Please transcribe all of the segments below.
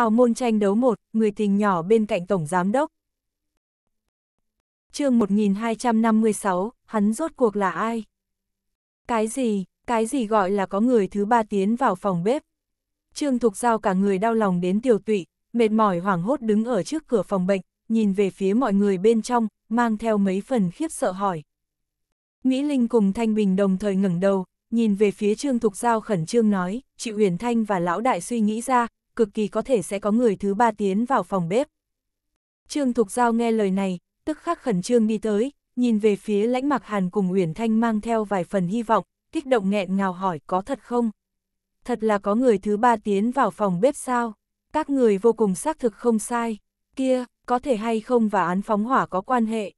Hào môn tranh đấu một, người tình nhỏ bên cạnh Tổng Giám Đốc. chương 1256, hắn rốt cuộc là ai? Cái gì, cái gì gọi là có người thứ ba tiến vào phòng bếp? Trương Thục Giao cả người đau lòng đến tiểu tụy, mệt mỏi hoảng hốt đứng ở trước cửa phòng bệnh, nhìn về phía mọi người bên trong, mang theo mấy phần khiếp sợ hỏi. Mỹ Linh cùng Thanh Bình đồng thời ngẩng đầu, nhìn về phía Trương Thục Giao khẩn trương nói, chị Huyền Thanh và Lão Đại suy nghĩ ra, cực kỳ có thể sẽ có người thứ ba tiến vào phòng bếp. Trương Thục Giao nghe lời này, tức khắc khẩn trương đi tới, nhìn về phía lãnh mặc hàn cùng Uyển Thanh mang theo vài phần hy vọng, kích động nghẹn ngào hỏi có thật không? Thật là có người thứ ba tiến vào phòng bếp sao? Các người vô cùng xác thực không sai, kia, có thể hay không và án phóng hỏa có quan hệ.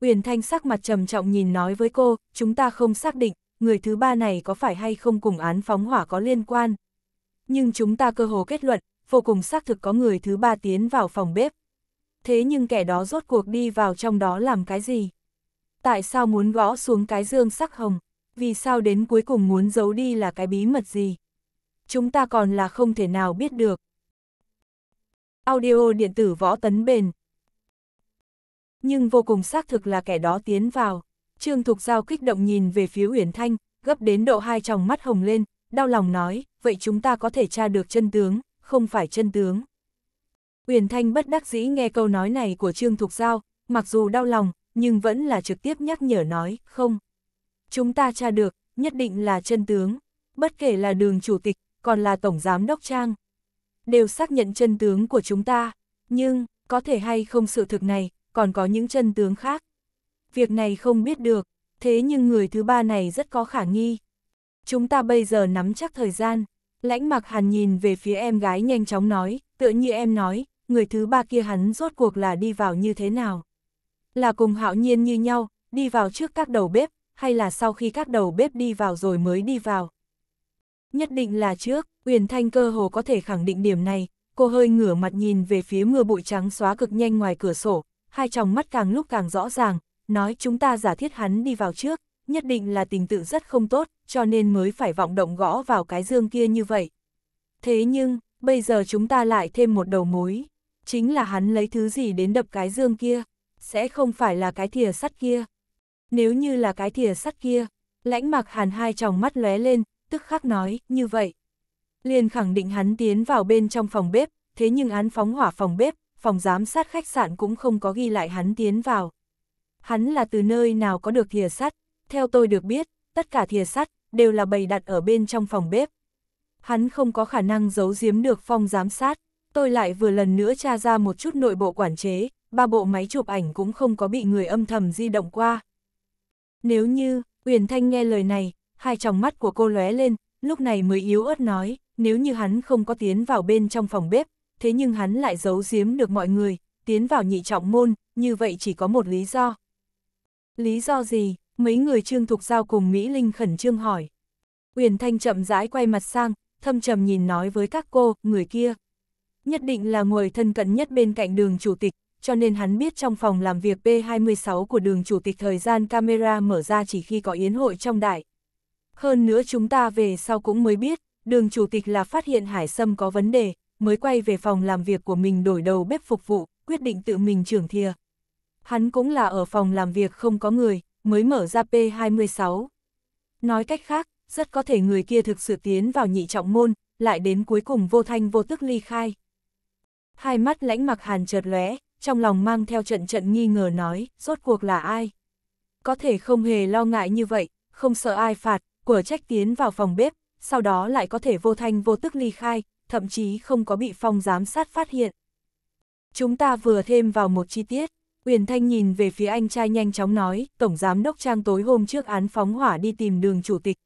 Uyển Thanh sắc mặt trầm trọng nhìn nói với cô, chúng ta không xác định, người thứ ba này có phải hay không cùng án phóng hỏa có liên quan, nhưng chúng ta cơ hồ kết luận, vô cùng xác thực có người thứ ba tiến vào phòng bếp. Thế nhưng kẻ đó rốt cuộc đi vào trong đó làm cái gì? Tại sao muốn gõ xuống cái dương sắc hồng? Vì sao đến cuối cùng muốn giấu đi là cái bí mật gì? Chúng ta còn là không thể nào biết được. Audio điện tử võ tấn bền. Nhưng vô cùng xác thực là kẻ đó tiến vào. Trương Thục Giao kích động nhìn về phía Uyển Thanh, gấp đến độ hai tròng mắt hồng lên, đau lòng nói, vậy chúng ta có thể tra được chân tướng, không phải chân tướng. Uyển Thanh bất đắc dĩ nghe câu nói này của Trương Thục Giao, mặc dù đau lòng, nhưng vẫn là trực tiếp nhắc nhở nói, không. Chúng ta tra được, nhất định là chân tướng, bất kể là đường chủ tịch, còn là tổng giám đốc trang. Đều xác nhận chân tướng của chúng ta, nhưng, có thể hay không sự thực này, còn có những chân tướng khác. Việc này không biết được, thế nhưng người thứ ba này rất có khả nghi chúng ta bây giờ nắm chắc thời gian. Lãnh mặc hàn nhìn về phía em gái nhanh chóng nói, tựa như em nói, người thứ ba kia hắn rốt cuộc là đi vào như thế nào. Là cùng hạo nhiên như nhau, đi vào trước các đầu bếp, hay là sau khi các đầu bếp đi vào rồi mới đi vào. Nhất định là trước, Uyển Thanh cơ hồ có thể khẳng định điểm này, cô hơi ngửa mặt nhìn về phía mưa bụi trắng xóa cực nhanh ngoài cửa sổ, hai tròng mắt càng lúc càng rõ ràng, nói chúng ta giả thiết hắn đi vào trước, nhất định là tình tự rất không tốt, cho nên mới phải vọng động gõ vào cái dương kia như vậy. Thế nhưng, bây giờ chúng ta lại thêm một đầu mối, chính là hắn lấy thứ gì đến đập cái dương kia, sẽ không phải là cái thìa sắt kia. Nếu như là cái thìa sắt kia, lãnh mặc hàn hai tròng mắt lóe lên, tức khắc nói, như vậy. Liền khẳng định hắn tiến vào bên trong phòng bếp, thế nhưng án phóng hỏa phòng bếp, phòng giám sát khách sạn cũng không có ghi lại hắn tiến vào. Hắn là từ nơi nào có được thìa sắt, theo tôi được biết, tất cả thìa sắt đều là bày đặt ở bên trong phòng bếp. Hắn không có khả năng giấu giếm được phong giám sát, tôi lại vừa lần nữa tra ra một chút nội bộ quản chế, ba bộ máy chụp ảnh cũng không có bị người âm thầm di động qua. Nếu như, Uyển Thanh nghe lời này, hai tròng mắt của cô lóe lên, lúc này mới yếu ớt nói, nếu như hắn không có tiến vào bên trong phòng bếp, thế nhưng hắn lại giấu giếm được mọi người, tiến vào nhị trọng môn, như vậy chỉ có một lý do. Lý do gì? mấy người Trương Thục Giao cùng Mỹ Linh khẩn trương hỏi. Uyển Thanh chậm rãi quay mặt sang, thâm trầm nhìn nói với các cô, người kia. Nhất định là người thân cận nhất bên cạnh đường chủ tịch, cho nên hắn biết trong phòng làm việc P26 của đường chủ tịch thời gian camera mở ra chỉ khi có yến hội trong đại. Hơn nữa chúng ta về sau cũng mới biết, đường chủ tịch là phát hiện Hải Sâm có vấn đề, mới quay về phòng làm việc của mình đổi đầu bếp phục vụ, quyết định tự mình trưởng thìa. Hắn cũng là ở phòng làm việc không có người, mới mở ra P26. Nói cách khác, rất có thể người kia thực sự tiến vào nhị trọng môn, lại đến cuối cùng vô thanh vô tức ly khai. Hai mắt lãnh mặc hàn chợt lóe, trong lòng mang theo trận trận nghi ngờ nói, rốt cuộc là ai? Có thể không hề lo ngại như vậy, không sợ ai phạt, của trách tiến vào phòng bếp, sau đó lại có thể vô thanh vô tức ly khai, thậm chí không có bị phòng giám sát phát hiện. Chúng ta vừa thêm vào một chi tiết, Uyển Thanh nhìn về phía anh trai nhanh chóng nói, Tổng Giám Đốc Trang tối hôm trước án phóng hỏa đi tìm đường chủ tịch.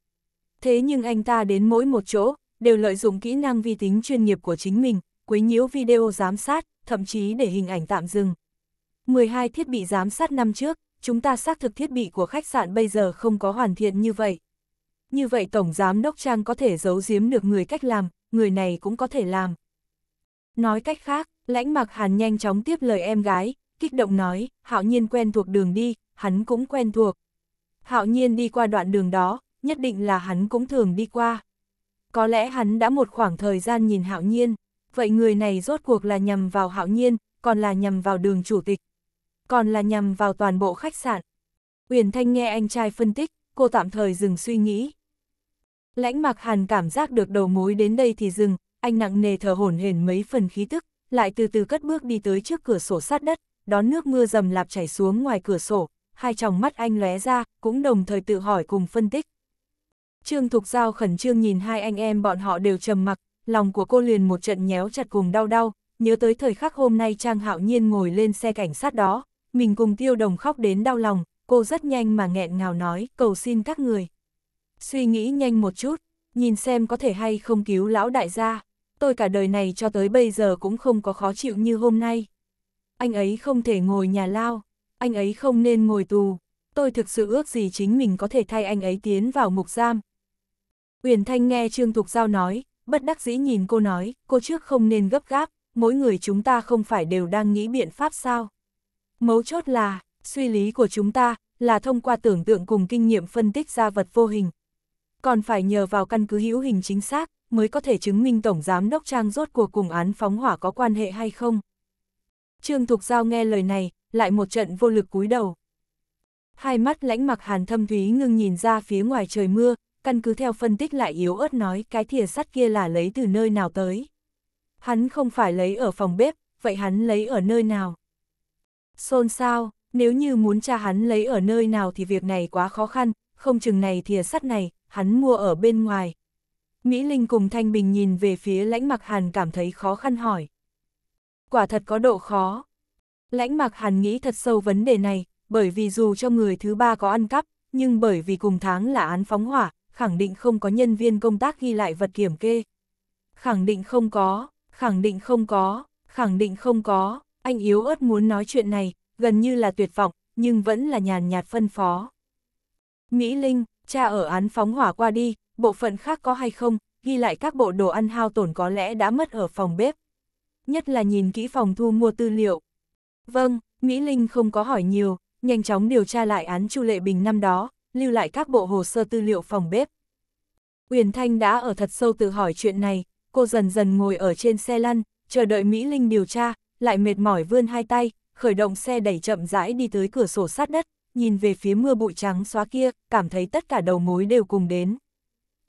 Thế nhưng anh ta đến mỗi một chỗ, đều lợi dụng kỹ năng vi tính chuyên nghiệp của chính mình, quấy nhiễu video giám sát, thậm chí để hình ảnh tạm dừng. 12 thiết bị giám sát năm trước, chúng ta xác thực thiết bị của khách sạn bây giờ không có hoàn thiện như vậy. Như vậy Tổng Giám Đốc Trang có thể giấu giếm được người cách làm, người này cũng có thể làm. Nói cách khác, lãnh mặc hàn nhanh chóng tiếp lời em gái, kích động nói, hạo nhiên quen thuộc đường đi, hắn cũng quen thuộc. Hạo nhiên đi qua đoạn đường đó, nhất định là hắn cũng thường đi qua. Có lẽ hắn đã một khoảng thời gian nhìn hạo nhiên, vậy người này rốt cuộc là nhầm vào hạo nhiên, còn là nhầm vào đường chủ tịch, còn là nhầm vào toàn bộ khách sạn. Uyển Thanh nghe anh trai phân tích, cô tạm thời dừng suy nghĩ. Lãnh Mặc Hàn cảm giác được đầu mối đến đây thì dừng, anh nặng nề thở hổn hển mấy phần khí tức, lại từ từ cất bước đi tới trước cửa sổ sát đất đón nước mưa dầm lạp chảy xuống ngoài cửa sổ, hai tròng mắt anh lóe ra, cũng đồng thời tự hỏi cùng phân tích. Trương Thục Giao khẩn trương nhìn hai anh em bọn họ đều trầm mặc, lòng của cô liền một trận nhéo chặt cùng đau đau, nhớ tới thời khắc hôm nay Trang Hạo Nhiên ngồi lên xe cảnh sát đó, mình cùng Tiêu Đồng khóc đến đau lòng, cô rất nhanh mà nghẹn ngào nói, cầu xin các người. Suy nghĩ nhanh một chút, nhìn xem có thể hay không cứu lão đại gia, tôi cả đời này cho tới bây giờ cũng không có khó chịu như hôm nay anh ấy không thể ngồi nhà lao, anh ấy không nên ngồi tù, tôi thực sự ước gì chính mình có thể thay anh ấy tiến vào mục giam. Uyển Thanh nghe Trương Thục Giao nói, bất đắc dĩ nhìn cô nói, cô trước không nên gấp gáp, mỗi người chúng ta không phải đều đang nghĩ biện pháp sao. Mấu chốt là, suy lý của chúng ta là thông qua tưởng tượng cùng kinh nghiệm phân tích ra vật vô hình. Còn phải nhờ vào căn cứ hữu hình chính xác mới có thể chứng minh Tổng Giám Đốc Trang rốt cuộc cùng án phóng hỏa có quan hệ hay không. Trương Thục Giao nghe lời này, lại một trận vô lực cúi đầu. Hai mắt lãnh mặc hàn thâm thúy ngưng nhìn ra phía ngoài trời mưa, căn cứ theo phân tích lại yếu ớt nói cái thìa sắt kia là lấy từ nơi nào tới. Hắn không phải lấy ở phòng bếp, vậy hắn lấy ở nơi nào? Xôn sao, nếu như muốn cha hắn lấy ở nơi nào thì việc này quá khó khăn, không chừng này thìa sắt này, hắn mua ở bên ngoài. Mỹ Linh cùng Thanh Bình nhìn về phía lãnh mặc hàn cảm thấy khó khăn hỏi quả thật có độ khó. Lãnh mạc hàn nghĩ thật sâu vấn đề này, bởi vì dù cho người thứ ba có ăn cắp, nhưng bởi vì cùng tháng là án phóng hỏa, khẳng định không có nhân viên công tác ghi lại vật kiểm kê. Khẳng định không có, khẳng định không có, khẳng định không có, anh yếu ớt muốn nói chuyện này, gần như là tuyệt vọng, nhưng vẫn là nhàn nhạt phân phó. Mỹ Linh, cha ở án phóng hỏa qua đi, bộ phận khác có hay không, ghi lại các bộ đồ ăn hao tổn có lẽ đã mất ở phòng bếp, nhất là nhìn kỹ phòng thu mua tư liệu. Vâng, Mỹ Linh không có hỏi nhiều, nhanh chóng điều tra lại án Chu Lệ Bình năm đó, lưu lại các bộ hồ sơ tư liệu phòng bếp. Uyển Thanh đã ở thật sâu tự hỏi chuyện này, cô dần dần ngồi ở trên xe lăn, chờ đợi Mỹ Linh điều tra, lại mệt mỏi vươn hai tay, khởi động xe đẩy chậm rãi đi tới cửa sổ sát đất, nhìn về phía mưa bụi trắng xóa kia, cảm thấy tất cả đầu mối đều cùng đến.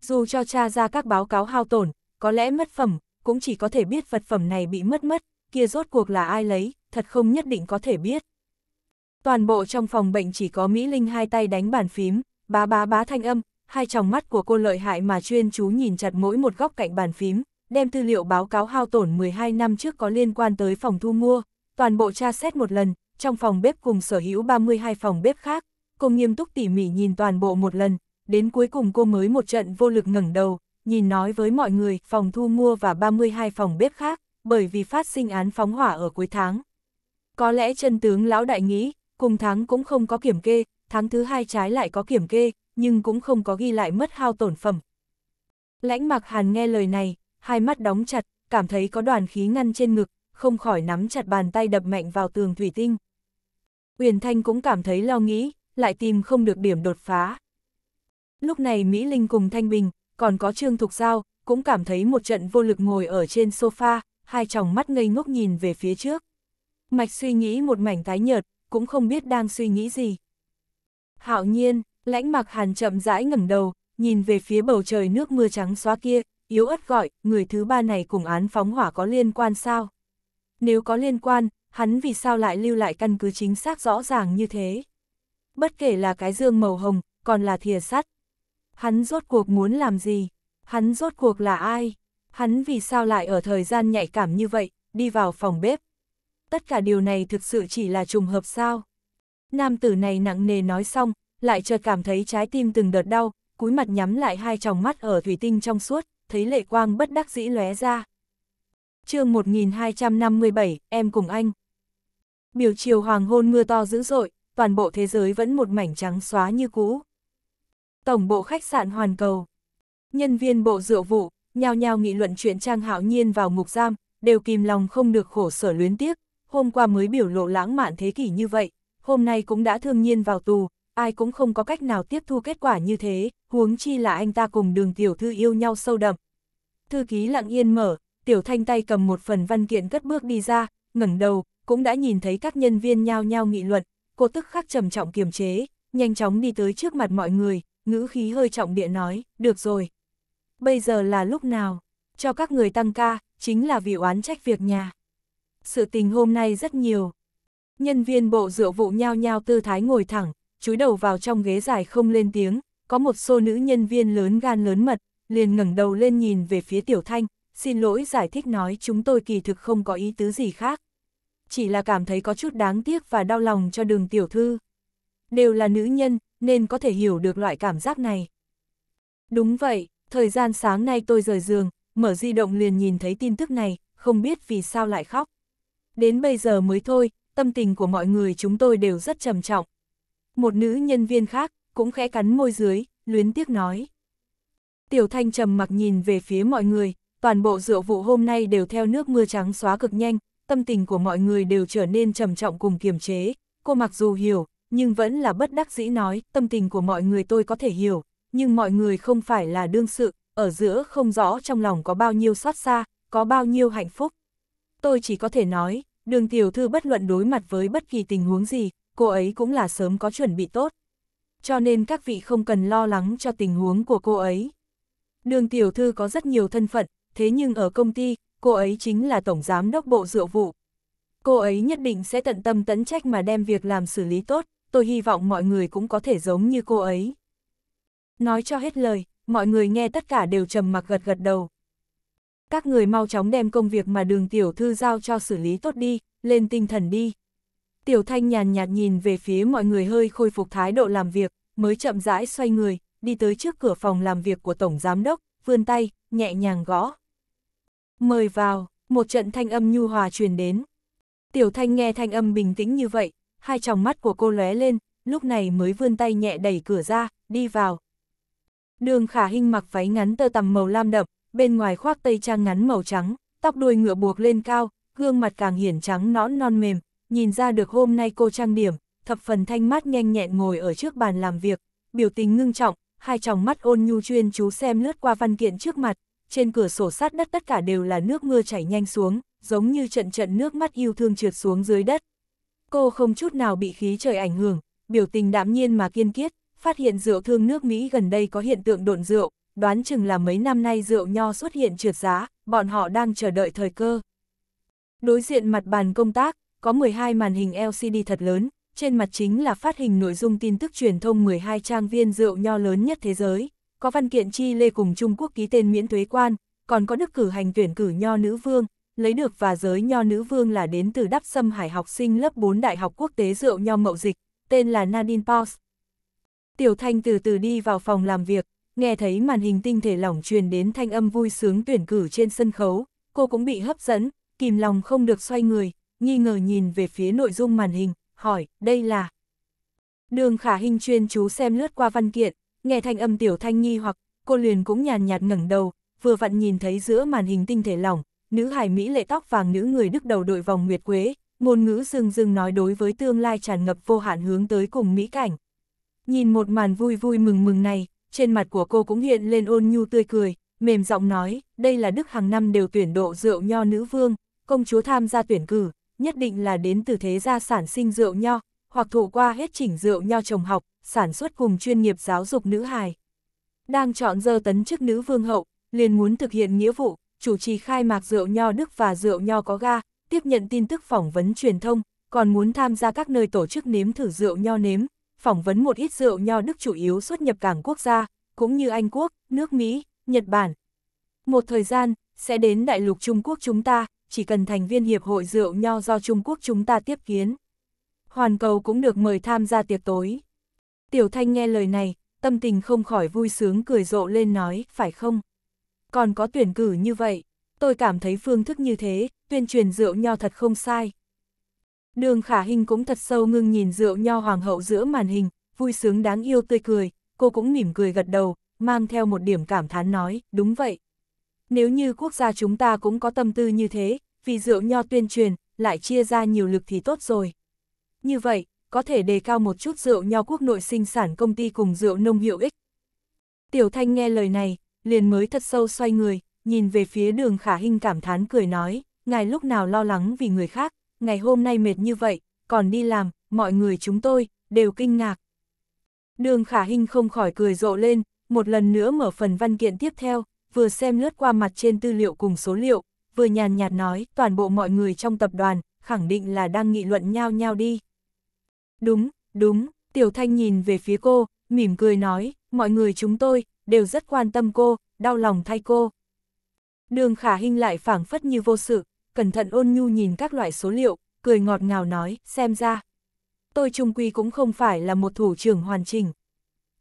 Dù cho cha ra các báo cáo hao tổn, có lẽ mất phẩm, cũng chỉ có thể biết vật phẩm này bị mất mất, kia rốt cuộc là ai lấy, thật không nhất định có thể biết. Toàn bộ trong phòng bệnh chỉ có Mỹ Linh hai tay đánh bàn phím, bá bá bá thanh âm, hai tròng mắt của cô lợi hại mà chuyên chú nhìn chặt mỗi một góc cạnh bàn phím, đem tư liệu báo cáo hao tổn 12 năm trước có liên quan tới phòng thu mua, toàn bộ tra xét một lần, trong phòng bếp cùng sở hữu 32 phòng bếp khác, cô nghiêm túc tỉ mỉ nhìn toàn bộ một lần, đến cuối cùng cô mới một trận vô lực ngẩng đầu, nhìn nói với mọi người, phòng thu mua và 32 phòng bếp khác, bởi vì phát sinh án phóng hỏa ở cuối tháng. Có lẽ chân tướng lão đại nghĩ, cùng tháng cũng không có kiểm kê, tháng thứ hai trái lại có kiểm kê, nhưng cũng không có ghi lại mất hao tổn phẩm. Lãnh mặc hàn nghe lời này, hai mắt đóng chặt, cảm thấy có đoàn khí ngăn trên ngực, không khỏi nắm chặt bàn tay đập mạnh vào tường thủy tinh. Uyển Thanh cũng cảm thấy lo nghĩ, lại tìm không được điểm đột phá. Lúc này Mỹ Linh cùng Thanh Bình, còn có Trương Thục Giao, cũng cảm thấy một trận vô lực ngồi ở trên sofa, hai tròng mắt ngây ngốc nhìn về phía trước. Mạch suy nghĩ một mảnh tái nhợt, cũng không biết đang suy nghĩ gì. Hạo nhiên, lãnh mặc hàn chậm rãi ngẩng đầu, nhìn về phía bầu trời nước mưa trắng xóa kia, yếu ớt gọi, người thứ ba này cùng án phóng hỏa có liên quan sao? Nếu có liên quan, hắn vì sao lại lưu lại căn cứ chính xác rõ ràng như thế? Bất kể là cái dương màu hồng, còn là thìa sắt, Hắn rốt cuộc muốn làm gì? Hắn rốt cuộc là ai? Hắn vì sao lại ở thời gian nhạy cảm như vậy, đi vào phòng bếp? Tất cả điều này thực sự chỉ là trùng hợp sao? Nam tử này nặng nề nói xong, lại chợt cảm thấy trái tim từng đợt đau, cúi mặt nhắm lại hai tròng mắt ở thủy tinh trong suốt, thấy lệ quang bất đắc dĩ lóe ra. chương 1257, em cùng anh. Biểu chiều hoàng hôn mưa to dữ dội, toàn bộ thế giới vẫn một mảnh trắng xóa như cũ. Tổng bộ khách sạn Hoàn Cầu. Nhân viên bộ rượu vụ, nhao nhao nghị luận chuyện Trang Hạo Nhiên vào ngục giam, đều kìm lòng không được khổ sở luyến tiếc, hôm qua mới biểu lộ lãng mạn thế kỷ như vậy, hôm nay cũng đã thương nhiên vào tù, ai cũng không có cách nào tiếp thu kết quả như thế, huống chi là anh ta cùng đường tiểu thư yêu nhau sâu đậm. Thư ký lặng yên mở, tiểu thanh tay cầm một phần văn kiện cất bước đi ra, ngẩng đầu, cũng đã nhìn thấy các nhân viên nhao nhao nghị luận, cô tức khắc trầm trọng kiềm chế, nhanh chóng đi tới trước mặt mọi người, ngữ khí hơi trọng địa nói, được rồi. Bây giờ là lúc nào? Cho các người tăng ca, chính là vì oán trách việc nhà. Sự tình hôm nay rất nhiều. Nhân viên bộ rượu vụ nhao nhao tư thái ngồi thẳng, chúi đầu vào trong ghế dài không lên tiếng, có một số nữ nhân viên lớn gan lớn mật, liền ngẩng đầu lên nhìn về phía Tiểu Thanh, xin lỗi giải thích nói chúng tôi kỳ thực không có ý tứ gì khác. Chỉ là cảm thấy có chút đáng tiếc và đau lòng cho đường tiểu thư. Đều là nữ nhân, nên có thể hiểu được loại cảm giác này. Đúng vậy, thời gian sáng nay tôi rời giường, mở di động liền nhìn thấy tin tức này, không biết vì sao lại khóc. Đến bây giờ mới thôi, tâm tình của mọi người chúng tôi đều rất trầm trọng. Một nữ nhân viên khác, cũng khẽ cắn môi dưới, luyến tiếc nói. Tiểu Thanh trầm mặc nhìn về phía mọi người, toàn bộ rượu vụ hôm nay đều theo nước mưa trắng xóa cực nhanh, tâm tình của mọi người đều trở nên trầm trọng cùng kiềm chế. Cô mặc dù hiểu, nhưng vẫn là bất đắc dĩ nói, tâm tình của mọi người tôi có thể hiểu, nhưng mọi người không phải là đương sự, ở giữa không rõ trong lòng có bao nhiêu xót xa, có bao nhiêu hạnh phúc. Tôi chỉ có thể nói, đường tiểu thư bất luận đối mặt với bất kỳ tình huống gì, cô ấy cũng là sớm có chuẩn bị tốt. Cho nên các vị không cần lo lắng cho tình huống của cô ấy. Đường tiểu thư có rất nhiều thân phận, thế nhưng ở công ty, cô ấy chính là tổng giám đốc bộ rượu vụ. Cô ấy nhất định sẽ tận tâm tấn trách mà đem việc làm xử lý tốt, tôi hy vọng mọi người cũng có thể giống như cô ấy. Nói cho hết lời, mọi người nghe tất cả đều trầm mặc gật gật đầu. Các người mau chóng đem công việc mà đường tiểu thư giao cho xử lý tốt đi, lên tinh thần đi. Tiểu thanh nhàn nhạt nhìn về phía mọi người hơi khôi phục thái độ làm việc, mới chậm rãi xoay người, đi tới trước cửa phòng làm việc của Tổng Giám Đốc, vươn tay, nhẹ nhàng gõ. Mời vào, một trận thanh âm nhu hòa truyền đến. Tiểu thanh nghe thanh âm bình tĩnh như vậy, hai tròng mắt của cô lóe lên, lúc này mới vươn tay nhẹ đẩy cửa ra, đi vào. Đường khả hình mặc váy ngắn tơ tằm màu lam đậm, bên ngoài khoác tây trang ngắn màu trắng, tóc đuôi ngựa buộc lên cao, gương mặt càng hiển trắng nõn non mềm, nhìn ra được hôm nay cô trang điểm, thập phần thanh mát nhanh nhẹn ngồi ở trước bàn làm việc, biểu tình ngưng trọng, hai tròng mắt ôn nhu chuyên chú xem lướt qua văn kiện trước mặt, trên cửa sổ sát đất tất cả đều là nước mưa chảy nhanh xuống, giống như trận trận nước mắt yêu thương trượt xuống dưới đất, Cô không chút nào bị khí trời ảnh hưởng, biểu tình đạm nhiên mà kiên quyết, phát hiện rượu thương nước Mỹ gần đây có hiện tượng độn rượu, đoán chừng là mấy năm nay rượu nho xuất hiện trượt giá, bọn họ đang chờ đợi thời cơ. Đối diện mặt bàn công tác, có 12 màn hình LCD thật lớn, trên mặt chính là phát hình nội dung tin tức truyền thông 12 trang viên rượu nho lớn nhất thế giới, có văn kiện chi lê cùng Trung Quốc ký tên miễn thuế quan, còn có đức cử hành tuyển cử nho nữ vương, lấy được và giới nho nữ vương là đến từ đắp xâm hải học sinh lớp 4 Đại học Quốc tế rượu nho mậu dịch, tên là Nadine post Tiểu Thanh từ từ đi vào phòng làm việc, nghe thấy màn hình tinh thể lỏng truyền đến thanh âm vui sướng tuyển cử trên sân khấu, cô cũng bị hấp dẫn, kìm lòng không được xoay người, nghi ngờ nhìn về phía nội dung màn hình, hỏi, đây là... Đường khả hình chuyên chú xem lướt qua văn kiện, nghe thanh âm tiểu thanh nghi hoặc, cô liền cũng nhàn nhạt ngẩng đầu, vừa vặn nhìn thấy giữa màn hình tinh thể lỏng, nữ hài Mỹ lệ tóc vàng nữ người Đức đầu đội vòng nguyệt quế, ngôn ngữ rừng rừng nói đối với tương lai tràn ngập vô hạn hướng tới cùng Mỹ cảnh. Nhìn một màn vui vui mừng mừng này, trên mặt của cô cũng hiện lên ôn nhu tươi cười, mềm giọng nói, đây là Đức hàng năm đều tuyển độ rượu nho nữ vương, công chúa tham gia tuyển cử, nhất định là đến từ thế gia sản sinh rượu nho, hoặc thụ qua hết chỉnh rượu nho trồng học, sản xuất cùng chuyên nghiệp giáo dục nữ hài. Đang chọn dơ tấn chức nữ vương hậu, liền muốn thực hiện nghĩa vụ, chủ trì khai mạc rượu nho Đức và rượu nho có ga, tiếp nhận tin tức phỏng vấn truyền thông, còn muốn tham gia các nơi tổ chức nếm thử rượu nho nếm, phỏng vấn một ít rượu nho Đức chủ yếu xuất nhập cảng quốc gia, cũng như Anh Quốc, nước Mỹ, Nhật Bản. Một thời gian, sẽ đến đại lục Trung Quốc chúng ta, chỉ cần thành viên Hiệp hội rượu nho do Trung Quốc chúng ta tiếp kiến. Hoàn cầu cũng được mời tham gia tiệc tối. Tiểu Thanh nghe lời này, tâm tình không khỏi vui sướng cười rộ lên nói, phải không? còn có tuyển cử như vậy. Tôi cảm thấy phương thức như thế, tuyên truyền rượu nho thật không sai. Đường khả hình cũng thật sâu ngưng nhìn rượu nho hoàng hậu giữa màn hình, vui sướng đáng yêu tươi cười, cô cũng mỉm cười gật đầu, mang theo một điểm cảm thán nói, đúng vậy. Nếu như quốc gia chúng ta cũng có tâm tư như thế, vì rượu nho tuyên truyền, lại chia ra nhiều lực thì tốt rồi. Như vậy, có thể đề cao một chút rượu nho quốc nội sinh sản công ty cùng rượu nông hiệu ích. Tiểu Thanh nghe lời này, liền mới thật sâu xoay người, nhìn về phía đường khả hình cảm thán cười nói, ngài lúc nào lo lắng vì người khác, ngày hôm nay mệt như vậy, còn đi làm, mọi người chúng tôi, đều kinh ngạc. Đường khả hình không khỏi cười rộ lên, một lần nữa mở phần văn kiện tiếp theo, vừa xem lướt qua mặt trên tư liệu cùng số liệu, vừa nhàn nhạt nói, toàn bộ mọi người trong tập đoàn, khẳng định là đang nghị luận nhau nhau đi. Đúng, đúng, Tiểu Thanh nhìn về phía cô, mỉm cười nói, mọi người chúng tôi, đều rất quan tâm cô, đau lòng thay cô. Đường khả hình lại phảng phất như vô sự, cẩn thận ôn nhu nhìn các loại số liệu, cười ngọt ngào nói, xem ra. Tôi trung quy cũng không phải là một thủ trưởng hoàn chỉnh.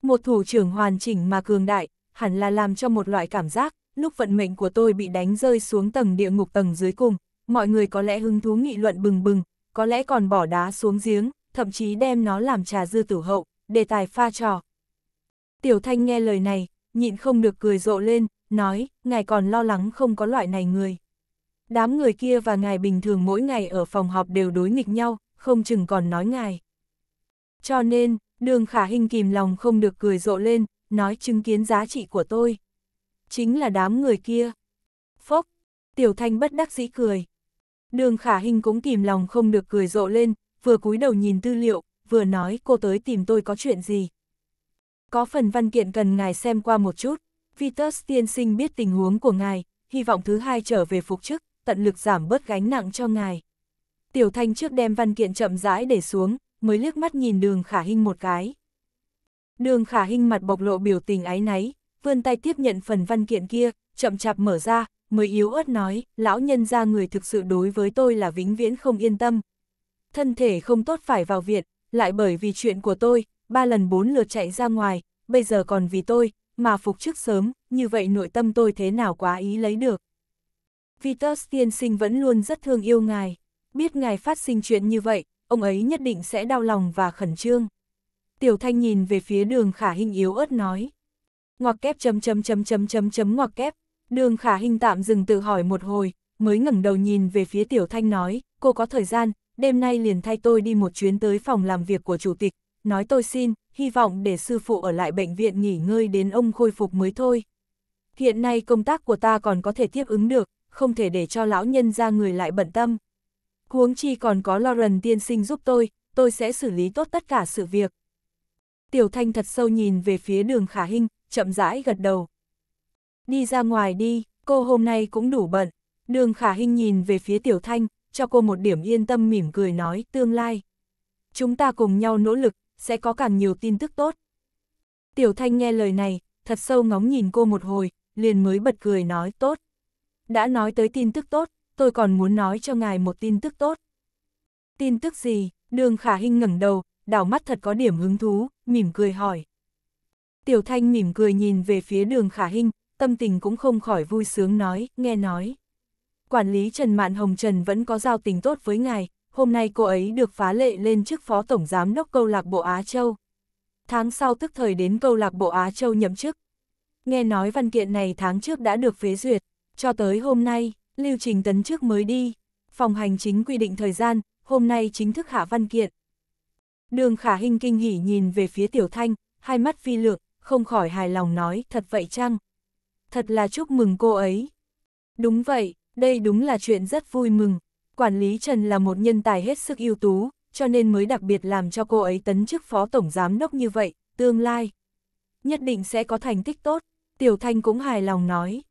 Một thủ trưởng hoàn chỉnh mà cường đại, hẳn là làm cho một loại cảm giác, lúc vận mệnh của tôi bị đánh rơi xuống tầng địa ngục tầng dưới cùng, mọi người có lẽ hứng thú nghị luận bừng bừng, có lẽ còn bỏ đá xuống giếng, thậm chí đem nó làm trà dư tử hậu, đề tài pha trò. Tiểu Thanh nghe lời này, nhịn không được cười rộ lên, nói, ngài còn lo lắng không có loại này người. Đám người kia và ngài bình thường mỗi ngày ở phòng họp đều đối nghịch nhau, không chừng còn nói ngài. Cho nên, đường khả hình kìm lòng không được cười rộ lên, nói chứng kiến giá trị của tôi. Chính là đám người kia. Phốc, tiểu thanh bất đắc dĩ cười. Đường khả hình cũng kìm lòng không được cười rộ lên, vừa cúi đầu nhìn tư liệu, vừa nói cô tới tìm tôi có chuyện gì. Có phần văn kiện cần ngài xem qua một chút. Vitus tiên sinh biết tình huống của ngài, hy vọng thứ hai trở về phục chức, tận lực giảm bớt gánh nặng cho ngài. Tiểu Thanh trước đem văn kiện chậm rãi để xuống, mới liếc mắt nhìn đường khả hình một cái. Đường khả hình mặt bộc lộ biểu tình ái náy, vươn tay tiếp nhận phần văn kiện kia, chậm chạp mở ra, mới yếu ớt nói, lão nhân ra người thực sự đối với tôi là vĩnh viễn không yên tâm. Thân thể không tốt phải vào viện, lại bởi vì chuyện của tôi, ba lần bốn lượt chạy ra ngoài, bây giờ còn vì tôi, mà phục chức sớm, như vậy nội tâm tôi thế nào quá ý lấy được. Vitus tiên sinh vẫn luôn rất thương yêu ngài, biết ngài phát sinh chuyện như vậy, ông ấy nhất định sẽ đau lòng và khẩn trương. Tiểu Thanh nhìn về phía đường khả hình yếu ớt nói. Ngoặc kép chấm chấm chấm chấm chấm chấm ngoặc kép, đường khả hình tạm dừng tự hỏi một hồi, mới ngẩng đầu nhìn về phía Tiểu Thanh nói, cô có thời gian, đêm nay liền thay tôi đi một chuyến tới phòng làm việc của chủ tịch, nói tôi xin, hy vọng để sư phụ ở lại bệnh viện nghỉ ngơi đến ông khôi phục mới thôi. Hiện nay công tác của ta còn có thể tiếp ứng được, không thể để cho lão nhân ra người lại bận tâm. Huống chi còn có Lauren tiên sinh giúp tôi, tôi sẽ xử lý tốt tất cả sự việc. Tiểu Thanh thật sâu nhìn về phía đường khả hình, chậm rãi gật đầu. Đi ra ngoài đi, cô hôm nay cũng đủ bận. Đường khả hình nhìn về phía Tiểu Thanh, cho cô một điểm yên tâm mỉm cười nói tương lai. Chúng ta cùng nhau nỗ lực, sẽ có càng nhiều tin tức tốt. Tiểu Thanh nghe lời này, thật sâu ngóng nhìn cô một hồi, liền mới bật cười nói tốt. Đã nói tới tin tức tốt, tôi còn muốn nói cho ngài một tin tức tốt. Tin tức gì? Đường Khả Hinh ngẩng đầu, đảo mắt thật có điểm hứng thú, mỉm cười hỏi. Tiểu Thanh mỉm cười nhìn về phía đường Khả Hinh, tâm tình cũng không khỏi vui sướng nói, nghe nói. Quản lý Trần Mạn Hồng Trần vẫn có giao tình tốt với ngài, hôm nay cô ấy được phá lệ lên chức phó tổng giám đốc câu lạc bộ Á Châu. Tháng sau tức thời đến câu lạc bộ Á Châu nhậm chức. Nghe nói văn kiện này tháng trước đã được phế duyệt, cho tới hôm nay, lưu trình tấn chức mới đi. Phòng hành chính quy định thời gian, hôm nay chính thức hạ văn kiện. Đường khả hình kinh hỉ nhìn về phía tiểu thanh, hai mắt phi lược, không khỏi hài lòng nói, thật vậy chăng? Thật là chúc mừng cô ấy. Đúng vậy, đây đúng là chuyện rất vui mừng, quản lý Trần là một nhân tài hết sức ưu tú, cho nên mới đặc biệt làm cho cô ấy tấn chức phó tổng giám đốc như vậy, tương lai. Nhất định sẽ có thành tích tốt, Tiểu Thanh cũng hài lòng nói.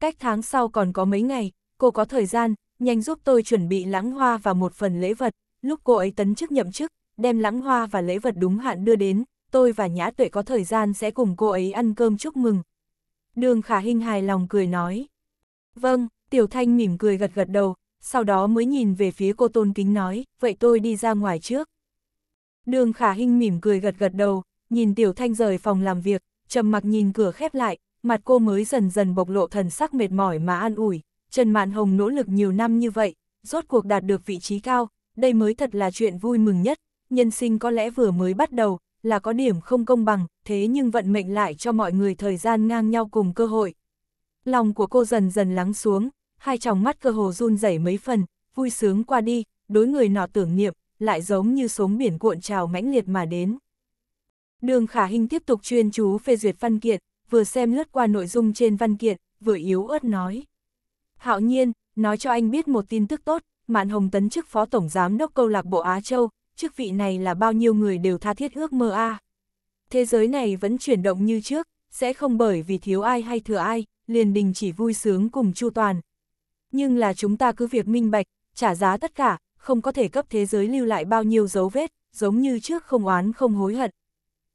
Cách tháng sau còn có mấy ngày, cô có thời gian, nhanh giúp tôi chuẩn bị lãng hoa và một phần lễ vật, lúc cô ấy tấn chức nhậm chức, đem lãng hoa và lễ vật đúng hạn đưa đến, tôi và Nhã Tuệ có thời gian sẽ cùng cô ấy ăn cơm chúc mừng. Đường Khả Hinh hài lòng cười nói. Vâng, Tiểu Thanh mỉm cười gật gật đầu, sau đó mới nhìn về phía cô tôn kính nói, vậy tôi đi ra ngoài trước. Đường khả hinh mỉm cười gật gật đầu, nhìn tiểu thanh rời phòng làm việc, trầm mặc nhìn cửa khép lại, mặt cô mới dần dần bộc lộ thần sắc mệt mỏi mà an ủi, Trần Mạn Hồng nỗ lực nhiều năm như vậy, rốt cuộc đạt được vị trí cao, đây mới thật là chuyện vui mừng nhất, nhân sinh có lẽ vừa mới bắt đầu, là có điểm không công bằng, thế nhưng vận mệnh lại cho mọi người thời gian ngang nhau cùng cơ hội. Lòng của cô dần dần lắng xuống, hai tròng mắt cơ hồ run rẩy mấy phần, vui sướng qua đi, đối người nọ tưởng niệm, lại giống như sóng biển cuộn trào mãnh liệt mà đến. Đường Khả Hinh tiếp tục chuyên chú phê duyệt văn kiện, vừa xem lướt qua nội dung trên văn kiện, vừa yếu ớt nói. Hạo nhiên, nói cho anh biết một tin tức tốt, Mạn Hồng tấn chức phó tổng giám đốc câu lạc bộ Á Châu, chức vị này là bao nhiêu người đều tha thiết ước mơ a. Thế giới này vẫn chuyển động như trước, sẽ không bởi vì thiếu ai hay thừa ai, liền đình chỉ vui sướng cùng Chu Toàn, nhưng là chúng ta cứ việc minh bạch, trả giá tất cả, không có thể cấp thế giới lưu lại bao nhiêu dấu vết, giống như trước không oán không hối hận.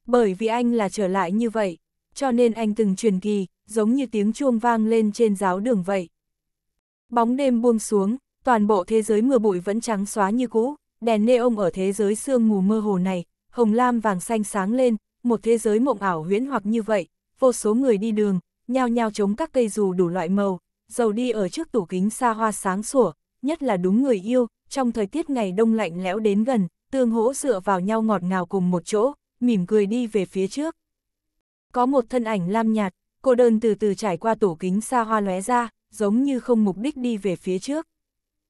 Bởi vì anh là trở lại như vậy, cho nên anh từng truyền kỳ, giống như tiếng chuông vang lên trên giáo đường vậy. Bóng đêm buông xuống, toàn bộ thế giới mưa bụi vẫn trắng xóa như cũ, đèn neon ở thế giới sương mù mơ hồ này, hồng lam vàng xanh sáng lên, một thế giới mộng ảo huyễn hoặc như vậy, vô số người đi đường, nhao nhao chống các cây dù đủ loại màu, dầu đi ở trước tủ kính xa hoa sáng sủa, nhất là đúng người yêu, trong thời tiết ngày đông lạnh lẽo đến gần, tương hỗ dựa vào nhau ngọt ngào cùng một chỗ, mỉm cười đi về phía trước. Có một thân ảnh lam nhạt, cô đơn từ từ trải qua tủ kính xa hoa lóe ra, giống như không mục đích đi về phía trước.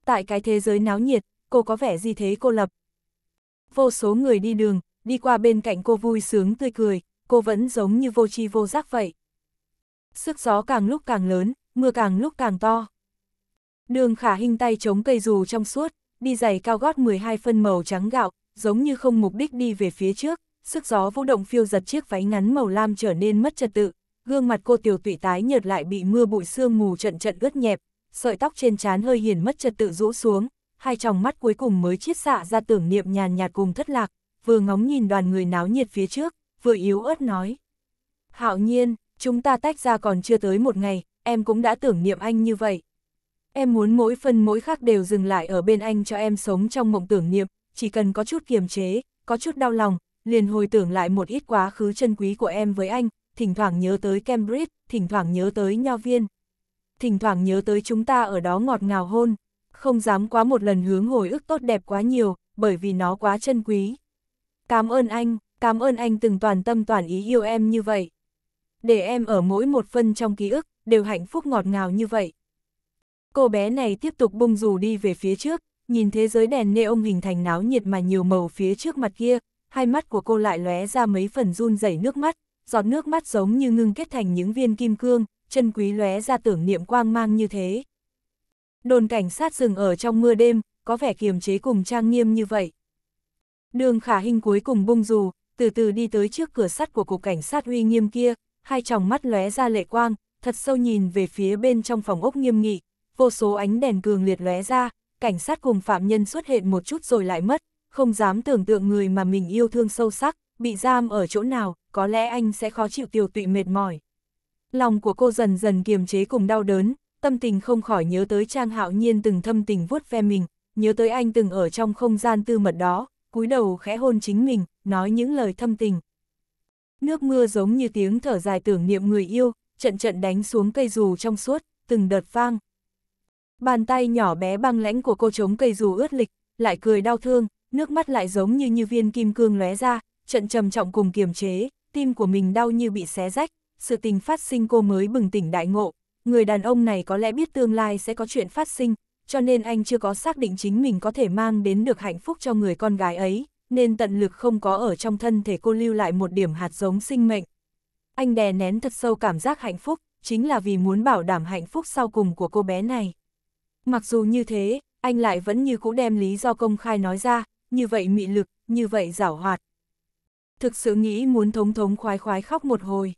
Tại cái thế giới náo nhiệt, cô có vẻ gì thế cô lập. Vô số người đi đường, đi qua bên cạnh cô vui sướng tươi cười, cô vẫn giống như vô tri vô giác vậy. Sức gió càng lúc càng lớn, mưa càng lúc càng to. Đường khả hình tay chống cây dù trong suốt, đi giày cao gót 12 phân màu trắng gạo, giống như không mục đích đi về phía trước, sức gió vũ động phiêu giật chiếc váy ngắn màu lam trở nên mất trật tự, gương mặt cô tiểu tụy tái nhợt lại bị mưa bụi sương mù trận trận ướt nhẹp, sợi tóc trên trán hơi hiền mất trật tự rũ xuống, hai tròng mắt cuối cùng mới chiết xạ ra tưởng niệm nhàn nhạt cùng thất lạc, vừa ngóng nhìn đoàn người náo nhiệt phía trước, vừa yếu ớt nói. Hạo nhiên, chúng ta tách ra còn chưa tới một ngày, em cũng đã tưởng niệm anh như vậy. Em muốn mỗi phân mỗi khắc đều dừng lại ở bên anh cho em sống trong mộng tưởng niệm, chỉ cần có chút kiềm chế, có chút đau lòng, liền hồi tưởng lại một ít quá khứ chân quý của em với anh, thỉnh thoảng nhớ tới Cambridge, thỉnh thoảng nhớ tới Nho Viên. Thỉnh thoảng nhớ tới chúng ta ở đó ngọt ngào hôn, không dám quá một lần hướng hồi ức tốt đẹp quá nhiều, bởi vì nó quá chân quý. Cảm ơn anh, cảm ơn anh từng toàn tâm toàn ý yêu em như vậy để em ở mỗi một phân trong ký ức, đều hạnh phúc ngọt ngào như vậy. Cô bé này tiếp tục bung dù đi về phía trước, nhìn thế giới đèn nê ông hình thành náo nhiệt mà nhiều màu phía trước mặt kia, hai mắt của cô lại lóe ra mấy phần run rẩy nước mắt, giọt nước mắt giống như ngưng kết thành những viên kim cương, chân quý lóe ra tưởng niệm quang mang như thế. Đồn cảnh sát dừng ở trong mưa đêm, có vẻ kiềm chế cùng trang nghiêm như vậy. Đường khả hình cuối cùng bung dù, từ từ đi tới trước cửa sắt của cục cảnh sát uy nghiêm kia, hai tròng mắt lóe ra lệ quang, thật sâu nhìn về phía bên trong phòng ốc nghiêm nghị, vô số ánh đèn cường liệt lóe ra, cảnh sát cùng phạm nhân xuất hiện một chút rồi lại mất, không dám tưởng tượng người mà mình yêu thương sâu sắc, bị giam ở chỗ nào, có lẽ anh sẽ khó chịu tiêu tụy mệt mỏi. Lòng của cô dần dần kiềm chế cùng đau đớn, tâm tình không khỏi nhớ tới Trang Hạo Nhiên từng thâm tình vuốt ve mình, nhớ tới anh từng ở trong không gian tư mật đó, cúi đầu khẽ hôn chính mình, nói những lời thâm tình, Nước mưa giống như tiếng thở dài tưởng niệm người yêu, trận trận đánh xuống cây dù trong suốt, từng đợt vang. Bàn tay nhỏ bé băng lãnh của cô chống cây dù ướt lịch, lại cười đau thương, nước mắt lại giống như như viên kim cương lóe ra, trận trầm trọng cùng kiềm chế, tim của mình đau như bị xé rách, sự tình phát sinh cô mới bừng tỉnh đại ngộ. Người đàn ông này có lẽ biết tương lai sẽ có chuyện phát sinh, cho nên anh chưa có xác định chính mình có thể mang đến được hạnh phúc cho người con gái ấy nên tận lực không có ở trong thân thể cô lưu lại một điểm hạt giống sinh mệnh. Anh đè nén thật sâu cảm giác hạnh phúc, chính là vì muốn bảo đảm hạnh phúc sau cùng của cô bé này. Mặc dù như thế, anh lại vẫn như cũ đem lý do công khai nói ra, như vậy mị lực, như vậy giảo hoạt. Thực sự nghĩ muốn thống thống khoái khoái khóc một hồi.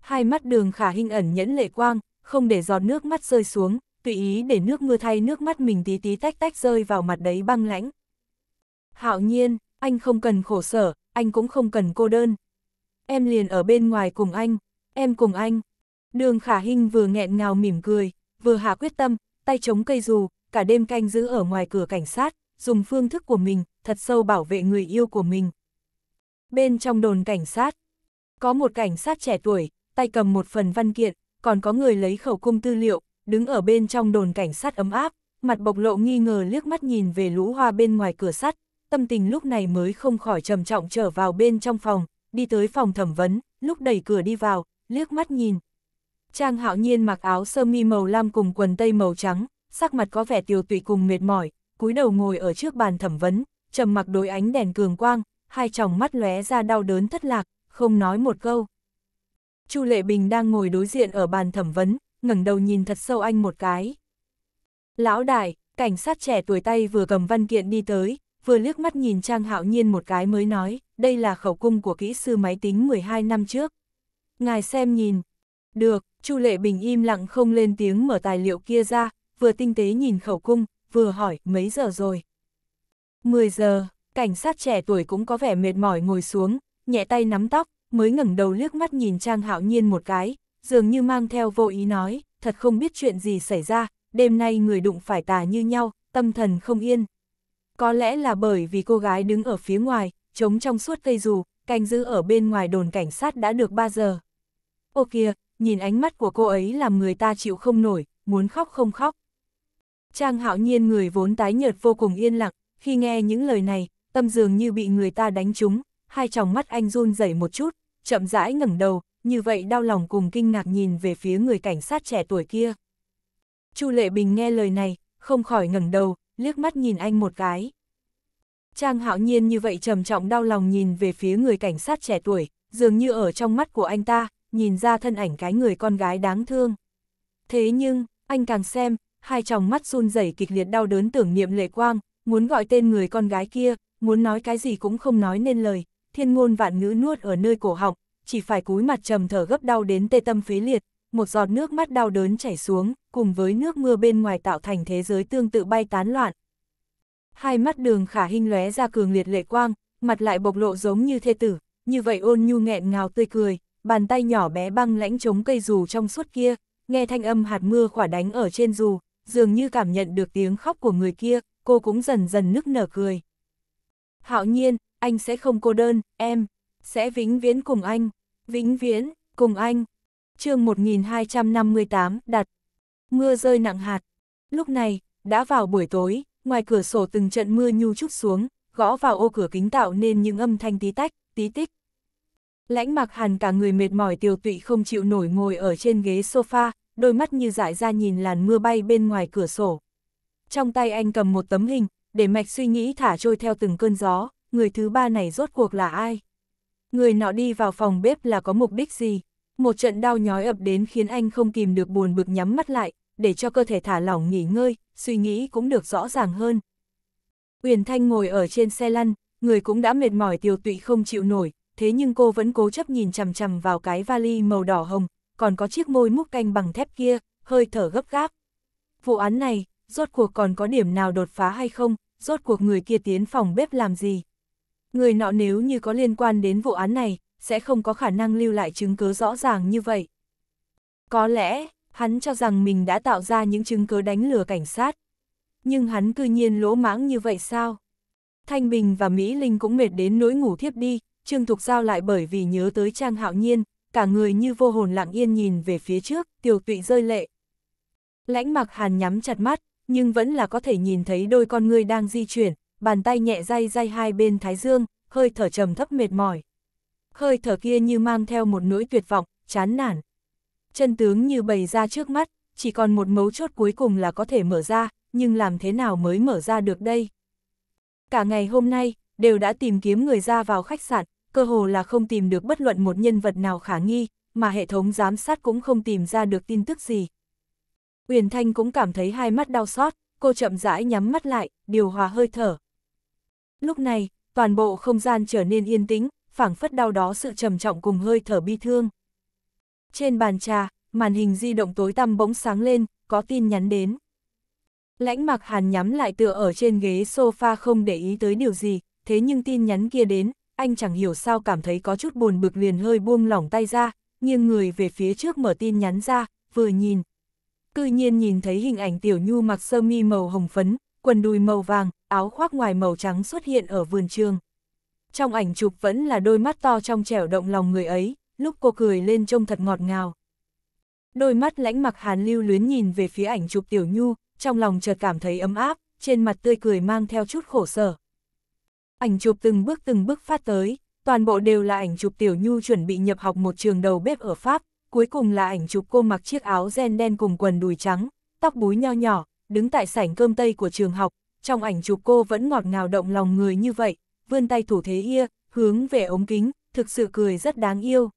Hai mắt đường khả hình ẩn nhẫn lệ quang, không để giọt nước mắt rơi xuống, tùy ý để nước mưa thay nước mắt mình tí tí tách tách rơi vào mặt đấy băng lãnh. Hạo nhiên, anh không cần khổ sở, anh cũng không cần cô đơn. Em liền ở bên ngoài cùng anh, em cùng anh. Đường khả Hinh vừa nghẹn ngào mỉm cười, vừa hạ quyết tâm, tay chống cây dù, cả đêm canh giữ ở ngoài cửa cảnh sát, dùng phương thức của mình, thật sâu bảo vệ người yêu của mình. Bên trong đồn cảnh sát, có một cảnh sát trẻ tuổi, tay cầm một phần văn kiện, còn có người lấy khẩu cung tư liệu, đứng ở bên trong đồn cảnh sát ấm áp, mặt bộc lộ nghi ngờ liếc mắt nhìn về lũ hoa bên ngoài cửa sắt, tâm tình lúc này mới không khỏi trầm trọng trở vào bên trong phòng, đi tới phòng thẩm vấn, lúc đẩy cửa đi vào, liếc mắt nhìn. Trang hạo nhiên mặc áo sơ mi màu lam cùng quần tây màu trắng, sắc mặt có vẻ tiêu tụy cùng mệt mỏi, cúi đầu ngồi ở trước bàn thẩm vấn, trầm mặc đối ánh đèn cường quang, hai tròng mắt lóe ra đau đớn thất lạc, không nói một câu. Chu Lệ Bình đang ngồi đối diện ở bàn thẩm vấn, ngẩng đầu nhìn thật sâu anh một cái. Lão đại, cảnh sát trẻ tuổi tay vừa cầm văn kiện đi tới, vừa liếc mắt nhìn Trang Hạo Nhiên một cái mới nói, đây là khẩu cung của kỹ sư máy tính 12 năm trước. Ngài xem nhìn. Được, Chu Lệ Bình im lặng không lên tiếng mở tài liệu kia ra, vừa tinh tế nhìn khẩu cung, vừa hỏi mấy giờ rồi. 10 giờ, cảnh sát trẻ tuổi cũng có vẻ mệt mỏi ngồi xuống, nhẹ tay nắm tóc, mới ngẩng đầu liếc mắt nhìn Trang Hạo Nhiên một cái, dường như mang theo vô ý nói, thật không biết chuyện gì xảy ra, đêm nay người đụng phải tà như nhau, tâm thần không yên. Có lẽ là bởi vì cô gái đứng ở phía ngoài, chống trong suốt cây dù, canh giữ ở bên ngoài đồn cảnh sát đã được 3 giờ. Ô kìa, nhìn ánh mắt của cô ấy làm người ta chịu không nổi, muốn khóc không khóc. Trang hạo nhiên người vốn tái nhợt vô cùng yên lặng, khi nghe những lời này, tâm dường như bị người ta đánh trúng, hai tròng mắt anh run rẩy một chút, chậm rãi ngẩng đầu, như vậy đau lòng cùng kinh ngạc nhìn về phía người cảnh sát trẻ tuổi kia. Chu Lệ Bình nghe lời này, không khỏi ngẩng đầu, liếc mắt nhìn anh một cái. Trang hạo nhiên như vậy trầm trọng đau lòng nhìn về phía người cảnh sát trẻ tuổi, dường như ở trong mắt của anh ta, nhìn ra thân ảnh cái người con gái đáng thương. Thế nhưng, anh càng xem, hai tròng mắt run rẩy kịch liệt đau đớn tưởng niệm lệ quang, muốn gọi tên người con gái kia, muốn nói cái gì cũng không nói nên lời, thiên ngôn vạn ngữ nuốt ở nơi cổ họng, chỉ phải cúi mặt trầm thở gấp đau đến tê tâm phế liệt, một giọt nước mắt đau đớn chảy xuống, cùng với nước mưa bên ngoài tạo thành thế giới tương tự bay tán loạn. Hai mắt đường khả hình lóe ra cường liệt lệ quang, mặt lại bộc lộ giống như thê tử, như vậy ôn nhu nghẹn ngào tươi cười, bàn tay nhỏ bé băng lãnh chống cây dù trong suốt kia, nghe thanh âm hạt mưa khỏa đánh ở trên dù, dường như cảm nhận được tiếng khóc của người kia, cô cũng dần dần nức nở cười. Hạo nhiên, anh sẽ không cô đơn, em, sẽ vĩnh viễn cùng anh, vĩnh viễn, cùng anh chương 1258, đặt. Mưa rơi nặng hạt. Lúc này, đã vào buổi tối, ngoài cửa sổ từng trận mưa nhu trút xuống, gõ vào ô cửa kính tạo nên những âm thanh tí tách, tí tích. Lãnh mặc hàn cả người mệt mỏi tiêu tụy không chịu nổi ngồi ở trên ghế sofa, đôi mắt như dại ra nhìn làn mưa bay bên ngoài cửa sổ. Trong tay anh cầm một tấm hình, để mạch suy nghĩ thả trôi theo từng cơn gió, người thứ ba này rốt cuộc là ai? Người nọ đi vào phòng bếp là có mục đích gì? một trận đau nhói ập đến khiến anh không kìm được buồn bực nhắm mắt lại, để cho cơ thể thả lỏng nghỉ ngơi, suy nghĩ cũng được rõ ràng hơn. Uyển Thanh ngồi ở trên xe lăn, người cũng đã mệt mỏi tiêu tụy không chịu nổi, thế nhưng cô vẫn cố chấp nhìn chằm chằm vào cái vali màu đỏ hồng, còn có chiếc môi múc canh bằng thép kia, hơi thở gấp gáp. Vụ án này, rốt cuộc còn có điểm nào đột phá hay không, rốt cuộc người kia tiến phòng bếp làm gì? Người nọ nếu như có liên quan đến vụ án này, sẽ không có khả năng lưu lại chứng cứ rõ ràng như vậy. Có lẽ, hắn cho rằng mình đã tạo ra những chứng cứ đánh lừa cảnh sát. Nhưng hắn cư nhiên lỗ mãng như vậy sao? Thanh Bình và Mỹ Linh cũng mệt đến nỗi ngủ thiếp đi, Trương Thục Giao lại bởi vì nhớ tới Trang Hạo Nhiên, cả người như vô hồn lặng yên nhìn về phía trước, tiểu tụy rơi lệ. Lãnh mặc hàn nhắm chặt mắt, nhưng vẫn là có thể nhìn thấy đôi con người đang di chuyển, bàn tay nhẹ day day hai bên thái dương, hơi thở trầm thấp mệt mỏi. Hơi thở kia như mang theo một nỗi tuyệt vọng, chán nản. Chân tướng như bày ra trước mắt, chỉ còn một mấu chốt cuối cùng là có thể mở ra, nhưng làm thế nào mới mở ra được đây? Cả ngày hôm nay, đều đã tìm kiếm người ra vào khách sạn, cơ hồ là không tìm được bất luận một nhân vật nào khả nghi, mà hệ thống giám sát cũng không tìm ra được tin tức gì. Uyển Thanh cũng cảm thấy hai mắt đau xót, cô chậm rãi nhắm mắt lại, điều hòa hơi thở, Lúc này, toàn bộ không gian trở nên yên tĩnh, phảng phất đau đó sự trầm trọng cùng hơi thở bi thương. Trên bàn trà, màn hình di động tối tăm bỗng sáng lên, có tin nhắn đến. Lãnh mặc hàn nhắm lại tựa ở trên ghế sofa không để ý tới điều gì, thế nhưng tin nhắn kia đến, anh chẳng hiểu sao cảm thấy có chút buồn bực liền hơi buông lỏng tay ra, nghiêng người về phía trước mở tin nhắn ra, vừa nhìn. Cư nhiên nhìn thấy hình ảnh tiểu nhu mặc sơ mi màu hồng phấn, quần đùi màu vàng, áo khoác ngoài màu trắng xuất hiện ở vườn trường. Trong ảnh chụp vẫn là đôi mắt to trong trẻo động lòng người ấy, lúc cô cười lên trông thật ngọt ngào. Đôi mắt lãnh mặc hàn lưu luyến nhìn về phía ảnh chụp tiểu nhu, trong lòng chợt cảm thấy ấm áp, trên mặt tươi cười mang theo chút khổ sở. Ảnh chụp từng bước từng bước phát tới, toàn bộ đều là ảnh chụp tiểu nhu chuẩn bị nhập học một trường đầu bếp ở Pháp, cuối cùng là ảnh chụp cô mặc chiếc áo ren đen cùng quần đùi trắng, tóc búi nho nhỏ, đứng tại sảnh cơm tây của trường học, trong ảnh chụp cô vẫn ngọt ngào động lòng người như vậy, vươn tay thủ thế ia, hướng về ống kính, thực sự cười rất đáng yêu.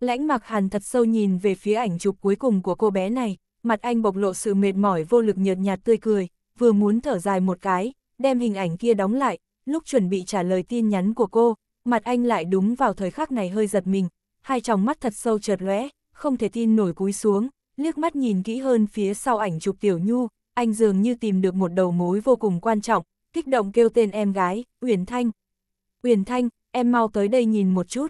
Lãnh mặc hàn thật sâu nhìn về phía ảnh chụp cuối cùng của cô bé này, mặt anh bộc lộ sự mệt mỏi vô lực nhợt nhạt tươi cười, vừa muốn thở dài một cái, đem hình ảnh kia đóng lại, lúc chuẩn bị trả lời tin nhắn của cô, mặt anh lại đúng vào thời khắc này hơi giật mình, hai tròng mắt thật sâu chợt lóe, không thể tin nổi cúi xuống, liếc mắt nhìn kỹ hơn phía sau ảnh chụp Tiểu Nhu, anh dường như tìm được một đầu mối vô cùng quan trọng, kích động kêu tên em gái, Uyển Thanh. Uyển Thanh, em mau tới đây nhìn một chút.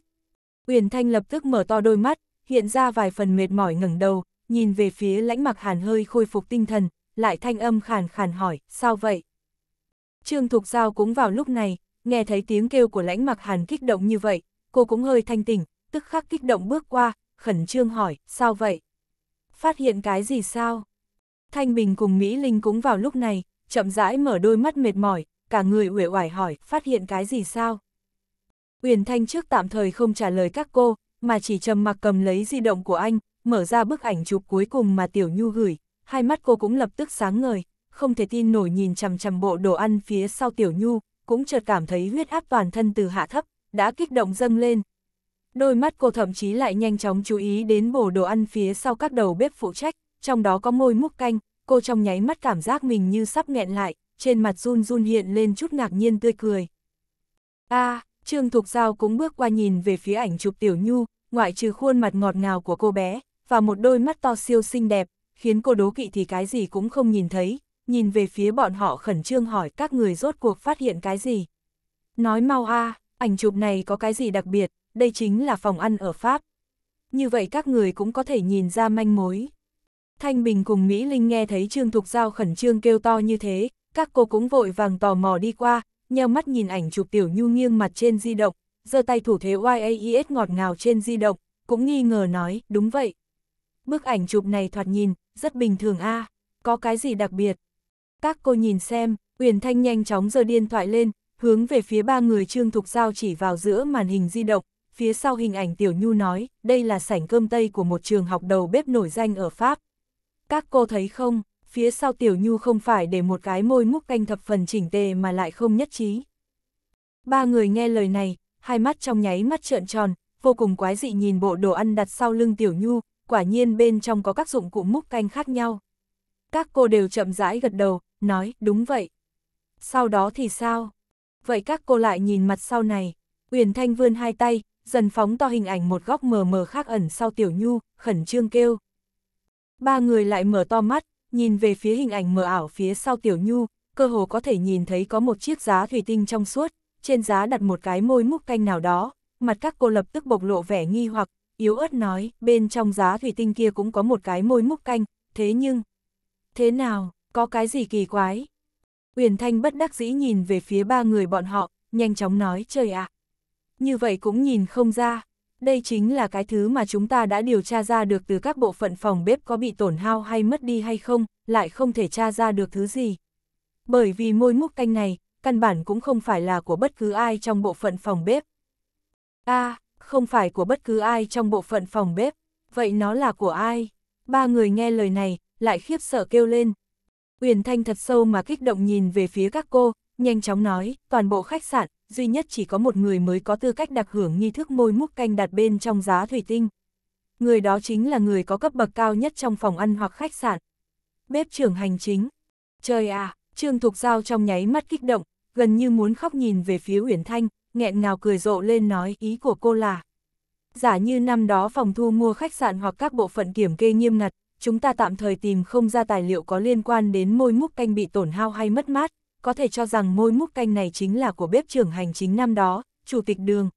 Uyển Thanh lập tức mở to đôi mắt, hiện ra vài phần mệt mỏi ngẩng đầu, nhìn về phía lãnh mặc hàn hơi khôi phục tinh thần, lại thanh âm khàn khàn hỏi, sao vậy? Trương Thục Giao cũng vào lúc này, nghe thấy tiếng kêu của lãnh mặc hàn kích động như vậy, cô cũng hơi thanh tỉnh, tức khắc kích động bước qua, khẩn trương hỏi, sao vậy? phát hiện cái gì sao? Thanh Bình cùng Mỹ Linh cũng vào lúc này, chậm rãi mở đôi mắt mệt mỏi, cả người uể oải hỏi, phát hiện cái gì sao? Uyển Thanh trước tạm thời không trả lời các cô, mà chỉ trầm mặc cầm lấy di động của anh, mở ra bức ảnh chụp cuối cùng mà Tiểu Nhu gửi, hai mắt cô cũng lập tức sáng ngời, không thể tin nổi nhìn chằm chằm bộ đồ ăn phía sau Tiểu Nhu, cũng chợt cảm thấy huyết áp toàn thân từ hạ thấp, đã kích động dâng lên, Đôi mắt cô thậm chí lại nhanh chóng chú ý đến bổ đồ ăn phía sau các đầu bếp phụ trách, trong đó có môi múc canh, cô trong nháy mắt cảm giác mình như sắp nghẹn lại, trên mặt run run hiện lên chút ngạc nhiên tươi cười. a à, Trương Thục Giao cũng bước qua nhìn về phía ảnh chụp Tiểu Nhu, ngoại trừ khuôn mặt ngọt ngào của cô bé, và một đôi mắt to siêu xinh đẹp, khiến cô đố kỵ thì cái gì cũng không nhìn thấy, nhìn về phía bọn họ khẩn trương hỏi các người rốt cuộc phát hiện cái gì. Nói mau a à, ảnh chụp này có cái gì đặc biệt, đây chính là phòng ăn ở Pháp. Như vậy các người cũng có thể nhìn ra manh mối. Thanh Bình cùng Mỹ Linh nghe thấy Trương Thục Giao khẩn trương kêu to như thế, các cô cũng vội vàng tò mò đi qua, nheo mắt nhìn ảnh chụp Tiểu Nhu nghiêng mặt trên di động, giơ tay thủ thế YAES ngọt ngào trên di động, cũng nghi ngờ nói, đúng vậy. Bức ảnh chụp này thoạt nhìn, rất bình thường a có cái gì đặc biệt. Các cô nhìn xem, Uyển Thanh nhanh chóng giơ điện thoại lên, hướng về phía ba người Trương Thục Giao chỉ vào giữa màn hình di động, phía sau hình ảnh Tiểu Nhu nói, đây là sảnh cơm Tây của một trường học đầu bếp nổi danh ở Pháp. Các cô thấy không, phía sau Tiểu Nhu không phải để một cái môi múc canh thập phần chỉnh tề mà lại không nhất trí. Ba người nghe lời này, hai mắt trong nháy mắt trợn tròn, vô cùng quái dị nhìn bộ đồ ăn đặt sau lưng Tiểu Nhu, quả nhiên bên trong có các dụng cụ múc canh khác nhau. Các cô đều chậm rãi gật đầu, nói, đúng vậy. Sau đó thì sao? Vậy các cô lại nhìn mặt sau này. Uyển Thanh vươn hai tay, dần phóng to hình ảnh một góc mờ mờ khác ẩn sau Tiểu Nhu, khẩn trương kêu. Ba người lại mở to mắt, nhìn về phía hình ảnh mờ ảo phía sau Tiểu Nhu, cơ hồ có thể nhìn thấy có một chiếc giá thủy tinh trong suốt, trên giá đặt một cái môi múc canh nào đó, mặt các cô lập tức bộc lộ vẻ nghi hoặc, yếu ớt nói, bên trong giá thủy tinh kia cũng có một cái môi múc canh, thế nhưng... Thế nào, có cái gì kỳ quái? Uyển Thanh bất đắc dĩ nhìn về phía ba người bọn họ, nhanh chóng nói, trời ạ, à, như vậy cũng nhìn không ra. Đây chính là cái thứ mà chúng ta đã điều tra ra được từ các bộ phận phòng bếp có bị tổn hao hay mất đi hay không, lại không thể tra ra được thứ gì. Bởi vì môi múc canh này, căn bản cũng không phải là của bất cứ ai trong bộ phận phòng bếp. a à, không phải của bất cứ ai trong bộ phận phòng bếp, vậy nó là của ai? Ba người nghe lời này, lại khiếp sợ kêu lên. Uyển Thanh thật sâu mà kích động nhìn về phía các cô, nhanh chóng nói, toàn bộ khách sạn, duy nhất chỉ có một người mới có tư cách đặc hưởng nghi thức môi múc canh đặt bên trong giá thủy tinh. Người đó chính là người có cấp bậc cao nhất trong phòng ăn hoặc khách sạn. Bếp trưởng hành chính. Trời à, Trương Thục Giao trong nháy mắt kích động, gần như muốn khóc nhìn về phía Uyển Thanh, nghẹn ngào cười rộ lên nói ý của cô là. Giả như năm đó phòng thu mua khách sạn hoặc các bộ phận kiểm kê nghiêm ngặt, chúng ta tạm thời tìm không ra tài liệu có liên quan đến môi múc canh bị tổn hao hay mất mát, có thể cho rằng môi múc canh này chính là của bếp trưởng hành chính năm đó, chủ tịch đường.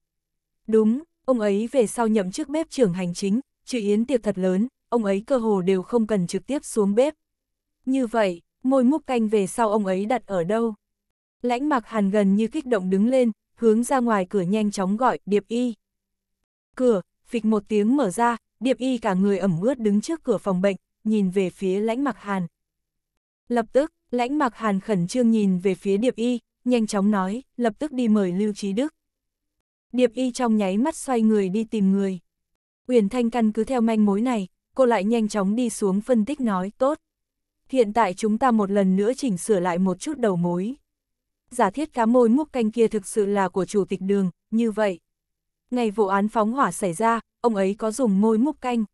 Đúng, ông ấy về sau nhậm chức bếp trưởng hành chính, trừ yến tiệc thật lớn, ông ấy cơ hồ đều không cần trực tiếp xuống bếp. Như vậy, môi múc canh về sau ông ấy đặt ở đâu? Lãnh mặc hàn gần như kích động đứng lên, hướng ra ngoài cửa nhanh chóng gọi Điệp Y. Cửa, phịch một tiếng mở ra, Điệp Y cả người ẩm ướt đứng trước cửa phòng bệnh, nhìn về phía lãnh mặc hàn. Lập tức, Lãnh mặc hàn khẩn trương nhìn về phía Điệp Y, nhanh chóng nói, lập tức đi mời Lưu Trí Đức. Điệp Y trong nháy mắt xoay người đi tìm người. Uyển Thanh căn cứ theo manh mối này, cô lại nhanh chóng đi xuống phân tích nói, tốt. Hiện tại chúng ta một lần nữa chỉnh sửa lại một chút đầu mối. Giả thiết cá môi múc canh kia thực sự là của chủ tịch đường, như vậy. Ngày vụ án phóng hỏa xảy ra, ông ấy có dùng môi múc canh.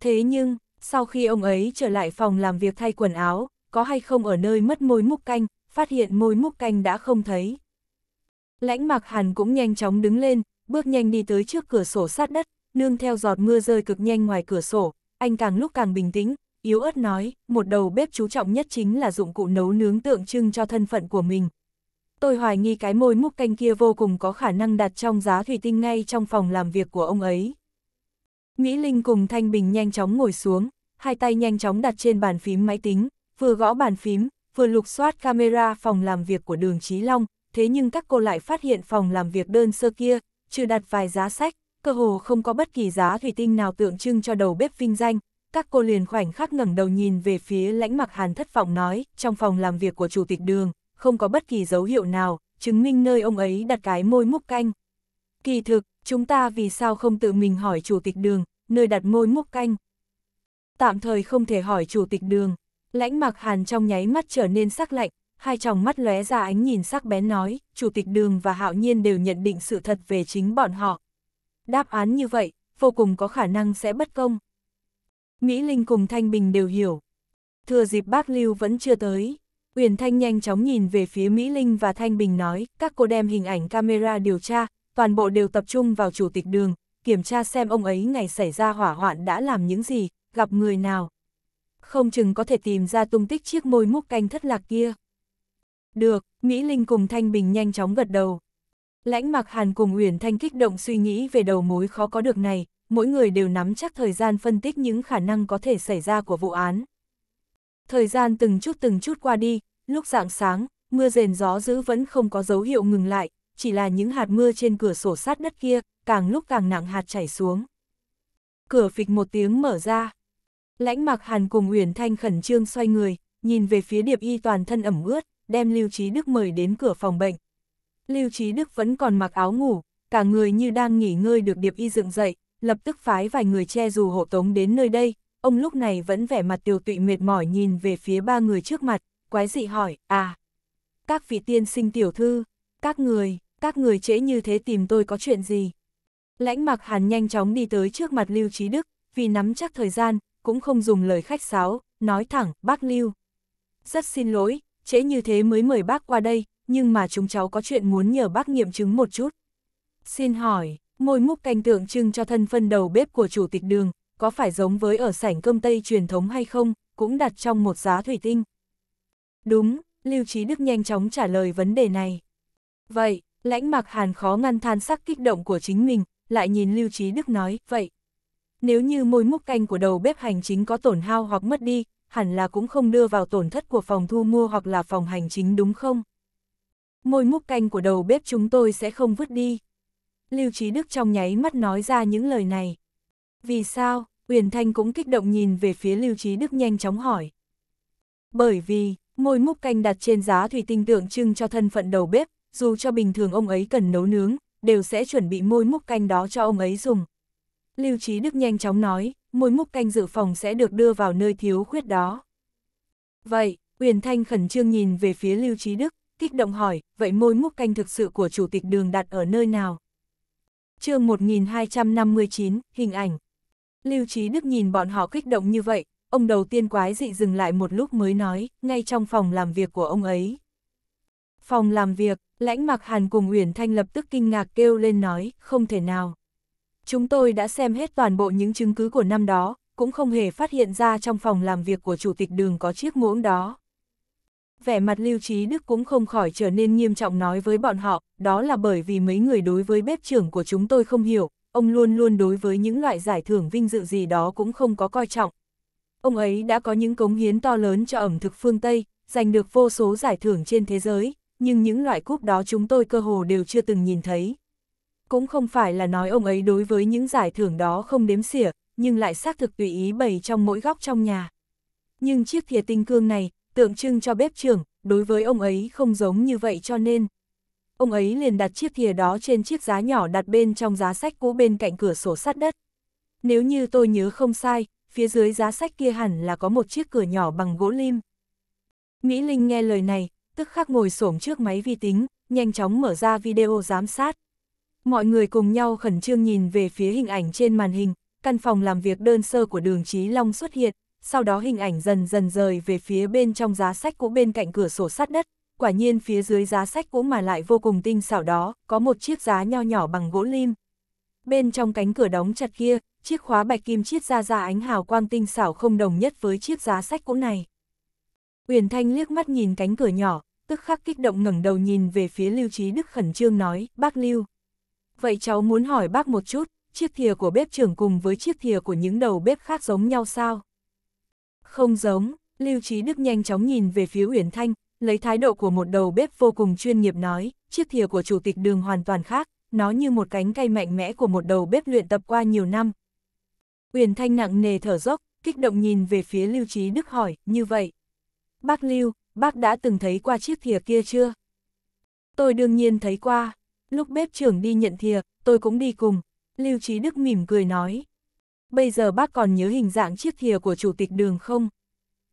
Thế nhưng, sau khi ông ấy trở lại phòng làm việc thay quần áo, có hay không ở nơi mất môi múc canh, phát hiện môi múc canh đã không thấy. Lãnh mạc hàn cũng nhanh chóng đứng lên, bước nhanh đi tới trước cửa sổ sát đất, nương theo giọt mưa rơi cực nhanh ngoài cửa sổ, anh càng lúc càng bình tĩnh, yếu ớt nói, một đầu bếp chú trọng nhất chính là dụng cụ nấu nướng tượng trưng cho thân phận của mình. Tôi hoài nghi cái môi múc canh kia vô cùng có khả năng đặt trong giá thủy tinh ngay trong phòng làm việc của ông ấy. Mỹ Linh cùng Thanh Bình nhanh chóng ngồi xuống, hai tay nhanh chóng đặt trên bàn phím máy tính, vừa gõ bàn phím, vừa lục soát camera phòng làm việc của đường Trí Long, thế nhưng các cô lại phát hiện phòng làm việc đơn sơ kia, trừ đặt vài giá sách, cơ hồ không có bất kỳ giá thủy tinh nào tượng trưng cho đầu bếp vinh danh. Các cô liền khoảnh khắc ngẩng đầu nhìn về phía lãnh mặc hàn thất vọng nói, trong phòng làm việc của chủ tịch đường, không có bất kỳ dấu hiệu nào, chứng minh nơi ông ấy đặt cái môi múc canh. Kỳ thực, chúng ta vì sao không tự mình hỏi chủ tịch đường, nơi đặt môi múc canh. Tạm thời không thể hỏi chủ tịch đường. Lãnh mặc hàn trong nháy mắt trở nên sắc lạnh, hai tròng mắt lóe ra ánh nhìn sắc bén nói, Chủ tịch Đường và Hạo Nhiên đều nhận định sự thật về chính bọn họ. Đáp án như vậy, vô cùng có khả năng sẽ bất công. Mỹ Linh cùng Thanh Bình đều hiểu. Thừa dịp bác Lưu vẫn chưa tới, Uyển Thanh nhanh chóng nhìn về phía Mỹ Linh và Thanh Bình nói, các cô đem hình ảnh camera điều tra, toàn bộ đều tập trung vào Chủ tịch Đường, kiểm tra xem ông ấy ngày xảy ra hỏa hoạn đã làm những gì, gặp người nào không chừng có thể tìm ra tung tích chiếc môi múc canh thất lạc kia. Được, Mỹ Linh cùng Thanh Bình nhanh chóng gật đầu. Lãnh mặc Hàn cùng Uyển Thanh kích động suy nghĩ về đầu mối khó có được này, mỗi người đều nắm chắc thời gian phân tích những khả năng có thể xảy ra của vụ án. Thời gian từng chút từng chút qua đi, lúc rạng sáng, mưa rền gió dữ vẫn không có dấu hiệu ngừng lại, chỉ là những hạt mưa trên cửa sổ sát đất kia, càng lúc càng nặng hạt chảy xuống. Cửa phịch một tiếng mở ra. Lãnh Mạc Hàn cùng Uyển Thanh khẩn trương xoay người, nhìn về phía Điệp Y toàn thân ẩm ướt, đem Lưu Trí Đức mời đến cửa phòng bệnh. Lưu Trí Đức vẫn còn mặc áo ngủ, cả người như đang nghỉ ngơi được Điệp Y dựng dậy, lập tức phái vài người che dù hộ tống đến nơi đây, ông lúc này vẫn vẻ mặt tiêu tụy mệt mỏi nhìn về phía ba người trước mặt, quái dị hỏi, à, các vị tiên sinh tiểu thư, các người, các người trễ như thế tìm tôi có chuyện gì? Lãnh mặc hàn nhanh chóng đi tới trước mặt Lưu Trí Đức, vì nắm chắc thời gian, cũng không dùng lời khách sáo, nói thẳng, bác Lưu. Rất xin lỗi, trễ như thế mới mời bác qua đây, nhưng mà chúng cháu có chuyện muốn nhờ bác nghiệm chứng một chút. Xin hỏi, môi múc canh tượng trưng cho thân phân đầu bếp của chủ tịch đường, có phải giống với ở sảnh cơm Tây truyền thống hay không, cũng đặt trong một giá thủy tinh. Đúng, Lưu Trí Đức nhanh chóng trả lời vấn đề này. Vậy, lãnh mặc hàn khó ngăn than sắc kích động của chính mình, lại nhìn Lưu Trí Đức nói, vậy, nếu như môi múc canh của đầu bếp hành chính có tổn hao hoặc mất đi, hẳn là cũng không đưa vào tổn thất của phòng thu mua hoặc là phòng hành chính đúng không? Môi múc canh của đầu bếp chúng tôi sẽ không vứt đi. Lưu Trí Đức trong nháy mắt nói ra những lời này. Vì sao? Uyển Thanh cũng kích động nhìn về phía Lưu Trí Đức nhanh chóng hỏi. Bởi vì, môi múc canh đặt trên giá thủy tinh tượng trưng cho thân phận đầu bếp, dù cho bình thường ông ấy cần nấu nướng, đều sẽ chuẩn bị môi múc canh đó cho ông ấy dùng, Lưu Trí Đức nhanh chóng nói, mỗi múc canh dự phòng sẽ được đưa vào nơi thiếu khuyết đó. Vậy, Uyển Thanh khẩn trương nhìn về phía Lưu Trí Đức, kích động hỏi, vậy môi múc canh thực sự của chủ tịch đường đặt ở nơi nào? chương 1259, hình ảnh. Lưu Trí Đức nhìn bọn họ kích động như vậy, ông đầu tiên quái dị dừng lại một lúc mới nói, ngay trong phòng làm việc của ông ấy. Phòng làm việc, lãnh mặc hàn cùng Uyển Thanh lập tức kinh ngạc kêu lên nói, không thể nào. Chúng tôi đã xem hết toàn bộ những chứng cứ của năm đó, cũng không hề phát hiện ra trong phòng làm việc của chủ tịch đường có chiếc muỗng đó. Vẻ mặt Lưu Trí Đức cũng không khỏi trở nên nghiêm trọng nói với bọn họ, đó là bởi vì mấy người đối với bếp trưởng của chúng tôi không hiểu, ông luôn luôn đối với những loại giải thưởng vinh dự gì đó cũng không có coi trọng. Ông ấy đã có những cống hiến to lớn cho ẩm thực phương Tây, giành được vô số giải thưởng trên thế giới, nhưng những loại cúp đó chúng tôi cơ hồ đều chưa từng nhìn thấy. Cũng không phải là nói ông ấy đối với những giải thưởng đó không đếm xỉa, nhưng lại xác thực tùy ý bày trong mỗi góc trong nhà. Nhưng chiếc thìa tinh cương này, tượng trưng cho bếp trưởng, đối với ông ấy không giống như vậy cho nên. Ông ấy liền đặt chiếc thìa đó trên chiếc giá nhỏ đặt bên trong giá sách cũ bên cạnh cửa sổ sát đất. Nếu như tôi nhớ không sai, phía dưới giá sách kia hẳn là có một chiếc cửa nhỏ bằng gỗ lim. Mỹ Linh nghe lời này, tức khắc ngồi xổm trước máy vi tính, nhanh chóng mở ra video giám sát. Mọi người cùng nhau khẩn trương nhìn về phía hình ảnh trên màn hình, căn phòng làm việc đơn sơ của đường Chí Long xuất hiện, sau đó hình ảnh dần dần rời về phía bên trong giá sách cũ bên cạnh cửa sổ sát đất, quả nhiên phía dưới giá sách cũ mà lại vô cùng tinh xảo đó, có một chiếc giá nho nhỏ bằng gỗ lim. Bên trong cánh cửa đóng chặt kia, chiếc khóa bạch kim chiết ra ra ánh hào quang tinh xảo không đồng nhất với chiếc giá sách cũ này. Uyển Thanh liếc mắt nhìn cánh cửa nhỏ, tức khắc kích động ngẩng đầu nhìn về phía Lưu Trí Đức khẩn trương nói, bác Lưu vậy cháu muốn hỏi bác một chút, chiếc thìa của bếp trưởng cùng với chiếc thìa của những đầu bếp khác giống nhau sao? Không giống, Lưu Trí Đức nhanh chóng nhìn về phía Uyển Thanh, lấy thái độ của một đầu bếp vô cùng chuyên nghiệp nói, chiếc thìa của chủ tịch đường hoàn toàn khác, nó như một cánh cây mạnh mẽ của một đầu bếp luyện tập qua nhiều năm. Uyển Thanh nặng nề thở dốc, kích động nhìn về phía Lưu Trí Đức hỏi, như vậy. Bác Lưu, bác đã từng thấy qua chiếc thìa kia chưa? Tôi đương nhiên thấy qua, Lúc bếp trưởng đi nhận thìa, tôi cũng đi cùng. Lưu Trí Đức mỉm cười nói. Bây giờ bác còn nhớ hình dạng chiếc thìa của chủ tịch đường không?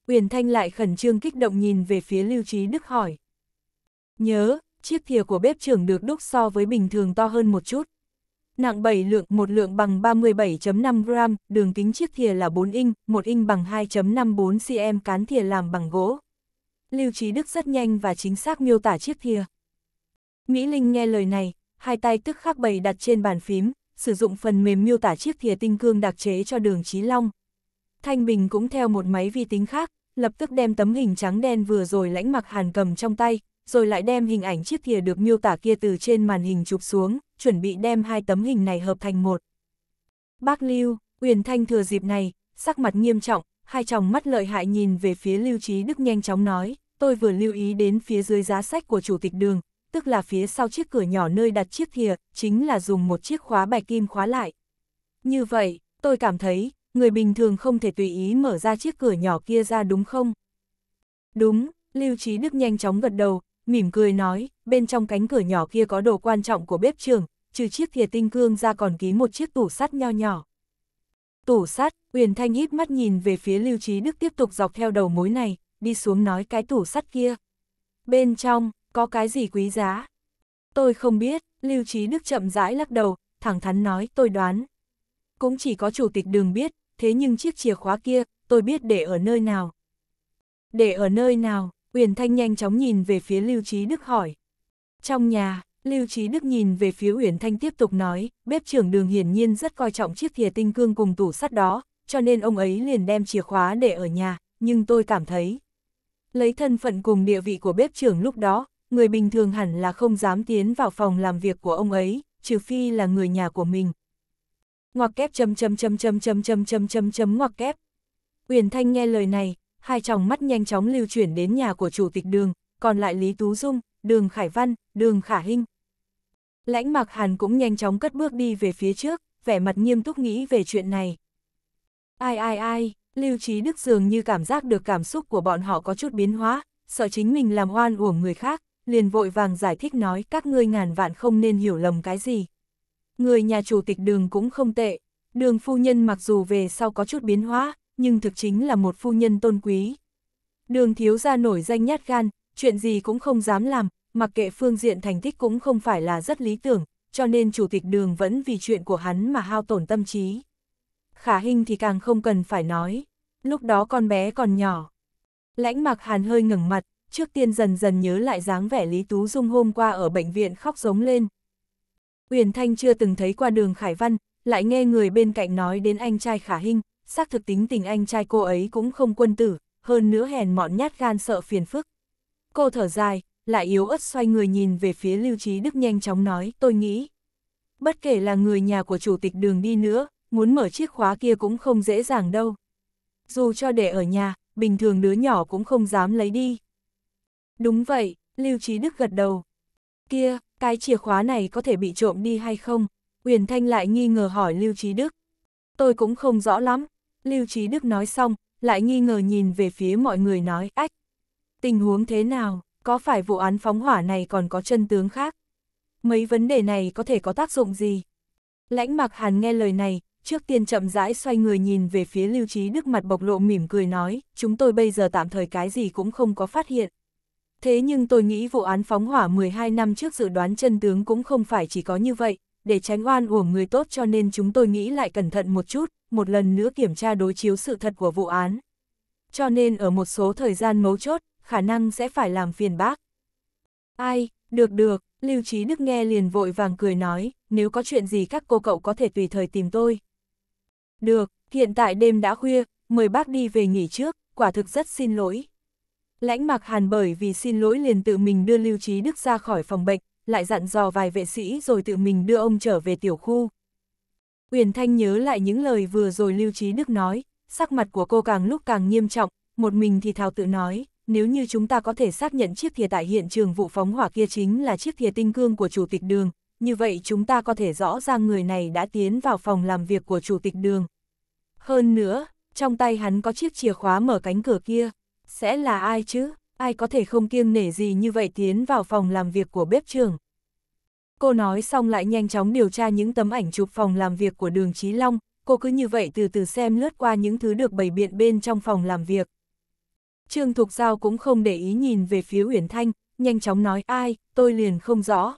Uyển Thanh lại khẩn trương kích động nhìn về phía Lưu Trí Đức hỏi. Nhớ, chiếc thìa của bếp trưởng được đúc so với bình thường to hơn một chút. Nặng 7 lượng, một lượng bằng 37.5 gram, đường kính chiếc thìa là 4 inch, một inch bằng 2.54 cm cán thìa làm bằng gỗ. Lưu Trí Đức rất nhanh và chính xác miêu tả chiếc thìa. Mỹ Linh nghe lời này, hai tay tức khắc bày đặt trên bàn phím, sử dụng phần mềm miêu tả chiếc thìa tinh cương đặc chế cho đường Chí Long. Thanh Bình cũng theo một máy vi tính khác, lập tức đem tấm hình trắng đen vừa rồi lãnh mặc hàn cầm trong tay, rồi lại đem hình ảnh chiếc thìa được miêu tả kia từ trên màn hình chụp xuống, chuẩn bị đem hai tấm hình này hợp thành một. Bác Lưu, Uyển Thanh thừa dịp này, sắc mặt nghiêm trọng, hai tròng mắt lợi hại nhìn về phía Lưu Chí Đức nhanh chóng nói, tôi vừa lưu ý đến phía dưới giá sách của chủ tịch đường, tức là phía sau chiếc cửa nhỏ nơi đặt chiếc thìa, chính là dùng một chiếc khóa bạch kim khóa lại. Như vậy, tôi cảm thấy, người bình thường không thể tùy ý mở ra chiếc cửa nhỏ kia ra đúng không? Đúng, Lưu Trí Đức nhanh chóng gật đầu, mỉm cười nói, bên trong cánh cửa nhỏ kia có đồ quan trọng của bếp trường, trừ chiếc thìa tinh cương ra còn ký một chiếc tủ sắt nho nhỏ. Tủ sắt, Huyền Thanh híp mắt nhìn về phía Lưu Trí Đức tiếp tục dọc theo đầu mối này, đi xuống nói cái tủ sắt kia. Bên trong, có cái gì quý giá? Tôi không biết, Lưu Trí Đức chậm rãi lắc đầu, thẳng thắn nói, tôi đoán. Cũng chỉ có chủ tịch đường biết, thế nhưng chiếc chìa khóa kia, tôi biết để ở nơi nào. Để ở nơi nào, Uyển Thanh nhanh chóng nhìn về phía Lưu Trí Đức hỏi. Trong nhà, Lưu Trí Đức nhìn về phía Uyển Thanh tiếp tục nói, bếp trưởng đường hiển nhiên rất coi trọng chiếc thìa tinh cương cùng tủ sắt đó, cho nên ông ấy liền đem chìa khóa để ở nhà, nhưng tôi cảm thấy. Lấy thân phận cùng địa vị của bếp trưởng lúc đó, người bình thường hẳn là không dám tiến vào phòng làm việc của ông ấy, trừ phi là người nhà của mình. Ngoặc kép chấm chấm chấm chấm chấm chấm chấm chấm chấm ngoặc kép. Uyển Thanh nghe lời này, hai tròng mắt nhanh chóng lưu chuyển đến nhà của chủ tịch đường, còn lại Lý Tú Dung, đường Khải Văn, đường Khả Hinh. Lãnh Mạc Hàn cũng nhanh chóng cất bước đi về phía trước, vẻ mặt nghiêm túc nghĩ về chuyện này. Ai ai ai, Lưu Trí Đức dường như cảm giác được cảm xúc của bọn họ có chút biến hóa, sợ chính mình làm oan uổng người khác, liền vội vàng giải thích nói các ngươi ngàn vạn không nên hiểu lầm cái gì. Người nhà chủ tịch đường cũng không tệ, đường phu nhân mặc dù về sau có chút biến hóa, nhưng thực chính là một phu nhân tôn quý. Đường thiếu gia nổi danh nhát gan, chuyện gì cũng không dám làm, mặc kệ phương diện thành tích cũng không phải là rất lý tưởng, cho nên chủ tịch đường vẫn vì chuyện của hắn mà hao tổn tâm trí. Khả hình thì càng không cần phải nói, lúc đó con bé còn nhỏ. Lãnh mặc hàn hơi ngẩng mặt, trước tiên dần dần nhớ lại dáng vẻ Lý Tú Dung hôm qua ở bệnh viện khóc giống lên. Uyển Thanh chưa từng thấy qua đường Khải Văn, lại nghe người bên cạnh nói đến anh trai Khả Hinh, xác thực tính tình anh trai cô ấy cũng không quân tử, hơn nữa hèn mọn nhát gan sợ phiền phức. Cô thở dài, lại yếu ớt xoay người nhìn về phía Lưu Trí Đức nhanh chóng nói, tôi nghĩ. Bất kể là người nhà của chủ tịch đường đi nữa, muốn mở chiếc khóa kia cũng không dễ dàng đâu. Dù cho để ở nhà, bình thường đứa nhỏ cũng không dám lấy đi. Đúng vậy, Lưu Trí Đức gật đầu. Kia, cái chìa khóa này có thể bị trộm đi hay không? Uyển Thanh lại nghi ngờ hỏi Lưu Trí Đức. Tôi cũng không rõ lắm. Lưu Trí Đức nói xong, lại nghi ngờ nhìn về phía mọi người nói, ách. Tình huống thế nào, có phải vụ án phóng hỏa này còn có chân tướng khác? Mấy vấn đề này có thể có tác dụng gì? Lãnh mặc hàn nghe lời này, trước tiên chậm rãi xoay người nhìn về phía Lưu Trí Đức mặt bộc lộ mỉm cười nói, chúng tôi bây giờ tạm thời cái gì cũng không có phát hiện. Thế nhưng tôi nghĩ vụ án phóng hỏa 12 năm trước dự đoán chân tướng cũng không phải chỉ có như vậy, để tránh oan uổng người tốt cho nên chúng tôi nghĩ lại cẩn thận một chút, một lần nữa kiểm tra đối chiếu sự thật của vụ án. Cho nên ở một số thời gian mấu chốt, khả năng sẽ phải làm phiền bác. Ai, được được, Lưu Trí Đức nghe liền vội vàng cười nói, nếu có chuyện gì các cô cậu có thể tùy thời tìm tôi. Được, hiện tại đêm đã khuya, mời bác đi về nghỉ trước, quả thực rất xin lỗi, Lãnh mặc hàn bởi vì xin lỗi liền tự mình đưa Lưu Trí Đức ra khỏi phòng bệnh, lại dặn dò vài vệ sĩ rồi tự mình đưa ông trở về tiểu khu. Uyển Thanh nhớ lại những lời vừa rồi Lưu Trí Đức nói, sắc mặt của cô càng lúc càng nghiêm trọng, một mình thì thào tự nói, nếu như chúng ta có thể xác nhận chiếc thìa tại hiện trường vụ phóng hỏa kia chính là chiếc thìa tinh cương của chủ tịch đường, như vậy chúng ta có thể rõ ràng người này đã tiến vào phòng làm việc của chủ tịch đường. Hơn nữa, trong tay hắn có chiếc chìa khóa mở cánh cửa kia sẽ là ai chứ? Ai có thể không kiêng nể gì như vậy tiến vào phòng làm việc của bếp trưởng? Cô nói xong lại nhanh chóng điều tra những tấm ảnh chụp phòng làm việc của đường Trí Long, cô cứ như vậy từ từ xem lướt qua những thứ được bày biện bên trong phòng làm việc. Trương Thục Giao cũng không để ý nhìn về phía Uyển Thanh, nhanh chóng nói ai, tôi liền không rõ.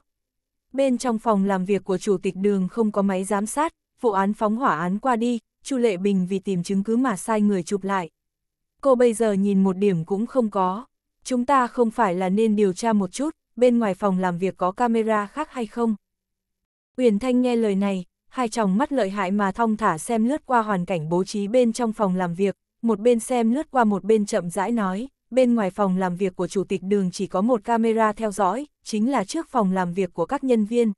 Bên trong phòng làm việc của chủ tịch đường không có máy giám sát, vụ án phóng hỏa án qua đi, Chu Lệ Bình vì tìm chứng cứ mà sai người chụp lại cô bây giờ nhìn một điểm cũng không có. Chúng ta không phải là nên điều tra một chút, bên ngoài phòng làm việc có camera khác hay không? Uyển Thanh nghe lời này, hai chồng mắt lợi hại mà thong thả xem lướt qua hoàn cảnh bố trí bên trong phòng làm việc, một bên xem lướt qua một bên chậm rãi nói, bên ngoài phòng làm việc của chủ tịch đường chỉ có một camera theo dõi, chính là trước phòng làm việc của các nhân viên.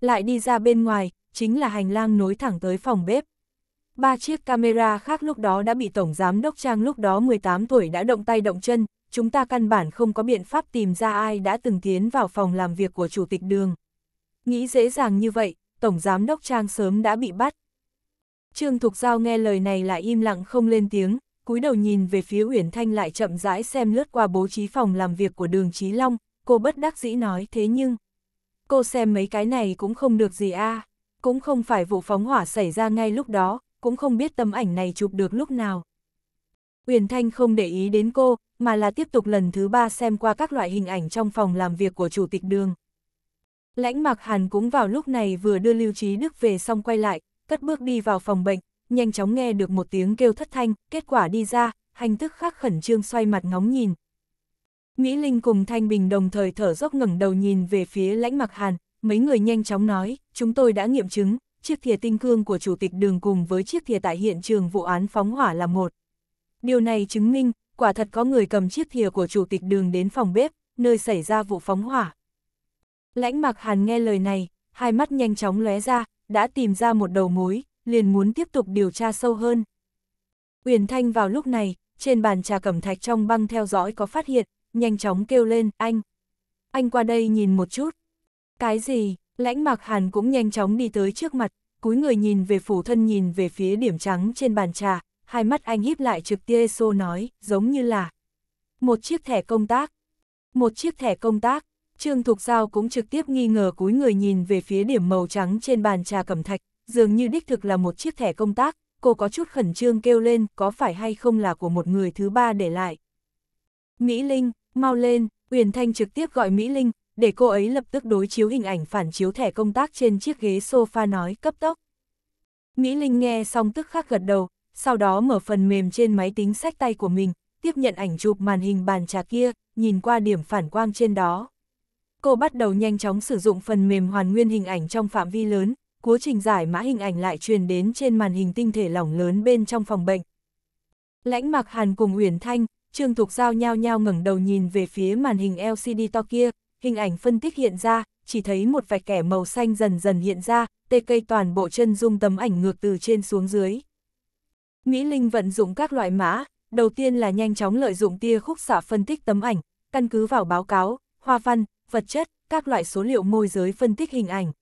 Lại đi ra bên ngoài, chính là hành lang nối thẳng tới phòng bếp. Ba chiếc camera khác lúc đó đã bị Tổng Giám Đốc Trang lúc đó 18 tuổi đã động tay động chân, chúng ta căn bản không có biện pháp tìm ra ai đã từng tiến vào phòng làm việc của Chủ tịch Đường. Nghĩ dễ dàng như vậy, Tổng Giám Đốc Trang sớm đã bị bắt. Trương Thục Giao nghe lời này lại im lặng không lên tiếng, cúi đầu nhìn về phía Uyển Thanh lại chậm rãi xem lướt qua bố trí phòng làm việc của đường Trí Long, cô bất đắc dĩ nói thế nhưng. Cô xem mấy cái này cũng không được gì a à. cũng không phải vụ phóng hỏa xảy ra ngay lúc đó, cũng không biết tấm ảnh này chụp được lúc nào. Uyển Thanh không để ý đến cô, mà là tiếp tục lần thứ ba xem qua các loại hình ảnh trong phòng làm việc của chủ tịch đường. Lãnh Mạc Hàn cũng vào lúc này vừa đưa Lưu Trí Đức về xong quay lại, cất bước đi vào phòng bệnh, nhanh chóng nghe được một tiếng kêu thất thanh, kết quả đi ra, hành tức khắc khẩn trương xoay mặt ngóng nhìn. Mỹ Linh cùng Thanh Bình đồng thời thở dốc ngẩng đầu nhìn về phía lãnh Mạc Hàn, mấy người nhanh chóng nói, chúng tôi đã nghiệm chứng, chiếc thìa tinh cương của chủ tịch đường cùng với chiếc thìa tại hiện trường vụ án phóng hỏa là một. Điều này chứng minh, quả thật có người cầm chiếc thìa của chủ tịch đường đến phòng bếp, nơi xảy ra vụ phóng hỏa. Lãnh mặc Hàn nghe lời này, hai mắt nhanh chóng lóe ra, đã tìm ra một đầu mối, liền muốn tiếp tục điều tra sâu hơn. Uyển Thanh vào lúc này, trên bàn trà cẩm thạch trong băng theo dõi có phát hiện, nhanh chóng kêu lên, anh. Anh qua đây nhìn một chút. Cái gì? Lãnh mạc hàn cũng nhanh chóng đi tới trước mặt, cúi người nhìn về phủ thân nhìn về phía điểm trắng trên bàn trà, hai mắt anh híp lại trực tia xô nói, giống như là một chiếc thẻ công tác. Một chiếc thẻ công tác, Trương Thục Giao cũng trực tiếp nghi ngờ cúi người nhìn về phía điểm màu trắng trên bàn trà cẩm thạch, dường như đích thực là một chiếc thẻ công tác, cô có chút khẩn trương kêu lên có phải hay không là của một người thứ ba để lại. Mỹ Linh, mau lên, Uyển Thanh trực tiếp gọi Mỹ Linh, để cô ấy lập tức đối chiếu hình ảnh phản chiếu thẻ công tác trên chiếc ghế sofa nói cấp tốc. Mỹ Linh nghe xong tức khắc gật đầu, sau đó mở phần mềm trên máy tính sách tay của mình, tiếp nhận ảnh chụp màn hình bàn trà kia, nhìn qua điểm phản quang trên đó. Cô bắt đầu nhanh chóng sử dụng phần mềm hoàn nguyên hình ảnh trong phạm vi lớn, quá trình giải mã hình ảnh lại truyền đến trên màn hình tinh thể lỏng lớn bên trong phòng bệnh. Lãnh Mạc Hàn cùng Uyển Thanh, Trương Thục Giao nhao nhao ngẩng đầu nhìn về phía màn hình LCD to kia, hình ảnh phân tích hiện ra, chỉ thấy một vạch kẻ màu xanh dần dần hiện ra, tê cây toàn bộ chân dung tấm ảnh ngược từ trên xuống dưới. Mỹ Linh vận dụng các loại mã, đầu tiên là nhanh chóng lợi dụng tia khúc xạ phân tích tấm ảnh, căn cứ vào báo cáo, hoa văn, vật chất, các loại số liệu môi giới phân tích hình ảnh.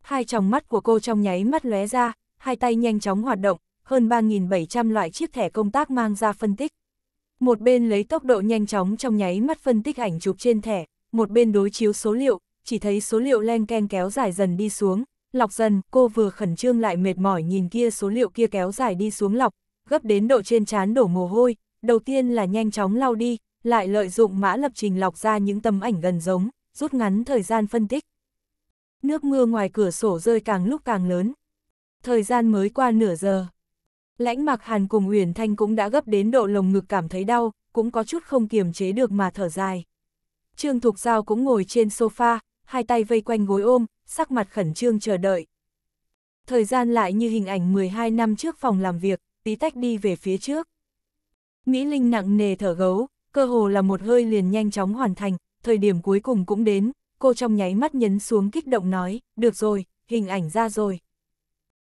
Hai tròng mắt của cô trong nháy mắt lóe ra, hai tay nhanh chóng hoạt động, hơn 3.700 loại chiếc thẻ công tác mang ra phân tích. Một bên lấy tốc độ nhanh chóng trong nháy mắt phân tích ảnh chụp trên thẻ, một bên đối chiếu số liệu, chỉ thấy số liệu len ken kéo dài dần đi xuống, lọc dần, cô vừa khẩn trương lại mệt mỏi nhìn kia số liệu kia kéo dài đi xuống lọc, gấp đến độ trên trán đổ mồ hôi, đầu tiên là nhanh chóng lau đi, lại lợi dụng mã lập trình lọc ra những tấm ảnh gần giống, rút ngắn thời gian phân tích. Nước mưa ngoài cửa sổ rơi càng lúc càng lớn. Thời gian mới qua nửa giờ. Lãnh mặc hàn cùng Uyển Thanh cũng đã gấp đến độ lồng ngực cảm thấy đau, cũng có chút không kiềm chế được mà thở dài. Trương Thục Giao cũng ngồi trên sofa, hai tay vây quanh gối ôm, sắc mặt khẩn trương chờ đợi. Thời gian lại như hình ảnh 12 năm trước phòng làm việc, tí tách đi về phía trước. Mỹ Linh nặng nề thở gấu, cơ hồ là một hơi liền nhanh chóng hoàn thành, thời điểm cuối cùng cũng đến, cô trong nháy mắt nhấn xuống kích động nói, được rồi, hình ảnh ra rồi.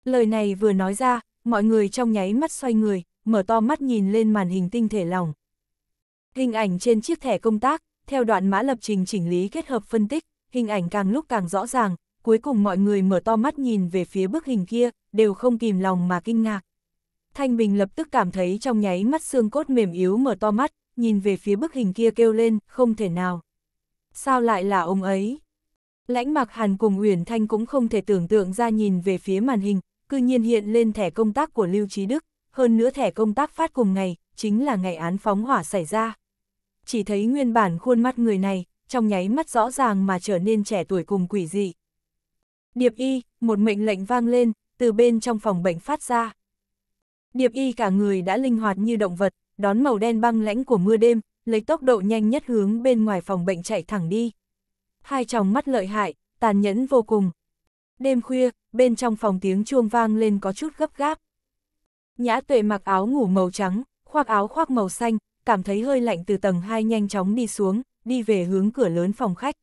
Lời này vừa nói ra, mọi người trong nháy mắt xoay người, mở to mắt nhìn lên màn hình tinh thể lòng. Hình ảnh trên chiếc thẻ công tác, theo đoạn mã lập trình chỉnh lý kết hợp phân tích, hình ảnh càng lúc càng rõ ràng, cuối cùng mọi người mở to mắt nhìn về phía bức hình kia, đều không kìm lòng mà kinh ngạc. Thanh Bình lập tức cảm thấy trong nháy mắt xương cốt mềm yếu mở to mắt, nhìn về phía bức hình kia kêu lên, không thể nào. Sao lại là ông ấy? Lãnh Mạc Hàn cùng Uyển Thanh cũng không thể tưởng tượng ra nhìn về phía màn hình, cư nhiên hiện lên thẻ công tác của Lưu Trí Đức, hơn nữa thẻ công tác phát cùng ngày, chính là ngày án phóng hỏa xảy ra chỉ thấy nguyên bản khuôn mắt người này, trong nháy mắt rõ ràng mà trở nên trẻ tuổi cùng quỷ dị. Điệp y, một mệnh lệnh vang lên, từ bên trong phòng bệnh phát ra. Điệp y cả người đã linh hoạt như động vật, đón màu đen băng lãnh của mưa đêm, lấy tốc độ nhanh nhất hướng bên ngoài phòng bệnh chạy thẳng đi. Hai tròng mắt lợi hại, tàn nhẫn vô cùng. Đêm khuya, bên trong phòng tiếng chuông vang lên có chút gấp gáp. Nhã tuệ mặc áo ngủ màu trắng, khoác áo khoác màu xanh, cảm thấy hơi lạnh từ tầng 2 nhanh chóng đi xuống, đi về hướng cửa lớn phòng khách.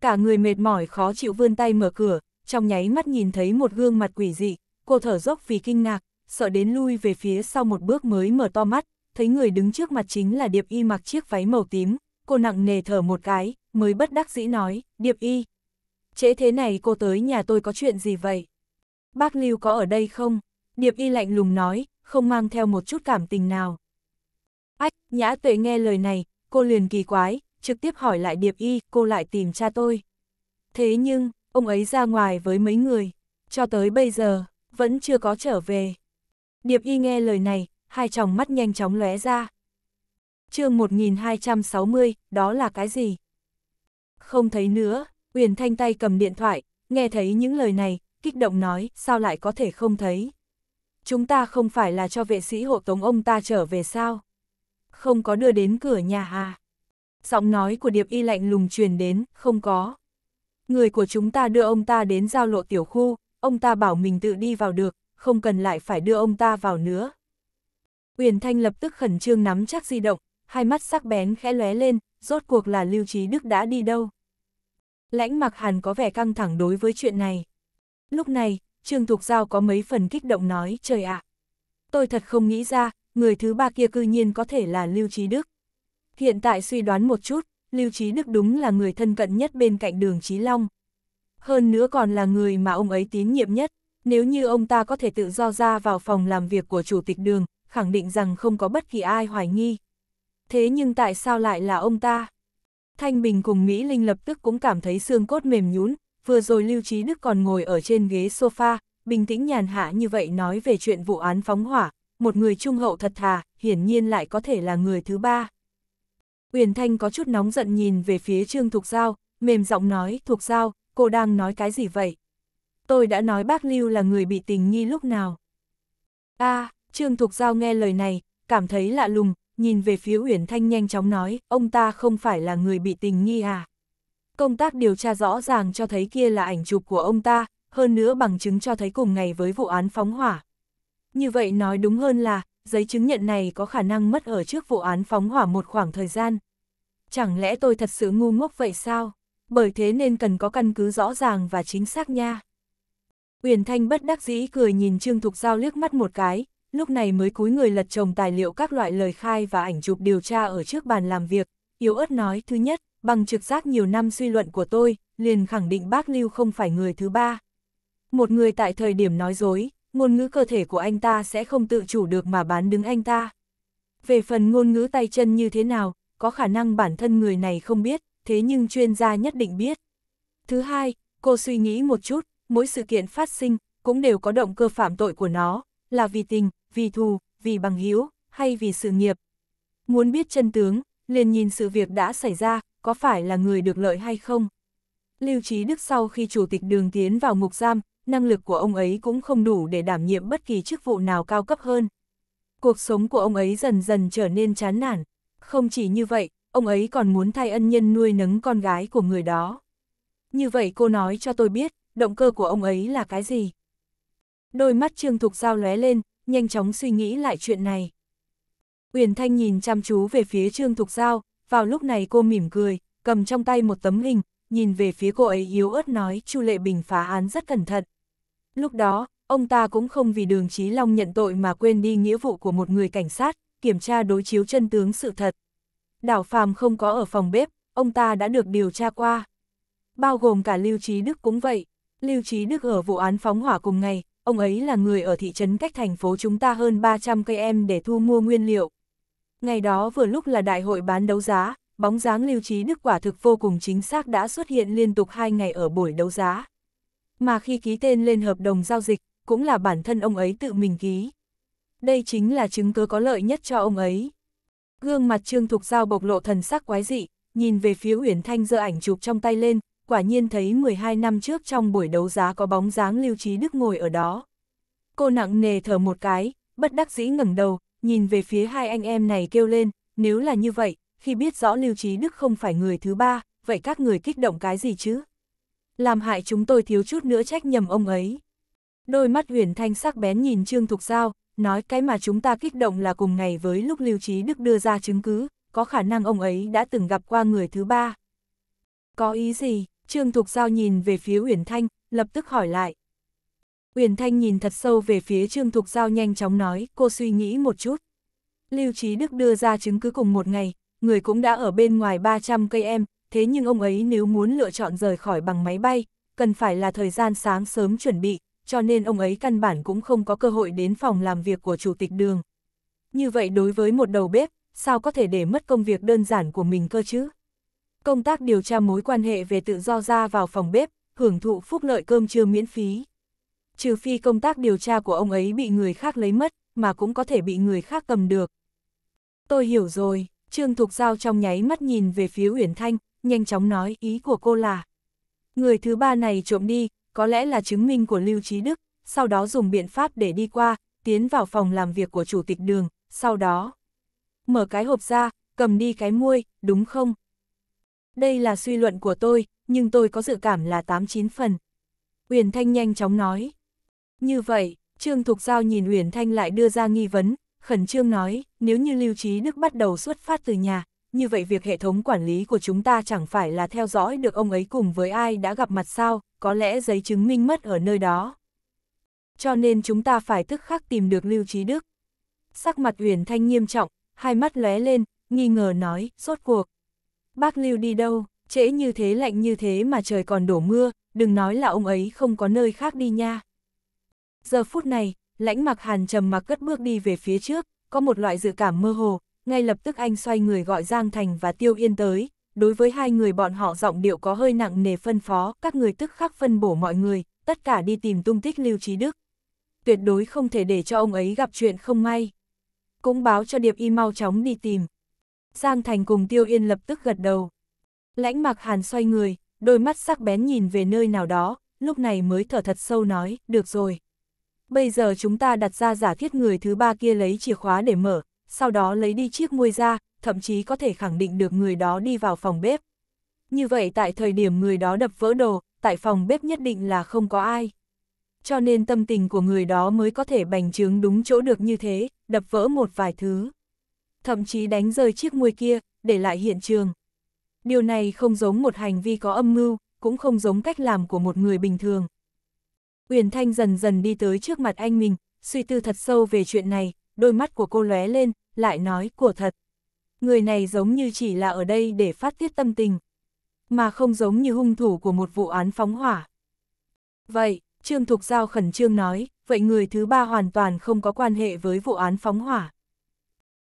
Cả người mệt mỏi khó chịu vươn tay mở cửa, trong nháy mắt nhìn thấy một gương mặt quỷ dị, cô thở dốc vì kinh ngạc, sợ đến lui về phía sau một bước mới mở to mắt, thấy người đứng trước mặt chính là Điệp Y mặc chiếc váy màu tím, cô nặng nề thở một cái, mới bất đắc dĩ nói, Điệp Y. Trễ thế này cô tới nhà tôi có chuyện gì vậy? Bác Lưu có ở đây không? Điệp Y lạnh lùng nói, không mang theo một chút cảm tình nào. Ách, nhã tuệ nghe lời này, cô liền kỳ quái, trực tiếp hỏi lại Điệp Y, cô lại tìm cha tôi. Thế nhưng, ông ấy ra ngoài với mấy người, cho tới bây giờ, vẫn chưa có trở về. Điệp Y nghe lời này, hai tròng mắt nhanh chóng lóe ra. chương 1260, đó là cái gì? Không thấy nữa, Uyển Thanh tay cầm điện thoại, nghe thấy những lời này, kích động nói, sao lại có thể không thấy? Chúng ta không phải là cho vệ sĩ hộ tống ông ta trở về sao? không có đưa đến cửa nhà à. Giọng nói của Điệp Y lạnh lùng truyền đến, không có. Người của chúng ta đưa ông ta đến giao lộ tiểu khu, ông ta bảo mình tự đi vào được, không cần lại phải đưa ông ta vào nữa. Uyển Thanh lập tức khẩn trương nắm chắc di động, hai mắt sắc bén khẽ lóe lên, rốt cuộc là Lưu Trí Đức đã đi đâu. Lãnh mặc hàn có vẻ căng thẳng đối với chuyện này. Lúc này, Trương Thục Giao có mấy phần kích động nói, trời ạ, tôi thật không nghĩ ra, người thứ ba kia cư nhiên có thể là Lưu Trí Đức. Hiện tại suy đoán một chút, Lưu Trí Đức đúng là người thân cận nhất bên cạnh đường Trí Long. Hơn nữa còn là người mà ông ấy tín nhiệm nhất, nếu như ông ta có thể tự do ra vào phòng làm việc của chủ tịch đường, khẳng định rằng không có bất kỳ ai hoài nghi. Thế nhưng tại sao lại là ông ta? Thanh Bình cùng Mỹ Linh lập tức cũng cảm thấy xương cốt mềm nhún, vừa rồi Lưu Trí Đức còn ngồi ở trên ghế sofa, bình tĩnh nhàn hạ như vậy nói về chuyện vụ án phóng hỏa, một người trung hậu thật thà, hiển nhiên lại có thể là người thứ ba. Uyển Thanh có chút nóng giận nhìn về phía Trương Thục Giao, mềm giọng nói, Thục Giao, cô đang nói cái gì vậy? Tôi đã nói bác Lưu là người bị tình nghi lúc nào. a à, Trương Thục Giao nghe lời này, cảm thấy lạ lùng, nhìn về phía Uyển Thanh nhanh chóng nói, ông ta không phải là người bị tình nghi à? Công tác điều tra rõ ràng cho thấy kia là ảnh chụp của ông ta, hơn nữa bằng chứng cho thấy cùng ngày với vụ án phóng hỏa, như vậy nói đúng hơn là, giấy chứng nhận này có khả năng mất ở trước vụ án phóng hỏa một khoảng thời gian. Chẳng lẽ tôi thật sự ngu ngốc vậy sao? Bởi thế nên cần có căn cứ rõ ràng và chính xác nha. Uyển Thanh bất đắc dĩ cười nhìn Trương Thục Giao liếc mắt một cái, lúc này mới cúi người lật chồng tài liệu các loại lời khai và ảnh chụp điều tra ở trước bàn làm việc. Yếu ớt nói thứ nhất, bằng trực giác nhiều năm suy luận của tôi, liền khẳng định bác Lưu không phải người thứ ba. Một người tại thời điểm nói dối, ngôn ngữ cơ thể của anh ta sẽ không tự chủ được mà bán đứng anh ta. Về phần ngôn ngữ tay chân như thế nào, có khả năng bản thân người này không biết, thế nhưng chuyên gia nhất định biết. Thứ hai, cô suy nghĩ một chút, mỗi sự kiện phát sinh cũng đều có động cơ phạm tội của nó, là vì tình, vì thù, vì bằng hữu hay vì sự nghiệp. Muốn biết chân tướng, liền nhìn sự việc đã xảy ra, có phải là người được lợi hay không. Lưu Trí Đức sau khi chủ tịch đường tiến vào ngục giam, năng lực của ông ấy cũng không đủ để đảm nhiệm bất kỳ chức vụ nào cao cấp hơn. Cuộc sống của ông ấy dần dần trở nên chán nản. Không chỉ như vậy, ông ấy còn muốn thay ân nhân nuôi nấng con gái của người đó. Như vậy cô nói cho tôi biết, động cơ của ông ấy là cái gì? Đôi mắt Trương Thục Giao lóe lên, nhanh chóng suy nghĩ lại chuyện này. Uyển Thanh nhìn chăm chú về phía Trương Thục Giao, vào lúc này cô mỉm cười, cầm trong tay một tấm hình, nhìn về phía cô ấy yếu ớt nói Chu Lệ Bình phá án rất cẩn thận. Lúc đó, ông ta cũng không vì đường Chí Long nhận tội mà quên đi nghĩa vụ của một người cảnh sát, kiểm tra đối chiếu chân tướng sự thật. Đảo Phàm không có ở phòng bếp, ông ta đã được điều tra qua. Bao gồm cả Lưu Trí Đức cũng vậy. Lưu Trí Đức ở vụ án phóng hỏa cùng ngày, ông ấy là người ở thị trấn cách thành phố chúng ta hơn 300 cây em để thu mua nguyên liệu. Ngày đó vừa lúc là đại hội bán đấu giá, bóng dáng Lưu Trí Đức quả thực vô cùng chính xác đã xuất hiện liên tục hai ngày ở buổi đấu giá mà khi ký tên lên hợp đồng giao dịch, cũng là bản thân ông ấy tự mình ký. Đây chính là chứng cứ có lợi nhất cho ông ấy. Gương mặt Trương Thục Giao bộc lộ thần sắc quái dị, nhìn về phía Uyển Thanh giơ ảnh chụp trong tay lên, quả nhiên thấy 12 năm trước trong buổi đấu giá có bóng dáng Lưu Trí Đức ngồi ở đó. Cô nặng nề thở một cái, bất đắc dĩ ngẩng đầu, nhìn về phía hai anh em này kêu lên, nếu là như vậy, khi biết rõ Lưu Trí Đức không phải người thứ ba, vậy các người kích động cái gì chứ? làm hại chúng tôi thiếu chút nữa trách nhầm ông ấy. Đôi mắt huyền thanh sắc bén nhìn Trương Thục Giao, nói cái mà chúng ta kích động là cùng ngày với lúc Lưu Trí Đức đưa ra chứng cứ, có khả năng ông ấy đã từng gặp qua người thứ ba. Có ý gì? Trương Thục Giao nhìn về phía Huyền Thanh, lập tức hỏi lại. Huyền Thanh nhìn thật sâu về phía Trương Thục Giao nhanh chóng nói, cô suy nghĩ một chút. Lưu Trí Đức đưa ra chứng cứ cùng một ngày, người cũng đã ở bên ngoài 300 cây em, thế nhưng ông ấy nếu muốn lựa chọn rời khỏi bằng máy bay, cần phải là thời gian sáng sớm chuẩn bị, cho nên ông ấy căn bản cũng không có cơ hội đến phòng làm việc của chủ tịch đường. Như vậy đối với một đầu bếp, sao có thể để mất công việc đơn giản của mình cơ chứ? Công tác điều tra mối quan hệ về tự do ra vào phòng bếp, hưởng thụ phúc lợi cơm trưa miễn phí. Trừ phi công tác điều tra của ông ấy bị người khác lấy mất, mà cũng có thể bị người khác cầm được. Tôi hiểu rồi, Trương Thục Giao trong nháy mắt nhìn về phía Uyển Thanh, nhanh chóng nói ý của cô là. Người thứ ba này trộm đi, có lẽ là chứng minh của Lưu Trí Đức, sau đó dùng biện pháp để đi qua, tiến vào phòng làm việc của chủ tịch đường, sau đó mở cái hộp ra, cầm đi cái muôi, đúng không? Đây là suy luận của tôi, nhưng tôi có dự cảm là 89 phần. Uyển Thanh nhanh chóng nói. Như vậy, Trương Thục Giao nhìn Uyển Thanh lại đưa ra nghi vấn, khẩn trương nói, nếu như Lưu Trí Đức bắt đầu xuất phát từ nhà, như vậy việc hệ thống quản lý của chúng ta chẳng phải là theo dõi được ông ấy cùng với ai đã gặp mặt sao, có lẽ giấy chứng minh mất ở nơi đó. Cho nên chúng ta phải tức khắc tìm được Lưu Trí Đức. Sắc mặt Uyển Thanh nghiêm trọng, hai mắt lóe lên, nghi ngờ nói, rốt cuộc. Bác Lưu đi đâu, trễ như thế lạnh như thế mà trời còn đổ mưa, đừng nói là ông ấy không có nơi khác đi nha. Giờ phút này, lãnh mặc hàn trầm mặc cất bước đi về phía trước, có một loại dự cảm mơ hồ, ngay lập tức anh xoay người gọi Giang Thành và Tiêu Yên tới, đối với hai người bọn họ giọng điệu có hơi nặng nề phân phó, các người tức khắc phân bổ mọi người, tất cả đi tìm tung tích Lưu Trí Đức. Tuyệt đối không thể để cho ông ấy gặp chuyện không may. Cũng báo cho Điệp Y mau chóng đi tìm. Giang Thành cùng Tiêu Yên lập tức gật đầu. Lãnh mặc hàn xoay người, đôi mắt sắc bén nhìn về nơi nào đó, lúc này mới thở thật sâu nói, được rồi. Bây giờ chúng ta đặt ra giả thiết người thứ ba kia lấy chìa khóa để mở, sau đó lấy đi chiếc muôi ra, thậm chí có thể khẳng định được người đó đi vào phòng bếp. Như vậy tại thời điểm người đó đập vỡ đồ, tại phòng bếp nhất định là không có ai. Cho nên tâm tình của người đó mới có thể bành trướng đúng chỗ được như thế, đập vỡ một vài thứ. Thậm chí đánh rơi chiếc muôi kia, để lại hiện trường. Điều này không giống một hành vi có âm mưu, cũng không giống cách làm của một người bình thường. Uyển Thanh dần dần đi tới trước mặt anh mình, suy tư thật sâu về chuyện này, đôi mắt của cô lóe lên, lại nói của thật. Người này giống như chỉ là ở đây để phát tiết tâm tình, mà không giống như hung thủ của một vụ án phóng hỏa. Vậy, Trương Thục Giao khẩn trương nói, vậy người thứ ba hoàn toàn không có quan hệ với vụ án phóng hỏa.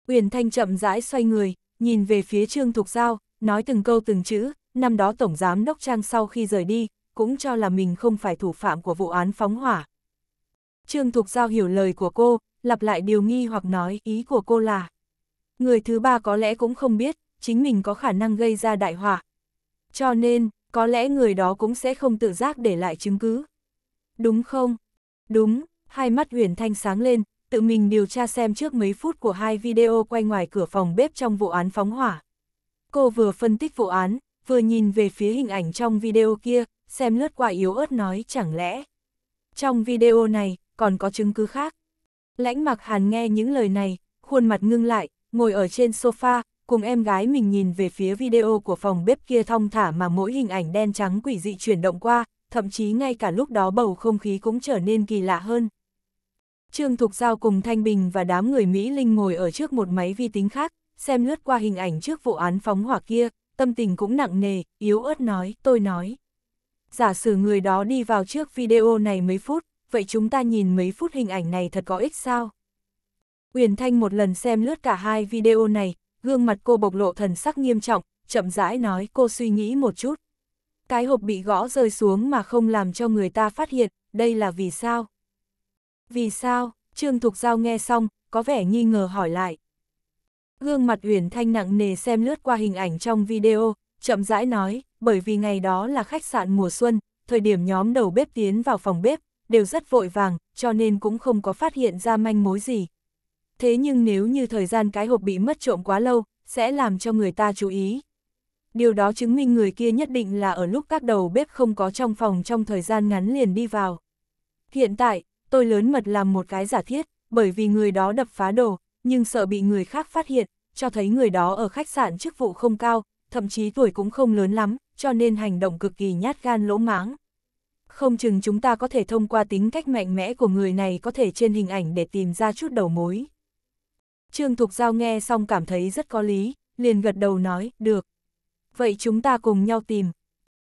Uyển Thanh chậm rãi xoay người, nhìn về phía Trương Thục Giao, nói từng câu từng chữ, năm đó Tổng Giám Đốc Trang sau khi rời đi, cũng cho là mình không phải thủ phạm của vụ án phóng hỏa. Trương Thục Giao hiểu lời của cô, lặp lại điều nghi hoặc nói ý của cô là. Người thứ ba có lẽ cũng không biết, chính mình có khả năng gây ra đại họa. Cho nên, có lẽ người đó cũng sẽ không tự giác để lại chứng cứ. Đúng không? Đúng, hai mắt Huyền Thanh sáng lên, tự mình điều tra xem trước mấy phút của hai video quay ngoài cửa phòng bếp trong vụ án phóng hỏa. Cô vừa phân tích vụ án, vừa nhìn về phía hình ảnh trong video kia, xem lướt qua yếu ớt nói chẳng lẽ. Trong video này, còn có chứng cứ khác. Lãnh mặc hàn nghe những lời này, khuôn mặt ngưng lại, ngồi ở trên sofa, cùng em gái mình nhìn về phía video của phòng bếp kia thong thả mà mỗi hình ảnh đen trắng quỷ dị chuyển động qua, thậm chí ngay cả lúc đó bầu không khí cũng trở nên kỳ lạ hơn. Trương Thục Giao cùng Thanh Bình và đám người Mỹ Linh ngồi ở trước một máy vi tính khác, xem lướt qua hình ảnh trước vụ án phóng hỏa kia, tâm tình cũng nặng nề, yếu ớt nói, tôi nói. Giả sử người đó đi vào trước video này mấy phút, vậy chúng ta nhìn mấy phút hình ảnh này thật có ích sao? Uyển Thanh một lần xem lướt cả hai video này, gương mặt cô bộc lộ thần sắc nghiêm trọng, chậm rãi nói cô suy nghĩ một chút. Cái hộp bị gõ rơi xuống mà không làm cho người ta phát hiện, đây là vì sao? Vì sao? Trương Thục Giao nghe xong, có vẻ nghi ngờ hỏi lại. Gương mặt Uyển Thanh nặng nề xem lướt qua hình ảnh trong video, chậm rãi nói, bởi vì ngày đó là khách sạn mùa xuân, thời điểm nhóm đầu bếp tiến vào phòng bếp, đều rất vội vàng, cho nên cũng không có phát hiện ra manh mối gì. Thế nhưng nếu như thời gian cái hộp bị mất trộm quá lâu, sẽ làm cho người ta chú ý. Điều đó chứng minh người kia nhất định là ở lúc các đầu bếp không có trong phòng trong thời gian ngắn liền đi vào. Hiện tại, tôi lớn mật làm một cái giả thiết, bởi vì người đó đập phá đồ, nhưng sợ bị người khác phát hiện, cho thấy người đó ở khách sạn chức vụ không cao, thậm chí tuổi cũng không lớn lắm, cho nên hành động cực kỳ nhát gan lỗ mãng không chừng chúng ta có thể thông qua tính cách mạnh mẽ của người này có thể trên hình ảnh để tìm ra chút đầu mối. Trương Thục Giao nghe xong cảm thấy rất có lý, liền gật đầu nói, được. Vậy chúng ta cùng nhau tìm.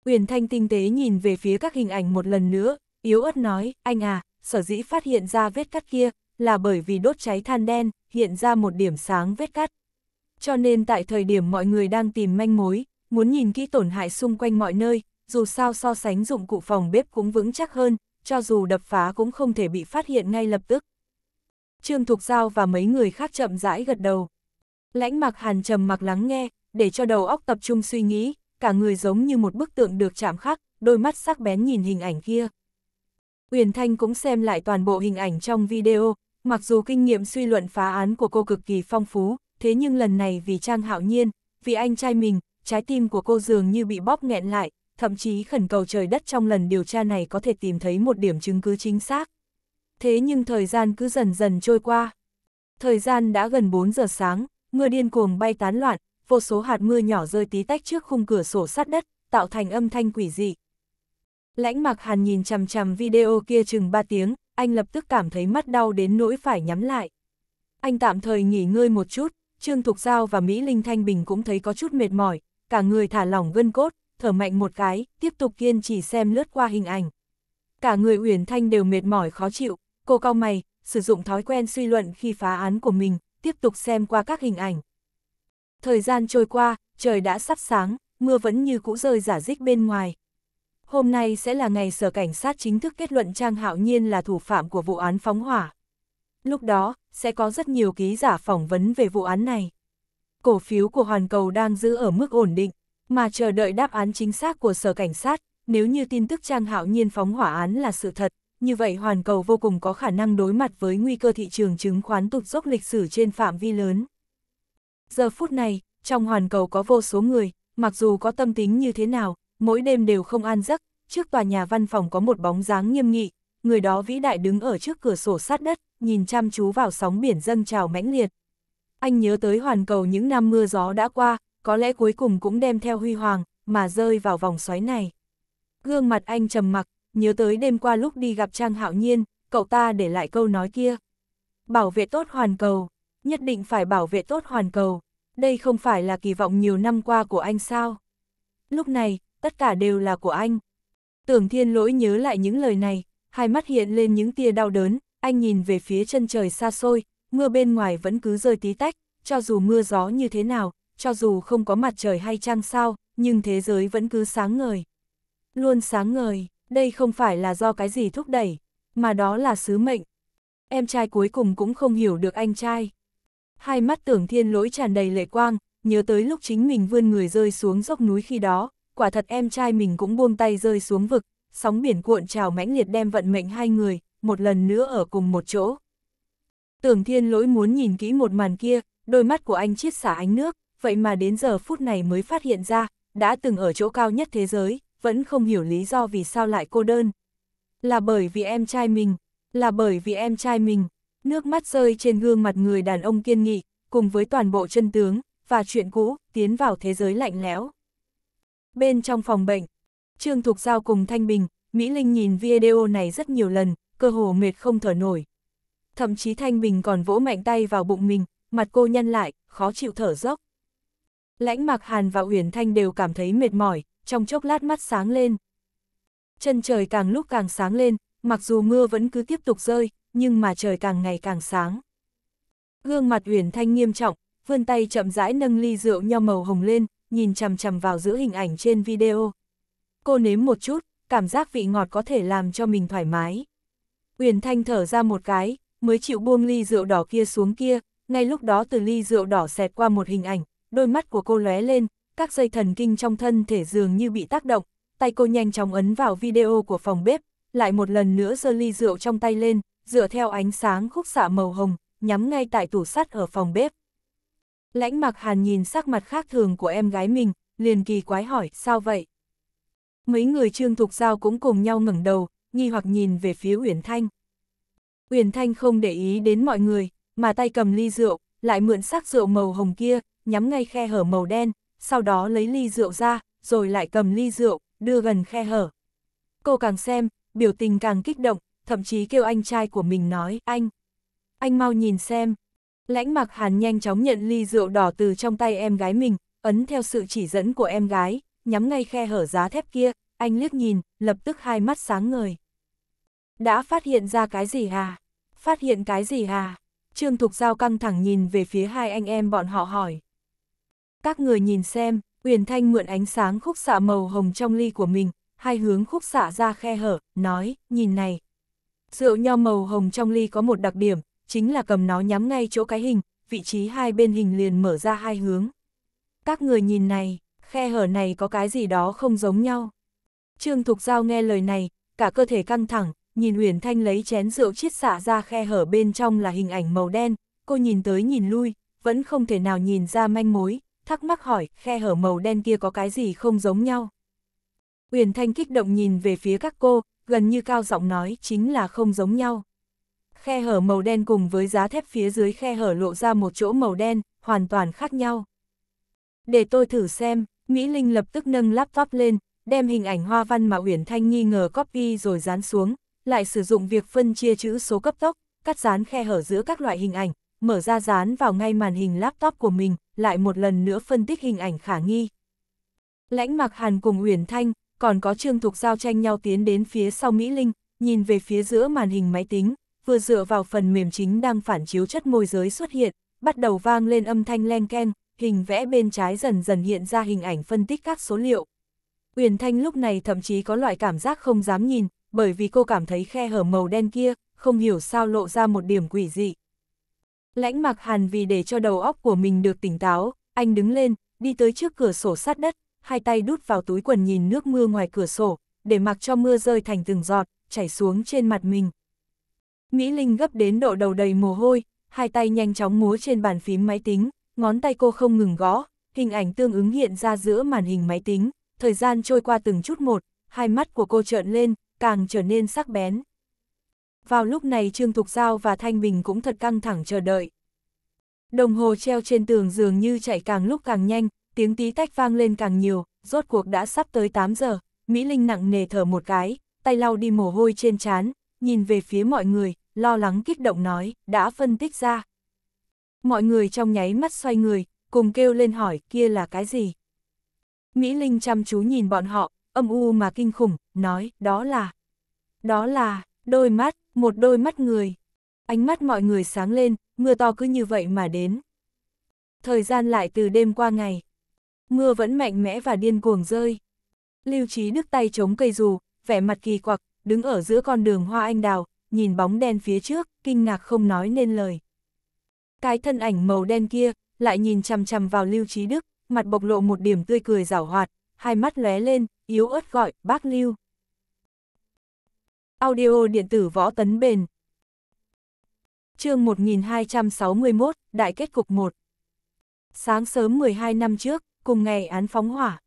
Uyển Thanh tinh tế nhìn về phía các hình ảnh một lần nữa, yếu ớt nói, anh à, sở dĩ phát hiện ra vết cắt kia, là bởi vì đốt cháy than đen, hiện ra một điểm sáng vết cắt. Cho nên tại thời điểm mọi người đang tìm manh mối, muốn nhìn kỹ tổn hại xung quanh mọi nơi, dù sao so sánh dụng cụ phòng bếp cũng vững chắc hơn, cho dù đập phá cũng không thể bị phát hiện ngay lập tức. Trương Thục Giao và mấy người khác chậm rãi gật đầu. Lãnh mặc hàn trầm mặc lắng nghe, để cho đầu óc tập trung suy nghĩ, cả người giống như một bức tượng được chạm khắc, đôi mắt sắc bén nhìn hình ảnh kia. Uyển Thanh cũng xem lại toàn bộ hình ảnh trong video, mặc dù kinh nghiệm suy luận phá án của cô cực kỳ phong phú, thế nhưng lần này vì Trang Hạo Nhiên, vì anh trai mình, trái tim của cô dường như bị bóp nghẹn lại, thậm chí khẩn cầu trời đất trong lần điều tra này có thể tìm thấy một điểm chứng cứ chính xác. Thế nhưng thời gian cứ dần dần trôi qua. Thời gian đã gần 4 giờ sáng, mưa điên cuồng bay tán loạn, vô số hạt mưa nhỏ rơi tí tách trước khung cửa sổ sát đất, tạo thành âm thanh quỷ dị. Lãnh mặc hàn nhìn chằm chằm video kia chừng 3 tiếng, anh lập tức cảm thấy mắt đau đến nỗi phải nhắm lại. Anh tạm thời nghỉ ngơi một chút, Trương Thục Giao và Mỹ Linh Thanh Bình cũng thấy có chút mệt mỏi, cả người thả lỏng gân cốt, thở mạnh một cái, tiếp tục kiên trì xem lướt qua hình ảnh. Cả người Uyển Thanh đều mệt mỏi khó chịu, cô cao mày, sử dụng thói quen suy luận khi phá án của mình, tiếp tục xem qua các hình ảnh. Thời gian trôi qua, trời đã sắp sáng, mưa vẫn như cũ rơi giả dích bên ngoài. Hôm nay sẽ là ngày sở cảnh sát chính thức kết luận Trang Hạo Nhiên là thủ phạm của vụ án phóng hỏa. Lúc đó, sẽ có rất nhiều ký giả phỏng vấn về vụ án này. Cổ phiếu của Hoàn Cầu đang giữ ở mức ổn định, mà chờ đợi đáp án chính xác của Sở Cảnh sát, nếu như tin tức Trang Hạo Nhiên phóng hỏa án là sự thật, như vậy hoàn cầu vô cùng có khả năng đối mặt với nguy cơ thị trường chứng khoán tụt dốc lịch sử trên phạm vi lớn. Giờ phút này, trong hoàn cầu có vô số người, mặc dù có tâm tính như thế nào, mỗi đêm đều không an giấc, trước tòa nhà văn phòng có một bóng dáng nghiêm nghị, người đó vĩ đại đứng ở trước cửa sổ sát đất, nhìn chăm chú vào sóng biển dâng trào mãnh liệt. Anh nhớ tới hoàn cầu những năm mưa gió đã qua, có lẽ cuối cùng cũng đem theo huy hoàng, mà rơi vào vòng xoáy này. Gương mặt anh trầm mặc, nhớ tới đêm qua lúc đi gặp Trang Hạo Nhiên, cậu ta để lại câu nói kia. Bảo vệ tốt hoàn cầu, nhất định phải bảo vệ tốt hoàn cầu, đây không phải là kỳ vọng nhiều năm qua của anh sao? Lúc này, tất cả đều là của anh. Tưởng thiên lỗi nhớ lại những lời này, hai mắt hiện lên những tia đau đớn, anh nhìn về phía chân trời xa xôi, mưa bên ngoài vẫn cứ rơi tí tách, cho dù mưa gió như thế nào, cho dù không có mặt trời hay trăng sao, nhưng thế giới vẫn cứ sáng ngời. Luôn sáng ngời, đây không phải là do cái gì thúc đẩy, mà đó là sứ mệnh. Em trai cuối cùng cũng không hiểu được anh trai. Hai mắt tưởng thiên lỗi tràn đầy lệ quang, nhớ tới lúc chính mình vươn người rơi xuống dốc núi khi đó, quả thật em trai mình cũng buông tay rơi xuống vực, sóng biển cuộn trào mãnh liệt đem vận mệnh hai người, một lần nữa ở cùng một chỗ. Tưởng thiên lỗi muốn nhìn kỹ một màn kia, đôi mắt của anh chiết xả ánh nước, vậy mà đến giờ phút này mới phát hiện ra, đã từng ở chỗ cao nhất thế giới, vẫn không hiểu lý do vì sao lại cô đơn. Là bởi vì em trai mình, là bởi vì em trai mình, nước mắt rơi trên gương mặt người đàn ông kiên nghị, cùng với toàn bộ chân tướng, và chuyện cũ, tiến vào thế giới lạnh lẽo. Bên trong phòng bệnh, Trương Thục Giao cùng Thanh Bình, Mỹ Linh nhìn video này rất nhiều lần, cơ hồ mệt không thở nổi. Thậm chí Thanh Bình còn vỗ mạnh tay vào bụng mình, mặt cô nhân lại, khó chịu thở dốc. Lãnh Mạc Hàn và Uyển Thanh đều cảm thấy mệt mỏi, trong chốc lát mắt sáng lên. Chân trời càng lúc càng sáng lên, mặc dù mưa vẫn cứ tiếp tục rơi, nhưng mà trời càng ngày càng sáng. Gương mặt Uyển Thanh nghiêm trọng, vươn tay chậm rãi nâng ly rượu nho màu hồng lên, nhìn chằm chằm vào giữa hình ảnh trên video. Cô nếm một chút, cảm giác vị ngọt có thể làm cho mình thoải mái. Uyển Thanh thở ra một cái, mới chịu buông ly rượu đỏ kia xuống kia, ngay lúc đó từ ly rượu đỏ xẹt qua một hình ảnh, đôi mắt của cô lóe lên, các dây thần kinh trong thân thể dường như bị tác động, tay cô nhanh chóng ấn vào video của phòng bếp, lại một lần nữa giơ ly rượu trong tay lên, dựa theo ánh sáng khúc xạ màu hồng, nhắm ngay tại tủ sắt ở phòng bếp. Lãnh mặc hàn nhìn sắc mặt khác thường của em gái mình, liền kỳ quái hỏi, sao vậy? Mấy người trương thục giao cũng cùng nhau ngẩng đầu, nghi hoặc nhìn về phía Uyển Thanh. Uyển Thanh không để ý đến mọi người, mà tay cầm ly rượu, lại mượn sắc rượu màu hồng kia, nhắm ngay khe hở màu đen, sau đó lấy ly rượu ra, rồi lại cầm ly rượu, đưa gần khe hở. Cô càng xem, biểu tình càng kích động, thậm chí kêu anh trai của mình nói, anh, anh mau nhìn xem. Lãnh mặc hàn nhanh chóng nhận ly rượu đỏ từ trong tay em gái mình, ấn theo sự chỉ dẫn của em gái, nhắm ngay khe hở giá thép kia, anh liếc nhìn, lập tức hai mắt sáng ngời. Đã phát hiện ra cái gì hà? Phát hiện cái gì hà? Trương Thục Giao căng thẳng nhìn về phía hai anh em bọn họ hỏi. Các người nhìn xem, Uyển Thanh mượn ánh sáng khúc xạ màu hồng trong ly của mình, hai hướng khúc xạ ra khe hở, nói, nhìn này. Rượu nho màu hồng trong ly có một đặc điểm, chính là cầm nó nhắm ngay chỗ cái hình, vị trí hai bên hình liền mở ra hai hướng. Các người nhìn này, khe hở này có cái gì đó không giống nhau. Trương Thục Giao nghe lời này, cả cơ thể căng thẳng, nhìn Uyển Thanh lấy chén rượu chiết xạ ra khe hở bên trong là hình ảnh màu đen, cô nhìn tới nhìn lui, vẫn không thể nào nhìn ra manh mối, thắc mắc hỏi, khe hở màu đen kia có cái gì không giống nhau. Uyển Thanh kích động nhìn về phía các cô, gần như cao giọng nói chính là không giống nhau. Khe hở màu đen cùng với giá thép phía dưới khe hở lộ ra một chỗ màu đen, hoàn toàn khác nhau. Để tôi thử xem, Mỹ Linh lập tức nâng laptop lên, đem hình ảnh hoa văn mà Uyển Thanh nghi ngờ copy rồi dán xuống, lại sử dụng việc phân chia chữ số cấp tốc, cắt dán khe hở giữa các loại hình ảnh, mở ra dán vào ngay màn hình laptop của mình, lại một lần nữa phân tích hình ảnh khả nghi. Lãnh Mạc Hàn cùng Uyển Thanh, còn có Trương Thục Giao tranh nhau tiến đến phía sau Mỹ Linh, nhìn về phía giữa màn hình máy tính, vừa dựa vào phần mềm chính đang phản chiếu chất môi giới xuất hiện, bắt đầu vang lên âm thanh len ken, hình vẽ bên trái dần dần hiện ra hình ảnh phân tích các số liệu. Uyển Thanh lúc này thậm chí có loại cảm giác không dám nhìn, bởi vì cô cảm thấy khe hở màu đen kia, không hiểu sao lộ ra một điểm quỷ dị. Lãnh mặc hàn vì để cho đầu óc của mình được tỉnh táo, anh đứng lên, đi tới trước cửa sổ sát đất, hai tay đút vào túi quần nhìn nước mưa ngoài cửa sổ, để mặc cho mưa rơi thành từng giọt, chảy xuống trên mặt mình. Mỹ Linh gấp đến độ đầu đầy mồ hôi, hai tay nhanh chóng múa trên bàn phím máy tính, ngón tay cô không ngừng gõ, hình ảnh tương ứng hiện ra giữa màn hình máy tính, thời gian trôi qua từng chút một, hai mắt của cô trợn lên, càng trở nên sắc bén. Vào lúc này Trương Thục Giao và Thanh Bình cũng thật căng thẳng chờ đợi. Đồng hồ treo trên tường dường như chạy càng lúc càng nhanh, tiếng tí tách vang lên càng nhiều, rốt cuộc đã sắp tới 8 giờ, Mỹ Linh nặng nề thở một cái, tay lau đi mồ hôi trên trán, nhìn về phía mọi người, lo lắng kích động nói, đã phân tích ra. Mọi người trong nháy mắt xoay người, cùng kêu lên hỏi kia là cái gì. Mỹ Linh chăm chú nhìn bọn họ, âm u mà kinh khủng, nói, đó là, đó là, đôi mắt, một đôi mắt người. Ánh mắt mọi người sáng lên, mưa to cứ như vậy mà đến. Thời gian lại từ đêm qua ngày. Mưa vẫn mạnh mẽ và điên cuồng rơi. Lưu Trí Đức tay chống cây dù, vẻ mặt kỳ quặc, đứng ở giữa con đường hoa anh đào, nhìn bóng đen phía trước, kinh ngạc không nói nên lời. Cái thân ảnh màu đen kia, lại nhìn chằm chằm vào Lưu Trí Đức, mặt bộc lộ một điểm tươi cười rảo hoạt, hai mắt lóe lên, yếu ớt gọi, bác Lưu. Audio điện tử võ tấn bền. Chương 1261, Đại kết cục 1 Sáng sớm 12 năm trước, cùng ngày án phóng hỏa.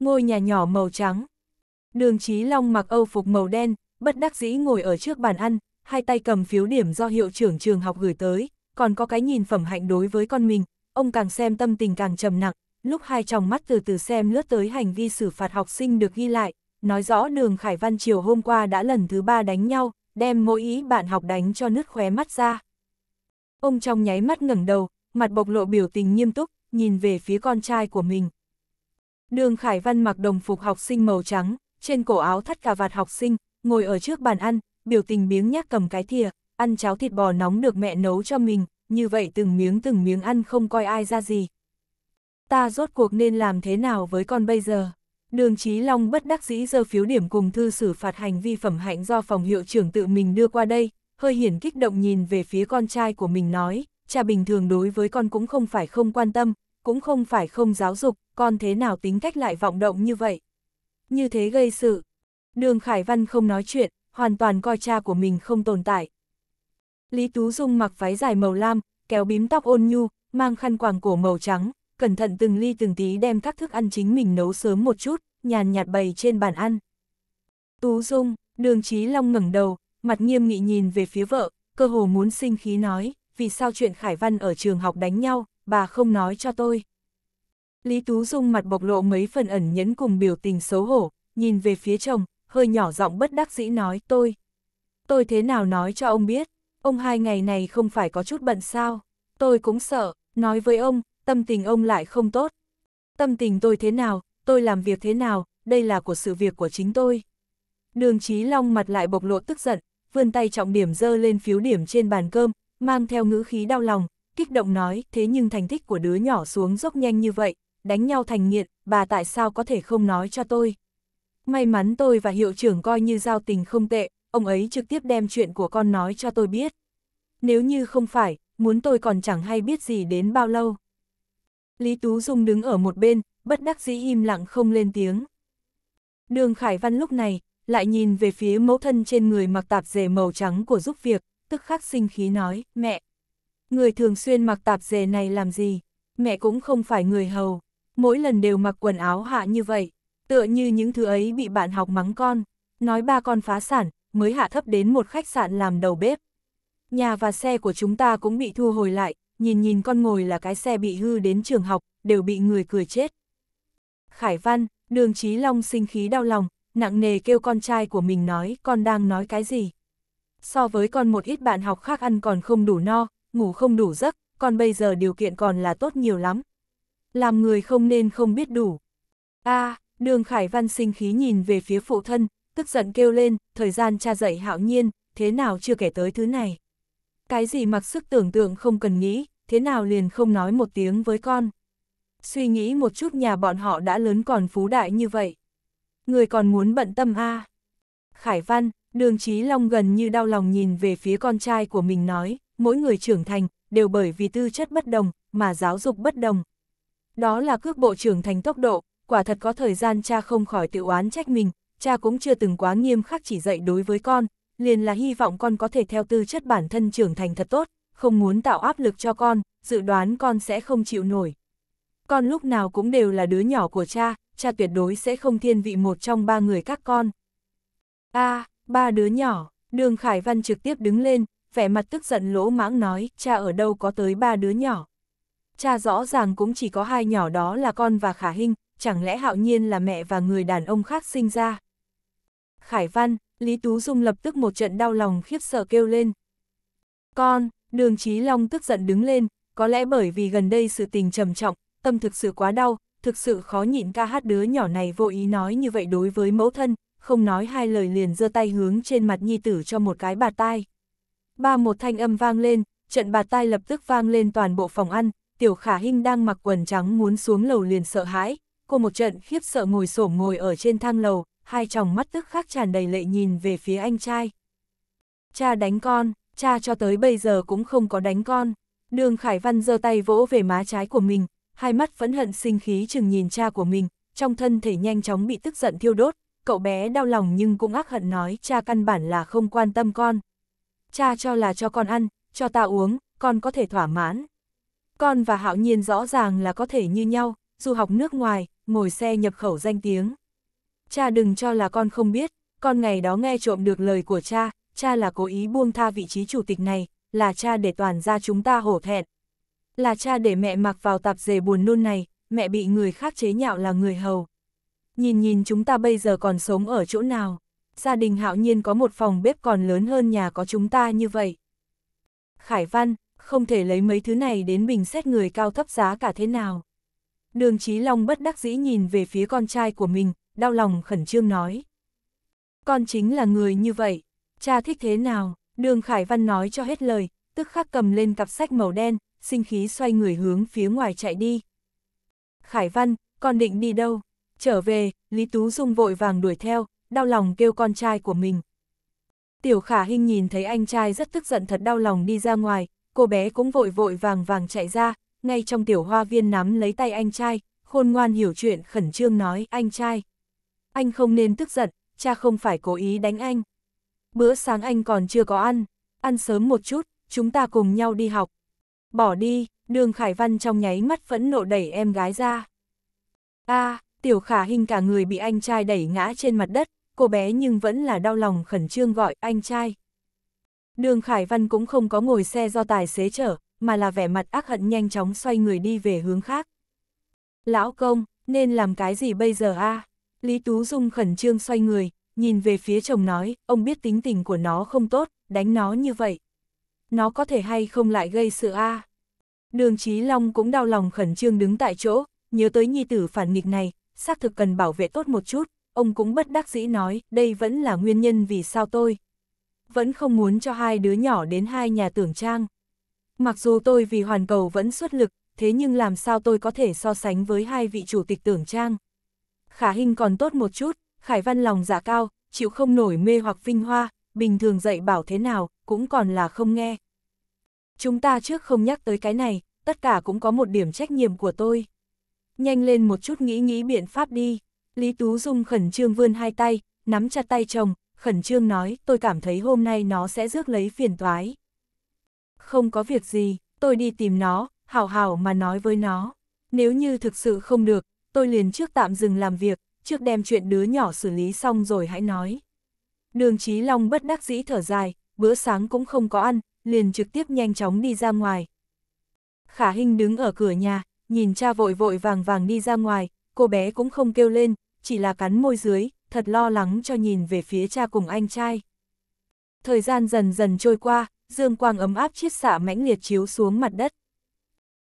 Ngôi nhà nhỏ màu trắng. Đường Chí Long mặc âu phục màu đen, bất đắc dĩ ngồi ở trước bàn ăn, hai tay cầm phiếu điểm do hiệu trưởng trường học gửi tới, còn có cái nhìn phẩm hạnh đối với con mình, ông càng xem tâm tình càng trầm nặng, lúc hai tròng mắt từ từ xem lướt tới hành vi xử phạt học sinh được ghi lại, nói rõ đường Khải Văn chiều hôm qua đã lần thứ ba đánh nhau, đem mỗi ý bạn học đánh cho nứt khóe mắt ra. Ông trong nháy mắt ngẩng đầu, mặt bộc lộ biểu tình nghiêm túc, nhìn về phía con trai của mình. Đường Khải Văn mặc đồng phục học sinh màu trắng, trên cổ áo thắt cà vạt học sinh, ngồi ở trước bàn ăn, biểu tình biếng nhác cầm cái thìa, ăn cháo thịt bò nóng được mẹ nấu cho mình, như vậy từng miếng từng miếng ăn không coi ai ra gì. Ta rốt cuộc nên làm thế nào với con bây giờ? Đường Chí Long bất đắc dĩ giơ phiếu điểm cùng thư xử phạt hành vi phẩm hạnh do phòng hiệu trưởng tự mình đưa qua đây, hơi hiển kích động nhìn về phía con trai của mình nói, cha bình thường đối với con cũng không phải không quan tâm, cũng không phải không giáo dục, con thế nào tính cách lại vọng động như vậy. Như thế gây sự. Đường Khải Văn không nói chuyện, hoàn toàn coi cha của mình không tồn tại. Lý Tú Dung mặc váy dài màu lam, kéo bím tóc ôn nhu, mang khăn quàng cổ màu trắng, cẩn thận từng ly từng tí đem các thức ăn chính mình nấu sớm một chút, nhàn nhạt bày trên bàn ăn. Tú Dung, đường Chí Long ngẩng đầu, mặt nghiêm nghị nhìn về phía vợ, cơ hồ muốn sinh khí nói, vì sao chuyện Khải Văn ở trường học đánh nhau, bà không nói cho tôi. Lý Tú Dung mặt bộc lộ mấy phần ẩn nhẫn cùng biểu tình xấu hổ, nhìn về phía chồng, hơi nhỏ giọng bất đắc dĩ nói tôi. Tôi thế nào nói cho ông biết, ông hai ngày này không phải có chút bận sao, tôi cũng sợ, nói với ông, tâm tình ông lại không tốt. Tâm tình tôi thế nào, tôi làm việc thế nào, đây là của sự việc của chính tôi. Đường Chí Long mặt lại bộc lộ tức giận, vươn tay trọng điểm dơ lên phiếu điểm trên bàn cơm, mang theo ngữ khí đau lòng, kích động nói, thế nhưng thành tích của đứa nhỏ xuống dốc nhanh như vậy, đánh nhau thành nghiện, bà tại sao có thể không nói cho tôi. May mắn tôi và hiệu trưởng coi như giao tình không tệ, ông ấy trực tiếp đem chuyện của con nói cho tôi biết. Nếu như không phải, muốn tôi còn chẳng hay biết gì đến bao lâu. Lý Tú Dung đứng ở một bên, bất đắc dĩ im lặng không lên tiếng. Đường Khải Văn lúc này, lại nhìn về phía mẫu thân trên người mặc tạp dề màu trắng của giúp việc, tức khắc sinh khí nói, mẹ. Người thường xuyên mặc tạp dề này làm gì? Mẹ cũng không phải người hầu, mỗi lần đều mặc quần áo hạ như vậy, tựa như những thứ ấy bị bạn học mắng con, nói ba con phá sản, mới hạ thấp đến một khách sạn làm đầu bếp. Nhà và xe của chúng ta cũng bị thu hồi lại, nhìn nhìn con ngồi là cái xe bị hư đến trường học, đều bị người cười chết. Khải Văn, đường Chí Long sinh khí đau lòng, nặng nề kêu con trai của mình nói con đang nói cái gì. So với con một ít bạn học khác ăn còn không đủ no, ngủ không đủ giấc, con bây giờ điều kiện còn là tốt nhiều lắm. Làm người không nên không biết đủ. a à, đường Khải Văn sinh khí nhìn về phía phụ thân, tức giận kêu lên, thời gian cha dạy hạo nhiên, thế nào chưa kể tới thứ này. Cái gì mặc sức tưởng tượng không cần nghĩ, thế nào liền không nói một tiếng với con. Suy nghĩ một chút nhà bọn họ đã lớn còn phú đại như vậy. Người còn muốn bận tâm a à. Khải Văn, đường Chí Long gần như đau lòng nhìn về phía con trai của mình nói, mỗi người trưởng thành, đều bởi vì tư chất bất đồng, mà giáo dục bất đồng. Đó là cước bộ trưởng thành tốc độ, quả thật có thời gian cha không khỏi tự oán trách mình, cha cũng chưa từng quá nghiêm khắc chỉ dạy đối với con, liền là hy vọng con có thể theo tư chất bản thân trưởng thành thật tốt, không muốn tạo áp lực cho con, dự đoán con sẽ không chịu nổi. Con lúc nào cũng đều là đứa nhỏ của cha, cha tuyệt đối sẽ không thiên vị một trong ba người các con. a à, ba đứa nhỏ, đường Khải Văn trực tiếp đứng lên, vẻ mặt tức giận lỗ mãng nói, cha ở đâu có tới ba đứa nhỏ. Cha rõ ràng cũng chỉ có hai nhỏ đó là con và Khả Hinh, chẳng lẽ hạo nhiên là mẹ và người đàn ông khác sinh ra. Khải Văn, Lý Tú Dung lập tức một trận đau lòng khiếp sợ kêu lên. Con, đường Chí Long tức giận đứng lên, có lẽ bởi vì gần đây sự tình trầm trọng, tâm thực sự quá đau, thực sự khó nhịn ca hát đứa nhỏ này vô ý nói như vậy đối với mẫu thân, không nói hai lời liền giơ tay hướng trên mặt nhi tử cho một cái bạt tai. Ba một thanh âm vang lên, trận bạt tai lập tức vang lên toàn bộ phòng ăn, tiểu khả hinh đang mặc quần trắng muốn xuống lầu liền sợ hãi, cô một trận khiếp sợ ngồi xổm ngồi ở trên thang lầu, hai tròng mắt tức khắc tràn đầy lệ nhìn về phía anh trai. Cha đánh con, cha cho tới bây giờ cũng không có đánh con. Đường Khải Văn giơ tay vỗ về má trái của mình, hai mắt phẫn hận sinh khí chừng nhìn cha của mình, trong thân thể nhanh chóng bị tức giận thiêu đốt, cậu bé đau lòng nhưng cũng ác hận nói cha căn bản là không quan tâm con. Cha cho là cho con ăn, cho ta uống, con có thể thỏa mãn. Con và Hạo Nhiên rõ ràng là có thể như nhau, du học nước ngoài, ngồi xe nhập khẩu danh tiếng cha đừng cho là con không biết, con ngày đó nghe trộm được lời của cha, cha là cố ý buông tha vị trí chủ tịch này, là cha để toàn ra chúng ta hổ thẹn. Là cha để mẹ mặc vào tạp dề buồn nôn này, mẹ bị người khác chế nhạo là người hầu. Nhìn nhìn chúng ta bây giờ còn sống ở chỗ nào, gia đình hạo nhiên có một phòng bếp còn lớn hơn nhà có chúng ta như vậy. Khải Văn, không thể lấy mấy thứ này đến bình xét người cao thấp giá cả thế nào. Đường Chí Long bất đắc dĩ nhìn về phía con trai của mình, đau lòng khẩn trương nói. Con chính là người như vậy, cha thích thế nào, đường Khải Văn nói cho hết lời, tức khắc cầm lên cặp sách màu đen, sinh khí xoay người hướng phía ngoài chạy đi. Khải Văn, con định đi đâu? Trở về, Lý Tú Dung vội vàng đuổi theo, đau lòng kêu con trai của mình. Tiểu Khả Hinh nhìn thấy anh trai rất tức giận thật đau lòng đi ra ngoài, cô bé cũng vội vội vàng vàng chạy ra, ngay trong tiểu hoa viên nắm lấy tay anh trai, khôn ngoan hiểu chuyện khẩn trương nói anh trai anh không nên tức giận, cha không phải cố ý đánh anh. Bữa sáng anh còn chưa có ăn, ăn sớm một chút, chúng ta cùng nhau đi học. Bỏ đi, đường Khải Văn trong nháy mắt phẫn nộ đẩy em gái ra. a à, tiểu khả hình cả người bị anh trai đẩy ngã trên mặt đất, cô bé nhưng vẫn là đau lòng khẩn trương gọi anh trai. Đường Khải Văn cũng không có ngồi xe do tài xế chở, mà là vẻ mặt ác hận nhanh chóng xoay người đi về hướng khác. Lão công, nên làm cái gì bây giờ a à? Lý Tú Dung khẩn trương xoay người, nhìn về phía chồng nói, ông biết tính tình của nó không tốt, đánh nó như vậy. Nó có thể hay không lại gây sự a à. Đường Chí Long cũng đau lòng khẩn trương đứng tại chỗ, nhớ tới nhi tử phản nghịch này, xác thực cần bảo vệ tốt một chút, ông cũng bất đắc dĩ nói, đây vẫn là nguyên nhân vì sao tôi. Vẫn không muốn cho hai đứa nhỏ đến hai nhà tưởng trang. Mặc dù tôi vì hoàn cầu vẫn xuất lực, thế nhưng làm sao tôi có thể so sánh với hai vị chủ tịch tưởng trang. Khả Hình còn tốt một chút, Khải Văn lòng giả dạ cao, chịu không nổi mê hoặc vinh hoa, bình thường dạy bảo thế nào, cũng còn là không nghe. Chúng ta trước không nhắc tới cái này, tất cả cũng có một điểm trách nhiệm của tôi. Nhanh lên một chút nghĩ nghĩ biện pháp đi. Lý Tú Dung khẩn trương vươn hai tay, nắm chặt tay chồng, khẩn trương nói tôi cảm thấy hôm nay nó sẽ rước lấy phiền toái. Không có việc gì, tôi đi tìm nó, hào hào mà nói với nó. Nếu như thực sự không được, tôi liền trước tạm dừng làm việc, trước đem chuyện đứa nhỏ xử lý xong rồi hãy nói. Đường Chí Long bất đắc dĩ thở dài, bữa sáng cũng không có ăn, liền trực tiếp nhanh chóng đi ra ngoài. Khả Hinh đứng ở cửa nhà, nhìn cha vội vội vàng vàng đi ra ngoài, cô bé cũng không kêu lên, chỉ là cắn môi dưới, thật lo lắng cho nhìn về phía cha cùng anh trai. Thời gian dần dần trôi qua, dương quang ấm áp chiết xạ mãnh liệt chiếu xuống mặt đất.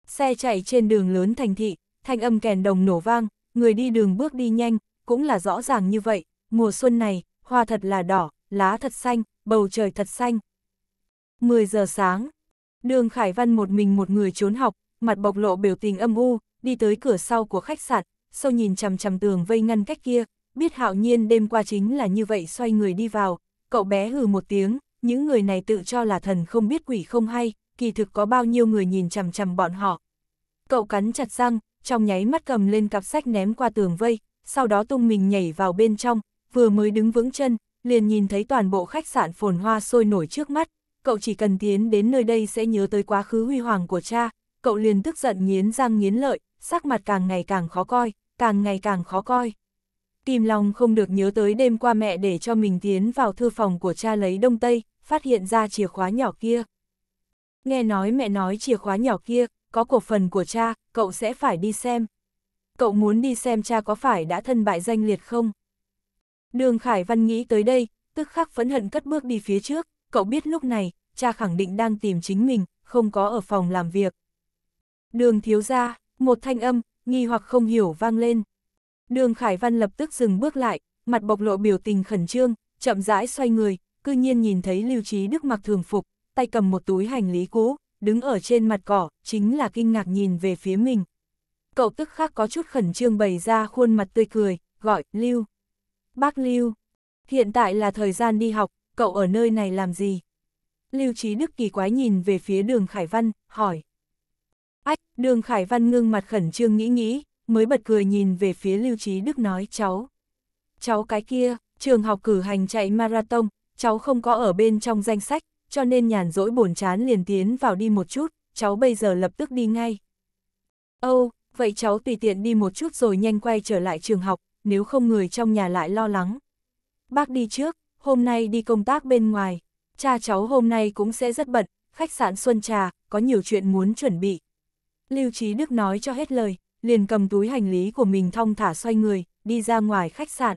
Xe chạy trên đường lớn thành thị, thanh âm kèn đồng nổ vang, người đi đường bước đi nhanh, cũng là rõ ràng như vậy, mùa xuân này, hoa thật là đỏ, lá thật xanh, bầu trời thật xanh. 10 giờ sáng, đường Khải Văn một mình một người trốn học, mặt bộc lộ biểu tình âm u, đi tới cửa sau của khách sạn, sâu nhìn chằm chằm tường vây ngăn cách kia, biết hạo nhiên đêm qua chính là như vậy xoay người đi vào, cậu bé hừ một tiếng, những người này tự cho là thần không biết quỷ không hay, kỳ thực có bao nhiêu người nhìn chằm chằm bọn họ. Cậu cắn chặt răng, trong nháy mắt cầm lên cặp sách ném qua tường vây, sau đó tung mình nhảy vào bên trong, vừa mới đứng vững chân, liền nhìn thấy toàn bộ khách sạn phồn hoa sôi nổi trước mắt, cậu chỉ cần tiến đến nơi đây sẽ nhớ tới quá khứ huy hoàng của cha, cậu liền tức giận nghiến răng nghiến lợi, sắc mặt càng ngày càng khó coi, càng ngày càng khó coi. Kim Long không được nhớ tới đêm qua mẹ để cho mình tiến vào thư phòng của cha lấy đông tây, phát hiện ra chìa khóa nhỏ kia. Nghe nói mẹ nói chìa khóa nhỏ kia, có cổ phần của cha, cậu sẽ phải đi xem. Cậu muốn đi xem cha có phải đã thân bại danh liệt không? Đường Khải Văn nghĩ tới đây, tức khắc phẫn hận cất bước đi phía trước, cậu biết lúc này, cha khẳng định đang tìm chính mình, không có ở phòng làm việc. Đường thiếu ra, một thanh âm, nghi hoặc không hiểu vang lên. Đường Khải Văn lập tức dừng bước lại, mặt bộc lộ biểu tình khẩn trương, chậm rãi xoay người, cư nhiên nhìn thấy Lưu Trí Đức mặc thường phục, tay cầm một túi hành lý cũ, đứng ở trên mặt cỏ, chính là kinh ngạc nhìn về phía mình. Cậu tức khắc có chút khẩn trương bày ra khuôn mặt tươi cười, gọi, Lưu. Bác Lưu, hiện tại là thời gian đi học, cậu ở nơi này làm gì? Lưu Trí Đức kỳ quái nhìn về phía đường Khải Văn, hỏi. Ách, đường Khải Văn ngưng mặt khẩn trương nghĩ nghĩ, mới bật cười nhìn về phía Lưu Trí Đức nói cháu. Cháu cái kia, trường học cử hành chạy marathon, cháu không có ở bên trong danh sách, cho nên nhàn rỗi buồn chán liền tiến vào đi một chút, cháu bây giờ lập tức đi ngay. ô oh, vậy cháu tùy tiện đi một chút rồi nhanh quay trở lại trường học, nếu không người trong nhà lại lo lắng. Bác đi trước, hôm nay đi công tác bên ngoài, cha cháu hôm nay cũng sẽ rất bận, khách sạn Xuân Trà, có nhiều chuyện muốn chuẩn bị. Lưu Trí Đức nói cho hết lời, liền cầm túi hành lý của mình thong thả xoay người, đi ra ngoài khách sạn.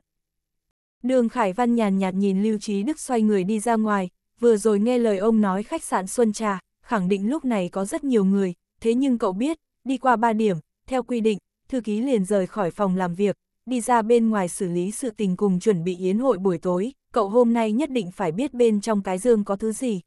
Đường Khải Văn nhàn nhạt nhìn Lưu Trí Đức xoay người đi ra ngoài, vừa rồi nghe lời ông nói khách sạn Xuân Trà, khẳng định lúc này có rất nhiều người, thế nhưng cậu biết, đi qua ba điểm, theo quy định, thư ký liền rời khỏi phòng làm việc, đi ra bên ngoài xử lý sự tình cùng chuẩn bị yến hội buổi tối, cậu hôm nay nhất định phải biết bên trong cái dương có thứ gì.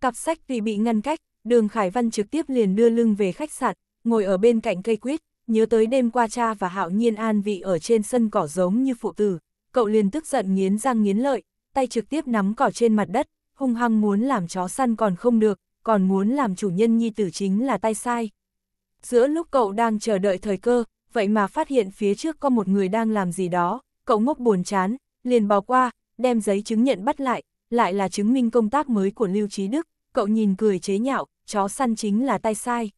Cặp sách vì bị ngăn cách, đường Khải Văn trực tiếp liền đưa lưng về khách sạn, ngồi ở bên cạnh cây quýt, nhớ tới đêm qua cha và hạo nhiên an vị ở trên sân cỏ giống như phụ tử, cậu liền tức giận nghiến răng nghiến lợi, tay trực tiếp nắm cỏ trên mặt đất, hung hăng muốn làm chó săn còn không được, còn muốn làm chủ nhân nhi tử chính là tay sai. Giữa lúc cậu đang chờ đợi thời cơ, vậy mà phát hiện phía trước có một người đang làm gì đó, cậu ngốc buồn chán, liền bỏ qua, đem giấy chứng nhận bắt lại, lại là chứng minh công tác mới của Lưu Trí Đức, cậu nhìn cười chế nhạo, chó săn chính là tay sai.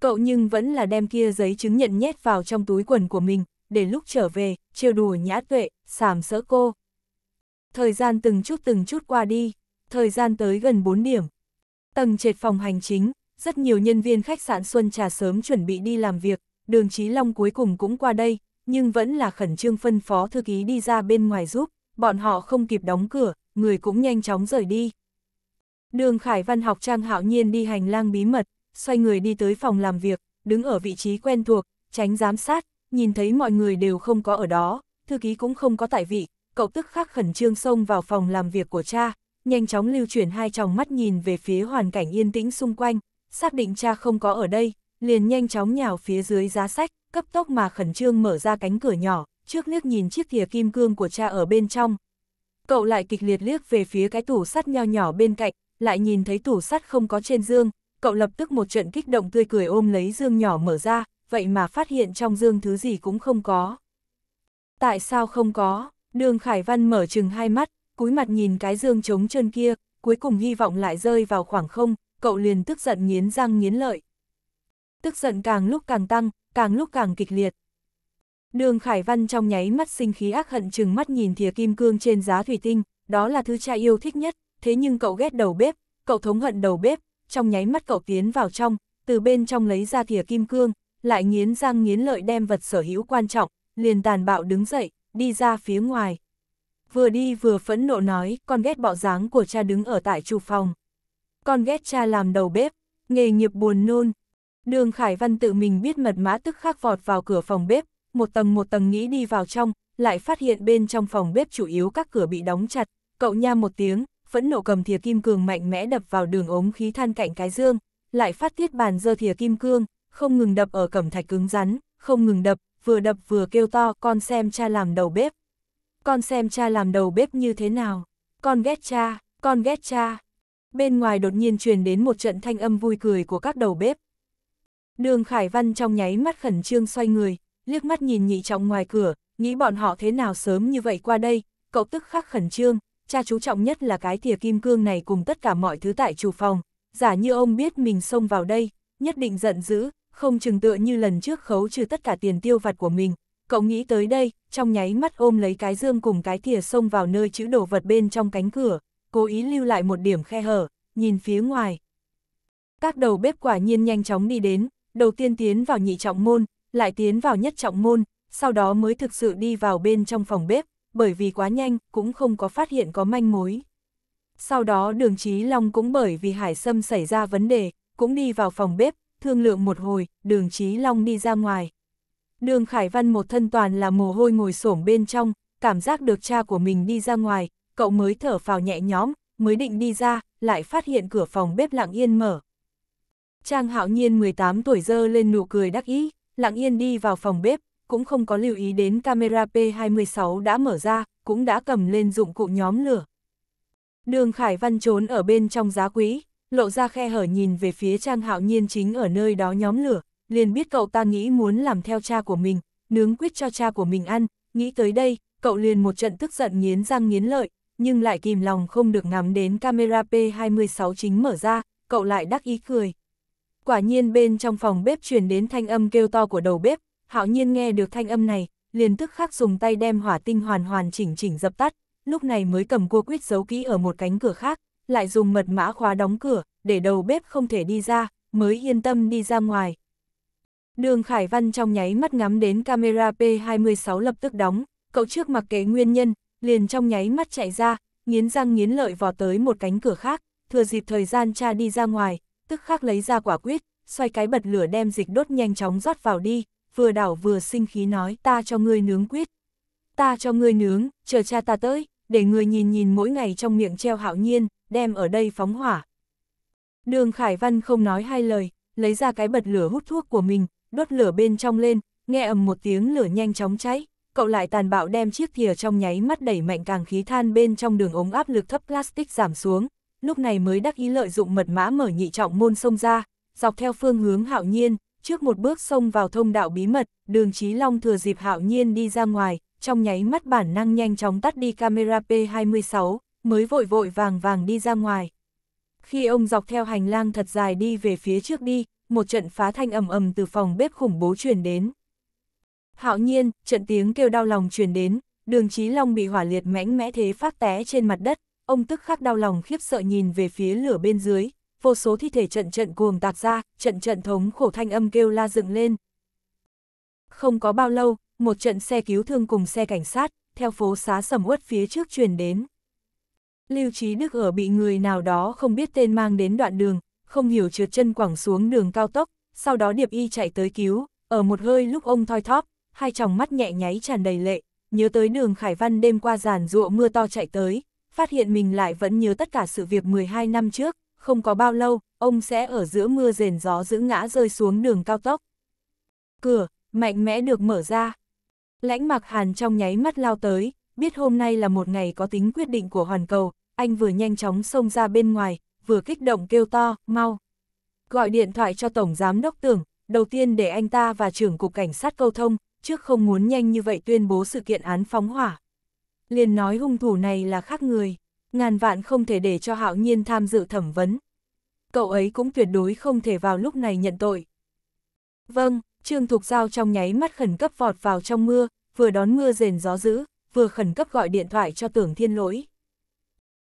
Cậu nhưng vẫn là đem kia giấy chứng nhận nhét vào trong túi quần của mình, để lúc trở về, trêu đùa nhã tuệ, sàm sỡ cô. Thời gian từng chút từng chút qua đi, thời gian tới gần 4 điểm. Tầng trệt phòng hành chính, rất nhiều nhân viên khách sạn Xuân Trà sớm chuẩn bị đi làm việc, đường Chí Long cuối cùng cũng qua đây, nhưng vẫn là khẩn trương phân phó thư ký đi ra bên ngoài giúp, bọn họ không kịp đóng cửa, người cũng nhanh chóng rời đi. Đường Khải Văn học Trang hạo nhiên đi hành lang bí mật, xoay người đi tới phòng làm việc, đứng ở vị trí quen thuộc, tránh giám sát, nhìn thấy mọi người đều không có ở đó, thư ký cũng không có tại vị, cậu tức khắc khẩn trương xông vào phòng làm việc của cha, nhanh chóng lưu chuyển hai tròng mắt nhìn về phía hoàn cảnh yên tĩnh xung quanh, xác định cha không có ở đây, liền nhanh chóng nhào phía dưới giá sách, cấp tốc mà khẩn trương mở ra cánh cửa nhỏ, trước liếc nhìn chiếc thìa kim cương của cha ở bên trong. Cậu lại kịch liệt liếc về phía cái tủ sắt nho nhỏ bên cạnh, lại nhìn thấy tủ sắt không có trên dương, cậu lập tức một trận kích động tươi cười ôm lấy dương nhỏ mở ra, vậy mà phát hiện trong dương thứ gì cũng không có. Tại sao không có? Đường Khải Văn mở chừng hai mắt, cúi mặt nhìn cái dương trống chân kia, cuối cùng hy vọng lại rơi vào khoảng không, cậu liền tức giận nghiến răng nghiến lợi. Tức giận càng lúc càng tăng, càng lúc càng kịch liệt. Đường Khải Văn trong nháy mắt sinh khí ác hận chừng mắt nhìn thìa kim cương trên giá thủy tinh, đó là thứ cha yêu thích nhất, thế nhưng cậu ghét đầu bếp, cậu thống hận đầu bếp, trong nháy mắt cậu tiến vào trong, từ bên trong lấy ra thìa kim cương, lại nghiến răng nghiến lợi đem vật sở hữu quan trọng, liền tàn bạo đứng dậy, đi ra phía ngoài. Vừa đi vừa phẫn nộ nói, con ghét bọ dáng của cha đứng ở tại chu phòng. Con ghét cha làm đầu bếp, nghề nghiệp buồn nôn. Đường Khải Văn tự mình biết mật mã tức khắc vọt vào cửa phòng bếp, một tầng một tầng nghĩ đi vào trong, lại phát hiện bên trong phòng bếp chủ yếu các cửa bị đóng chặt, cậu nha một tiếng, phẫn nộ cầm thìa kim cương mạnh mẽ đập vào đường ống khí than cạnh cái dương, lại phát tiết bàn dơ thìa kim cương, không ngừng đập ở cẩm thạch cứng rắn, không ngừng đập, vừa đập vừa kêu to con xem cha làm đầu bếp. Con xem cha làm đầu bếp như thế nào. Con ghét cha, con ghét cha. Bên ngoài đột nhiên truyền đến một trận thanh âm vui cười của các đầu bếp. Đường Khải Văn trong nháy mắt khẩn trương xoay người, liếc mắt nhìn nhị trọng ngoài cửa, nghĩ bọn họ thế nào sớm như vậy qua đây, cậu tức khắc khẩn trương, cha chú trọng nhất là cái thìa kim cương này cùng tất cả mọi thứ tại chủ phòng, giả như ông biết mình xông vào đây, nhất định giận dữ, không chừng tựa như lần trước khấu trừ tất cả tiền tiêu vặt của mình. Cậu nghĩ tới đây, trong nháy mắt ôm lấy cái dương cùng cái thìa xông vào nơi chữ đồ vật bên trong cánh cửa, cố ý lưu lại một điểm khe hở, nhìn phía ngoài. Các đầu bếp quả nhiên nhanh chóng đi đến, đầu tiên tiến vào nhị trọng môn, lại tiến vào nhất trọng môn, sau đó mới thực sự đi vào bên trong phòng bếp, bởi vì quá nhanh, cũng không có phát hiện có manh mối. Sau đó đường chí Long cũng bởi vì hải sâm xảy ra vấn đề, cũng đi vào phòng bếp, thương lượng một hồi, đường Chí Long đi ra ngoài. Đường Khải Văn một thân toàn là mồ hôi ngồi xổm bên trong, cảm giác được cha của mình đi ra ngoài, cậu mới thở phào nhẹ nhõm, mới định đi ra, lại phát hiện cửa phòng bếp lặng yên mở. Trang hạo nhiên 18 tuổi dơ lên nụ cười đắc ý, lặng yên đi vào phòng bếp, cũng không có lưu ý đến camera P26 đã mở ra, cũng đã cầm lên dụng cụ nhóm lửa. Đường Khải Văn trốn ở bên trong giá quý, lộ ra khe hở nhìn về phía Trang Hạo Nhiên chính ở nơi đó nhóm lửa, liền biết cậu ta nghĩ muốn làm theo cha của mình, nướng quyết cho cha của mình ăn, nghĩ tới đây, cậu liền một trận tức giận nghiến răng nghiến lợi, nhưng lại kìm lòng không được ngắm đến camera P26 chính mở ra, cậu lại đắc ý cười. Quả nhiên bên trong phòng bếp truyền đến thanh âm kêu to của đầu bếp, Hạo Nhiên nghe được thanh âm này, liền tức khắc dùng tay đem hỏa tinh hoàn hoàn chỉnh chỉnh dập tắt, lúc này mới cầm cua quýt giấu kỹ ở một cánh cửa khác, lại dùng mật mã khóa đóng cửa, để đầu bếp không thể đi ra, mới yên tâm đi ra ngoài. Đường Khải Văn trong nháy mắt ngắm đến camera P26 lập tức đóng, cậu trước mặc kệ nguyên nhân, liền trong nháy mắt chạy ra, nghiến răng nghiến lợi vò tới một cánh cửa khác, thừa dịp thời gian cha đi ra ngoài, tức khắc lấy ra quả quyết, xoay cái bật lửa đem dịch đốt nhanh chóng rót vào đi, vừa đảo vừa sinh khí nói ta cho ngươi nướng quyết. Ta cho ngươi nướng, chờ cha ta tới, để ngươi nhìn nhìn mỗi ngày trong miệng treo hạo nhiên, đem ở đây phóng hỏa. Đường Khải Văn không nói hai lời, lấy ra cái bật lửa hút thuốc của mình, đốt lửa bên trong lên, nghe ầm một tiếng lửa nhanh chóng cháy, cậu lại tàn bạo đem chiếc thìa trong nháy mắt đẩy mạnh càng khí than bên trong đường ống áp lực thấp plastic giảm xuống, lúc này mới đắc ý lợi dụng mật mã mở nhị trọng môn sông ra, dọc theo phương hướng hạo nhiên, trước một bước sông vào thông đạo bí mật, đường Chí Long thừa dịp hạo nhiên đi ra ngoài, trong nháy mắt bản năng nhanh chóng tắt đi camera P26, mới vội vội vàng vàng đi ra ngoài. Khi ông dọc theo hành lang thật dài đi về phía trước đi, một trận phá thanh ầm ầm từ phòng bếp khủng bố truyền đến. Hạo nhiên, trận tiếng kêu đau lòng truyền đến, đường trí long bị hỏa liệt mãnh mẽ thế phát té trên mặt đất, ông tức khắc đau lòng khiếp sợ nhìn về phía lửa bên dưới, vô số thi thể trận trận cuồng tạc ra, trận trận thống khổ thanh âm kêu la dựng lên. Không có bao lâu, một trận xe cứu thương cùng xe cảnh sát, theo phố xá sầm uất phía trước truyền đến. Lưu Trí Đức ở bị người nào đó không biết tên mang đến đoạn đường, không hiểu trượt chân quẳng xuống đường cao tốc, sau đó Điệp Y chạy tới cứu, ở một hơi lúc ông thoi thóp, hai tròng mắt nhẹ nháy tràn đầy lệ, nhớ tới đường Khải Văn đêm qua giàn ruộng mưa to chạy tới, phát hiện mình lại vẫn nhớ tất cả sự việc 12 năm trước, không có bao lâu, ông sẽ ở giữa mưa rền gió giữ ngã rơi xuống đường cao tốc. Cửa, mạnh mẽ được mở ra. Lãnh mặc hàn trong nháy mắt lao tới, biết hôm nay là một ngày có tính quyết định của hoàn cầu, anh vừa nhanh chóng xông ra bên ngoài, vừa kích động kêu to, mau. Gọi điện thoại cho Tổng Giám Đốc Tưởng, đầu tiên để anh ta và trưởng Cục Cảnh sát câu thông, trước không muốn nhanh như vậy tuyên bố sự kiện án phóng hỏa. Liền nói hung thủ này là khác người, ngàn vạn không thể để cho hạo nhiên tham dự thẩm vấn. Cậu ấy cũng tuyệt đối không thể vào lúc này nhận tội. Vâng, Trương Thục Giao trong nháy mắt khẩn cấp vọt vào trong mưa, vừa đón mưa rền gió dữ, vừa khẩn cấp gọi điện thoại cho tưởng thiên lỗi.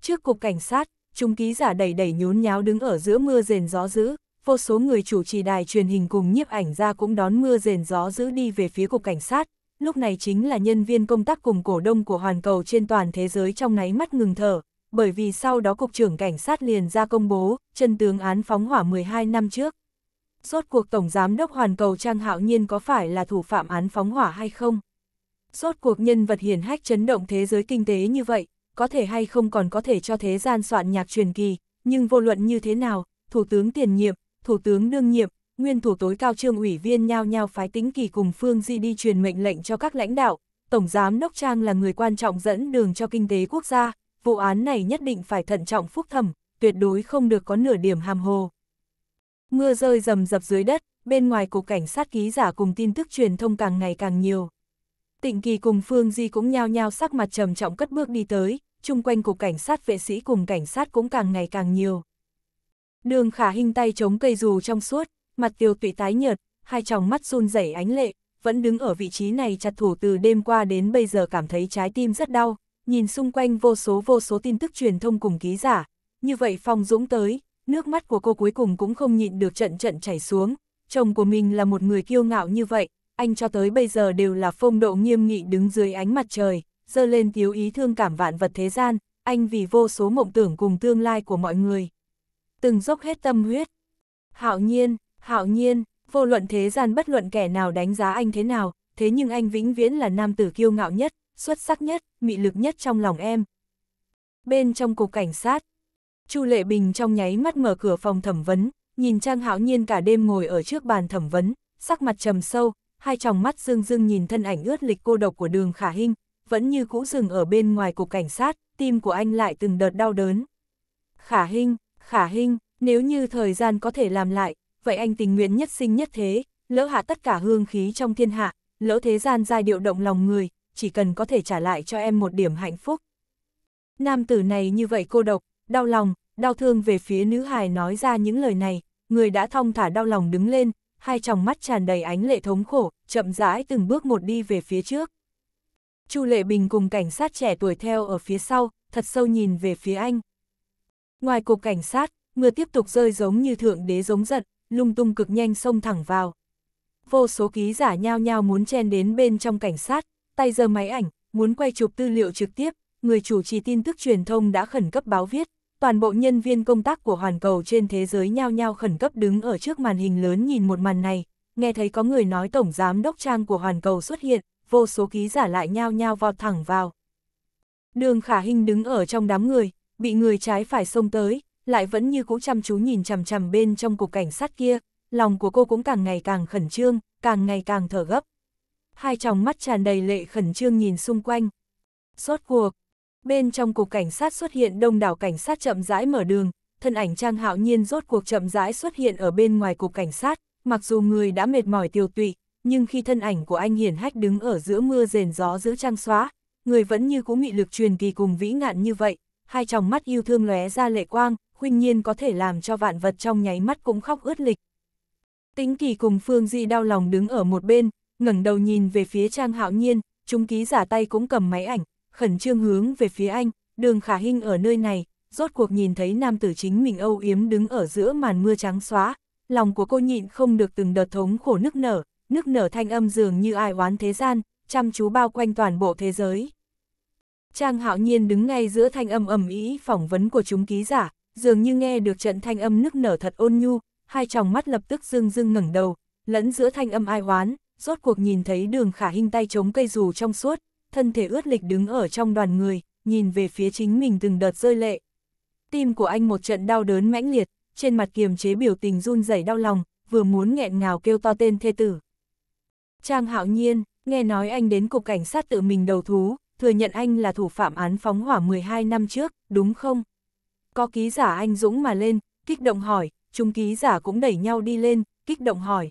Trước cục cảnh sát, chúng ký giả đầy đầy nhún nháo đứng ở giữa mưa rền gió dữ, vô số người chủ trì đài truyền hình cùng nhiếp ảnh ra cũng đón mưa rền gió dữ đi về phía cục cảnh sát. Lúc này chính là nhân viên công tác cùng cổ đông của hoàn cầu trên toàn thế giới trong náy mắt ngừng thở, bởi vì sau đó Cục trưởng Cảnh sát liền ra công bố, chân tướng án phóng hỏa 12 năm trước. Rốt cuộc Tổng Giám đốc Hoàn Cầu Trang Hạo Nhiên có phải là thủ phạm án phóng hỏa hay không? Rốt cuộc nhân vật hiển hách chấn động thế giới kinh tế như vậy, có thể hay không còn có thể cho thế gian soạn nhạc truyền kỳ, nhưng vô luận như thế nào, Thủ tướng tiền nhiệm, Thủ tướng đương nhiệm, nguyên thủ tối cao trương ủy viên nhao nhao phái tính kỳ cùng Phương Di đi truyền mệnh lệnh cho các lãnh đạo, Tổng Giám Đốc Trang là người quan trọng dẫn đường cho kinh tế quốc gia, vụ án này nhất định phải thận trọng phúc thẩm, tuyệt đối không được có nửa điểm hàm hồ. Mưa rơi rầm rập dưới đất, bên ngoài cục cảnh sát ký giả cùng tin tức truyền thông càng ngày càng nhiều. Tịnh Kỳ cùng Phương Di cũng nhao nhao sắc mặt trầm trọng cất bước đi tới, chung quanh cục cảnh sát vệ sĩ cùng cảnh sát cũng càng ngày càng nhiều. Đường khả hình tay chống cây dù trong suốt, mặt tiêu tụy tái nhợt, hai tròng mắt run rẩy ánh lệ, vẫn đứng ở vị trí này chặt thủ từ đêm qua đến bây giờ cảm thấy trái tim rất đau, nhìn xung quanh vô số vô số tin tức truyền thông cùng ký giả. Như vậy Phong Dũng tới, nước mắt của cô cuối cùng cũng không nhịn được trận trận chảy xuống, chồng của mình là một người kiêu ngạo như vậy, anh cho tới bây giờ đều là phong độ nghiêm nghị đứng dưới ánh mặt trời, dơ lên tiếu ý thương cảm vạn vật thế gian, anh vì vô số mộng tưởng cùng tương lai của mọi người. Từng dốc hết tâm huyết. Hạo nhiên, hạo nhiên, vô luận thế gian bất luận kẻ nào đánh giá anh thế nào, thế nhưng anh vĩnh viễn là nam tử kiêu ngạo nhất, xuất sắc nhất, mị lực nhất trong lòng em. Bên trong cục cảnh sát, Chu Lệ Bình trong nháy mắt mở cửa phòng thẩm vấn, nhìn Trang Hạo Nhiên cả đêm ngồi ở trước bàn thẩm vấn, sắc mặt trầm sâu, hai tròng mắt dương dương nhìn thân ảnh ướt lịch cô độc của đường khả hinh, vẫn như cũ dừng ở bên ngoài cục cảnh sát, tim của anh lại từng đợt đau đớn. Khả hinh, khả hinh, nếu như thời gian có thể làm lại, vậy anh tình nguyện nhất sinh nhất thế, lỡ hạ tất cả hương khí trong thiên hạ, lỡ thế gian giai điệu động lòng người, chỉ cần có thể trả lại cho em một điểm hạnh phúc. Nam tử này như vậy cô độc, đau lòng, đau thương về phía nữ hài nói ra những lời này, người đã thong thả đau lòng đứng lên, hai tròng mắt tràn đầy ánh lệ thống khổ, chậm rãi từng bước một đi về phía trước. Chu Lệ Bình cùng cảnh sát trẻ tuổi theo ở phía sau, thật sâu nhìn về phía anh. Ngoài cục cảnh sát, mưa tiếp tục rơi giống như thượng đế giống giận, lung tung cực nhanh xông thẳng vào. Vô số ký giả nhao nhao muốn chen đến bên trong cảnh sát, tay giơ máy ảnh, muốn quay chụp tư liệu trực tiếp, người chủ trì tin tức truyền thông đã khẩn cấp báo viết, toàn bộ nhân viên công tác của hoàn cầu trên thế giới nhao nhao khẩn cấp đứng ở trước màn hình lớn nhìn một màn này, nghe thấy có người nói tổng giám đốc trang của hoàn cầu xuất hiện, vô số ký giả lại nhao nhao vọt thẳng vào. Đường khả hình đứng ở trong đám người, bị người trái phải xông tới, lại vẫn như cũ chăm chú nhìn chằm chằm bên trong cục cảnh sát kia, lòng của cô cũng càng ngày càng khẩn trương, càng ngày càng thở gấp. Hai tròng mắt tràn đầy lệ khẩn trương nhìn xung quanh. sốt cuộc, bên trong cục cảnh sát xuất hiện đông đảo cảnh sát chậm rãi mở đường, thân ảnh Trang Hạo Nhiên rốt cuộc chậm rãi xuất hiện ở bên ngoài cục cảnh sát, mặc dù người đã mệt mỏi tiêu tụy, nhưng khi thân ảnh của anh hiền hách đứng ở giữa mưa rền gió giữa trang xóa, người vẫn như cũ nghị lực truyền kỳ cùng vĩ ngạn như vậy, hai tròng mắt yêu thương lóe ra lệ quang, huynh nhiên có thể làm cho vạn vật trong nháy mắt cũng khóc ướt lịch. Tính kỳ cùng Phương Di đau lòng đứng ở một bên, ngẩng đầu nhìn về phía Trang Hạo Nhiên, chúng ký giả tay cũng cầm máy ảnh, khẩn trương hướng về phía anh, đường khả hình ở nơi này, rốt cuộc nhìn thấy nam tử chính mình âu yếm đứng ở giữa màn mưa trắng xóa, lòng của cô nhịn không được từng đợt thống khổ nức nở, nức nở thanh âm dường như ai oán thế gian, chăm chú bao quanh toàn bộ thế giới. Trang hạo nhiên đứng ngay giữa thanh âm ầm ý phỏng vấn của chúng ký giả, dường như nghe được trận thanh âm nức nở thật ôn nhu, hai tròng mắt lập tức dưng dưng ngẩng đầu, lẫn giữa thanh âm ai oán, rốt cuộc nhìn thấy đường khả hình tay chống cây dù trong suốt, thân thể ướt lịch đứng ở trong đoàn người, nhìn về phía chính mình từng đợt rơi lệ. Tim của anh một trận đau đớn mãnh liệt, trên mặt kiềm chế biểu tình run rẩy đau lòng, vừa muốn nghẹn ngào kêu to tên thê tử. Trang hạo nhiên, nghe nói anh đến cục cảnh sát tự mình đầu thú, thừa nhận anh là thủ phạm án phóng hỏa 12 năm trước, đúng không? Có ký giả anh Dũng mà lên, kích động hỏi, chúng ký giả cũng đẩy nhau đi lên, kích động hỏi.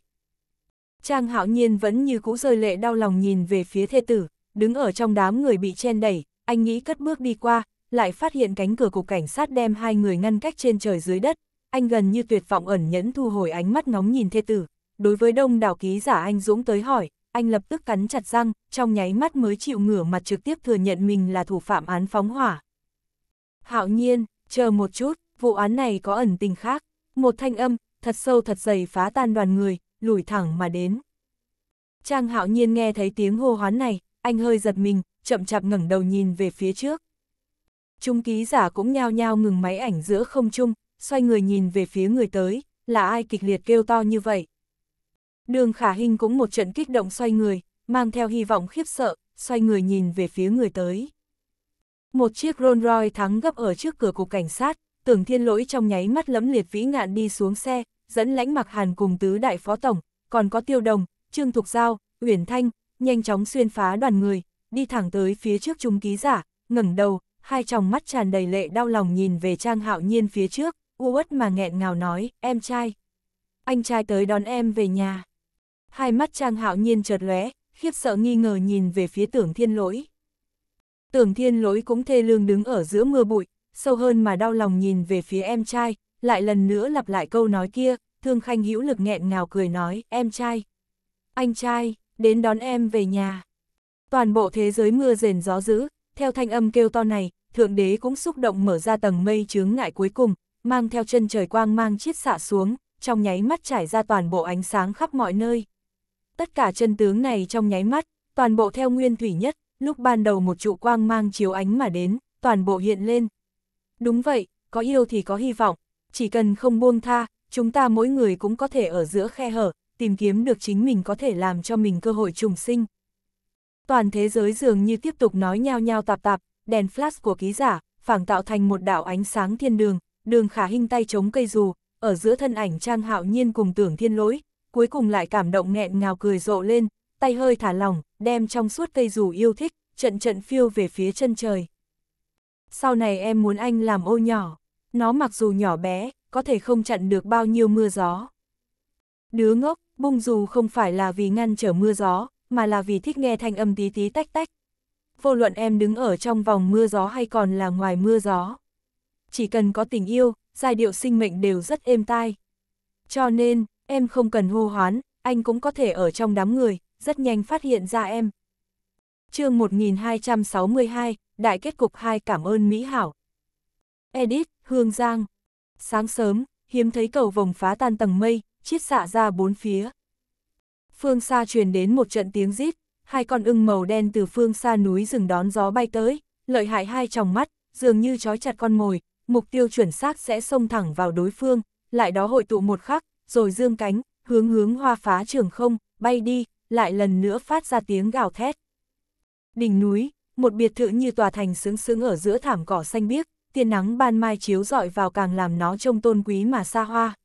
Trang hạo nhiên vẫn như cũ rơi lệ đau lòng nhìn về phía thê tử, đứng ở trong đám người bị chen đẩy, anh nghĩ cất bước đi qua, lại phát hiện cánh cửa cục cảnh sát đem hai người ngăn cách trên trời dưới đất, anh gần như tuyệt vọng ẩn nhẫn thu hồi ánh mắt ngóng nhìn thê tử. Đối với đông đảo ký giả anh Dũng tới hỏi, anh lập tức cắn chặt răng, trong nháy mắt mới chịu ngửa mặt trực tiếp thừa nhận mình là thủ phạm án phóng hỏa. Hạo nhiên, chờ một chút, vụ án này có ẩn tình khác. Một thanh âm, thật sâu thật dày phá tan đoàn người, lùi thẳng mà đến. Trang hạo nhiên nghe thấy tiếng hô hoán này, anh hơi giật mình, chậm chạp ngẩng đầu nhìn về phía trước. Trung ký giả cũng nhao nhao ngừng máy ảnh giữa không trung, xoay người nhìn về phía người tới, là ai kịch liệt kêu to như vậy. Đường khả hình cũng một trận kích động xoay người, mang theo hy vọng khiếp sợ, xoay người nhìn về phía người tới. Một chiếc Rolls Royce thắng gấp ở trước cửa cục cảnh sát, tưởng thiên lỗi trong nháy mắt lấm liệt vĩ ngạn đi xuống xe, dẫn lãnh mặc hàn cùng tứ đại phó tổng, còn có tiêu đồng, trương thục giao, uyển thanh, nhanh chóng xuyên phá đoàn người, đi thẳng tới phía trước chúng ký giả, ngẩng đầu, hai tròng mắt tràn đầy lệ đau lòng nhìn về Trang Hạo Nhiên phía trước, u uất mà nghẹn ngào nói, em trai. Anh trai tới đón em về nhà. Hai mắt Trang Hạo Nhiên chợt lóe, khiếp sợ nghi ngờ nhìn về phía tưởng thiên lỗi. Tưởng thiên lỗi cũng thê lương đứng ở giữa mưa bụi, sâu hơn mà đau lòng nhìn về phía em trai, lại lần nữa lặp lại câu nói kia, thương khanh hữu lực nghẹn ngào cười nói, em trai. Anh trai, đến đón em về nhà. Toàn bộ thế giới mưa rền gió dữ, theo thanh âm kêu to này, Thượng Đế cũng xúc động mở ra tầng mây chướng ngại cuối cùng, mang theo chân trời quang mang chiết xạ xuống, trong nháy mắt trải ra toàn bộ ánh sáng khắp mọi nơi. Tất cả chân tướng này trong nháy mắt, toàn bộ theo nguyên thủy nhất, lúc ban đầu một trụ quang mang chiếu ánh mà đến, toàn bộ hiện lên. Đúng vậy, có yêu thì có hy vọng, chỉ cần không buông tha, chúng ta mỗi người cũng có thể ở giữa khe hở, tìm kiếm được chính mình có thể làm cho mình cơ hội trùng sinh. Toàn thế giới dường như tiếp tục nói nhao nhao tạp tạp, đèn flash của ký giả, phảng tạo thành một đạo ánh sáng thiên đường, đường khả hình tay chống cây dù, ở giữa thân ảnh Trang Hạo Nhiên cùng tưởng thiên lỗi, cuối cùng lại cảm động nghẹn ngào cười rộ lên, tay hơi thả lỏng, đem trong suốt cây dù yêu thích, trận trận phiêu về phía chân trời. Sau này em muốn anh làm ô nhỏ, nó mặc dù nhỏ bé, có thể không chặn được bao nhiêu mưa gió. Đứa ngốc, Bung dù không phải là vì ngăn trở mưa gió, mà là vì thích nghe thanh âm tí tí tách tách. Vô luận em đứng ở trong vòng mưa gió hay còn là ngoài mưa gió. Chỉ cần có tình yêu, giai điệu sinh mệnh đều rất êm tai. Cho nên, em không cần hô hoán, anh cũng có thể ở trong đám người, rất nhanh phát hiện ra em. chương 1262, Đại kết cục 2 cảm ơn Mỹ Hảo. Edit, Hương Giang. Sáng sớm, hiếm thấy cầu vồng phá tan tầng mây, chiết xạ ra bốn phía. Phương xa truyền đến một trận tiếng rít, hai con ưng màu đen từ phương xa núi rừng đón gió bay tới, lợi hại hai tròng mắt, dường như trói chặt con mồi, mục tiêu chuẩn xác sẽ xông thẳng vào đối phương, lại đó hội tụ một khắc, rồi dương cánh, hướng hướng hoa phá trường không, bay đi, lại lần nữa phát ra tiếng gào thét. Đỉnh núi, một biệt thự như tòa thành sướng sướng ở giữa thảm cỏ xanh biếc, tia nắng ban mai chiếu rọi vào càng làm nó trông tôn quý mà xa hoa.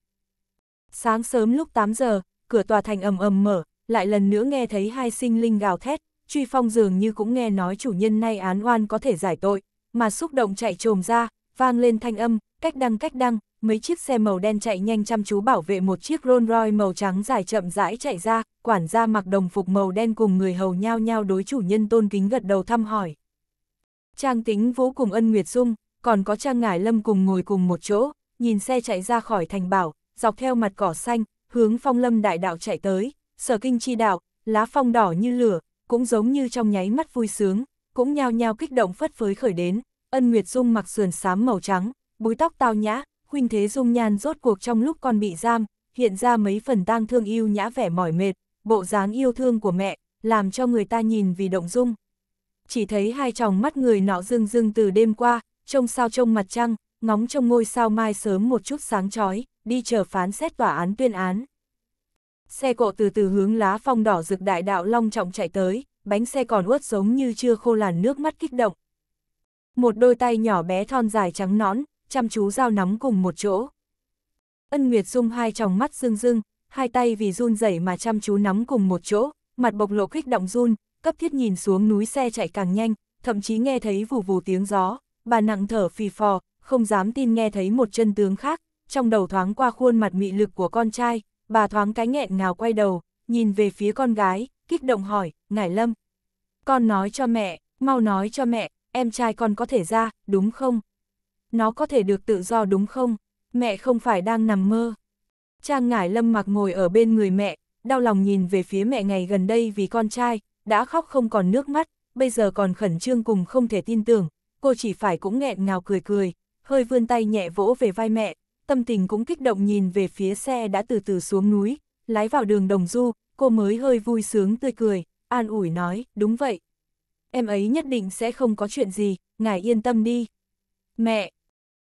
Sáng sớm lúc 8 giờ, cửa tòa thành ầm ầm mở, lại lần nữa nghe thấy hai sinh linh gào thét, truy phong dường như cũng nghe nói chủ nhân nay án oan có thể giải tội, mà xúc động chạy trồm ra, vang lên thanh âm, cách đăng cách đăng, mấy chiếc xe màu đen chạy nhanh chăm chú bảo vệ một chiếc Rolls Royce màu trắng dài chậm rãi chạy ra, quản gia mặc đồng phục màu đen cùng người hầu nhao nhao đối chủ nhân tôn kính gật đầu thăm hỏi. Trang tính vũ cùng ân Nguyệt Dung, còn có Trang Ngải Lâm cùng ngồi cùng một chỗ, nhìn xe chạy ra khỏi thành bảo, dọc theo mặt cỏ xanh, hướng phong lâm đại đạo chạy tới, sở kinh chi đạo, lá phong đỏ như lửa, cũng giống như trong nháy mắt vui sướng, cũng nhao nhao kích động phất phới khởi đến, ân nguyệt dung mặc sườn xám màu trắng, búi tóc tao nhã, huynh thế dung nhan rốt cuộc trong lúc còn bị giam, hiện ra mấy phần tang thương yêu nhã vẻ mỏi mệt, bộ dáng yêu thương của mẹ, làm cho người ta nhìn vì động dung. Chỉ thấy hai tròng mắt người nọ rưng rưng từ đêm qua, trông sao trông mặt trăng, ngóng trông ngôi sao mai sớm một chút sáng chói đi chờ phán xét tòa án tuyên án. Xe cộ từ từ hướng lá phong đỏ rực đại đạo long trọng chạy tới, bánh xe còn ướt giống như chưa khô làn nước mắt kích động. Một đôi tay nhỏ bé thon dài trắng nõn, chăm chú giao nắm cùng một chỗ. Ân Nguyệt Dung hai tròng mắt rưng rưng, hai tay vì run rẩy mà chăm chú nắm cùng một chỗ, mặt bộc lộ kích động run, cấp thiết nhìn xuống núi xe chạy càng nhanh, thậm chí nghe thấy vù vù tiếng gió, bà nặng thở phì phò, không dám tin nghe thấy một chân tướng khác, trong đầu thoáng qua khuôn mặt mị lực của con trai, bà thoáng cái nghẹn ngào quay đầu, nhìn về phía con gái, kích động hỏi, Ngải Lâm. Con nói cho mẹ, mau nói cho mẹ, em trai con có thể ra, đúng không? Nó có thể được tự do đúng không? Mẹ không phải đang nằm mơ. Trang Ngải Lâm mặc ngồi ở bên người mẹ, đau lòng nhìn về phía mẹ ngày gần đây vì con trai, đã khóc không còn nước mắt, bây giờ còn khẩn trương cùng không thể tin tưởng, cô chỉ phải cũng nghẹn ngào cười cười, hơi vươn tay nhẹ vỗ về vai mẹ, tâm tình cũng kích động nhìn về phía xe đã từ từ xuống núi, lái vào đường Đồng Du, cô mới hơi vui sướng tươi cười, an ủi nói, đúng vậy. Em ấy nhất định sẽ không có chuyện gì, ngài yên tâm đi. Mẹ!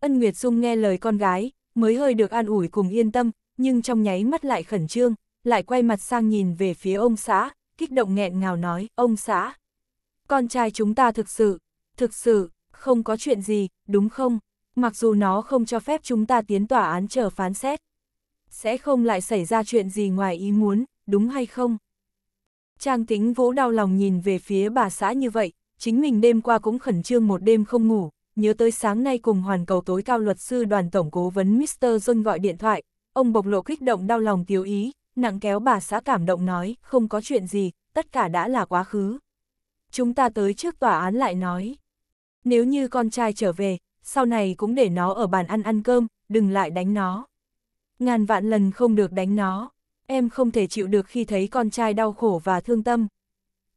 Ân Nguyệt Dung nghe lời con gái, mới hơi được an ủi cùng yên tâm, nhưng trong nháy mắt lại khẩn trương, lại quay mặt sang nhìn về phía ông xã, kích động nghẹn ngào nói, ông xã. Con trai chúng ta thực sự, thực sự, không có chuyện gì, đúng không? mặc dù nó không cho phép chúng ta tiến tòa án chờ phán xét. Sẽ không lại xảy ra chuyện gì ngoài ý muốn, đúng hay không? Trang tính vỗ đau lòng nhìn về phía bà xã như vậy, chính mình đêm qua cũng khẩn trương một đêm không ngủ, nhớ tới sáng nay cùng hoàn cầu tối cao luật sư đoàn tổng cố vấn Mr. John gọi điện thoại, ông bộc lộ kích động đau lòng tiêu ý, nặng kéo bà xã cảm động nói, không có chuyện gì, tất cả đã là quá khứ. Chúng ta tới trước tòa án lại nói, nếu như con trai trở về, sau này cũng để nó ở bàn ăn ăn cơm, đừng lại đánh nó. Ngàn vạn lần không được đánh nó, em không thể chịu được khi thấy con trai đau khổ và thương tâm.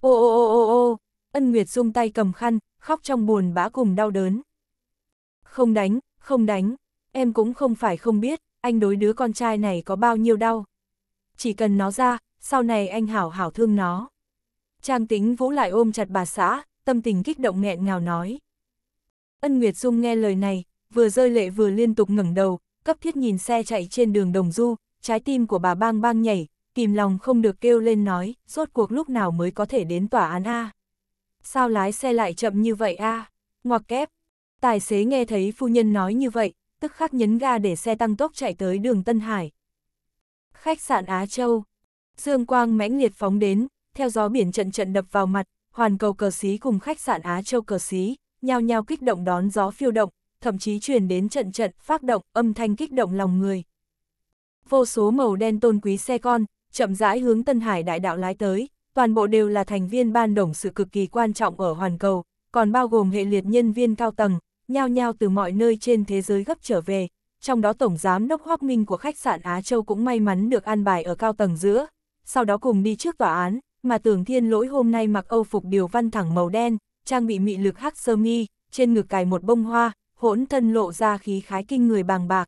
Ô ô ô ô ô, ân nguyệt dung tay cầm khăn, khóc trong buồn bã cùng đau đớn. Không đánh, không đánh, em cũng không phải không biết, anh đối đứa con trai này có bao nhiêu đau. Chỉ cần nó ra, sau này anh hảo hảo thương nó. Trang tính vũ lại ôm chặt bà xã, tâm tình kích động nghẹn ngào nói. Ân Nguyệt Dung nghe lời này, vừa rơi lệ vừa liên tục ngẩng đầu, cấp thiết nhìn xe chạy trên đường Đồng Du, trái tim của bà bang bang nhảy, kìm lòng không được kêu lên nói, rốt cuộc lúc nào mới có thể đến tòa án A. Sao lái xe lại chậm như vậy A, ngoặc kép. Tài xế nghe thấy phu nhân nói như vậy, tức khắc nhấn ga để xe tăng tốc chạy tới đường Tân Hải. Khách sạn Á Châu, dương quang mãnh liệt phóng đến, theo gió biển trận trận đập vào mặt, hoàn cầu cờ xí cùng khách sạn Á Châu cờ xí, nhao nhao kích động đón gió phiêu động, thậm chí truyền đến trận trận phát động âm thanh kích động lòng người. Vô số màu đen tôn quý xe con, chậm rãi hướng Tân Hải đại đạo lái tới, toàn bộ đều là thành viên ban đồng sự cực kỳ quan trọng ở hoàn cầu, còn bao gồm hệ liệt nhân viên cao tầng, nhao nhao từ mọi nơi trên thế giới gấp trở về, trong đó tổng giám đốc Hoắc Minh của khách sạn Á Châu cũng may mắn được an bài ở cao tầng giữa, sau đó cùng đi trước tòa án, mà Tưởng Thiên Lỗi hôm nay mặc Âu phục điều văn thẳng màu đen, trang bị mị lực hắc sơ mi, trên ngực cài một bông hoa, hỗn thân lộ ra khí khái kinh người bàng bạc.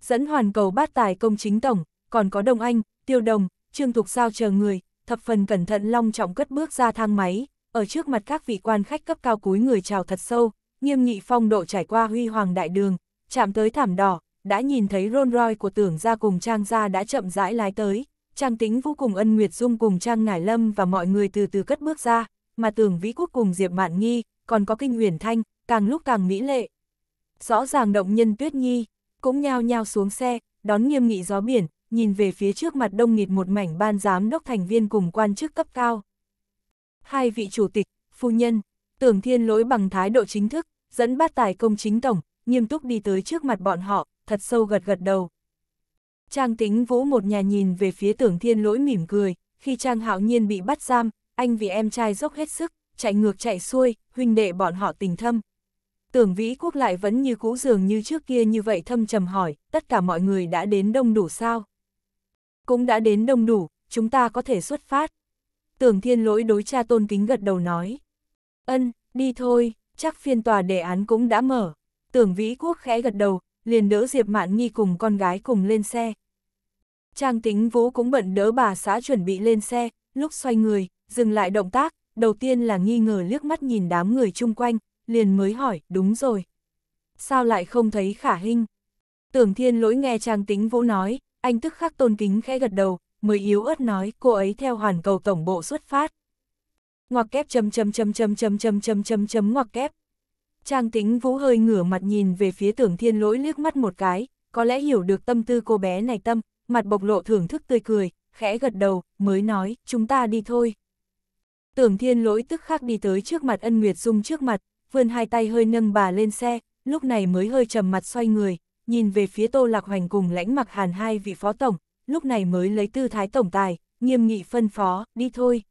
Dẫn hoàn cầu bát tài công chính tổng, còn có Đông Anh, Tiêu Đồng, Trương Thục Sao chờ người, thập phần cẩn thận long trọng cất bước ra thang máy, ở trước mặt các vị quan khách cấp cao cúi người chào thật sâu, nghiêm nghị phong độ trải qua huy hoàng đại đường, chạm tới thảm đỏ, đã nhìn thấy Rolls Royce của tưởng gia cùng Trang gia đã chậm rãi lái tới, Trang tính vô cùng Ân Nguyệt Dung cùng Trang Ngải Lâm và mọi người từ từ cất bước ra, mà tưởng Vĩ Quốc cùng Diệp Mạn Nghi, còn có Kinh Huyền Thanh, càng lúc càng mỹ lệ. Rõ ràng động nhân Tuyết Nhi, cũng nhao nhao xuống xe, đón nghiêm nghị gió biển, nhìn về phía trước mặt đông nghịt một mảnh ban giám đốc thành viên cùng quan chức cấp cao. Hai vị chủ tịch, phu nhân, tưởng thiên lỗi bằng thái độ chính thức, dẫn bát tài công chính tổng, nghiêm túc đi tới trước mặt bọn họ, thật sâu gật gật đầu. Trang tính vũ một nhà nhìn về phía tưởng thiên lỗi mỉm cười, khi Trang hạo nhiên bị bắt giam, anh vì em trai dốc hết sức, chạy ngược chạy xuôi, huynh đệ bọn họ tình thâm. Tưởng Vĩ Quốc lại vẫn như cũ dường như trước kia như vậy thâm trầm hỏi, tất cả mọi người đã đến đông đủ sao? Cũng đã đến đông đủ, chúng ta có thể xuất phát. Tưởng Thiên Lỗi đối cha tôn kính gật đầu nói. Ân, đi thôi, chắc phiên tòa đề án cũng đã mở. Tưởng Vĩ Quốc khẽ gật đầu, liền đỡ Diệp Mạn Nghi cùng con gái cùng lên xe. Trang Tính Vũ cũng bận đỡ bà xã chuẩn bị lên xe, lúc xoay người, dừng lại động tác, đầu tiên là nghi ngờ liếc mắt nhìn đám người chung quanh, liền mới hỏi, đúng rồi. Sao lại không thấy khả hình? Tưởng thiên lỗi nghe trang tính vũ nói, anh tức khắc tôn kính khẽ gật đầu, mới yếu ớt nói cô ấy theo hoàn cầu tổng bộ xuất phát. Ngoặc kép chấm chấm chấm chấm chấm chấm chấm chấm chấm ngoặc kép. Trang tính vũ hơi ngửa mặt nhìn về phía tưởng thiên lỗi liếc mắt một cái, có lẽ hiểu được tâm tư cô bé này tâm, mặt bộc lộ thưởng thức tươi cười, khẽ gật đầu, mới nói, chúng ta đi thôi. Tưởng thiên lỗi tức khắc đi tới trước mặt ân Nguyệt Dung trước mặt, vươn hai tay hơi nâng bà lên xe, lúc này mới hơi trầm mặt xoay người, nhìn về phía Tô Lạc Hoành cùng lãnh mặc hàn hai vị phó tổng, lúc này mới lấy tư thái tổng tài, nghiêm nghị phân phó, đi thôi.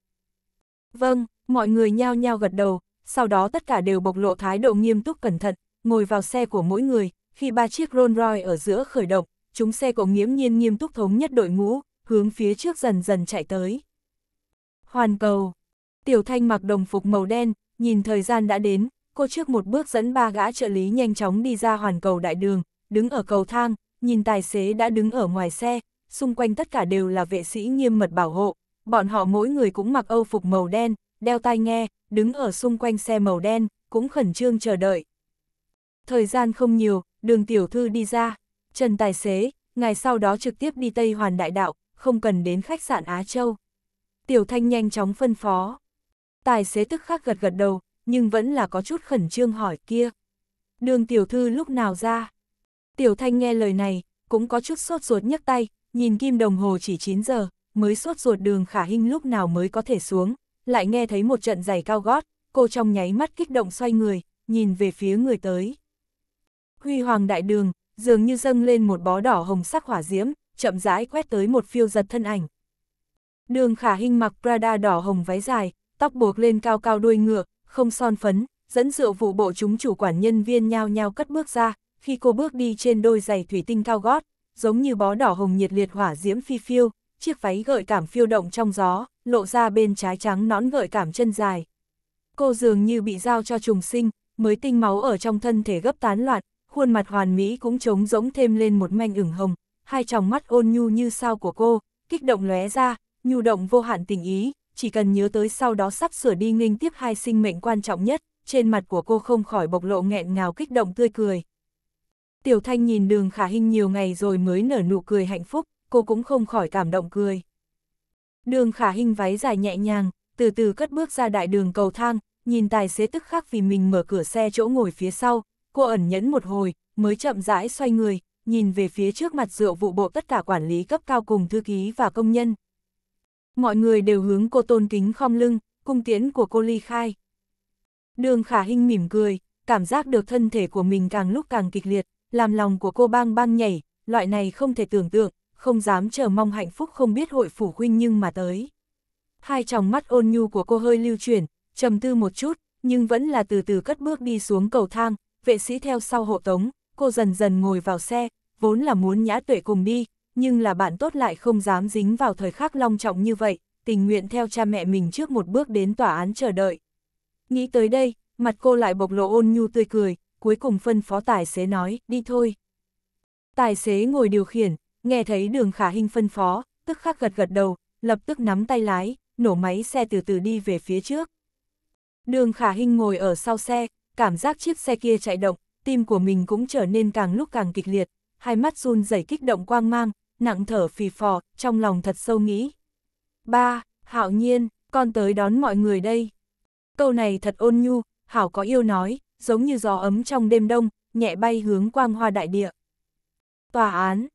Vâng, mọi người nhao nhao gật đầu, sau đó tất cả đều bộc lộ thái độ nghiêm túc cẩn thận, ngồi vào xe của mỗi người, khi ba chiếc Rolls Royce ở giữa khởi động, chúng xe cũng nghiễm nhiên nghiêm túc thống nhất đội ngũ, hướng phía trước dần dần chạy tới. Hoàn cầu Tiểu Thanh mặc đồng phục màu đen, nhìn thời gian đã đến, cô trước một bước dẫn ba gã trợ lý nhanh chóng đi ra hoàn cầu đại đường, đứng ở cầu thang, nhìn tài xế đã đứng ở ngoài xe, xung quanh tất cả đều là vệ sĩ nghiêm mật bảo hộ, bọn họ mỗi người cũng mặc âu phục màu đen, đeo tai nghe, đứng ở xung quanh xe màu đen, cũng khẩn trương chờ đợi. Thời gian không nhiều, đường tiểu thư đi ra, Trần tài xế, ngày sau đó trực tiếp đi Tây Hoàn Đại Đạo, không cần đến khách sạn Á Châu. Tiểu Thanh nhanh chóng phân phó. Tài xế tức khắc gật gật đầu, nhưng vẫn là có chút khẩn trương hỏi kia. Đường tiểu thư lúc nào ra? Tiểu thanh nghe lời này, cũng có chút sốt ruột nhấc tay, nhìn kim đồng hồ chỉ 9 giờ, mới sốt ruột đường khả hình lúc nào mới có thể xuống, lại nghe thấy một trận giày cao gót, cô trong nháy mắt kích động xoay người, nhìn về phía người tới. Huy hoàng đại đường, dường như dâng lên một bó đỏ hồng sắc hỏa diễm, chậm rãi quét tới một phiêu giật thân ảnh. Đường khả hình mặc Prada đỏ hồng váy dài, tóc buộc lên cao cao đuôi ngựa, không son phấn, dẫn rượu vụ bộ chúng chủ quản nhân viên nhao nhao cất bước ra, khi cô bước đi trên đôi giày thủy tinh cao gót, giống như bó đỏ hồng nhiệt liệt hỏa diễm phi phiêu, chiếc váy gợi cảm phiêu động trong gió, lộ ra bên trái trắng nõn gợi cảm chân dài. Cô dường như bị giao cho trùng sinh, mới tinh máu ở trong thân thể gấp tán loạn, khuôn mặt hoàn mỹ cũng trống rỗng thêm lên một manh ửng hồng, hai tròng mắt ôn nhu như sao của cô, kích động lóe ra, nhu động vô hạn tình ý, chỉ cần nhớ tới sau đó sắp sửa đi nghinh tiếp hai sinh mệnh quan trọng nhất, trên mặt của cô không khỏi bộc lộ nghẹn ngào kích động tươi cười. Tiểu Thanh nhìn đường khả hình nhiều ngày rồi mới nở nụ cười hạnh phúc, cô cũng không khỏi cảm động cười. Đường khả hình váy dài nhẹ nhàng, từ từ cất bước ra đại đường cầu thang, nhìn tài xế tức khắc vì mình mở cửa xe chỗ ngồi phía sau, cô ẩn nhẫn một hồi, mới chậm rãi xoay người, nhìn về phía trước mặt rượu vụ bộ tất cả quản lý cấp cao cùng thư ký và công nhân, mọi người đều hướng cô tôn kính khom lưng, cung tiễn của cô ly khai. Đường khả hinh mỉm cười, cảm giác được thân thể của mình càng lúc càng kịch liệt, làm lòng của cô bang bang nhảy, loại này không thể tưởng tượng, không dám chờ mong hạnh phúc không biết hội phủ huynh nhưng mà tới. Hai tròng mắt ôn nhu của cô hơi lưu chuyển, trầm tư một chút, nhưng vẫn là từ từ cất bước đi xuống cầu thang, vệ sĩ theo sau hộ tống, cô dần dần ngồi vào xe, vốn là muốn nhã tuệ cùng đi, nhưng là bạn tốt lại không dám dính vào thời khắc long trọng như vậy, tình nguyện theo cha mẹ mình trước một bước đến tòa án chờ đợi. Nghĩ tới đây, mặt cô lại bộc lộ ôn nhu tươi cười, cuối cùng phân phó tài xế nói, đi thôi. Tài xế ngồi điều khiển, nghe thấy đường khả hình phân phó, tức khắc gật gật đầu, lập tức nắm tay lái, nổ máy xe từ từ đi về phía trước. Đường khả hình ngồi ở sau xe, cảm giác chiếc xe kia chạy động, tim của mình cũng trở nên càng lúc càng kịch liệt, hai mắt run rẩy kích động quang mang, nặng thở phì phò, trong lòng thật sâu nghĩ. Ba, hạo nhiên, con tới đón mọi người đây. Câu này thật ôn nhu, hảo có yêu nói, giống như gió ấm trong đêm đông, nhẹ bay hướng quang hoa đại địa. Tòa án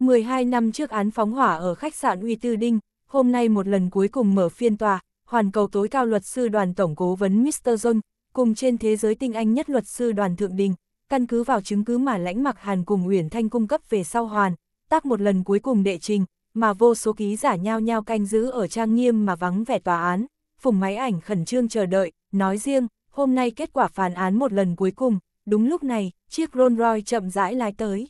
12 năm trước án phóng hỏa ở khách sạn Uy Tư Đinh, hôm nay một lần cuối cùng mở phiên tòa, hoàn cầu tối cao luật sư đoàn tổng cố vấn Mr. John, cùng trên thế giới tinh anh nhất luật sư đoàn thượng đình, căn cứ vào chứng cứ mà lãnh mặc Hàn cùng Uyển Thanh cung cấp về sau hoàn, tác một lần cuối cùng đệ trình, mà vô số ký giả nhao nhao canh giữ ở trang nghiêm mà vắng vẻ tòa án, phùng máy ảnh khẩn trương chờ đợi, nói riêng, hôm nay kết quả phán án một lần cuối cùng, đúng lúc này, chiếc Rolls Royce chậm rãi lái tới.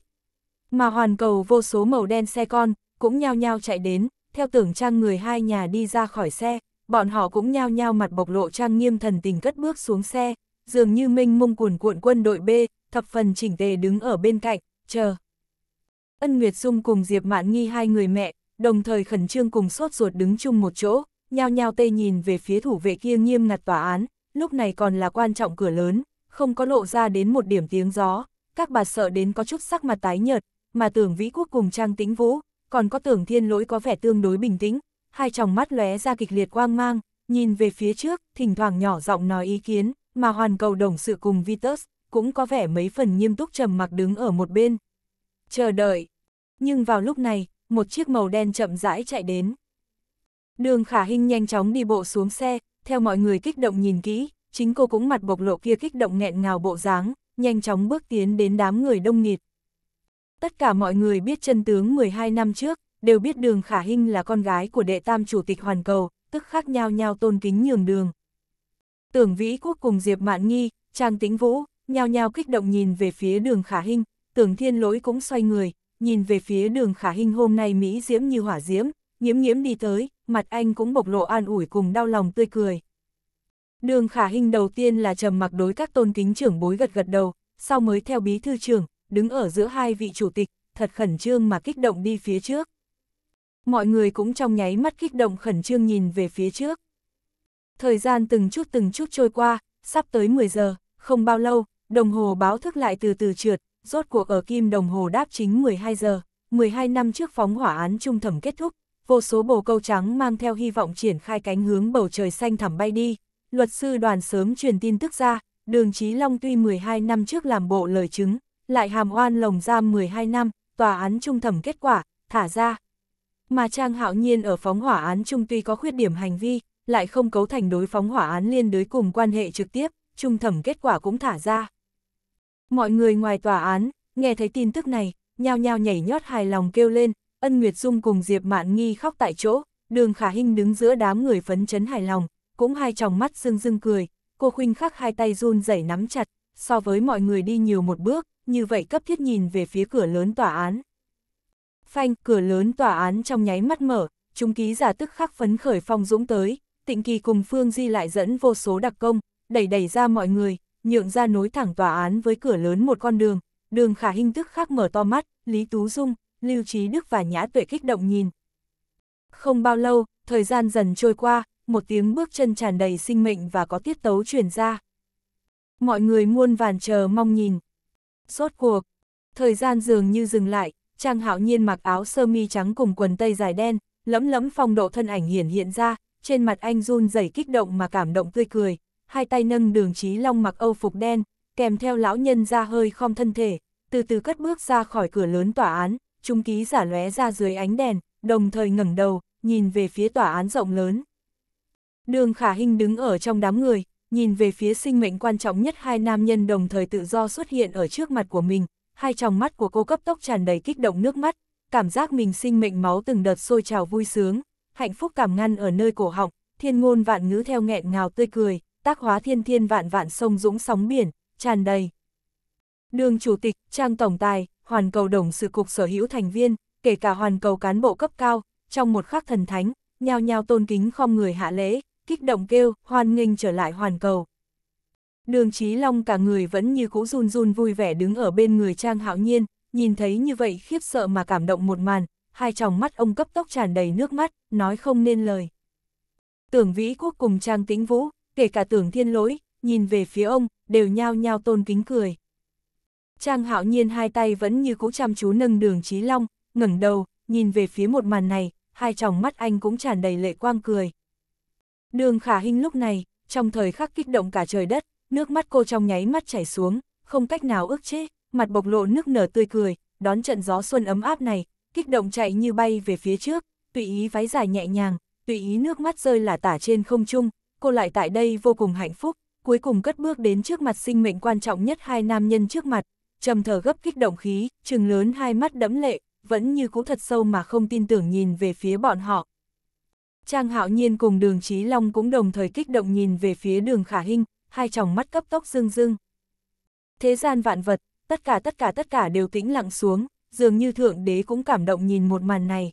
Mà hoàn cầu vô số màu đen xe con, cũng nhao nhao chạy đến, theo tưởng trang người hai nhà đi ra khỏi xe, bọn họ cũng nhao nhao mặt bộc lộ trang nghiêm thần tình cất bước xuống xe, dường như minh mông cuồn cuộn quân đội B, thập phần chỉnh tề đứng ở bên cạnh, chờ. Ân Nguyệt Dung cùng Diệp Mạn Nghi hai người mẹ, đồng thời khẩn trương cùng sốt ruột đứng chung một chỗ, nhao nhao tê nhìn về phía thủ vệ kia nghiêm ngặt tòa án, lúc này còn là quan trọng cửa lớn, không có lộ ra đến một điểm tiếng gió, các bà sợ đến có chút sắc mặt tái nhợt, mà tưởng vĩ quốc cùng trang tĩnh vũ, còn có tưởng thiên lỗi có vẻ tương đối bình tĩnh, hai tròng mắt lóe ra kịch liệt quang mang, nhìn về phía trước, thỉnh thoảng nhỏ giọng nói ý kiến, mà hoàn cầu đồng sự cùng Vitus, cũng có vẻ mấy phần nghiêm túc trầm mặc đứng ở một bên, chờ đợi. Nhưng vào lúc này, một chiếc màu đen chậm rãi chạy đến. Đường khả hình nhanh chóng đi bộ xuống xe, theo mọi người kích động nhìn kỹ, chính cô cũng mặt bộc lộ kia kích động nghẹn ngào bộ dáng, nhanh chóng bước tiến đến đám người đông nghịt. Tất cả mọi người biết chân tướng 12 năm trước, đều biết đường khả hình là con gái của đệ tam chủ tịch hoàn cầu, tức khác nhau nhau tôn kính nhường đường. Tưởng Vĩ Quốc cùng Diệp Mạn Nghi, Trang Tĩnh Vũ, nhao nhao kích động nhìn về phía đường khả hình, tưởng thiên lỗi cũng xoay người, nhìn về phía đường khả hình hôm nay Mỹ diễm như hỏa diễm, nghiễm nghiễm đi tới, mặt anh cũng bộc lộ an ủi cùng đau lòng tươi cười. Đường khả hình đầu tiên là trầm mặc đối các tôn kính trưởng bối gật gật đầu, sau mới theo bí thư trưởng, đứng ở giữa hai vị chủ tịch, thật khẩn trương mà kích động đi phía trước. Mọi người cũng trong nháy mắt kích động khẩn trương nhìn về phía trước. Thời gian từng chút từng chút trôi qua, sắp tới 10 giờ, không bao lâu, đồng hồ báo thức lại từ từ trượt, rốt cuộc ở kim đồng hồ đáp chính 12 giờ, 12 năm trước phóng hỏa án trung thẩm kết thúc, vô số bồ câu trắng mang theo hy vọng triển khai cánh hướng bầu trời xanh thẳm bay đi, luật sư đoàn sớm truyền tin tức ra, đường Chí Long tuy 12 năm trước làm bộ lời chứng, lại hàm oan lồng giam 12 năm, tòa án trung thẩm kết quả, thả ra. Mà Trang Hạo Nhiên ở phóng hỏa án trung tuy có khuyết điểm hành vi, lại không cấu thành đối phóng hỏa án liên đối cùng quan hệ trực tiếp, trung thẩm kết quả cũng thả ra. Mọi người ngoài tòa án, nghe thấy tin tức này, nhao nhao nhảy nhót hài lòng kêu lên, Ân Nguyệt Dung cùng Diệp Mạn Nghi khóc tại chỗ, Đường Khả hình đứng giữa đám người phấn chấn hài lòng, cũng hai tròng mắt rưng rưng cười, cô khuynh khắc hai tay run rẩy nắm chặt, so với mọi người đi nhiều một bước, như vậy cấp thiết nhìn về phía cửa lớn tòa án. Phanh, cửa lớn tòa án trong nháy mắt mở, chúng ký giả tức khắc phấn khởi phong dũng tới, Tịnh Kỳ cùng Phương Di lại dẫn vô số đặc công, đẩy đẩy ra mọi người, nhượng ra nối thẳng tòa án với cửa lớn một con đường, đường khả hình tức khắc mở to mắt, Lý Tú Dung, Lưu Trí Đức và Nhã Tuệ kích động nhìn. Không bao lâu, thời gian dần trôi qua, một tiếng bước chân tràn đầy sinh mệnh và có tiết tấu truyền ra. Mọi người muôn vàn chờ mong nhìn. Sốt cuộc, thời gian dường như dừng lại, Trang Hạo Nhiên mặc áo sơ mi trắng cùng quần tây dài đen, lẫm lẫm phong độ thân ảnh hiển hiện ra, trên mặt anh run rẩy kích động mà cảm động tươi cười hai tay nâng đường trí long mặc âu phục đen, kèm theo lão nhân ra hơi khom thân thể, từ từ cất bước ra khỏi cửa lớn tòa án, trung ký giả lóe ra dưới ánh đèn, đồng thời ngẩng đầu, nhìn về phía tòa án rộng lớn. Đường khả hình đứng ở trong đám người, nhìn về phía sinh mệnh quan trọng nhất hai nam nhân đồng thời tự do xuất hiện ở trước mặt của mình, hai tròng mắt của cô cấp tốc tràn đầy kích động nước mắt, cảm giác mình sinh mệnh máu từng đợt sôi trào vui sướng, hạnh phúc cảm ngăn ở nơi cổ họng, thiên ngôn vạn ngữ theo nghẹn ngào tươi cười, tác hóa thiên thiên vạn vạn sông dũng sóng biển, tràn đầy. Đường chủ tịch, trang tổng tài, hoàn cầu đồng sự cục sở hữu thành viên, kể cả hoàn cầu cán bộ cấp cao, trong một khắc thần thánh, nhao nhao tôn kính không người hạ lễ, kích động kêu, hoan nghênh trở lại hoàn cầu. Đường Chí Long cả người vẫn như cũ run run vui vẻ đứng ở bên người Trang Hạo Nhiên, nhìn thấy như vậy khiếp sợ mà cảm động một màn, hai tròng mắt ông cấp tốc tràn đầy nước mắt, nói không nên lời. Tưởng Vĩ Quốc cùng Trang Tĩnh Vũ, kể cả tưởng thiên lỗi, nhìn về phía ông, đều nhao nhao tôn kính cười. Trang hạo nhiên hai tay vẫn như cũ chăm chú nâng đường trí long, ngẩng đầu, nhìn về phía một màn này, hai tròng mắt anh cũng tràn đầy lệ quang cười. Đường khả hình lúc này, trong thời khắc kích động cả trời đất, nước mắt cô trong nháy mắt chảy xuống, không cách nào ước chế, mặt bộc lộ nước nở tươi cười, đón trận gió xuân ấm áp này, kích động chạy như bay về phía trước, tùy ý váy dài nhẹ nhàng, tùy ý nước mắt rơi là tả trên không trung, cô lại tại đây vô cùng hạnh phúc, cuối cùng cất bước đến trước mặt sinh mệnh quan trọng nhất hai nam nhân trước mặt, trầm thở gấp kích động khí, trừng lớn hai mắt đẫm lệ, vẫn như cũ thật sâu mà không tin tưởng nhìn về phía bọn họ. Trang Hạo Nhiên cùng Đường Chí Long cũng đồng thời kích động nhìn về phía Đường Khả Hinh, hai tròng mắt cấp tốc rưng rưng. Thế gian vạn vật, tất cả tất cả tất cả đều tĩnh lặng xuống, dường như thượng đế cũng cảm động nhìn một màn này.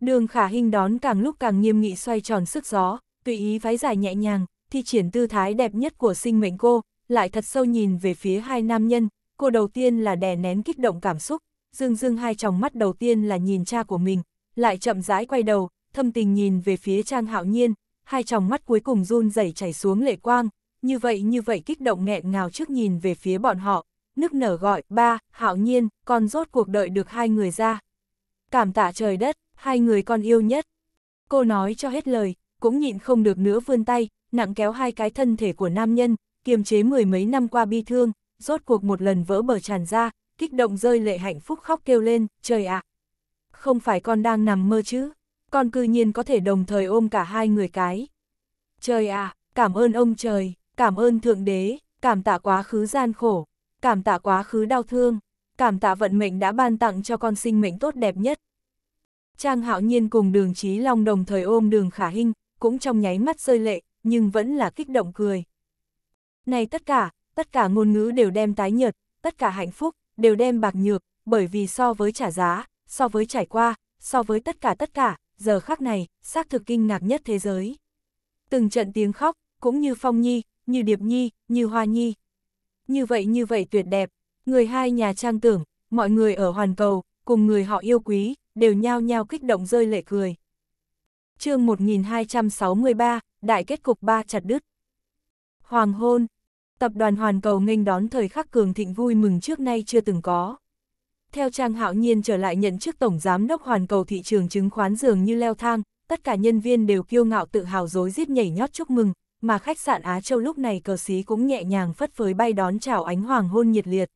Đường Khả Hinh đón càng lúc càng nghiêm nghị xoay tròn sức gió, tùy ý váy dài nhẹ nhàng, thi triển tư thái đẹp nhất của sinh mệnh cô, lại thật sâu nhìn về phía hai nam nhân, cô đầu tiên là đè nén kích động cảm xúc, dương dương hai tròng mắt đầu tiên là nhìn cha của mình, lại chậm rãi quay đầu, thâm tình nhìn về phía Trang Hạo Nhiên, hai tròng mắt cuối cùng run rẩy chảy xuống lệ quang, như vậy như vậy kích động nghẹn ngào trước nhìn về phía bọn họ, nước nở gọi, ba, Hạo Nhiên, con rốt cuộc đợi được hai người ra. Cảm tạ trời đất, hai người con yêu nhất. Cô nói cho hết lời, cũng nhịn không được nữa vươn tay, nặng kéo hai cái thân thể của nam nhân, kiềm chế mười mấy năm qua bi thương, rốt cuộc một lần vỡ bờ tràn ra, kích động rơi lệ hạnh phúc khóc kêu lên, trời ạ! À, không phải con đang nằm mơ chứ, con cư nhiên có thể đồng thời ôm cả hai người cái. Trời ạ, à, cảm ơn ông trời, cảm ơn Thượng Đế, cảm tạ quá khứ gian khổ, cảm tạ quá khứ đau thương, cảm tạ vận mệnh đã ban tặng cho con sinh mệnh tốt đẹp nhất. Trang Hạo Nhiên cùng đường Trí Long đồng thời ôm đường Khả Hinh, cũng trong nháy mắt rơi lệ, nhưng vẫn là kích động cười. Này tất cả, tất cả ngôn ngữ đều đem tái nhợt, tất cả hạnh phúc, đều đem bạc nhược, bởi vì so với trả giá, so với trải qua, so với tất cả tất cả, giờ khắc này, xác thực kinh ngạc nhất thế giới. Từng trận tiếng khóc, cũng như phong nhi, như điệp nhi, như hoa nhi. Như vậy như vậy tuyệt đẹp, người hai nhà trang tưởng, mọi người ở hoàn cầu, cùng người họ yêu quý, đều nhao nhao kích động rơi lệ cười chương 1263, đại kết cục ba chặt đứt. Hoàng hôn, tập đoàn Hoàn Cầu nghênh đón thời khắc cường thịnh vui mừng trước nay chưa từng có. Theo Trang Hạo Nhiên trở lại nhận chức Tổng Giám đốc Hoàn Cầu thị trường chứng khoán dường như leo thang, tất cả nhân viên đều kiêu ngạo tự hào dối rít nhảy nhót chúc mừng, mà khách sạn Á Châu lúc này cờ xí cũng nhẹ nhàng phất phới bay đón chào ánh hoàng hôn nhiệt liệt.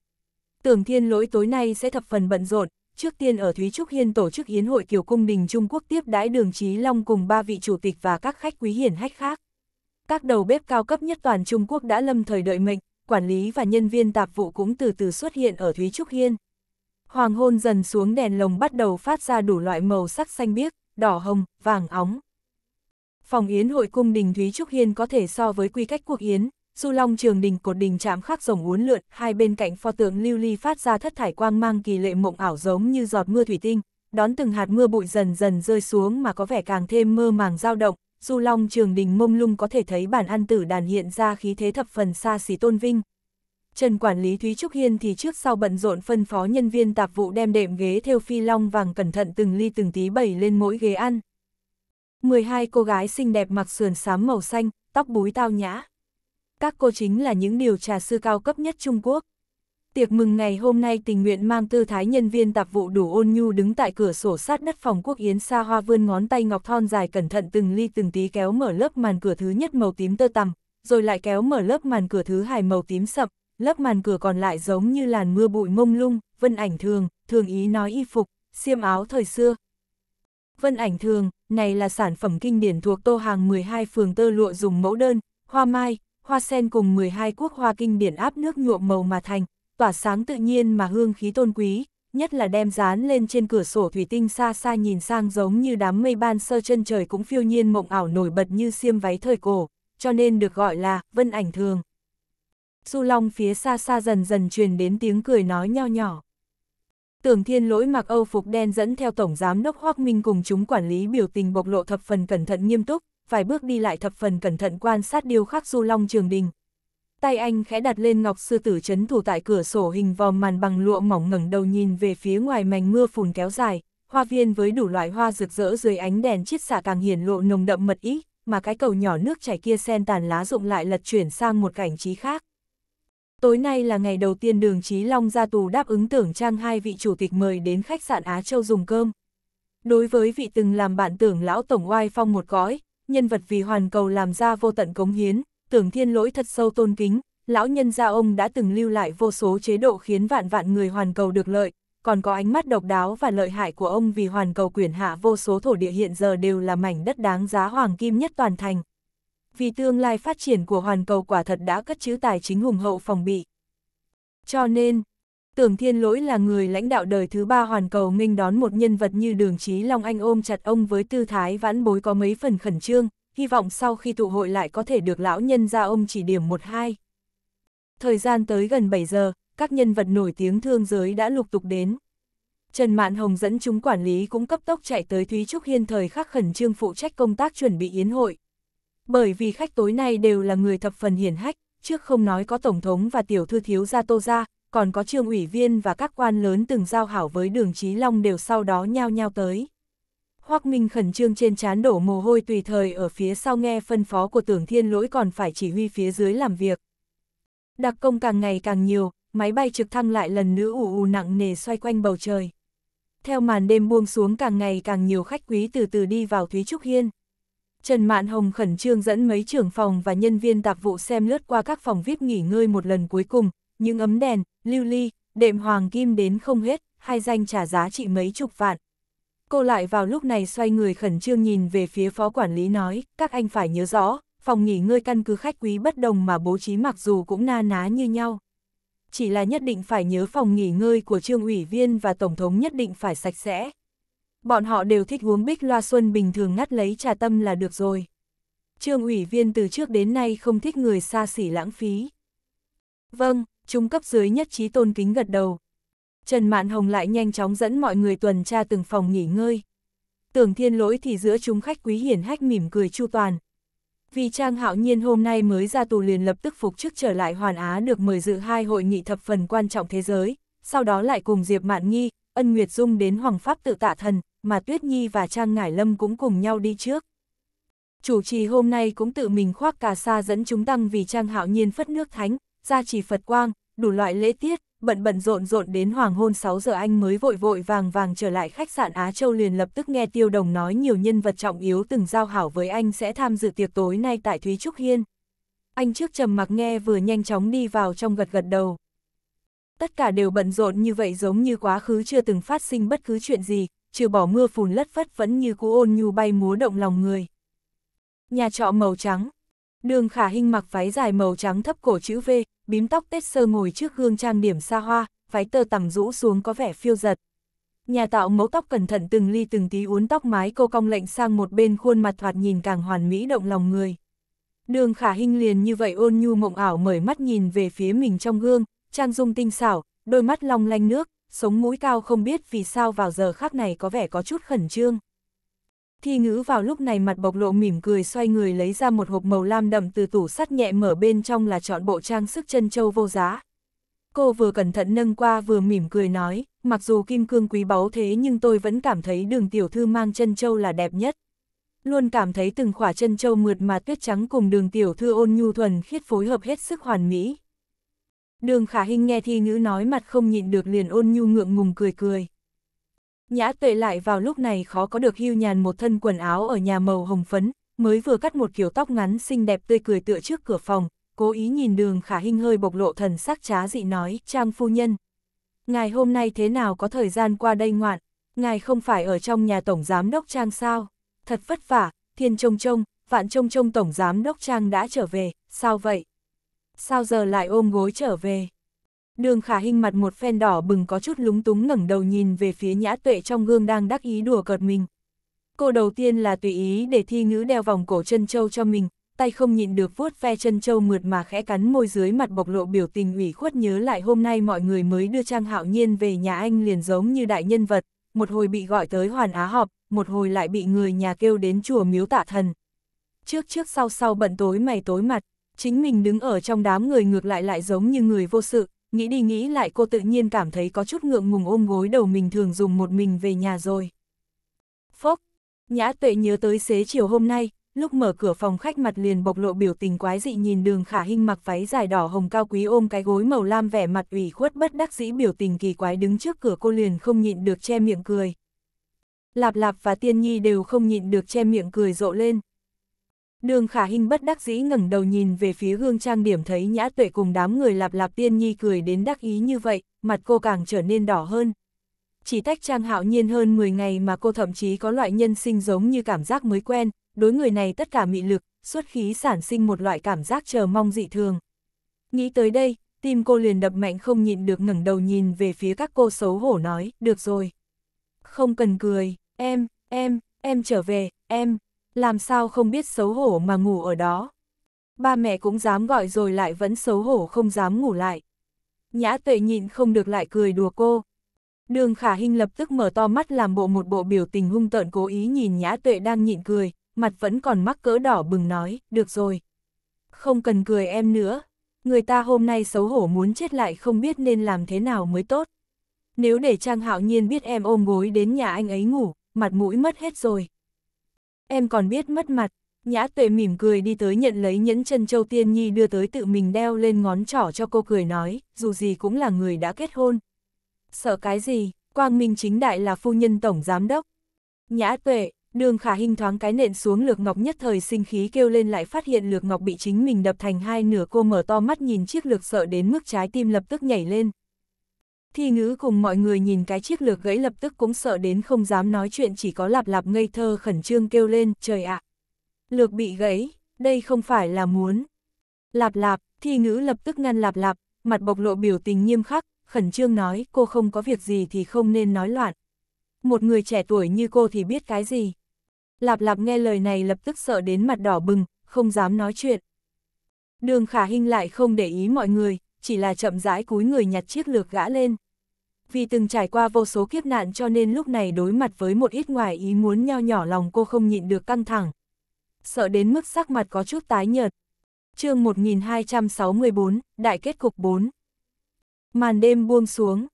Tưởng thiên lỗi tối nay sẽ thập phần bận rộn, trước tiên ở Thúy Trúc Hiên tổ chức Yến hội Kiều Cung Đình Trung Quốc tiếp đãi đường Trí Long cùng ba vị chủ tịch và các khách quý hiển hách khác. Các đầu bếp cao cấp nhất toàn Trung Quốc đã lâm thời đợi mệnh, quản lý và nhân viên tạp vụ cũng từ từ xuất hiện ở Thúy Trúc Hiên. Hoàng hôn dần xuống đèn lồng bắt đầu phát ra đủ loại màu sắc xanh biếc, đỏ hồng, vàng óng. Phòng Yến hội cung đình Thúy Trúc Hiên có thể so với quy cách cuộc Yến, Du Long Trường Đình cột đình chạm khắc rồng uốn lượn, hai bên cạnh pho tượng lưu ly phát ra thất thải quang mang kỳ lệ mộng ảo giống như giọt mưa thủy tinh, đón từng hạt mưa bụi dần dần rơi xuống mà có vẻ càng thêm mơ màng dao động. Du Long Trường Đình mông lung có thể thấy bản ăn tử đàn hiện ra khí thế thập phần xa xỉ tôn vinh. Trần quản lý Thúy Trúc Hiên thì trước sau bận rộn phân phó nhân viên tạp vụ đem đệm ghế theo phi long vàng cẩn thận từng ly từng tí bày lên mỗi ghế ăn. 12 cô gái xinh đẹp mặc sườn xám màu xanh, tóc búi tao nhã, các cô chính là những điều trà sư cao cấp nhất Trung Quốc. Tiệc mừng ngày hôm nay tình nguyện mang tư thái nhân viên tạp vụ đủ ôn nhu đứng tại cửa sổ sát đất phòng quốc yến xa hoa vươn ngón tay ngọc thon dài cẩn thận từng ly từng tí kéo mở lớp màn cửa thứ nhất màu tím tơ tằm, rồi lại kéo mở lớp màn cửa thứ hai màu tím sậm, lớp màn cửa còn lại giống như làn mưa bụi mông lung, vân ảnh thường, thường ý nói y phục, xiêm áo thời xưa. Vân ảnh thường, này là sản phẩm kinh điển thuộc tô hàng 12 phường tơ lụa dùng mẫu đơn, hoa mai, hoa sen cùng 12 quốc hoa kinh điển áp nước nhuộm màu mà thành, tỏa sáng tự nhiên mà hương khí tôn quý, nhất là đem dán lên trên cửa sổ thủy tinh xa xa nhìn sang giống như đám mây ban sơ chân trời cũng phiêu nhiên mộng ảo nổi bật như xiêm váy thời cổ, cho nên được gọi là vân ảnh thường. Du Long phía xa xa dần dần truyền đến tiếng cười nói nho nhỏ. Tưởng thiên lỗi mặc âu phục đen dẫn theo Tổng Giám Đốc Hoác Minh cùng chúng quản lý biểu tình bộc lộ thập phần cẩn thận nghiêm túc, vài bước đi lại thập phần cẩn thận quan sát điêu khắc du long trường đình. Tay anh khẽ đặt lên ngọc sư tử chấn thủ tại cửa sổ hình vòm màn bằng lụa mỏng ngẩng đầu nhìn về phía ngoài mảnh mưa phùn kéo dài, hoa viên với đủ loại hoa rực rỡ dưới ánh đèn chiết xạ càng hiển lộ nồng đậm mật ý, mà cái cầu nhỏ nước chảy kia sen tàn lá rụng lại lật chuyển sang một cảnh trí khác. Tối nay là ngày đầu tiên đường Trí Long ra tù đáp ứng tưởng trang hai vị chủ tịch mời đến khách sạn Á Châu dùng cơm. Đối với vị từng làm bạn tưởng lão Tổng Oai Phong một gói, nhân vật vì hoàn cầu làm ra vô tận cống hiến, tưởng thiên lỗi thật sâu tôn kính, lão nhân gia ông đã từng lưu lại vô số chế độ khiến vạn vạn người hoàn cầu được lợi, còn có ánh mắt độc đáo và lợi hại của ông vì hoàn cầu quyển hạ vô số thổ địa hiện giờ đều là mảnh đất đáng giá hoàng kim nhất toàn thành. Vì tương lai phát triển của hoàn cầu quả thật đã cất chữ tài chính hùng hậu phòng bị. Cho nên, Tưởng Thiên Lỗi là người lãnh đạo đời thứ ba hoàn cầu nghênh đón một nhân vật như đường Chí Long Anh ôm chặt ông với tư thái vãn bối có mấy phần khẩn trương, hy vọng sau khi tụ hội lại có thể được lão nhân ra ông chỉ điểm một hai. Thời gian tới gần 7 giờ, các nhân vật nổi tiếng thương giới đã lục tục đến. Trần Mạn Hồng dẫn chúng quản lý cũng cấp tốc chạy tới Thúy Trúc Hiên thời khắc khẩn trương phụ trách công tác chuẩn bị yến hội. Bởi vì khách tối nay đều là người thập phần hiển hách, trước không nói có Tổng thống và tiểu thư thiếu gia tô gia còn có trương ủy viên và các quan lớn từng giao hảo với đường Chí Long đều sau đó nhao nhao tới. Hoắc Minh khẩn trương trên chán đổ mồ hôi tùy thời ở phía sau nghe phân phó của tưởng thiên lỗi còn phải chỉ huy phía dưới làm việc. Đặc công càng ngày càng nhiều, máy bay trực thăng lại lần nữa ù ù nặng nề xoay quanh bầu trời. Theo màn đêm buông xuống càng ngày càng nhiều khách quý từ từ đi vào Thúy Trúc Hiên. Trần Mạn Hồng khẩn trương dẫn mấy trưởng phòng và nhân viên tạp vụ xem lướt qua các phòng VIP nghỉ ngơi một lần cuối cùng, nhưng ấm đèn, lưu ly, đệm hoàng kim đến không hết, hai danh trả giá trị mấy chục vạn. Cô lại vào lúc này xoay người khẩn trương nhìn về phía phó quản lý nói, các anh phải nhớ rõ, phòng nghỉ ngơi căn cứ khách quý bất đồng mà bố trí mặc dù cũng na ná như nhau. Chỉ là nhất định phải nhớ phòng nghỉ ngơi của trương ủy viên và tổng thống nhất định phải sạch sẽ. Bọn họ đều thích uống bích loa xuân bình thường ngắt lấy trà tâm là được rồi. Trương ủy viên từ trước đến nay không thích người xa xỉ lãng phí. Vâng, trung cấp dưới nhất trí tôn kính gật đầu. Trần Mạn Hồng lại nhanh chóng dẫn mọi người tuần tra từng phòng nghỉ ngơi. Tưởng thiên lỗi thì giữa chúng khách quý hiển hách mỉm cười chu toàn. Vì Trang Hạo Nhiên hôm nay mới ra tù liền lập tức phục chức trở lại Hoàn Á được mời dự hai hội nghị thập phần quan trọng thế giới, sau đó lại cùng Diệp Mạn Nghi, Ân Nguyệt Dung đến Hoàng Pháp tự tạ thần, mà Tuyết Nhi và Trang Ngải Lâm cũng cùng nhau đi trước. Chủ trì hôm nay cũng tự mình khoác cà sa dẫn chúng tăng vì Trang Hạo Nhiên phất nước thánh, gia trì Phật quang, đủ loại lễ tiết, bận bận rộn rộn đến hoàng hôn 6 giờ anh mới vội vội vàng vàng trở lại khách sạn Á Châu liền lập tức nghe Tiêu Đồng nói nhiều nhân vật trọng yếu từng giao hảo với anh sẽ tham dự tiệc tối nay tại Thúy Trúc Hiên. Anh trước trầm mặc nghe vừa nhanh chóng đi vào trong gật gật đầu. Tất cả đều bận rộn như vậy giống như quá khứ chưa từng phát sinh bất cứ chuyện gì, trừ bỏ mưa phùn lất phất vẫn như cú ôn nhu bay múa động lòng người. Nhà trọ màu trắng. Đường khả hình mặc váy dài màu trắng thấp cổ chữ V, bím tóc tết sơ ngồi trước gương trang điểm xa hoa, váy tơ tằm rũ xuống có vẻ phiêu giật. Nhà tạo mẫu tóc cẩn thận từng ly từng tí uốn tóc mái cô cong lệnh sang một bên khuôn mặt thoạt nhìn càng hoàn mỹ động lòng người. Đường khả hình liền như vậy ôn nhu mộng ảo mở mắt nhìn về phía mình trong gương, trang dung tinh xảo, đôi mắt long lanh nước, sống mũi cao không biết vì sao vào giờ khác này có vẻ có chút khẩn trương. Thi ngữ vào lúc này mặt bộc lộ mỉm cười xoay người lấy ra một hộp màu lam đậm từ tủ sắt nhẹ mở bên trong là chọn bộ trang sức chân châu vô giá. Cô vừa cẩn thận nâng qua vừa mỉm cười nói, mặc dù kim cương quý báu thế nhưng tôi vẫn cảm thấy đường tiểu thư mang chân châu là đẹp nhất. Luôn cảm thấy từng khỏa chân châu mượt mà tuyết trắng cùng đường tiểu thư ôn nhu thuần khiết phối hợp hết sức hoàn mỹ. Đường khả hình nghe thi ngữ nói mặt không nhịn được liền ôn nhu ngượng ngùng cười cười. Nhã tuệ lại vào lúc này khó có được hưu nhàn một thân quần áo ở nhà màu hồng phấn, mới vừa cắt một kiểu tóc ngắn xinh đẹp tươi cười tựa trước cửa phòng, cố ý nhìn đường khả hình hơi bộc lộ thần sắc trá dị nói, trang phu nhân. Ngài hôm nay thế nào có thời gian qua đây ngoạn, ngài không phải ở trong nhà tổng giám đốc trang sao, thật vất vả, thiên trông trông, vạn trông trông tổng giám đốc trang đã trở về, sao vậy? Sao giờ lại ôm gối trở về? Đường khả hình mặt một phen đỏ bừng có chút lúng túng ngẩng đầu nhìn về phía nhã tuệ trong gương đang đắc ý đùa cợt mình. Cô đầu tiên là tùy ý để thi ngữ đeo vòng cổ chân châu cho mình, tay không nhịn được vuốt ve chân châu mượt mà khẽ cắn môi dưới mặt bộc lộ biểu tình ủy khuất nhớ lại hôm nay mọi người mới đưa Trang Hạo Nhiên về nhà anh liền giống như đại nhân vật, một hồi bị gọi tới hoàn á họp, một hồi lại bị người nhà kêu đến chùa miếu tạ thần. Trước trước sau sau bận tối mày tối mặt, chính mình đứng ở trong đám người ngược lại lại giống như người vô sự, nghĩ đi nghĩ lại cô tự nhiên cảm thấy có chút ngượng ngùng ôm gối đầu mình thường dùng một mình về nhà rồi. Phốc, nhã tuệ nhớ tới xế chiều hôm nay, lúc mở cửa phòng khách mặt liền bộc lộ biểu tình quái dị nhìn đường khả hình mặc váy dài đỏ hồng cao quý ôm cái gối màu lam vẻ mặt ủy khuất bất đắc dĩ biểu tình kỳ quái đứng trước cửa cô liền không nhịn được che miệng cười. Lạp lạp và tiên nhi đều không nhịn được che miệng cười rộ lên, Đường khả hình bất đắc dĩ ngẩng đầu nhìn về phía gương trang điểm thấy nhã tuệ cùng đám người lạp lạp tiên nhi cười đến đắc ý như vậy, mặt cô càng trở nên đỏ hơn. Chỉ tách trang hạo nhiên hơn 10 ngày mà cô thậm chí có loại nhân sinh giống như cảm giác mới quen, đối người này tất cả mị lực, xuất khí sản sinh một loại cảm giác chờ mong dị thường. Nghĩ tới đây, tim cô liền đập mạnh không nhịn được ngẩng đầu nhìn về phía các cô xấu hổ nói, được rồi. Không cần cười, em, em, em trở về, em, làm sao không biết xấu hổ mà ngủ ở đó. Ba mẹ cũng dám gọi rồi lại vẫn xấu hổ không dám ngủ lại. Nhã tuệ nhịn không được lại cười đùa cô. Đường khả hình lập tức mở to mắt làm bộ một bộ biểu tình hung tợn cố ý nhìn nhã tuệ đang nhịn cười, mặt vẫn còn mắc cỡ đỏ bừng nói, được rồi. Không cần cười em nữa, người ta hôm nay xấu hổ muốn chết lại không biết nên làm thế nào mới tốt. Nếu để Trang Hạo Nhiên biết em ôm gối đến nhà anh ấy ngủ, mặt mũi mất hết rồi. Em còn biết mất mặt, nhã tuệ mỉm cười đi tới nhận lấy nhẫn chân châu tiên nhi đưa tới tự mình đeo lên ngón trỏ cho cô cười nói, dù gì cũng là người đã kết hôn. Sợ cái gì, quang minh chính đại là phu nhân tổng giám đốc. Nhã tuệ, đường khả hình thoáng cái nện xuống lược ngọc nhất thời sinh khí kêu lên lại phát hiện lược ngọc bị chính mình đập thành hai nửa cô mở to mắt nhìn chiếc lược sợ đến mức trái tim lập tức nhảy lên, Thi ngữ cùng mọi người nhìn cái chiếc lược gãy lập tức cũng sợ đến không dám nói chuyện chỉ có lạp lạp ngây thơ khẩn trương kêu lên, trời ạ. Lược bị gãy, đây không phải là muốn. Lạp lạp, thi ngữ lập tức ngăn lạp lạp, mặt bộc lộ biểu tình nghiêm khắc, khẩn trương nói cô không có việc gì thì không nên nói loạn. Một người trẻ tuổi như cô thì biết cái gì. Lạp lạp nghe lời này lập tức sợ đến mặt đỏ bừng, không dám nói chuyện. Đường khả hình lại không để ý mọi người, chỉ là chậm rãi cúi người nhặt chiếc lược gã lên. Vì từng trải qua vô số kiếp nạn cho nên lúc này đối mặt với một ít ngoài ý muốn nho nhỏ lòng cô không nhịn được căng thẳng. Sợ đến mức sắc mặt có chút tái nhợt. chương 1264, Đại kết cục 4 Màn đêm buông xuống.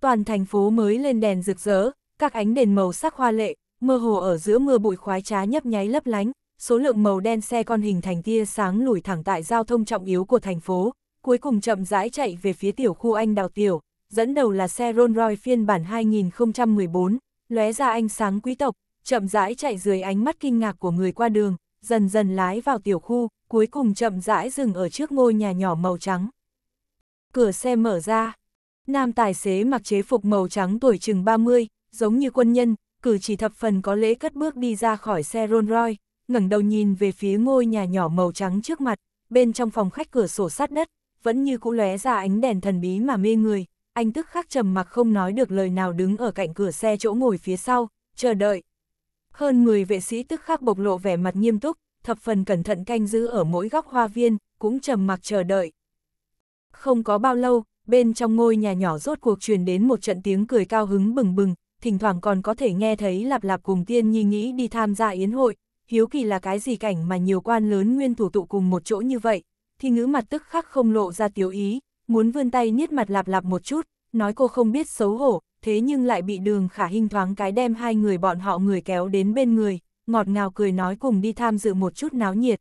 Toàn thành phố mới lên đèn rực rỡ, các ánh đèn màu sắc hoa lệ, mơ hồ ở giữa mưa bụi khoái trá nhấp nháy lấp lánh, số lượng màu đen xe con hình thành tia sáng lùi thẳng tại giao thông trọng yếu của thành phố, cuối cùng chậm rãi chạy về phía tiểu khu anh đào tiểu, dẫn đầu là xe Rolls Royce phiên bản 2014, lóe ra ánh sáng quý tộc, chậm rãi chạy dưới ánh mắt kinh ngạc của người qua đường, dần dần lái vào tiểu khu, cuối cùng chậm rãi dừng ở trước ngôi nhà nhỏ màu trắng. Cửa xe mở ra, nam tài xế mặc chế phục màu trắng tuổi chừng 30, giống như quân nhân, cử chỉ thập phần có lễ cất bước đi ra khỏi xe Rolls Royce, ngẩng đầu nhìn về phía ngôi nhà nhỏ màu trắng trước mặt, bên trong phòng khách cửa sổ sát đất, vẫn như cũ lóe ra ánh đèn thần bí mà mê người, anh tức khắc trầm mặc không nói được lời nào đứng ở cạnh cửa xe chỗ ngồi phía sau, chờ đợi. Hơn 10 vệ sĩ tức khắc bộc lộ vẻ mặt nghiêm túc, thập phần cẩn thận canh giữ ở mỗi góc hoa viên, cũng trầm mặc chờ đợi. Không có bao lâu, bên trong ngôi nhà nhỏ rốt cuộc truyền đến một trận tiếng cười cao hứng bừng bừng, thỉnh thoảng còn có thể nghe thấy lạp lạp cùng tiên nhi nghĩ đi tham gia yến hội, hiếu kỳ là cái gì cảnh mà nhiều quan lớn nguyên thủ tụ cùng một chỗ như vậy, thì ngữ mặt tức khắc không lộ ra tiểu ý, muốn vươn tay niết mặt lạp lạp một chút, nói cô không biết xấu hổ, thế nhưng lại bị đường khả hình thoáng cái đem hai người bọn họ người kéo đến bên người, ngọt ngào cười nói cùng đi tham dự một chút náo nhiệt.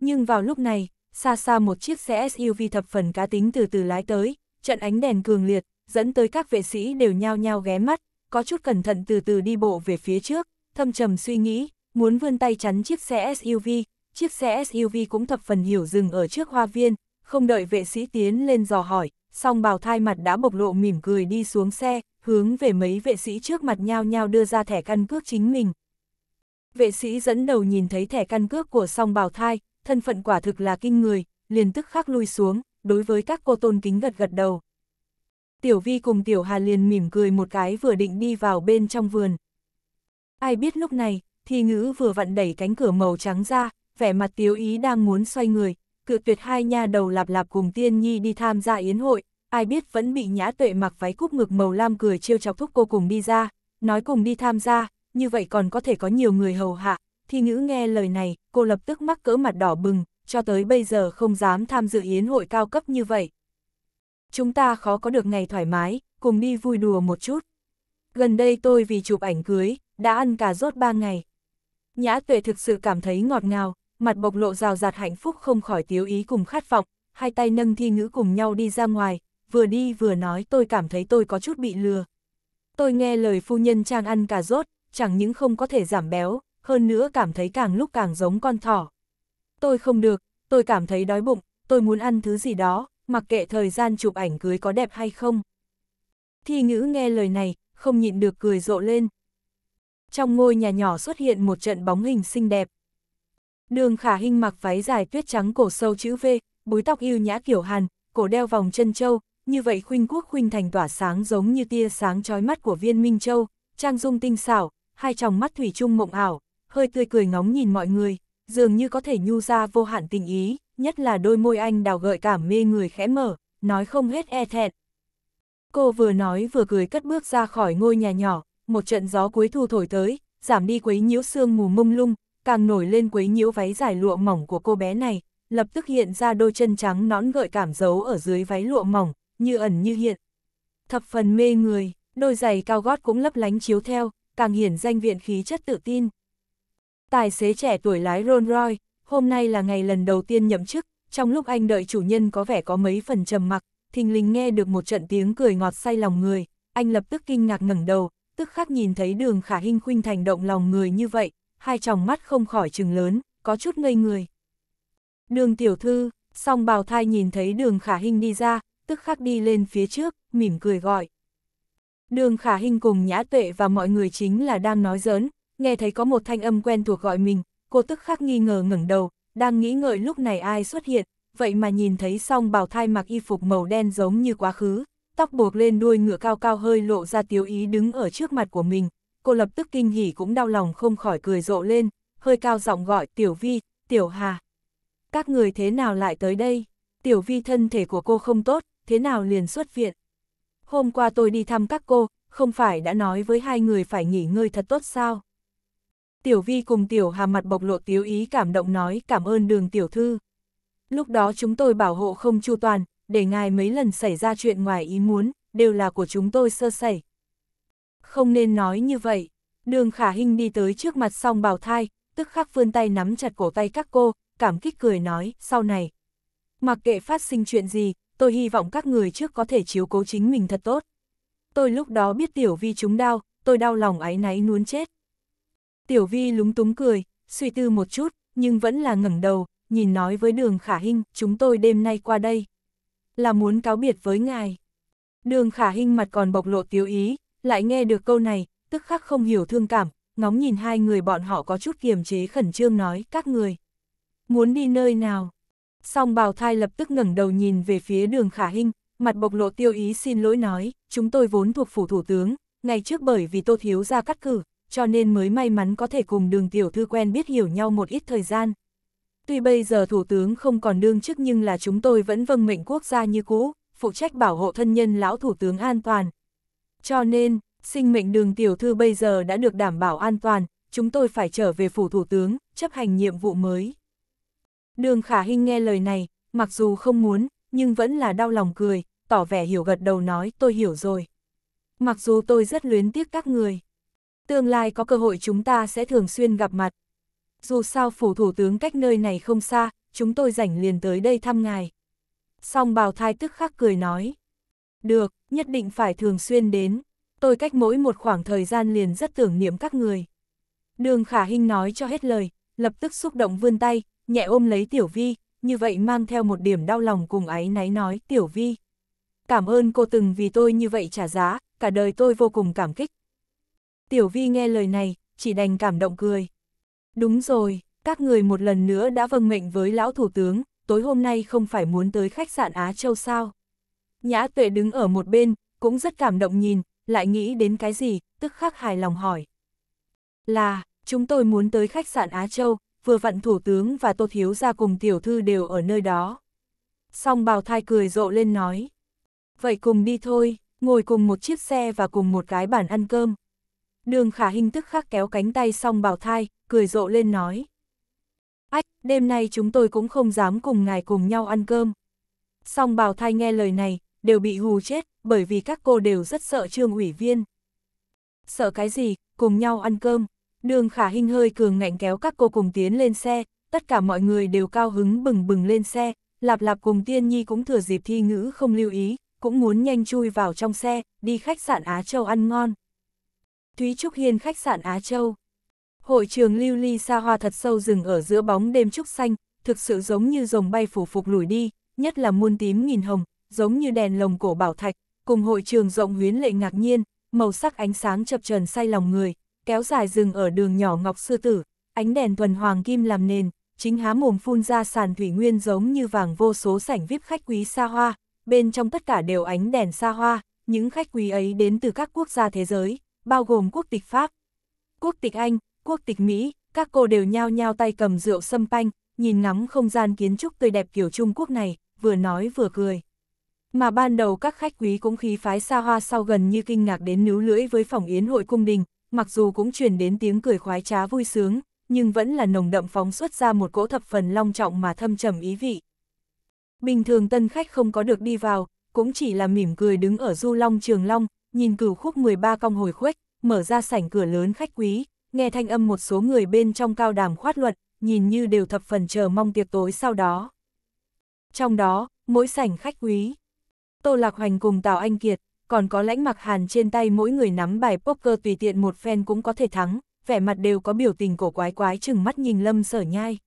Nhưng vào lúc này, xa xa một chiếc xe SUV thập phần cá tính từ từ lái tới, trận ánh đèn cường liệt, dẫn tới các vệ sĩ đều nhao nhao ghé mắt, có chút cẩn thận từ từ đi bộ về phía trước, thâm trầm suy nghĩ, muốn vươn tay chắn chiếc xe SUV, chiếc xe SUV cũng thập phần hiểu dừng ở trước hoa viên, không đợi vệ sĩ tiến lên dò hỏi, song bào thai mặt đã bộc lộ mỉm cười đi xuống xe, hướng về mấy vệ sĩ trước mặt nhau nhau đưa ra thẻ căn cước chính mình. Vệ sĩ dẫn đầu nhìn thấy thẻ căn cước của song bào thai, thân phận quả thực là kinh người, liền tức khắc lui xuống, đối với các cô tôn kính gật gật đầu. Tiểu Vi cùng Tiểu Hà liền mỉm cười một cái vừa định đi vào bên trong vườn. Ai biết lúc này, thi ngữ vừa vặn đẩy cánh cửa màu trắng ra, vẻ mặt tiếu ý đang muốn xoay người, cự tuyệt hai nha đầu lạp lạp cùng tiên nhi đi tham gia yến hội, ai biết vẫn bị nhã tuệ mặc váy cúp ngực màu lam cười trêu chọc thúc cô cùng đi ra, nói cùng đi tham gia, như vậy còn có thể có nhiều người hầu hạ, thi ngữ nghe lời này, cô lập tức mắc cỡ mặt đỏ bừng, cho tới bây giờ không dám tham dự yến hội cao cấp như vậy. Chúng ta khó có được ngày thoải mái, cùng đi vui đùa một chút. Gần đây tôi vì chụp ảnh cưới, đã ăn cà rốt ba ngày. Nhã tuệ thực sự cảm thấy ngọt ngào, mặt bộc lộ rào rạt hạnh phúc không khỏi tiếu ý cùng khát vọng, hai tay nâng thi ngữ cùng nhau đi ra ngoài, vừa đi vừa nói tôi cảm thấy tôi có chút bị lừa. Tôi nghe lời phu nhân trang ăn cà rốt, chẳng những không có thể giảm béo, hơn nữa cảm thấy càng lúc càng giống con thỏ. Tôi không được, tôi cảm thấy đói bụng, tôi muốn ăn thứ gì đó, mặc kệ thời gian chụp ảnh cưới có đẹp hay không. Thi ngữ nghe lời này, không nhịn được cười rộ lên. Trong ngôi nhà nhỏ xuất hiện một trận bóng hình xinh đẹp. Đường khả hình mặc váy dài tuyết trắng cổ sâu chữ V, búi tóc yêu nhã kiểu hàn, cổ đeo vòng chân châu, như vậy khuynh quốc khuynh thành tỏa sáng giống như tia sáng trói mắt của viên minh châu, trang dung tinh xảo, hai tròng mắt thủy chung mộng ảo, hơi tươi cười ngóng nhìn mọi người, dường như có thể nhu ra vô hạn tình ý, nhất là đôi môi anh đào gợi cảm mê người khẽ mở, nói không hết e thẹn. Cô vừa nói vừa cười cất bước ra khỏi ngôi nhà nhỏ, một trận gió cuối thu thổi tới, giảm đi quấy nhiễu sương mù mông lung, càng nổi lên quấy nhiễu váy dài lụa mỏng của cô bé này, lập tức hiện ra đôi chân trắng nõn gợi cảm giấu ở dưới váy lụa mỏng, như ẩn như hiện. Thập phần mê người, đôi giày cao gót cũng lấp lánh chiếu theo, càng hiển danh viện khí chất tự tin. Tài xế trẻ tuổi lái Rolls Royce, hôm nay là ngày lần đầu tiên nhậm chức, trong lúc anh đợi chủ nhân có vẻ có mấy phần trầm mặc, thình lình nghe được một trận tiếng cười ngọt say lòng người, anh lập tức kinh ngạc ngẩng đầu, tức khắc nhìn thấy đường khả hình khuynh thành động lòng người như vậy, hai tròng mắt không khỏi trừng lớn, có chút ngây người. Đường tiểu thư, song bào thai nhìn thấy đường khả hình đi ra, tức khắc đi lên phía trước, mỉm cười gọi. Đường khả hình cùng nhã tuệ và mọi người chính là đang nói giỡn, nghe thấy có một thanh âm quen thuộc gọi mình, cô tức khắc nghi ngờ ngẩng đầu, đang nghĩ ngợi lúc này ai xuất hiện, vậy mà nhìn thấy song bào thai mặc y phục màu đen giống như quá khứ, tóc buộc lên đuôi ngựa cao cao hơi lộ ra tiếu ý đứng ở trước mặt của mình, cô lập tức kinh hỉ cũng đau lòng không khỏi cười rộ lên, hơi cao giọng gọi Tiểu Vi, Tiểu Hà. Các người thế nào lại tới đây? Tiểu Vi thân thể của cô không tốt, thế nào liền xuất viện? Hôm qua tôi đi thăm các cô, không phải đã nói với hai người phải nghỉ ngơi thật tốt sao? Tiểu Vi cùng Tiểu Hà mặt bộc lộ tiếu ý cảm động nói cảm ơn đường Tiểu Thư. Lúc đó chúng tôi bảo hộ không chu toàn, để ngài mấy lần xảy ra chuyện ngoài ý muốn, đều là của chúng tôi sơ sẩy không nên nói như vậy. Đường khả hình đi tới trước mặt song bào thai, tức khắc vươn tay nắm chặt cổ tay các cô, cảm kích cười nói, sau này. Mặc kệ phát sinh chuyện gì, tôi hy vọng các người trước có thể chiếu cố chính mình thật tốt. Tôi lúc đó biết Tiểu Vi chúng đau, tôi đau lòng áy náy nuốn chết. Tiểu Vi lúng túng cười, suy tư một chút, nhưng vẫn là ngẩng đầu, nhìn nói với đường khả hình, chúng tôi đêm nay qua đây. Là muốn cáo biệt với ngài. Đường khả hình mặt còn bộc lộ tiếu ý, lại nghe được câu này, tức khắc không hiểu thương cảm, ngóng nhìn hai người bọn họ có chút kiềm chế khẩn trương nói các người. Muốn đi nơi nào? Song bào thai lập tức ngẩng đầu nhìn về phía đường khả hình mặt bộc lộ tiêu ý xin lỗi nói, chúng tôi vốn thuộc phủ thủ tướng, ngày trước bởi vì tô thiếu ra cắt cử, cho nên mới may mắn có thể cùng đường tiểu thư quen biết hiểu nhau một ít thời gian. Tuy bây giờ thủ tướng không còn đương chức nhưng là chúng tôi vẫn vâng mệnh quốc gia như cũ, phụ trách bảo hộ thân nhân lão thủ tướng an toàn, cho nên, sinh mệnh đường tiểu thư bây giờ đã được đảm bảo an toàn, chúng tôi phải trở về phủ thủ tướng, chấp hành nhiệm vụ mới. Đường khả hình nghe lời này, mặc dù không muốn, nhưng vẫn là đau lòng cười, tỏ vẻ hiểu gật đầu nói tôi hiểu rồi. Mặc dù tôi rất luyến tiếc các người. Tương lai có cơ hội chúng ta sẽ thường xuyên gặp mặt. Dù sao phủ thủ tướng cách nơi này không xa, chúng tôi rảnh liền tới đây thăm ngài. Song bào thai tức khắc cười nói. Được, nhất định phải thường xuyên đến. Tôi cách mỗi một khoảng thời gian liền rất tưởng niệm các người. Đường khả hình nói cho hết lời, lập tức xúc động vươn tay, nhẹ ôm lấy Tiểu Vi, như vậy mang theo một điểm đau lòng cùng ấy náy nói Tiểu Vi. Cảm ơn cô từng vì tôi như vậy trả giá, cả đời tôi vô cùng cảm kích. Tiểu Vi nghe lời này, chỉ đành cảm động cười. Đúng rồi, các người một lần nữa đã vâng mệnh với lão thủ tướng, tối hôm nay không phải muốn tới khách sạn Á Châu sao? Nhã tuệ đứng ở một bên, cũng rất cảm động nhìn, lại nghĩ đến cái gì, tức khắc hài lòng hỏi. Là, chúng tôi muốn tới khách sạn Á Châu, vừa vặn thủ tướng và Tô Thiếu ra cùng tiểu thư đều ở nơi đó. Song bào thai cười rộ lên nói. Vậy cùng đi thôi, ngồi cùng một chiếc xe và cùng một cái bàn ăn cơm. Đường khả hình tức khắc kéo cánh tay Song bào thai, cười rộ lên nói. Ách, đêm nay chúng tôi cũng không dám cùng ngài cùng nhau ăn cơm. Song bào thai nghe lời này, đều bị hù chết, bởi vì các cô đều rất sợ trương ủy viên. Sợ cái gì, cùng nhau ăn cơm, đường khả hình hơi cường ngạnh kéo các cô cùng tiến lên xe, tất cả mọi người đều cao hứng bừng bừng lên xe, lạp lạp cùng tiên nhi cũng thừa dịp thi ngữ không lưu ý, cũng muốn nhanh chui vào trong xe, đi khách sạn Á Châu ăn ngon. Thúy Trúc Hiên khách sạn Á Châu Hội trường lưu ly xa hoa thật sâu rừng ở giữa bóng đêm trúc xanh, thực sự giống như rồng bay phủ phục lùi đi, nhất là muôn tím nghìn hồng, giống như đèn lồng cổ bảo thạch, cùng hội trường rộng huyến lệ ngạc nhiên, màu sắc ánh sáng chập trần say lòng người, kéo dài rừng ở đường nhỏ ngọc sư tử, ánh đèn thuần hoàng kim làm nền, chính há mồm phun ra sàn thủy nguyên giống như vàng vô số sảnh vip khách quý xa hoa, bên trong tất cả đều ánh đèn xa hoa, những khách quý ấy đến từ các quốc gia thế giới, bao gồm quốc tịch Pháp, quốc tịch Anh, quốc tịch Mỹ, các cô đều nhao nhao tay cầm rượu sâm panh, nhìn ngắm không gian kiến trúc tươi đẹp kiểu Trung Quốc này, vừa nói vừa cười. Mà ban đầu các khách quý cũng khí phái xa hoa sau gần như kinh ngạc đến níu lưỡi với phòng yến hội cung đình, mặc dù cũng truyền đến tiếng cười khoái trá vui sướng, nhưng vẫn là nồng đậm phóng xuất ra một cỗ thập phần long trọng mà thâm trầm ý vị. Bình thường tân khách không có được đi vào, cũng chỉ là mỉm cười đứng ở du long trường long, nhìn cửu khúc 13 cong hồi khuếch, mở ra sảnh cửa lớn khách quý, nghe thanh âm một số người bên trong cao đàm khoát luận, nhìn như đều thập phần chờ mong tiệc tối sau đó. Trong đó, mỗi sảnh khách quý, Tô Lạc Hoành cùng Tào Anh Kiệt, còn có lãnh mặc hàn trên tay mỗi người nắm bài poker tùy tiện một phen cũng có thể thắng, vẻ mặt đều có biểu tình cổ quái quái chừng mắt nhìn Lâm Sở Nhai.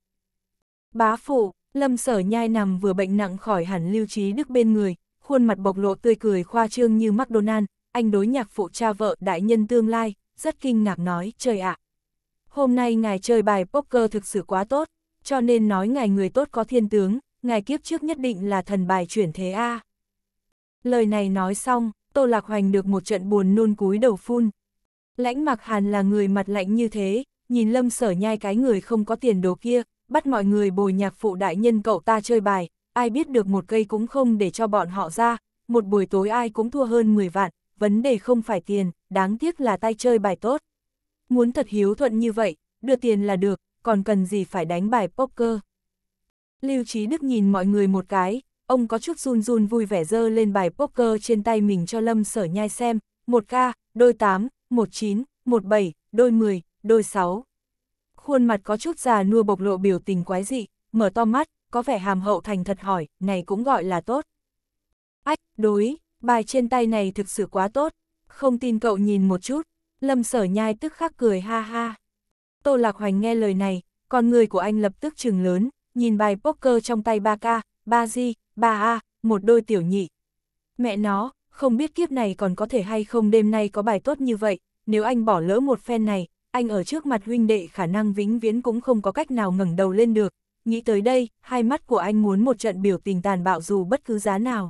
Bá phụ, Lâm Sở Nhai nằm vừa bệnh nặng khỏi hẳn lưu trí đức bên người, khuôn mặt bộc lộ tươi cười khoa trương như McDonald, anh đối nhạc phụ cha vợ đại nhân tương lai, rất kinh ngạc nói, trời ạ. hôm nay ngài chơi bài poker thực sự quá tốt, cho nên nói ngài người tốt có thiên tướng, ngài kiếp trước nhất định là thần bài chuyển thế A. Lời này nói xong, Tô Lạc Hoành được một trận buồn nôn cúi đầu phun. Lãnh mặc hàn là người mặt lạnh như thế, nhìn lâm sở nhai cái người không có tiền đồ kia, bắt mọi người bồi nhạc phụ đại nhân cậu ta chơi bài, ai biết được một cây cũng không để cho bọn họ ra, một buổi tối ai cũng thua hơn 10 vạn, vấn đề không phải tiền, đáng tiếc là tay chơi bài tốt. Muốn thật hiếu thuận như vậy, đưa tiền là được, còn cần gì phải đánh bài poker. Lưu Trí Đức nhìn mọi người một cái, ông có chút run run vui vẻ dơ lên bài poker trên tay mình cho Lâm Sở Nhai xem, 1K, đôi 8, 19, 17, đôi 10, đôi 6. Khuôn mặt có chút già nua bộc lộ biểu tình quái dị, mở to mắt, có vẻ hàm hậu thành thật hỏi, này cũng gọi là tốt. Ách, đối, bài trên tay này thực sự quá tốt, không tin cậu nhìn một chút, Lâm Sở Nhai tức khắc cười ha ha. Tô Lạc Hoành nghe lời này, con người của anh lập tức trừng lớn, nhìn bài poker trong tay 3K, 3G, ba a, à, một đôi tiểu nhị. Mẹ nó, không biết kiếp này còn có thể hay không đêm nay có bài tốt như vậy, nếu anh bỏ lỡ một phen này, anh ở trước mặt huynh đệ khả năng vĩnh viễn cũng không có cách nào ngẩng đầu lên được. Nghĩ tới đây, hai mắt của anh muốn một trận biểu tình tàn bạo dù bất cứ giá nào.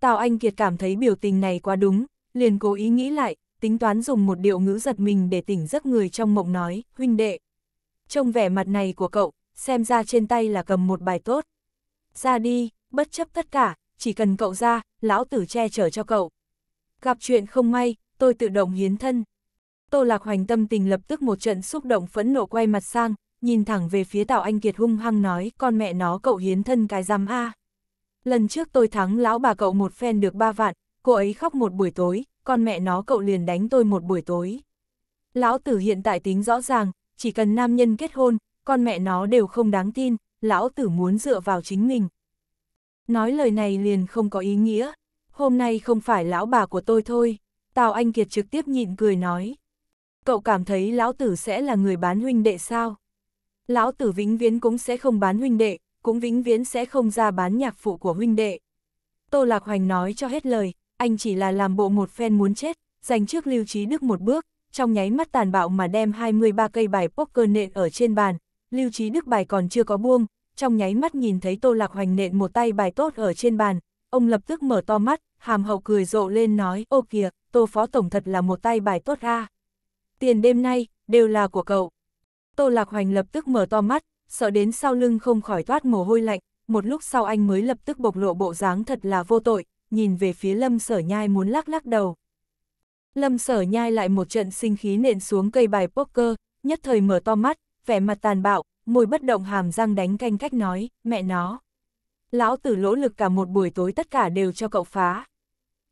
Tào Anh Kiệt cảm thấy biểu tình này quá đúng, liền cố ý nghĩ lại, tính toán dùng một điệu ngữ giật mình để tỉnh giấc người trong mộng nói, huynh đệ. trông vẻ mặt này của cậu, xem ra trên tay là cầm một bài tốt. Ra đi, bất chấp tất cả, chỉ cần cậu ra, lão tử che chở cho cậu. Gặp chuyện không may, tôi tự động hiến thân. Tô Lạc Hoành tâm tình lập tức một trận xúc động phẫn nộ quay mặt sang, nhìn thẳng về phía Tào Anh Kiệt hung hăng nói con mẹ nó cậu hiến thân cái giam A. Lần trước tôi thắng lão bà cậu một phen được ba vạn, cô ấy khóc một buổi tối, con mẹ nó cậu liền đánh tôi một buổi tối. Lão tử hiện tại tính rõ ràng, chỉ cần nam nhân kết hôn, con mẹ nó đều không đáng tin, lão tử muốn dựa vào chính mình, nói lời này liền không có ý nghĩa, hôm nay không phải lão bà của tôi thôi, Tào Anh Kiệt trực tiếp nhịn cười nói. Cậu cảm thấy lão tử sẽ là người bán huynh đệ sao? Lão tử vĩnh viễn cũng sẽ không bán huynh đệ, cũng vĩnh viễn sẽ không ra bán nhạc phụ của huynh đệ. Tô Lạc Hoành nói cho hết lời, anh chỉ là làm bộ một phen muốn chết, giành trước Lưu Trí Đức một bước, trong nháy mắt tàn bạo mà đem 23 cây bài poker nện ở trên bàn, Lưu Trí Đức bài còn chưa có buông, trong nháy mắt nhìn thấy Tô Lạc Hoành nện một tay bài tốt ở trên bàn, ông lập tức mở to mắt, hàm hậu cười rộ lên nói, ô kìa, Tô Phó Tổng thật là một tay bài tốt ra Tiền đêm nay, đều là của cậu. Tô Lạc Hoành lập tức mở to mắt, sợ đến sau lưng không khỏi toát mồ hôi lạnh, một lúc sau anh mới lập tức bộc lộ bộ dáng thật là vô tội, nhìn về phía lâm sở nhai muốn lắc lắc đầu. Lâm sở nhai lại một trận sinh khí nện xuống cây bài poker, nhất thời mở to mắt, vẻ mặt tàn bạo, môi bất động hàm răng đánh canh cách nói, mẹ nó. Lão tử lỗ lực cả một buổi tối tất cả đều cho cậu phá.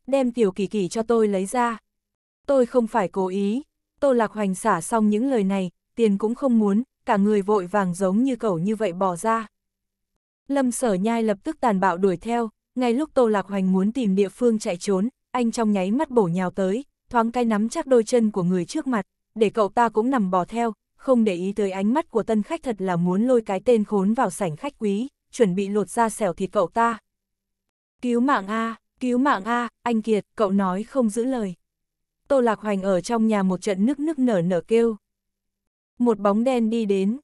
Đem tiểu kỳ kỳ cho tôi lấy ra. Tôi không phải cố ý. Tô Lạc Hoành xả xong những lời này, tiền cũng không muốn, cả người vội vàng giống như cậu như vậy bỏ ra. Lâm sở nhai lập tức tàn bạo đuổi theo, ngay lúc Tô Lạc Hoành muốn tìm địa phương chạy trốn, anh trong nháy mắt bổ nhào tới, thoáng cay nắm chắc đôi chân của người trước mặt, để cậu ta cũng nằm bò theo, không để ý tới ánh mắt của tân khách thật là muốn lôi cái tên khốn vào sảnh khách quý, chuẩn bị lột ra xẻo thịt cậu ta. Cứu mạng A, cứu mạng A, anh Kiệt, cậu nói không giữ lời. Tô Lạc Hoành ở trong nhà một trận nức nức nở nở kêu. Một bóng đen đi đến.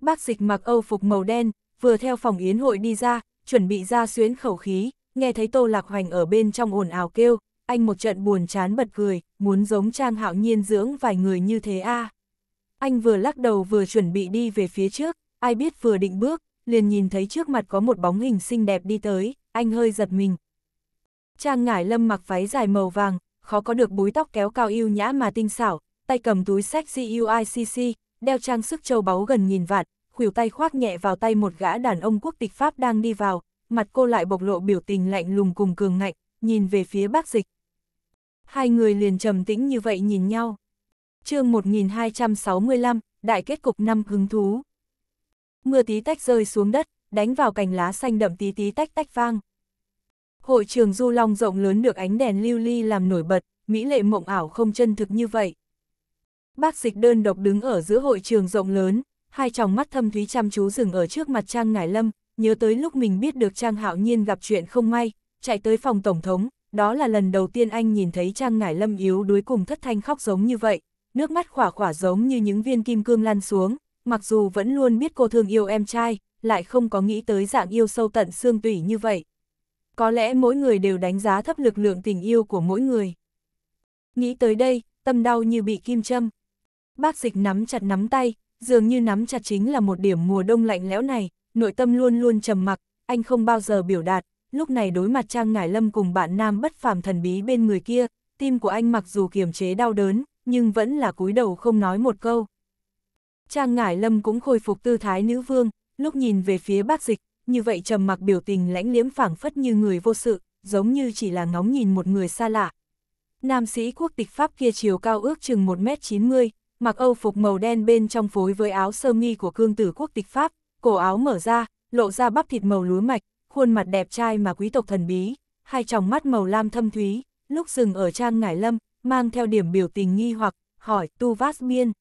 Bác dịch mặc âu phục màu đen, vừa theo phòng yến hội đi ra, chuẩn bị ra xuyến khẩu khí, nghe thấy Tô Lạc Hoành ở bên trong ồn ào kêu, anh một trận buồn chán bật cười, muốn giống Trang Hạo Nhiên dưỡng vài người như thế a. À. Anh vừa lắc đầu vừa chuẩn bị đi về phía trước, ai biết vừa định bước, liền nhìn thấy trước mặt có một bóng hình xinh đẹp đi tới, anh hơi giật mình. Trang ngải lâm mặc váy dài màu vàng, khó có được búi tóc kéo cao yêu nhã mà tinh xảo, tay cầm túi sách GUICC, đeo trang sức châu báu gần nghìn vạn, khuỷu tay khoác nhẹ vào tay một gã đàn ông quốc tịch Pháp đang đi vào, mặt cô lại bộc lộ biểu tình lạnh lùng cùng cường ngạnh, nhìn về phía bác dịch. Hai người liền trầm tĩnh như vậy nhìn nhau chương 1265, đại kết cục năm hứng thú. Mưa tí tách rơi xuống đất, đánh vào cành lá xanh đậm tí tí tách tách vang. Hội trường du long rộng lớn được ánh đèn lưu ly làm nổi bật, mỹ lệ mộng ảo không chân thực như vậy. Bác dịch đơn độc đứng ở giữa hội trường rộng lớn, hai tròng mắt thâm thúy chăm chú dừng ở trước mặt Trang Ngải Lâm, nhớ tới lúc mình biết được Trang Hạo Nhiên gặp chuyện không may, chạy tới phòng Tổng thống, đó là lần đầu tiên anh nhìn thấy Trang Ngải Lâm yếu đuối cùng thất thanh khóc giống như vậy nước mắt khỏa khỏa giống như những viên kim cương lăn xuống, mặc dù vẫn luôn biết cô thương yêu em trai, lại không có nghĩ tới dạng yêu sâu tận xương tủy như vậy. Có lẽ mỗi người đều đánh giá thấp lực lượng tình yêu của mỗi người. Nghĩ tới đây, tâm đau như bị kim châm. Bác dịch nắm chặt nắm tay, dường như nắm chặt chính là một điểm mùa đông lạnh lẽo này, nội tâm luôn luôn trầm mặc, anh không bao giờ biểu đạt, lúc này đối mặt Trang Ngải Lâm cùng bạn nam bất phàm thần bí bên người kia, tim của anh mặc dù kiềm chế đau đớn, nhưng vẫn là cúi đầu không nói một câu. Trang Ngải Lâm cũng khôi phục tư thái nữ vương, lúc nhìn về phía bác dịch, như vậy trầm mặc biểu tình lãnh liếm phảng phất như người vô sự, giống như chỉ là ngóng nhìn một người xa lạ. Nam sĩ quốc tịch Pháp kia chiều cao ước chừng 1m90, mặc âu phục màu đen bên trong phối với áo sơ mi của cương tử quốc tịch Pháp, cổ áo mở ra, lộ ra bắp thịt màu lúa mạch, khuôn mặt đẹp trai mà quý tộc thần bí, hai tròng mắt màu lam thâm thúy, lúc dừng ở trang ngải lâm, mang theo điểm biểu tình nghi hoặc, hỏi Tu Vát Miên.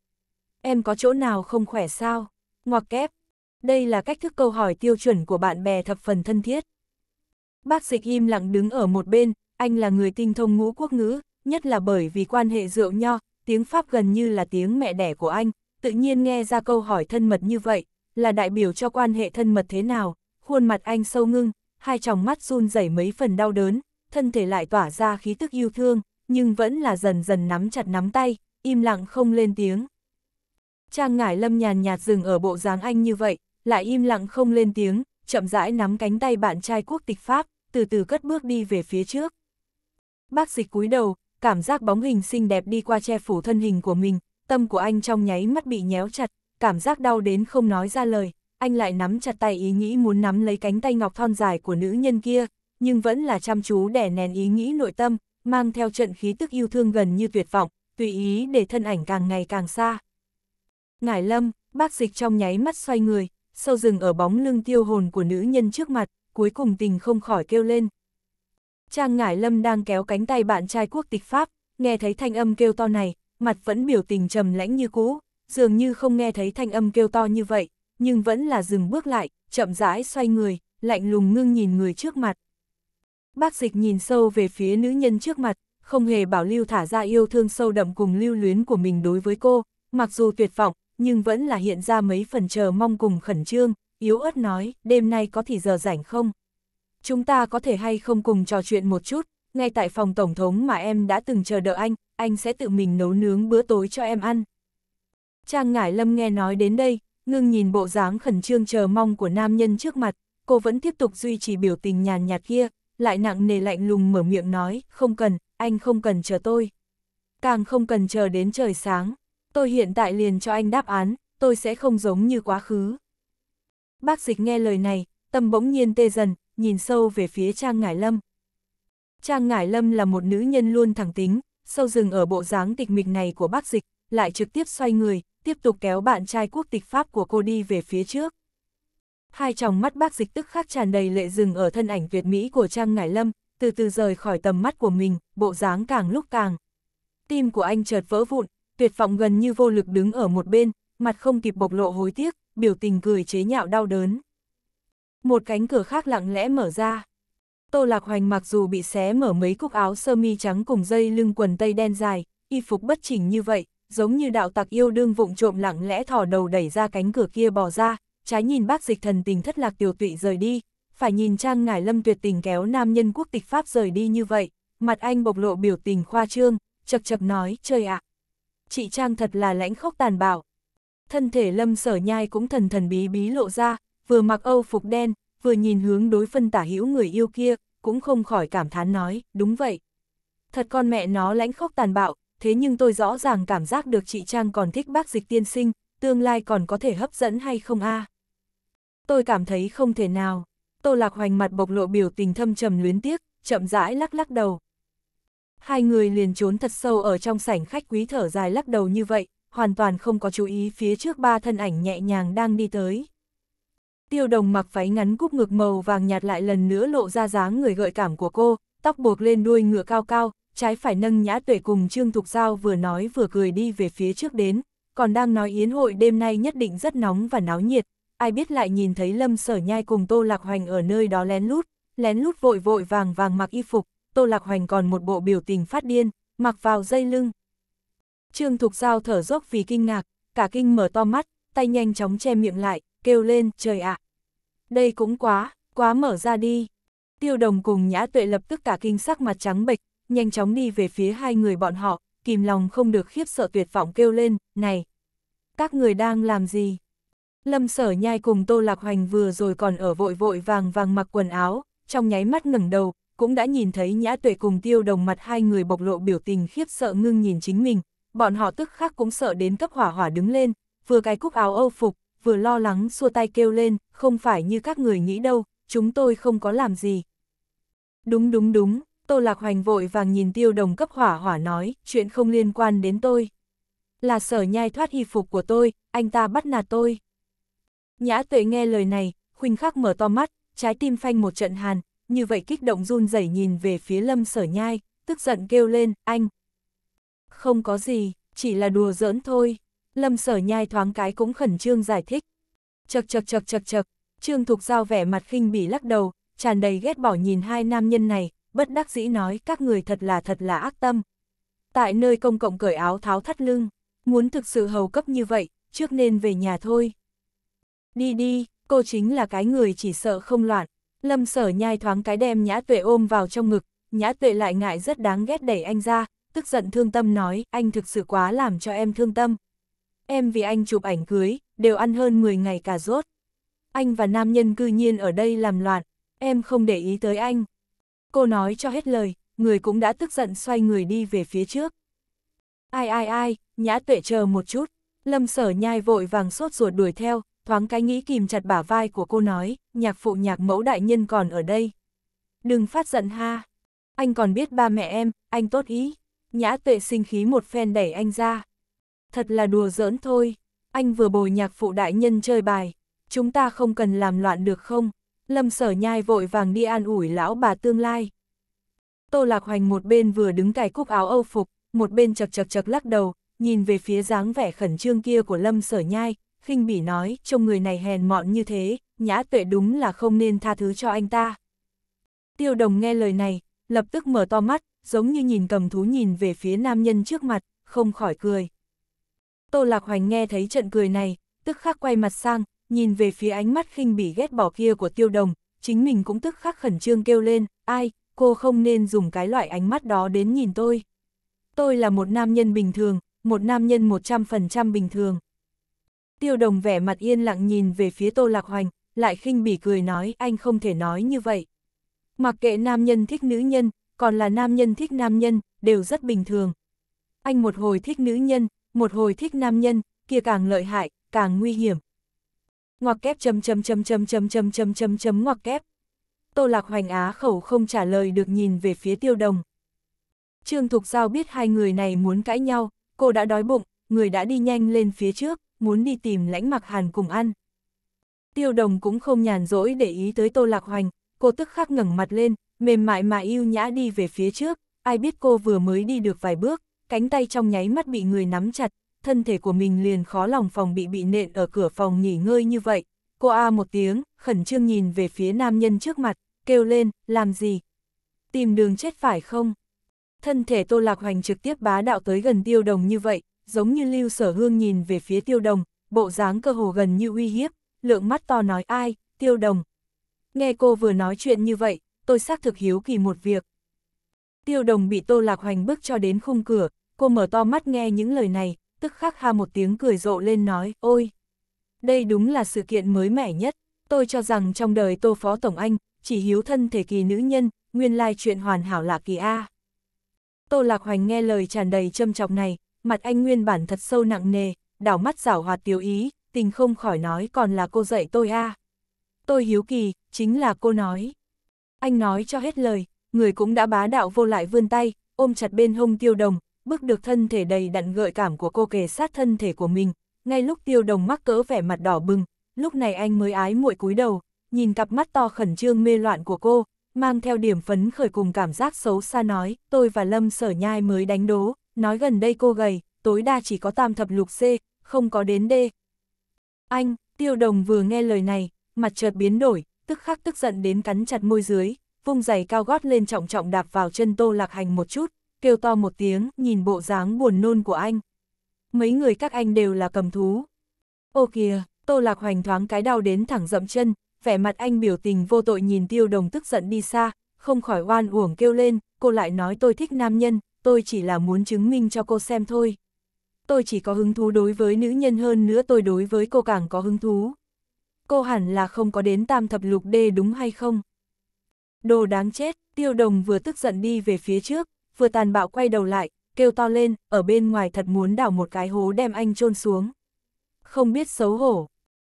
Em có chỗ nào không khỏe sao? Ngoặc kép. Đây là cách thức câu hỏi tiêu chuẩn của bạn bè thập phần thân thiết. Bác dịch im lặng đứng ở một bên, anh là người tinh thông ngũ quốc ngữ, nhất là bởi vì quan hệ rượu nho, tiếng Pháp gần như là tiếng mẹ đẻ của anh, tự nhiên nghe ra câu hỏi thân mật như vậy, là đại biểu cho quan hệ thân mật thế nào, khuôn mặt anh sâu ngưng, hai tròng mắt run rẩy mấy phần đau đớn, thân thể lại tỏa ra khí tức yêu thương, nhưng vẫn là dần dần nắm chặt nắm tay, im lặng không lên tiếng. Trang ngải lâm nhàn nhạt dừng ở bộ dáng anh như vậy, lại im lặng không lên tiếng, chậm rãi nắm cánh tay bạn trai quốc tịch Pháp, từ từ cất bước đi về phía trước. Bác dịch cúi đầu, cảm giác bóng hình xinh đẹp đi qua che phủ thân hình của mình, tâm của anh trong nháy mắt bị nhéo chặt, cảm giác đau đến không nói ra lời, anh lại nắm chặt tay ý nghĩ muốn nắm lấy cánh tay ngọc thon dài của nữ nhân kia, nhưng vẫn là chăm chú đẻ nén ý nghĩ nội tâm, mang theo trận khí tức yêu thương gần như tuyệt vọng, tùy ý để thân ảnh càng ngày càng xa. Ngải lâm, bác dịch trong nháy mắt xoay người, sâu rừng ở bóng lưng tiêu hồn của nữ nhân trước mặt, cuối cùng tình không khỏi kêu lên. Trang ngải lâm đang kéo cánh tay bạn trai quốc tịch Pháp, nghe thấy thanh âm kêu to này, mặt vẫn biểu tình trầm lãnh như cũ, dường như không nghe thấy thanh âm kêu to như vậy, nhưng vẫn là dừng bước lại, chậm rãi xoay người, lạnh lùng ngưng nhìn người trước mặt. Bác dịch nhìn sâu về phía nữ nhân trước mặt, không hề bảo lưu thả ra yêu thương sâu đậm cùng lưu luyến của mình đối với cô, mặc dù tuyệt vọng, nhưng vẫn là hiện ra mấy phần chờ mong cùng khẩn trương, yếu ớt nói, đêm nay có thì giờ rảnh không? Chúng ta có thể hay không cùng trò chuyện một chút, ngay tại phòng tổng thống mà em đã từng chờ đợi anh, anh sẽ tự mình nấu nướng bữa tối cho em ăn. Trang Ngải Lâm nghe nói đến đây, ngưng nhìn bộ dáng khẩn trương chờ mong của nam nhân trước mặt, cô vẫn tiếp tục duy trì biểu tình nhàn nhạt kia, lại nặng nề lạnh lùng mở miệng nói, không cần, anh không cần chờ tôi. Càng không cần chờ đến trời sáng, tôi hiện tại liền cho anh đáp án, tôi sẽ không giống như quá khứ. Bác dịch nghe lời này, tâm bỗng nhiên tê dần, nhìn sâu về phía Trang Ngải Lâm. Trang Ngải Lâm là một nữ nhân luôn thẳng tính, sâu rừng ở bộ dáng tịch mịch này của bác dịch, lại trực tiếp xoay người, tiếp tục kéo bạn trai quốc tịch Pháp của cô đi về phía trước hai tròng mắt bác dịch tức khắc tràn đầy lệ rừng ở thân ảnh việt mỹ của Trang Ngải Lâm, từ từ rời khỏi tầm mắt của mình, bộ dáng càng lúc càng. Tim của anh chợt vỡ vụn, tuyệt vọng gần như vô lực đứng ở một bên, mặt không kịp bộc lộ hối tiếc, biểu tình cười chế nhạo đau đớn. Một cánh cửa khác lặng lẽ mở ra. Tô Lạc Hoành mặc dù bị xé mở mấy cúc áo sơ mi trắng cùng dây lưng quần tây đen dài, y phục bất chỉnh như vậy, giống như đạo tặc yêu đương vụng trộm lặng lẽ thò đầu đẩy ra cánh cửa kia bỏ ra, trái nhìn bác dịch thần tình thất lạc tiểu tụy rời đi, phải nhìn trang ngải lâm tuyệt tình kéo nam nhân quốc tịch Pháp rời đi như vậy, mặt anh bộc lộ biểu tình khoa trương, chập chập nói, chơi ạ. À. Chị Trang thật là lãnh khốc tàn bạo. Thân thể lâm sở nhai cũng thần thần bí bí lộ ra, vừa mặc âu phục đen, vừa nhìn hướng đối phân tả hữu người yêu kia, cũng không khỏi cảm thán nói, đúng vậy. Thật con mẹ nó lãnh khốc tàn bạo, thế nhưng tôi rõ ràng cảm giác được chị Trang còn thích bác dịch tiên sinh, tương lai còn có thể hấp dẫn hay không a? À? Tôi cảm thấy không thể nào. Tô Lạc Hoành mặt bộc lộ biểu tình thâm trầm luyến tiếc, chậm rãi lắc lắc đầu. Hai người liền trốn thật sâu ở trong sảnh khách quý thở dài lắc đầu như vậy, hoàn toàn không có chú ý phía trước ba thân ảnh nhẹ nhàng đang đi tới. Tiêu đồng mặc váy ngắn cúp ngực màu vàng nhạt lại lần nữa lộ ra dáng người gợi cảm của cô, tóc buộc lên đuôi ngựa cao cao, trái phải nâng nhã tuệ cùng Trương Thục Giao vừa nói vừa cười đi về phía trước đến, còn đang nói yến hội đêm nay nhất định rất nóng và náo nhiệt, ai biết lại nhìn thấy Lâm Sở Nhai cùng Tô Lạc Hoành ở nơi đó lén lút, lén lút vội vội vàng vàng mặc y phục, Tô Lạc Hoành còn một bộ biểu tình phát điên, mặc vào dây lưng. Trương Thục Giao thở dốc vì kinh ngạc, cả kinh mở to mắt, tay nhanh chóng che miệng lại, kêu lên, trời ạ. Đây cũng quá, quá mở ra đi. Tiêu đồng cùng Nhã Tuệ lập tức cả kinh sắc mặt trắng bệch, nhanh chóng đi về phía hai người bọn họ, kìm lòng không được khiếp sợ tuyệt vọng kêu lên, này, các người đang làm gì? Lâm sở nhai cùng Tô Lạc Hoành vừa rồi còn ở vội vội vàng vàng mặc quần áo, trong nháy mắt ngẩng đầu, cũng đã nhìn thấy nhã tuệ cùng tiêu đồng mặt hai người bộc lộ biểu tình khiếp sợ ngưng nhìn chính mình, bọn họ tức khắc cũng sợ đến cấp hỏa hỏa đứng lên, vừa cái cúc áo âu phục, vừa lo lắng xua tay kêu lên, không phải như các người nghĩ đâu, chúng tôi không có làm gì. Đúng đúng đúng, Tô Lạc Hoành vội vàng nhìn tiêu đồng cấp hỏa hỏa nói, chuyện không liên quan đến tôi. Là sở nhai thoát y phục của tôi, anh ta bắt nạt tôi. Nhã tuệ nghe lời này, khuynh khắc mở to mắt, trái tim phanh một trận hàn, như vậy kích động run rẩy nhìn về phía lâm sở nhai, tức giận kêu lên, anh. Không có gì, chỉ là đùa giỡn thôi. Lâm sở nhai thoáng cái cũng khẩn trương giải thích. Chật chật chật chật chật, trương thục giao vẻ mặt khinh bỉ lắc đầu, tràn đầy ghét bỏ nhìn hai nam nhân này, bất đắc dĩ nói các người thật là thật là ác tâm. Tại nơi công cộng cởi áo tháo thắt lưng, muốn thực sự hầu cấp như vậy, trước nên về nhà thôi. Đi đi, cô chính là cái người chỉ sợ không loạn. Lâm sở nhai thoáng cái đem nhã tuệ ôm vào trong ngực, nhã tuệ lại ngại rất đáng ghét đẩy anh ra, tức giận thương tâm nói, anh thực sự quá làm cho em thương tâm. Em vì anh chụp ảnh cưới, đều ăn hơn 10 ngày cả rốt. Anh và nam nhân cư nhiên ở đây làm loạn, em không để ý tới anh, Cô nói cho hết lời, người cũng đã tức giận xoay người đi về phía trước. Ai ai ai, nhã tuệ chờ một chút. Lâm sở nhai vội vàng sốt ruột đuổi theo, thoáng cái nghĩ kìm chặt bả vai của cô nói, nhạc phụ nhạc mẫu đại nhân còn ở đây. Đừng phát giận ha. Anh còn biết ba mẹ em, anh tốt ý. Nhã tuệ sinh khí một phen đẩy anh ra. Thật là đùa giỡn thôi. Anh vừa bồi nhạc phụ đại nhân chơi bài. Chúng ta không cần làm loạn được không? Lâm sở nhai vội vàng đi an ủi lão bà tương lai. Tô Lạc Hoành một bên vừa đứng cài cúc áo âu phục, một bên chật chật chật lắc đầu, nhìn về phía dáng vẻ khẩn trương kia của Lâm sở nhai, khinh bỉ nói, trông người này hèn mọn như thế, nhã tuệ đúng là không nên tha thứ cho anh ta. Tiêu đồng nghe lời này, lập tức mở to mắt, giống như nhìn cầm thú nhìn về phía nam nhân trước mặt, không khỏi cười. Tô Lạc Hoành nghe thấy trận cười này, tức khắc quay mặt sang, nhìn về phía ánh mắt khinh bỉ ghét bỏ kia của tiêu đồng, chính mình cũng tức khắc khẩn trương kêu lên, ai, cô không nên dùng cái loại ánh mắt đó đến nhìn tôi. Tôi là một nam nhân bình thường, một nam nhân 100% bình thường. Tiêu đồng vẻ mặt yên lặng nhìn về phía Tô Lạc Hoành, lại khinh bỉ cười nói anh không thể nói như vậy. Mặc kệ nam nhân thích nữ nhân, còn là nam nhân thích nam nhân, đều rất bình thường. Anh một hồi thích nữ nhân, một hồi thích nam nhân, kia càng lợi hại, càng nguy hiểm ngoặc kép chấm chấm chấm chấm chấm chấm chấm chấm chấm ngoặc kép. Tô Lạc Hoành Á khẩu không trả lời được nhìn về phía tiêu đồng. Trương Thục Giao biết hai người này muốn cãi nhau, cô đã đói bụng, người đã đi nhanh lên phía trước, muốn đi tìm lãnh mặc hàn cùng ăn. Tiêu đồng cũng không nhàn rỗi để ý tới Tô Lạc Hoành, cô tức khắc ngẩng mặt lên, mềm mại mà yêu nhã đi về phía trước, ai biết cô vừa mới đi được vài bước, cánh tay trong nháy mắt bị người nắm chặt, thân thể của mình liền khó lòng phòng bị bị nện ở cửa phòng nghỉ ngơi như vậy. Cô A một tiếng, khẩn trương nhìn về phía nam nhân trước mặt, kêu lên, làm gì? Tìm đường chết phải không? Thân thể Tô Lạc Hoành trực tiếp bá đạo tới gần tiêu đồng như vậy, giống như lưu sở hương nhìn về phía tiêu đồng, bộ dáng cơ hồ gần như uy hiếp, lượng mắt to nói ai, tiêu đồng. Nghe cô vừa nói chuyện như vậy, tôi xác thực hiếu kỳ một việc. Tiêu đồng bị Tô Lạc Hoành bước cho đến khung cửa, cô mở to mắt nghe những lời này, tức khắc ha một tiếng cười rộ lên nói, ôi, đây đúng là sự kiện mới mẻ nhất, tôi cho rằng trong đời tô phó tổng anh, chỉ hiếu thân thể kỳ nữ nhân, nguyên lai chuyện hoàn hảo là kỳ A. Tô Lạc Hoành nghe lời tràn đầy châm chọc này, mặt anh nguyên bản thật sâu nặng nề, đảo mắt rảo hoạt tiểu ý, tình không khỏi nói còn là cô dạy tôi A. Tôi hiếu kỳ, chính là cô nói. Anh nói cho hết lời, người cũng đã bá đạo vô lại vươn tay, ôm chặt bên hông tiêu đồng, bước được thân thể đầy đặn gợi cảm của cô kề sát thân thể của mình, ngay lúc tiêu đồng mắc cỡ vẻ mặt đỏ bừng, lúc này anh mới ái muội cúi đầu, nhìn cặp mắt to khẩn trương mê loạn của cô, mang theo điểm phấn khởi cùng cảm giác xấu xa nói, tôi và Lâm sở nhai mới đánh đố, nói gần đây cô gầy, tối đa chỉ có tam thập lục C, không có đến D. Anh, tiêu đồng vừa nghe lời này, mặt chợt biến đổi, tức khắc tức giận đến cắn chặt môi dưới, vung giày cao gót lên trọng trọng đạp vào chân tô lạc hành một chút, kêu to một tiếng, nhìn bộ dáng buồn nôn của anh. Mấy người các anh đều là cầm thú. Ô kìa, Tô Lạc Hoành thoáng cái đau đến thẳng dậm chân, vẻ mặt anh biểu tình vô tội nhìn tiêu đồng tức giận đi xa, không khỏi oan uổng kêu lên, cô lại nói tôi thích nam nhân, tôi chỉ là muốn chứng minh cho cô xem thôi. Tôi chỉ có hứng thú đối với nữ nhân hơn nữa tôi đối với cô càng có hứng thú. Cô hẳn là không có đến tam thập lục đê đúng hay không? Đồ đáng chết, tiêu đồng vừa tức giận đi về phía trước, vừa tàn bạo quay đầu lại, kêu to lên, ở bên ngoài thật muốn đảo một cái hố đem anh chôn xuống. Không biết xấu hổ.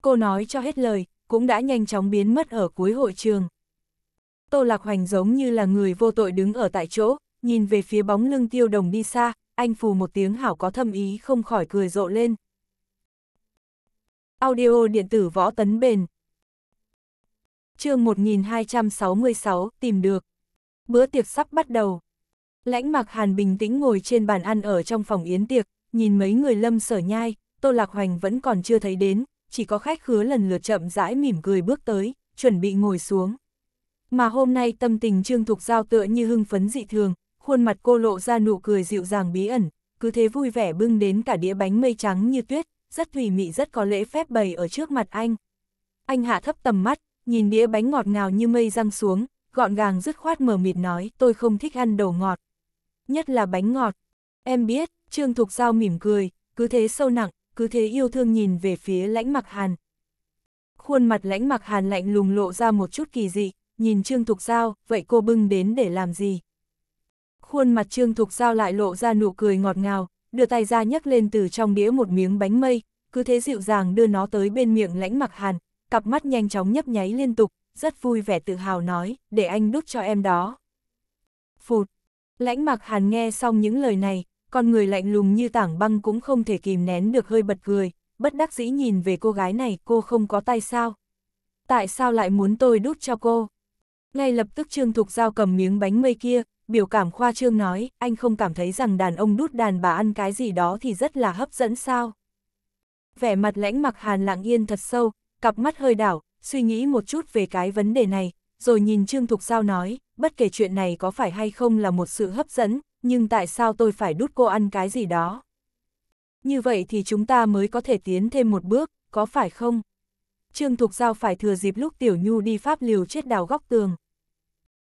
Cô nói cho hết lời, cũng đã nhanh chóng biến mất ở cuối hội trường. Tô Lạc Hoành giống như là người vô tội đứng ở tại chỗ, nhìn về phía bóng lưng tiêu đồng đi xa, anh phù một tiếng hảo có thâm ý không khỏi cười rộ lên. Audio điện tử võ tấn bền chương 1266, tìm được. Bữa tiệc sắp bắt đầu. Lãnh Mạc Hàn bình tĩnh ngồi trên bàn ăn ở trong phòng yến tiệc, nhìn mấy người lâm sở nhai, Tô Lạc Hoành vẫn còn chưa thấy đến, chỉ có khách khứa lần lượt chậm rãi mỉm cười bước tới, chuẩn bị ngồi xuống. Mà hôm nay tâm tình Trương Thục Giao tựa như hưng phấn dị thường, khuôn mặt cô lộ ra nụ cười dịu dàng bí ẩn, cứ thế vui vẻ bưng đến cả đĩa bánh mây trắng như tuyết, rất thùy mị rất có lễ phép bày ở trước mặt anh. Anh hạ thấp tầm mắt, nhìn đĩa bánh ngọt ngào như mây răng xuống, gọn gàng dứt khoát mờ mịt nói tôi không thích ăn đồ ngọt, nhất là bánh ngọt. Em biết, Trương Thục Giao mỉm cười, cứ thế sâu nặng, cứ thế yêu thương nhìn về phía lãnh mặc hàn. Khuôn mặt lãnh mặc hàn lạnh lùng lộ ra một chút kỳ dị, nhìn Trương Thục Giao, vậy cô bưng đến để làm gì? Khuôn mặt Trương Thục Giao lại lộ ra nụ cười ngọt ngào, đưa tay ra nhấc lên từ trong đĩa một miếng bánh mây, cứ thế dịu dàng đưa nó tới bên miệng lãnh mặc hàn, cặp mắt nhanh chóng nhấp nháy liên tục, rất vui vẻ tự hào nói, để anh đút cho em đó. Phụt, Lãnh mặc hàn nghe xong những lời này, con người lạnh lùng như tảng băng cũng không thể kìm nén được hơi bật cười, bất đắc dĩ nhìn về cô gái này cô không có tay sao. Tại sao lại muốn tôi đút cho cô? Ngay lập tức Trương Thục Giao cầm miếng bánh mây kia, biểu cảm khoa trương nói, anh không cảm thấy rằng đàn ông đút đàn bà ăn cái gì đó thì rất là hấp dẫn sao? Vẻ mặt lãnh mặc hàn lặng yên thật sâu, cặp mắt hơi đảo, suy nghĩ một chút về cái vấn đề này, rồi nhìn Trương Thục Giao nói, bất kể chuyện này có phải hay không là một sự hấp dẫn, nhưng tại sao tôi phải đút cô ăn cái gì đó? Như vậy thì chúng ta mới có thể tiến thêm một bước, có phải không? Trương Thục Giao phải thừa dịp lúc Tiểu Nhu đi pháp liều chết đào góc tường.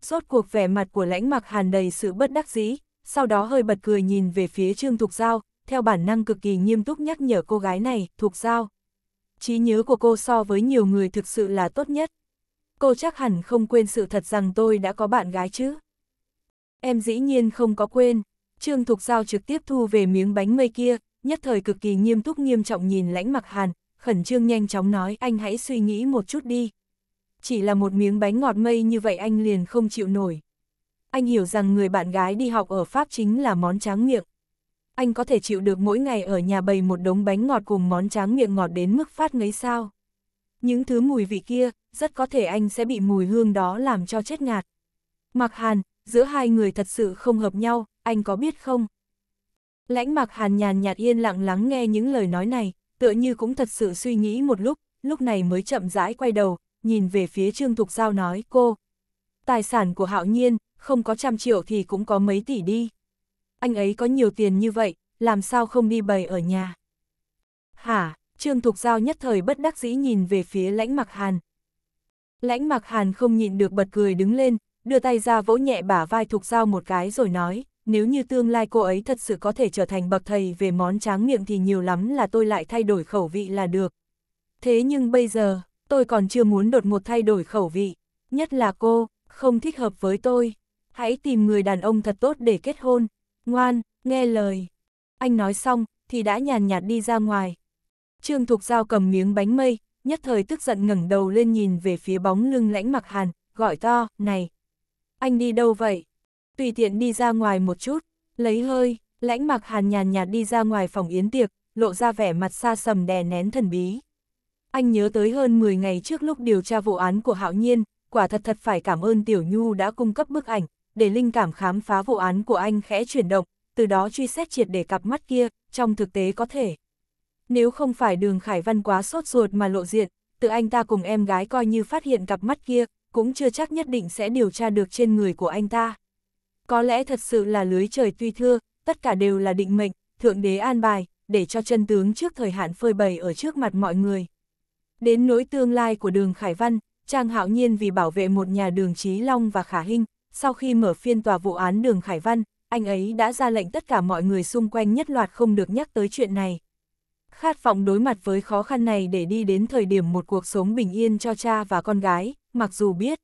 Rốt cuộc vẻ mặt của lãnh mặc hàn đầy sự bất đắc dĩ, sau đó hơi bật cười nhìn về phía Trương Thục Giao, theo bản năng cực kỳ nghiêm túc nhắc nhở cô gái này, Thục Giao. Trí nhớ của cô so với nhiều người thực sự là tốt nhất cô chắc hẳn không quên sự thật rằng tôi đã có bạn gái chứ. Em dĩ nhiên không có quên, Trương Thục Giao trực tiếp thu về miếng bánh mây kia, nhất thời cực kỳ nghiêm túc nghiêm trọng nhìn lãnh mặc hàn, khẩn trương nhanh chóng nói anh hãy suy nghĩ một chút đi. Chỉ là một miếng bánh ngọt mây như vậy anh liền không chịu nổi. Anh hiểu rằng người bạn gái đi học ở Pháp chính là món tráng miệng. Anh có thể chịu được mỗi ngày ở nhà bày một đống bánh ngọt cùng món tráng miệng ngọt đến mức phát ngấy sao những thứ mùi vị kia, rất có thể anh sẽ bị mùi hương đó làm cho chết ngạt. Mặc Hàn, giữa hai người thật sự không hợp nhau, anh có biết không? Lãnh Mặc Hàn nhàn nhạt yên lặng lắng nghe những lời nói này, tựa như cũng thật sự suy nghĩ một lúc, lúc này mới chậm rãi quay đầu, nhìn về phía Trương Thục Giao nói cô. Tài sản của Hạo Nhiên, không có trăm triệu thì cũng có mấy tỷ đi. Anh ấy có nhiều tiền như vậy, làm sao không đi bày ở nhà? Hả? Trương Thục Giao nhất thời bất đắc dĩ nhìn về phía lãnh mặc hàn. Lãnh mặc hàn không nhịn được bật cười đứng lên, đưa tay ra vỗ nhẹ bả vai Thục Giao một cái rồi nói, nếu như tương lai cô ấy thật sự có thể trở thành bậc thầy về món tráng miệng thì nhiều lắm là tôi lại thay đổi khẩu vị là được. Thế nhưng bây giờ, tôi còn chưa muốn đột ngột thay đổi khẩu vị, nhất là cô, không thích hợp với tôi. Hãy tìm người đàn ông thật tốt để kết hôn, ngoan, nghe lời. Anh nói xong, thì đã nhàn nhạt đi ra ngoài, Trương Thục Giao cầm miếng bánh mây, nhất thời tức giận ngẩng đầu lên nhìn về phía bóng lưng lãnh mặc hàn, gọi to, này. Anh đi đâu vậy? Tùy tiện đi ra ngoài một chút, lấy hơi, lãnh mặc hàn nhàn nhạt đi ra ngoài phòng yến tiệc, lộ ra vẻ mặt xa sầm đè nén thần bí. Anh nhớ tới hơn 10 ngày trước lúc điều tra vụ án của Hạo Nhiên, quả thật thật phải cảm ơn Tiểu Nhu đã cung cấp bức ảnh, để linh cảm khám phá vụ án của anh khẽ chuyển động, từ đó truy xét triệt để cặp mắt kia, trong thực tế có thể. Nếu không phải đường Khải Văn quá sốt ruột mà lộ diện, tự anh ta cùng em gái coi như phát hiện cặp mắt kia, cũng chưa chắc nhất định sẽ điều tra được trên người của anh ta. Có lẽ thật sự là lưới trời tuy thưa, tất cả đều là định mệnh, thượng đế an bài, để cho chân tướng trước thời hạn phơi bày ở trước mặt mọi người. Đến nỗi tương lai của đường Khải Văn, Trang Hạo Nhiên vì bảo vệ một nhà đường Trí Long và Khả Hinh, sau khi mở phiên tòa vụ án đường Khải Văn, anh ấy đã ra lệnh tất cả mọi người xung quanh nhất loạt không được nhắc tới chuyện này khát vọng đối mặt với khó khăn này để đi đến thời điểm một cuộc sống bình yên cho cha và con gái, mặc dù biết.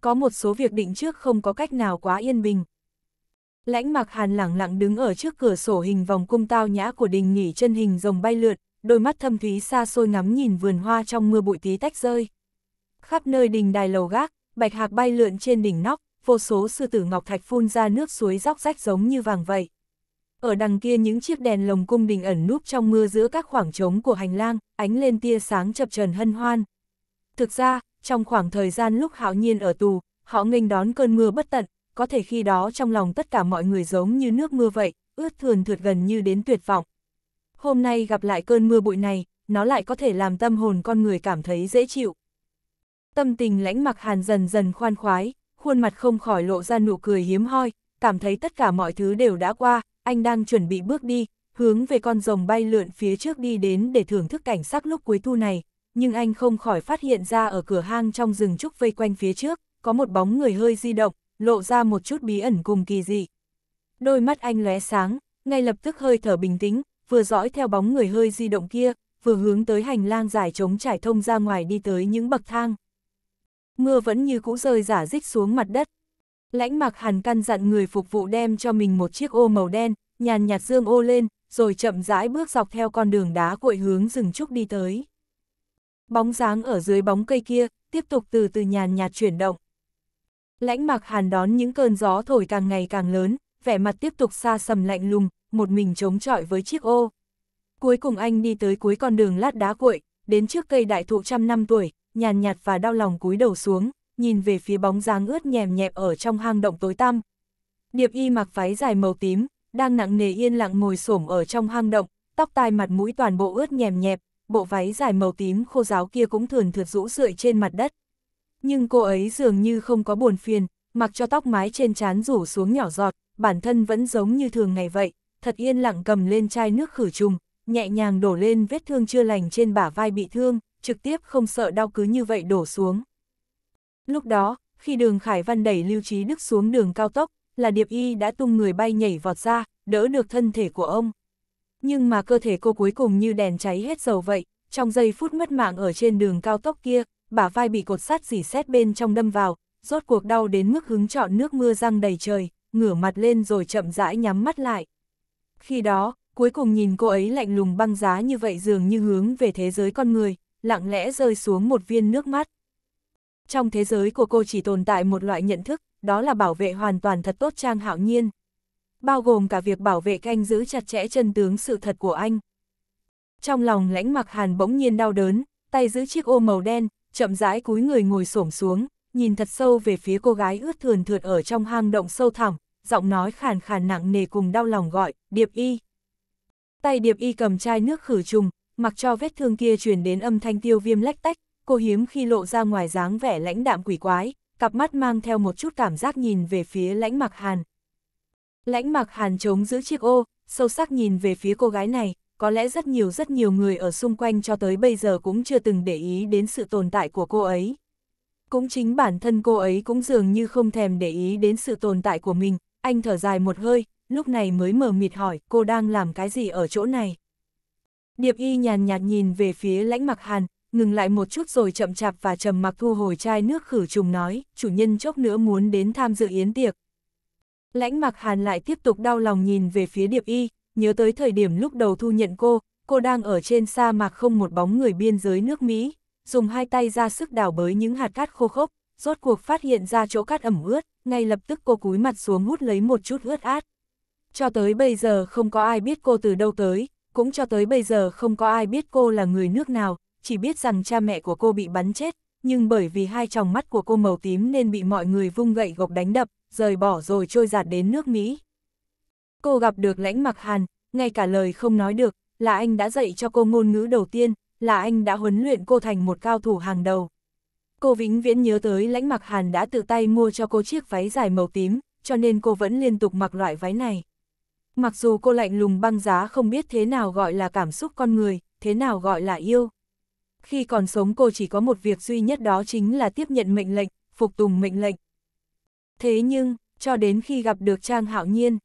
Có một số việc định trước không có cách nào quá yên bình. Lãnh mặc hàn lẳng lặng đứng ở trước cửa sổ hình vòng cung tao nhã của đình nghỉ chân hình rồng bay lượt, đôi mắt thâm thúy xa xôi ngắm nhìn vườn hoa trong mưa bụi tí tách rơi. Khắp nơi đình đài lầu gác, bạch hạc bay lượn trên đỉnh nóc, vô số sư tử ngọc thạch phun ra nước suối róc rách giống như vàng vậy ở đằng kia những chiếc đèn lồng cung đình ẩn núp trong mưa giữa các khoảng trống của hành lang, ánh lên tia sáng chập trần hân hoan. Thực ra, trong khoảng thời gian lúc hạo nhiên ở tù, họ nghênh đón cơn mưa bất tận, có thể khi đó trong lòng tất cả mọi người giống như nước mưa vậy, ướt thườn thượt gần như đến tuyệt vọng. Hôm nay gặp lại cơn mưa bụi này, nó lại có thể làm tâm hồn con người cảm thấy dễ chịu. Tâm tình lãnh mặc hàn dần dần khoan khoái, khuôn mặt không khỏi lộ ra nụ cười hiếm hoi, cảm thấy tất cả mọi thứ đều đã qua, anh đang chuẩn bị bước đi, hướng về con rồng bay lượn phía trước đi đến để thưởng thức cảnh sắc lúc cuối thu này, nhưng anh không khỏi phát hiện ra ở cửa hang trong rừng trúc vây quanh phía trước, có một bóng người hơi di động, lộ ra một chút bí ẩn cùng kỳ dị. Đôi mắt anh lóe sáng, ngay lập tức hơi thở bình tĩnh, vừa dõi theo bóng người hơi di động kia, vừa hướng tới hành lang dài trống trải thông ra ngoài đi tới những bậc thang. Mưa vẫn như cũ rơi giả dích xuống mặt đất, Lãnh mặc hàn căn dặn người phục vụ đem cho mình một chiếc ô màu đen, nhàn nhạt dương ô lên, rồi chậm rãi bước dọc theo con đường đá cội hướng rừng trúc đi tới. Bóng dáng ở dưới bóng cây kia, tiếp tục từ từ nhàn nhạt chuyển động. Lãnh mặc hàn đón những cơn gió thổi càng ngày càng lớn, vẻ mặt tiếp tục xa sầm lạnh lùng, một mình chống chọi với chiếc ô. Cuối cùng anh đi tới cuối con đường lát đá cội, đến trước cây đại thụ trăm năm tuổi, nhàn nhạt và đau lòng cúi đầu xuống, nhìn về phía bóng dáng ướt nhèm nhẹp ở trong hang động tối tăm. Điệp y mặc váy dài màu tím, đang nặng nề yên lặng ngồi xổm ở trong hang động, tóc tai mặt mũi toàn bộ ướt nhèm nhẹp, bộ váy dài màu tím khô giáo kia cũng thường thượt rũ rượi trên mặt đất. Nhưng cô ấy dường như không có buồn phiền, mặc cho tóc mái trên trán rủ xuống nhỏ giọt, bản thân vẫn giống như thường ngày vậy, thật yên lặng cầm lên chai nước khử trùng, nhẹ nhàng đổ lên vết thương chưa lành trên bả vai bị thương, trực tiếp không sợ đau cứ như vậy đổ xuống. Lúc đó, khi đường Khải Văn đẩy Lưu Trí Đức xuống đường cao tốc, là Điệp Y đã tung người bay nhảy vọt ra, đỡ được thân thể của ông. Nhưng mà cơ thể cô cuối cùng như đèn cháy hết dầu vậy, trong giây phút mất mạng ở trên đường cao tốc kia, bả vai bị cột sắt dỉ xét bên trong đâm vào, rốt cuộc đau đến mức hứng trọn nước mưa răng đầy trời, ngửa mặt lên rồi chậm rãi nhắm mắt lại. Khi đó, cuối cùng nhìn cô ấy lạnh lùng băng giá như vậy dường như hướng về thế giới con người, lặng lẽ rơi xuống một viên nước mắt. Trong thế giới của cô chỉ tồn tại một loại nhận thức, đó là bảo vệ hoàn toàn thật tốt Trang Hạo Nhiên. Bao gồm cả việc bảo vệ canh giữ chặt chẽ chân tướng sự thật của anh. Trong lòng lãnh mặc hàn bỗng nhiên đau đớn, tay giữ chiếc ô màu đen, chậm rãi cúi người ngồi xổm xuống, nhìn thật sâu về phía cô gái ướt thườn thượt ở trong hang động sâu thẳm, giọng nói khàn khàn nặng nề cùng đau lòng gọi, điệp y. Tay điệp y cầm chai nước khử trùng, mặc cho vết thương kia truyền đến âm thanh tiêu viêm lách tách, cô hiếm khi lộ ra ngoài dáng vẻ lãnh đạm quỷ quái, cặp mắt mang theo một chút cảm giác nhìn về phía lãnh mặc hàn. Lãnh mặc hàn chống giữ chiếc ô, sâu sắc nhìn về phía cô gái này, có lẽ rất nhiều rất nhiều người ở xung quanh cho tới bây giờ cũng chưa từng để ý đến sự tồn tại của cô ấy. Cũng chính bản thân cô ấy cũng dường như không thèm để ý đến sự tồn tại của mình, anh thở dài một hơi, lúc này mới mở mịt hỏi cô đang làm cái gì ở chỗ này. Điệp y nhàn nhạt nhìn về phía lãnh mặc hàn, ngừng lại một chút rồi chậm chạp và trầm mặc thu hồi chai nước khử trùng nói, chủ nhân chốc nữa muốn đến tham dự yến tiệc. Lãnh mặc hàn lại tiếp tục đau lòng nhìn về phía điệp y, nhớ tới thời điểm lúc đầu thu nhận cô, cô đang ở trên sa mạc không một bóng người biên giới nước Mỹ, dùng hai tay ra sức đào bới những hạt cát khô khốc, rốt cuộc phát hiện ra chỗ cát ẩm ướt, ngay lập tức cô cúi mặt xuống hút lấy một chút ướt át. Cho tới bây giờ không có ai biết cô từ đâu tới, cũng cho tới bây giờ không có ai biết cô là người nước nào, chỉ biết rằng cha mẹ của cô bị bắn chết, nhưng bởi vì hai tròng mắt của cô màu tím nên bị mọi người vung gậy gộc đánh đập, rời bỏ rồi trôi giạt đến nước Mỹ. Cô gặp được lãnh mặc hàn, ngay cả lời không nói được, là anh đã dạy cho cô ngôn ngữ đầu tiên, là anh đã huấn luyện cô thành một cao thủ hàng đầu. Cô vĩnh viễn nhớ tới lãnh mặc hàn đã tự tay mua cho cô chiếc váy dài màu tím, cho nên cô vẫn liên tục mặc loại váy này. Mặc dù cô lạnh lùng băng giá không biết thế nào gọi là cảm xúc con người, thế nào gọi là yêu khi còn sống cô chỉ có một việc duy nhất đó chính là tiếp nhận mệnh lệnh, phục tùng mệnh lệnh. Thế nhưng, cho đến khi gặp được Trang Hạo Nhiên,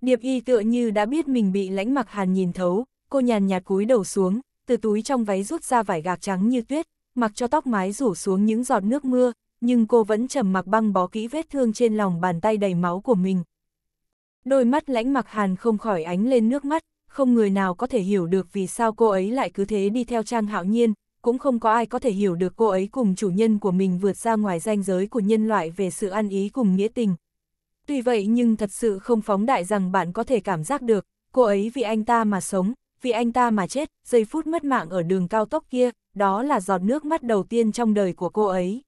Điệp Y tựa như đã biết mình bị lãnh mặc hàn nhìn thấu, cô nhàn nhạt cúi đầu xuống, từ túi trong váy rút ra vải gạc trắng như tuyết, mặc cho tóc mái rủ xuống những giọt nước mưa, nhưng cô vẫn trầm mặc băng bó kỹ vết thương trên lòng bàn tay đầy máu của mình. Đôi mắt lãnh mặc hàn không khỏi ánh lên nước mắt, không người nào có thể hiểu được vì sao cô ấy lại cứ thế đi theo Trang Hạo Nhiên, cũng không có ai có thể hiểu được cô ấy cùng chủ nhân của mình vượt ra ngoài ranh giới của nhân loại về sự ăn ý cùng nghĩa tình. Tuy vậy nhưng thật sự không phóng đại rằng bạn có thể cảm giác được, cô ấy vì anh ta mà sống, vì anh ta mà chết, giây phút mất mạng ở đường cao tốc kia, đó là giọt nước mắt đầu tiên trong đời của cô ấy.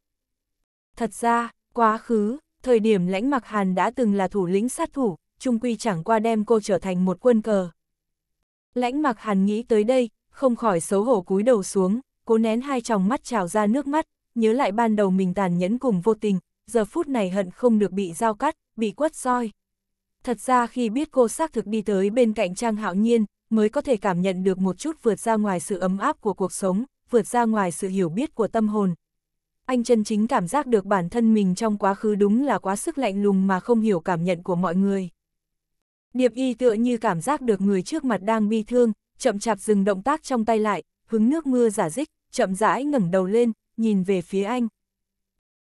Thật ra, quá khứ, thời điểm lãnh mặc hàn đã từng là thủ lĩnh sát thủ, trung quy chẳng qua đem cô trở thành một quân cờ. Lãnh mặc hàn nghĩ tới đây, không khỏi xấu hổ cúi đầu xuống, cố nén hai tròng mắt trào ra nước mắt, nhớ lại ban đầu mình tàn nhẫn cùng vô tình, giờ phút này hận không được bị dao cắt, bị quất roi. Thật ra khi biết cô xác thực đi tới bên cạnh Trang Hạo Nhiên, mới có thể cảm nhận được một chút vượt ra ngoài sự ấm áp của cuộc sống, vượt ra ngoài sự hiểu biết của tâm hồn. Anh chân chính cảm giác được bản thân mình trong quá khứ đúng là quá sức lạnh lùng mà không hiểu cảm nhận của mọi người. Điệp y tựa như cảm giác được người trước mặt đang bi thương, chậm chạp dừng động tác trong tay lại, hứng nước mưa giả dích, chậm rãi ngẩng đầu lên, nhìn về phía anh.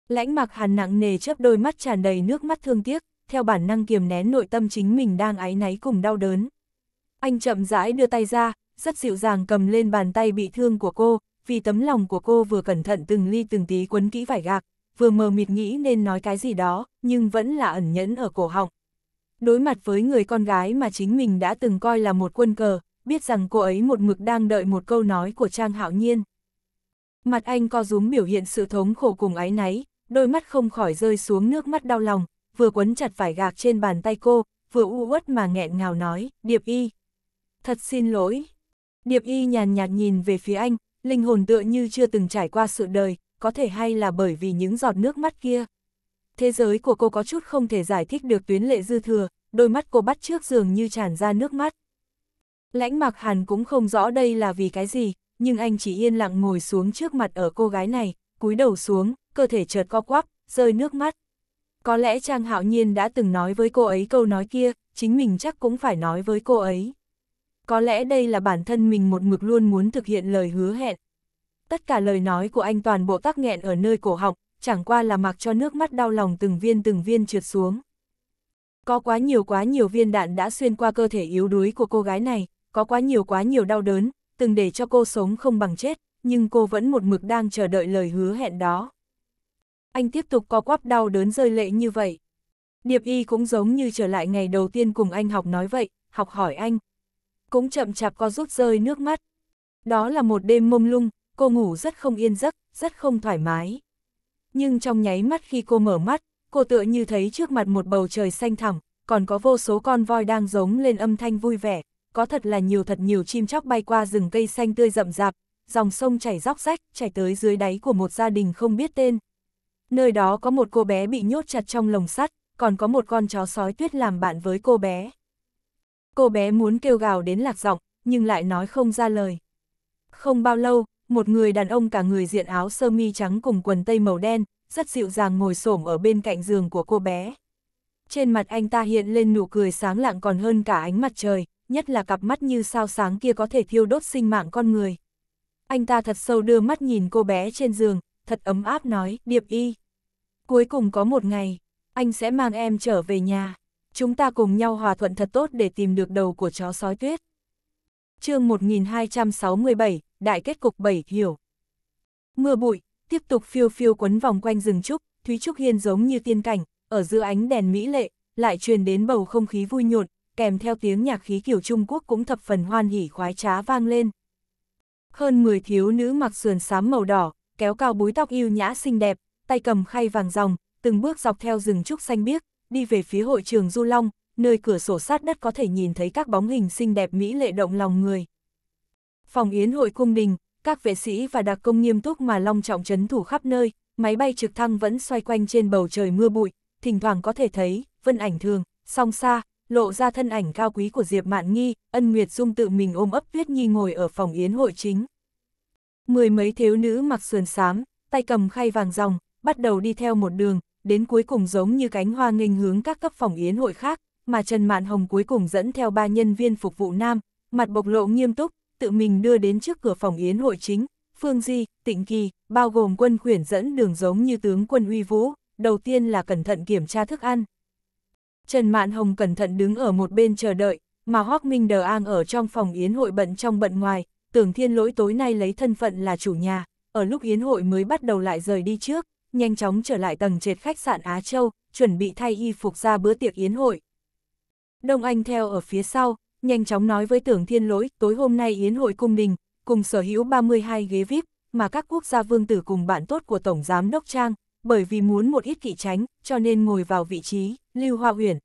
Lãnh mạc hàn nặng nề chớp đôi mắt tràn đầy nước mắt thương tiếc, theo bản năng kiềm nén nội tâm chính mình đang áy náy cùng đau đớn. Anh chậm rãi đưa tay ra, rất dịu dàng cầm lên bàn tay bị thương của cô, vì tấm lòng của cô vừa cẩn thận từng ly từng tí quấn kỹ vải gạc, vừa mờ mịt nghĩ nên nói cái gì đó, nhưng vẫn là ẩn nhẫn ở cổ họng. Đối mặt với người con gái mà chính mình đã từng coi là một quân cờ, biết rằng cô ấy một mực đang đợi một câu nói của Trang Hạo Nhiên. Mặt anh co rúm biểu hiện sự thống khổ cùng áy náy, đôi mắt không khỏi rơi xuống nước mắt đau lòng, vừa quấn chặt vải gạc trên bàn tay cô, vừa u uất mà nghẹn ngào nói, Điệp Y. Thật xin lỗi. Điệp Y nhàn nhạt nhìn về phía anh, linh hồn tựa như chưa từng trải qua sự đời, có thể hay là bởi vì những giọt nước mắt kia. Thế giới của cô có chút không thể giải thích được tuyến lệ dư thừa, đôi mắt cô bắt trước giường như tràn ra nước mắt. Lãnh mặc hàn cũng không rõ đây là vì cái gì, nhưng anh chỉ yên lặng ngồi xuống trước mặt ở cô gái này, cúi đầu xuống, cơ thể chợt co quắp, rơi nước mắt. Có lẽ Trang Hạo Nhiên đã từng nói với cô ấy câu nói kia, chính mình chắc cũng phải nói với cô ấy. Có lẽ đây là bản thân mình một mực luôn muốn thực hiện lời hứa hẹn. Tất cả lời nói của anh toàn bộ tắc nghẹn ở nơi cổ họng, chẳng qua là mặc cho nước mắt đau lòng từng viên từng viên trượt xuống. Có quá nhiều quá nhiều viên đạn đã xuyên qua cơ thể yếu đuối của cô gái này, có quá nhiều quá nhiều đau đớn, từng để cho cô sống không bằng chết, nhưng cô vẫn một mực đang chờ đợi lời hứa hẹn đó. Anh tiếp tục co quắp đau đớn rơi lệ như vậy. Điệp y cũng giống như trở lại ngày đầu tiên cùng anh học nói vậy, học hỏi anh. Cũng chậm chạp có rút rơi nước mắt. Đó là một đêm mông lung, cô ngủ rất không yên giấc, rất không thoải mái. Nhưng trong nháy mắt khi cô mở mắt, cô tựa như thấy trước mặt một bầu trời xanh thẳm, còn có vô số con voi đang giống lên âm thanh vui vẻ, có thật là nhiều thật nhiều chim chóc bay qua rừng cây xanh tươi rậm rạp, dòng sông chảy róc rách, chảy tới dưới đáy của một gia đình không biết tên. Nơi đó có một cô bé bị nhốt chặt trong lồng sắt, còn có một con chó sói tuyết làm bạn với cô bé. Cô bé muốn kêu gào đến lạc giọng, nhưng lại nói không ra lời. Không bao lâu, một người đàn ông cả người diện áo sơ mi trắng cùng quần tây màu đen, rất dịu dàng ngồi xổm ở bên cạnh giường của cô bé. Trên mặt anh ta hiện lên nụ cười sáng lạng còn hơn cả ánh mặt trời, nhất là cặp mắt như sao sáng kia có thể thiêu đốt sinh mạng con người. Anh ta thật sâu đưa mắt nhìn cô bé trên giường, thật ấm áp nói, điệp y. Cuối cùng có một ngày, anh sẽ mang em trở về nhà. Chúng ta cùng nhau hòa thuận thật tốt để tìm được đầu của chó sói tuyết. chương 1267, Đại kết cục 7 hiểu. Mưa bụi, tiếp tục phiêu phiêu quấn vòng quanh rừng trúc, Thúy Trúc Hiên giống như tiên cảnh, ở giữa ánh đèn mỹ lệ, lại truyền đến bầu không khí vui nhộn, kèm theo tiếng nhạc khí kiểu Trung Quốc cũng thập phần hoan hỉ khoái trá vang lên. Hơn 10 thiếu nữ mặc sườn xám màu đỏ, kéo cao búi tóc yêu nhã xinh đẹp, tay cầm khay vàng ròng, từng bước dọc theo rừng trúc xanh biếc, đi về phía hội trường Du Long, nơi cửa sổ sát đất có thể nhìn thấy các bóng hình xinh đẹp mỹ lệ động lòng người. Phòng yến hội cung đình, các vệ sĩ và đặc công nghiêm túc mà long trọng chấn thủ khắp nơi, máy bay trực thăng vẫn xoay quanh trên bầu trời mưa bụi, thỉnh thoảng có thể thấy, vân ảnh thường, song xa, lộ ra thân ảnh cao quý của Diệp Mạn Nghi, ân Nguyệt Dung tự mình ôm ấp Tuyết Nhi ngồi ở phòng yến hội chính. Mười mấy thiếu nữ mặc sườn xám, tay cầm khay vàng ròng, bắt đầu đi theo một đường, đến cuối cùng giống như cánh hoa nghênh hướng các cấp phòng yến hội khác, mà Trần Mạn Hồng cuối cùng dẫn theo ba nhân viên phục vụ nam, mặt bộc lộ nghiêm túc, tự mình đưa đến trước cửa phòng yến hội chính, Phương Di, Tịnh Kỳ, bao gồm quân khuyển dẫn đường giống như tướng quân uy vũ, đầu tiên là cẩn thận kiểm tra thức ăn, Trần Mạn Hồng cẩn thận đứng ở một bên chờ đợi, mà Hoác Minh Đờ An ở trong phòng yến hội bận trong bận ngoài, tưởng thiên lỗi tối nay lấy thân phận là chủ nhà, ở lúc yến hội mới bắt đầu lại rời đi trước, nhanh chóng trở lại tầng trệt khách sạn Á Châu, chuẩn bị thay y phục ra bữa tiệc yến hội. Đông Anh theo ở phía sau, nhanh chóng nói với tưởng thiên lỗi tối hôm nay yến hội cung đình, cùng sở hữu 32 ghế VIP, mà các quốc gia vương tử cùng bạn tốt của Tổng Giám Đốc Trang, bởi vì muốn một ít kỵ tránh, cho nên ngồi vào vị trí, Lưu Hoa Uyển.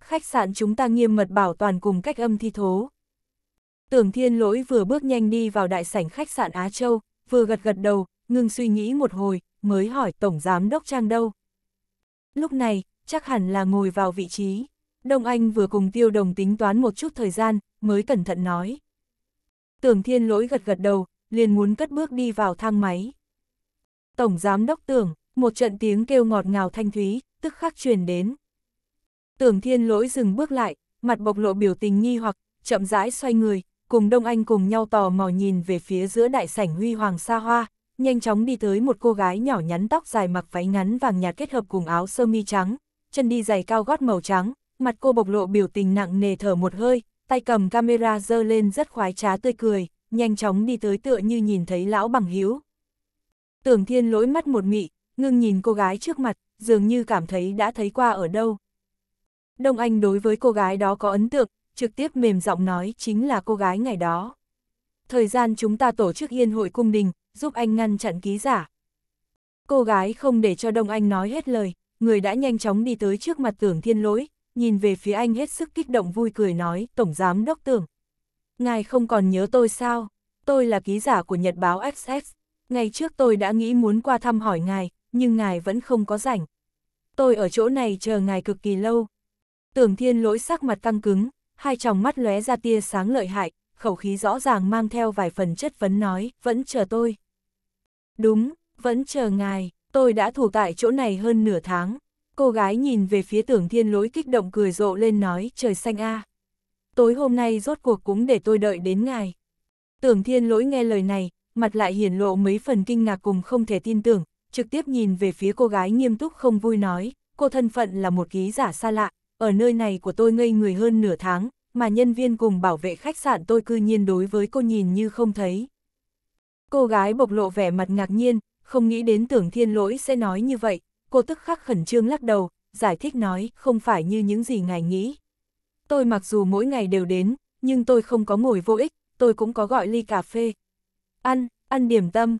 Khách sạn chúng ta nghiêm mật bảo toàn cùng cách âm thi thố. Tưởng Thiên Lỗi vừa bước nhanh đi vào đại sảnh khách sạn Á Châu, vừa gật gật đầu, ngưng suy nghĩ một hồi, mới hỏi Tổng Giám Đốc Trang đâu. Lúc này, chắc hẳn là ngồi vào vị trí. Đông Anh vừa cùng tiêu đồng tính toán một chút thời gian, mới cẩn thận nói. Tưởng Thiên Lỗi gật gật đầu, liền muốn cất bước đi vào thang máy. Tổng Giám Đốc Tưởng, một trận tiếng kêu ngọt ngào thanh thúy, tức khắc truyền đến. Tưởng thiên lỗi dừng bước lại, mặt bộc lộ biểu tình nghi hoặc, chậm rãi xoay người, cùng Đông Anh cùng nhau tò mò nhìn về phía giữa đại sảnh huy hoàng xa hoa, nhanh chóng đi tới một cô gái nhỏ nhắn tóc dài mặc váy ngắn vàng nhạt kết hợp cùng áo sơ mi trắng, chân đi giày cao gót màu trắng, mặt cô bộc lộ biểu tình nặng nề thở một hơi, tay cầm camera giơ lên rất khoái trá tươi cười, nhanh chóng đi tới tựa như nhìn thấy lão bằng hiếu. Tưởng thiên lỗi mắt một mị, ngưng nhìn cô gái trước mặt, dường như cảm thấy đã thấy qua ở đâu. Đông Anh đối với cô gái đó có ấn tượng, trực tiếp mềm giọng nói chính là cô gái ngày đó. Thời gian chúng ta tổ chức yên hội cung đình, giúp anh ngăn chặn ký giả. Cô gái không để cho Đông Anh nói hết lời, người đã nhanh chóng đi tới trước mặt tưởng thiên lỗi, nhìn về phía anh hết sức kích động vui cười nói, Tổng Giám Đốc Tưởng. Ngài không còn nhớ tôi sao? Tôi là ký giả của Nhật báo XX. Ngày trước tôi đã nghĩ muốn qua thăm hỏi ngài, nhưng ngài vẫn không có rảnh. Tôi ở chỗ này chờ ngài cực kỳ lâu. Tưởng thiên lỗi sắc mặt căng cứng, hai tròng mắt lóe ra tia sáng lợi hại, khẩu khí rõ ràng mang theo vài phần chất vấn nói, vẫn chờ tôi. Đúng, vẫn chờ ngài, tôi đã thủ tại chỗ này hơn nửa tháng. Cô gái nhìn về phía tưởng thiên lỗi kích động cười rộ lên nói, trời xanh a à. Tối hôm nay rốt cuộc cũng để tôi đợi đến ngài. Tưởng thiên lỗi nghe lời này, mặt lại hiển lộ mấy phần kinh ngạc cùng không thể tin tưởng, trực tiếp nhìn về phía cô gái nghiêm túc không vui nói, cô thân phận là một ký giả xa lạ, ở nơi này của tôi ngây người hơn nửa tháng, mà nhân viên cùng bảo vệ khách sạn tôi cư nhiên đối với cô nhìn như không thấy. Cô gái bộc lộ vẻ mặt ngạc nhiên, không nghĩ đến tưởng thiên lỗi sẽ nói như vậy, cô tức khắc khẩn trương lắc đầu, giải thích nói không phải như những gì ngài nghĩ. Tôi mặc dù mỗi ngày đều đến, nhưng tôi không có ngồi vô ích, tôi cũng có gọi ly cà phê. Ăn, ăn điểm tâm.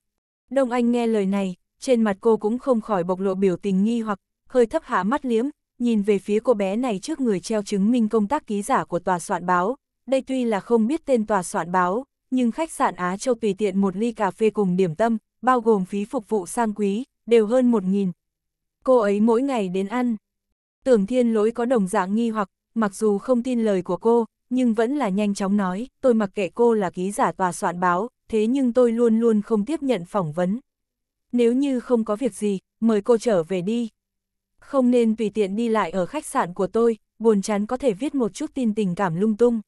Đông Anh nghe lời này, trên mặt cô cũng không khỏi bộc lộ biểu tình nghi hoặc, hơi thấp hạ mắt liếm, nhìn về phía cô bé này trước người treo chứng minh công tác ký giả của tòa soạn báo. Đây tuy là không biết tên tòa soạn báo, nhưng khách sạn Á Châu tùy tiện một ly cà phê cùng điểm tâm, bao gồm phí phục vụ sang quý, đều hơn 1.000. Cô ấy mỗi ngày đến ăn. Tưởng thiên lỗi có đồng dạng nghi hoặc, mặc dù không tin lời của cô, nhưng vẫn là nhanh chóng nói, tôi mặc kệ cô là ký giả tòa soạn báo, thế nhưng tôi luôn luôn không tiếp nhận phỏng vấn nếu như không có việc gì, mời cô trở về đi. Không nên tùy tiện đi lại ở khách sạn của tôi, buồn chán có thể viết một chút tin tình cảm lung tung.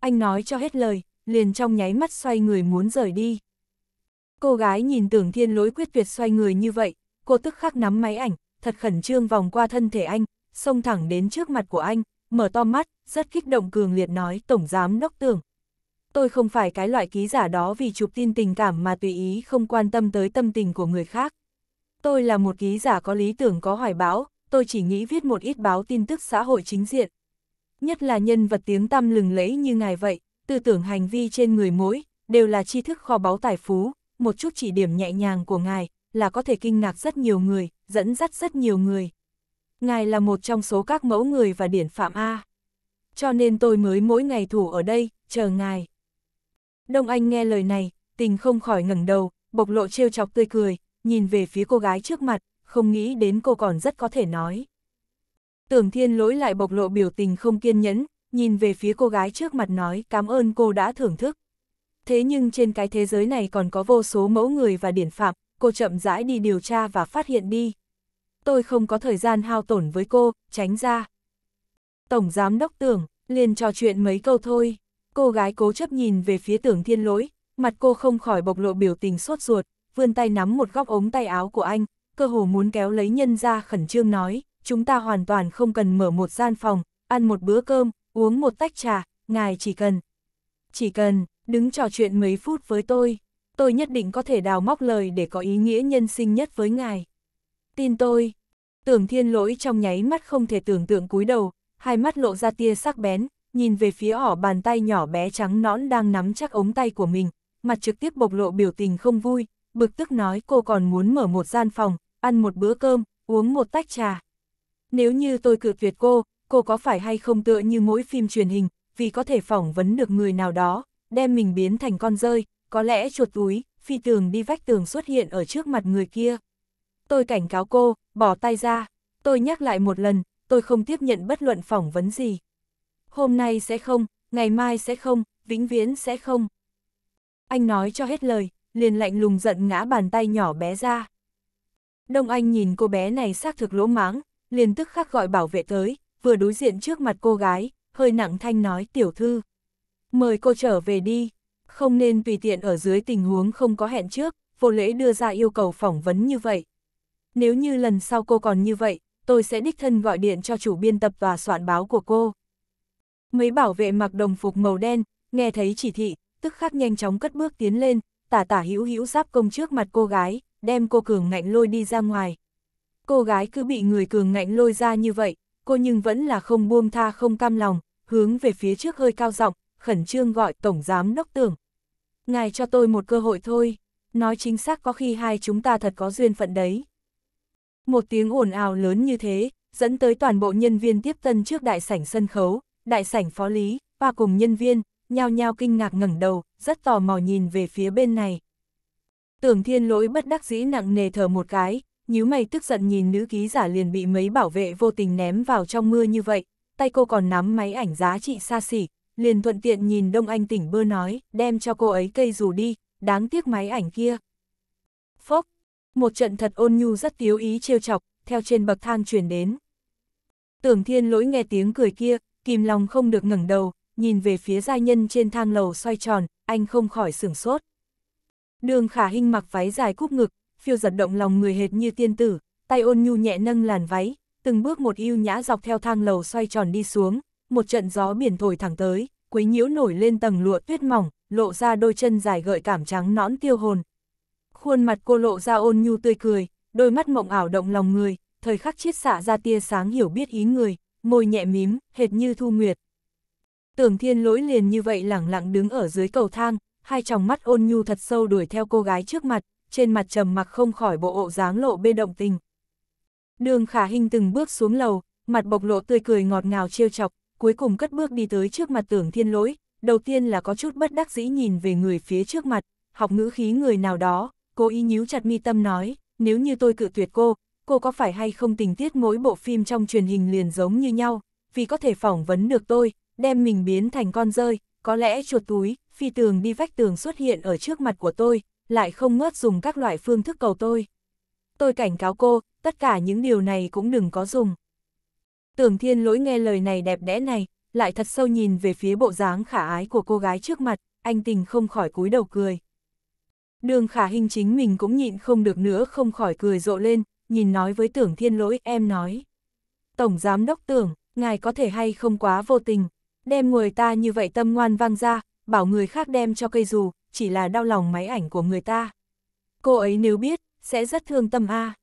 Anh nói cho hết lời, liền trong nháy mắt xoay người muốn rời đi. Cô gái nhìn tưởng thiên lối quyết tuyệt xoay người như vậy, cô tức khắc nắm máy ảnh, thật khẩn trương vòng qua thân thể anh, xông thẳng đến trước mặt của anh, mở to mắt, rất kích động cường liệt nói Tổng Giám Đốc Tưởng, tôi không phải cái loại ký giả đó vì chụp tin tình cảm mà tùy ý không quan tâm tới tâm tình của người khác. Tôi là một ký giả có lý tưởng có hoài bão, tôi chỉ nghĩ viết một ít báo tin tức xã hội chính diện. Nhất là nhân vật tiếng tăm lừng lẫy như ngài vậy, tư tưởng hành vi trên người mỗi, đều là tri thức kho báu tài phú, một chút chỉ điểm nhẹ nhàng của ngài, là có thể kinh ngạc rất nhiều người, dẫn dắt rất nhiều người. Ngài là một trong số các mẫu người và điển phạm A. Cho nên tôi mới mỗi ngày thủ ở đây, chờ ngài. Đông Anh nghe lời này, tình không khỏi ngẩng đầu, bộc lộ trêu chọc tươi cười, nhìn về phía cô gái trước mặt, không nghĩ đến cô còn rất có thể nói. Tưởng thiên lỗi lại bộc lộ biểu tình không kiên nhẫn, nhìn về phía cô gái trước mặt nói cảm ơn cô đã thưởng thức. Thế nhưng trên cái thế giới này còn có vô số mẫu người và điển phạm, cô chậm rãi đi điều tra và phát hiện đi. Tôi không có thời gian hao tổn với cô, tránh ra. Tổng giám đốc tưởng, liền trò chuyện mấy câu thôi. Cô gái cố chấp nhìn về phía tưởng thiên lỗi, mặt cô không khỏi bộc lộ biểu tình sốt ruột, vươn tay nắm một góc ống tay áo của anh, cơ hồ muốn kéo lấy nhân ra khẩn trương nói, chúng ta hoàn toàn không cần mở một gian phòng, ăn một bữa cơm, uống một tách trà, ngài chỉ cần. Chỉ cần, đứng trò chuyện mấy phút với tôi, tôi nhất định có thể đào móc lời để có ý nghĩa nhân sinh nhất với ngài. Tin tôi, tưởng thiên lỗi trong nháy mắt không thể tưởng tượng cúi đầu, hai mắt lộ ra tia sắc bén, nhìn về phía ỏ bàn tay nhỏ bé trắng nõn đang nắm chắc ống tay của mình, mặt trực tiếp bộc lộ biểu tình không vui, bực tức nói cô còn muốn mở một gian phòng, ăn một bữa cơm, uống một tách trà. Nếu như tôi cự tuyệt cô, cô có phải hay không tựa như mỗi phim truyền hình, vì có thể phỏng vấn được người nào đó, đem mình biến thành con rơi, có lẽ chuột túi, phi tường đi vách tường xuất hiện ở trước mặt người kia. Tôi cảnh cáo cô, bỏ tay ra, tôi nhắc lại một lần, tôi không tiếp nhận bất luận phỏng vấn gì hôm nay sẽ không, ngày mai sẽ không, vĩnh viễn sẽ không. Anh nói cho hết lời, liền lạnh lùng giận ngã bàn tay nhỏ bé ra. Đông Anh nhìn cô bé này xác thực lỗ máng, liền tức khắc gọi bảo vệ tới, vừa đối diện trước mặt cô gái, hơi nặng thanh nói tiểu thư. Mời cô trở về đi, không nên tùy tiện ở dưới tình huống không có hẹn trước, vô lễ đưa ra yêu cầu phỏng vấn như vậy. Nếu như lần sau cô còn như vậy, tôi sẽ đích thân gọi điện cho chủ biên tập và soạn báo của cô. Mấy bảo vệ mặc đồng phục màu đen, nghe thấy chỉ thị, tức khắc nhanh chóng cất bước tiến lên, tả tả hữu hữu giáp công trước mặt cô gái, đem cô cường ngạnh lôi đi ra ngoài. Cô gái cứ bị người cường ngạnh lôi ra như vậy, cô nhưng vẫn là không buông tha không cam lòng, hướng về phía trước hơi cao giọng khẩn trương gọi Tổng Giám Đốc Tưởng. Ngài cho tôi một cơ hội thôi, nói chính xác có khi hai chúng ta thật có duyên phận đấy. Một tiếng ồn ào lớn như thế, dẫn tới toàn bộ nhân viên tiếp tân trước đại sảnh sân khấu, đại sảnh phó lý, và cùng nhân viên, nhao nhao kinh ngạc ngẩng đầu, rất tò mò nhìn về phía bên này. Tưởng thiên lỗi bất đắc dĩ nặng nề thở một cái, nhíu mày tức giận nhìn nữ ký giả liền bị mấy bảo vệ vô tình ném vào trong mưa như vậy, tay cô còn nắm máy ảnh giá trị xa xỉ, liền thuận tiện nhìn Đông Anh tỉnh bơ nói, đem cho cô ấy cây dù đi, đáng tiếc máy ảnh kia. Phốc, một trận thật ôn nhu rất tiếu ý trêu chọc, theo trên bậc thang chuyển đến. Tưởng thiên lỗi nghe tiếng cười kia, Kim Long không được ngẩng đầu, nhìn về phía giai nhân trên thang lầu xoay tròn, anh không khỏi sửng sốt. Đường khả hinh mặc váy dài cúp ngực, phiêu giật động lòng người hệt như tiên tử, tay ôn nhu nhẹ nâng làn váy, từng bước một yêu nhã dọc theo thang lầu xoay tròn đi xuống, một trận gió biển thổi thẳng tới, quấy nhiễu nổi lên tầng lụa tuyết mỏng, lộ ra đôi chân dài gợi cảm trắng nõn tiêu hồn. Khuôn mặt cô lộ ra ôn nhu tươi cười, đôi mắt mộng ảo động lòng người, thời khắc chiết xạ ra tia sáng hiểu biết ý người, môi nhẹ mím, hệt như thu nguyệt. Tưởng thiên lỗi liền như vậy lẳng lặng đứng ở dưới cầu thang, hai tròng mắt ôn nhu thật sâu đuổi theo cô gái trước mặt, trên mặt trầm mặc không khỏi bộ ộ dáng lộ bê động tình. Đường khả hình từng bước xuống lầu, mặt bộc lộ tươi cười ngọt ngào trêu chọc, cuối cùng cất bước đi tới trước mặt tưởng thiên lỗi, đầu tiên là có chút bất đắc dĩ nhìn về người phía trước mặt, học ngữ khí người nào đó, cô ý nhíu chặt mi tâm nói, nếu như tôi cự tuyệt cô, cô có phải hay không tình tiết mỗi bộ phim trong truyền hình liền giống như nhau, vì có thể phỏng vấn được tôi, đem mình biến thành con rơi, có lẽ chuột túi, phi tường đi vách tường xuất hiện ở trước mặt của tôi, lại không ngớt dùng các loại phương thức cầu tôi. Tôi cảnh cáo cô, tất cả những điều này cũng đừng có dùng. Tưởng thiên lỗi nghe lời này đẹp đẽ này, lại thật sâu nhìn về phía bộ dáng khả ái của cô gái trước mặt, anh tình không khỏi cúi đầu cười. Đường khả hình chính mình cũng nhịn không được nữa không khỏi cười rộ lên, nhìn nói với tưởng thiên lỗi, em nói. Tổng giám đốc tưởng, ngài có thể hay không quá vô tình, đem người ta như vậy tâm ngoan vang ra, bảo người khác đem cho cây dù, chỉ là đau lòng máy ảnh của người ta. Cô ấy nếu biết, sẽ rất thương tâm a.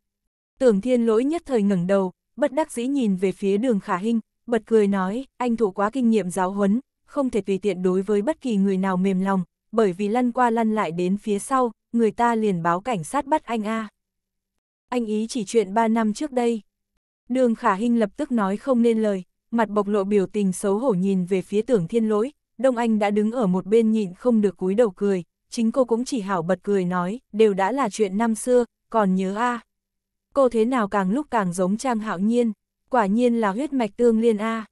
Tưởng thiên lỗi nhất thời ngẩng đầu, bất đắc dĩ nhìn về phía đường khả hình, bật cười nói, anh thủ quá kinh nghiệm giáo huấn, không thể tùy tiện đối với bất kỳ người nào mềm lòng, bởi vì lăn qua lăn lại đến phía sau, người ta liền báo cảnh sát bắt anh a anh ý chỉ chuyện 3 năm trước đây. Đường khả Hinh lập tức nói không nên lời, mặt bộc lộ biểu tình xấu hổ nhìn về phía tưởng thiên lỗi, Đông Anh đã đứng ở một bên nhịn không được cúi đầu cười, chính cô cũng chỉ hảo bật cười nói, đều đã là chuyện năm xưa, còn nhớ a à. Cô thế nào càng lúc càng giống Trang Hạo Nhiên, quả nhiên là huyết mạch tương liên a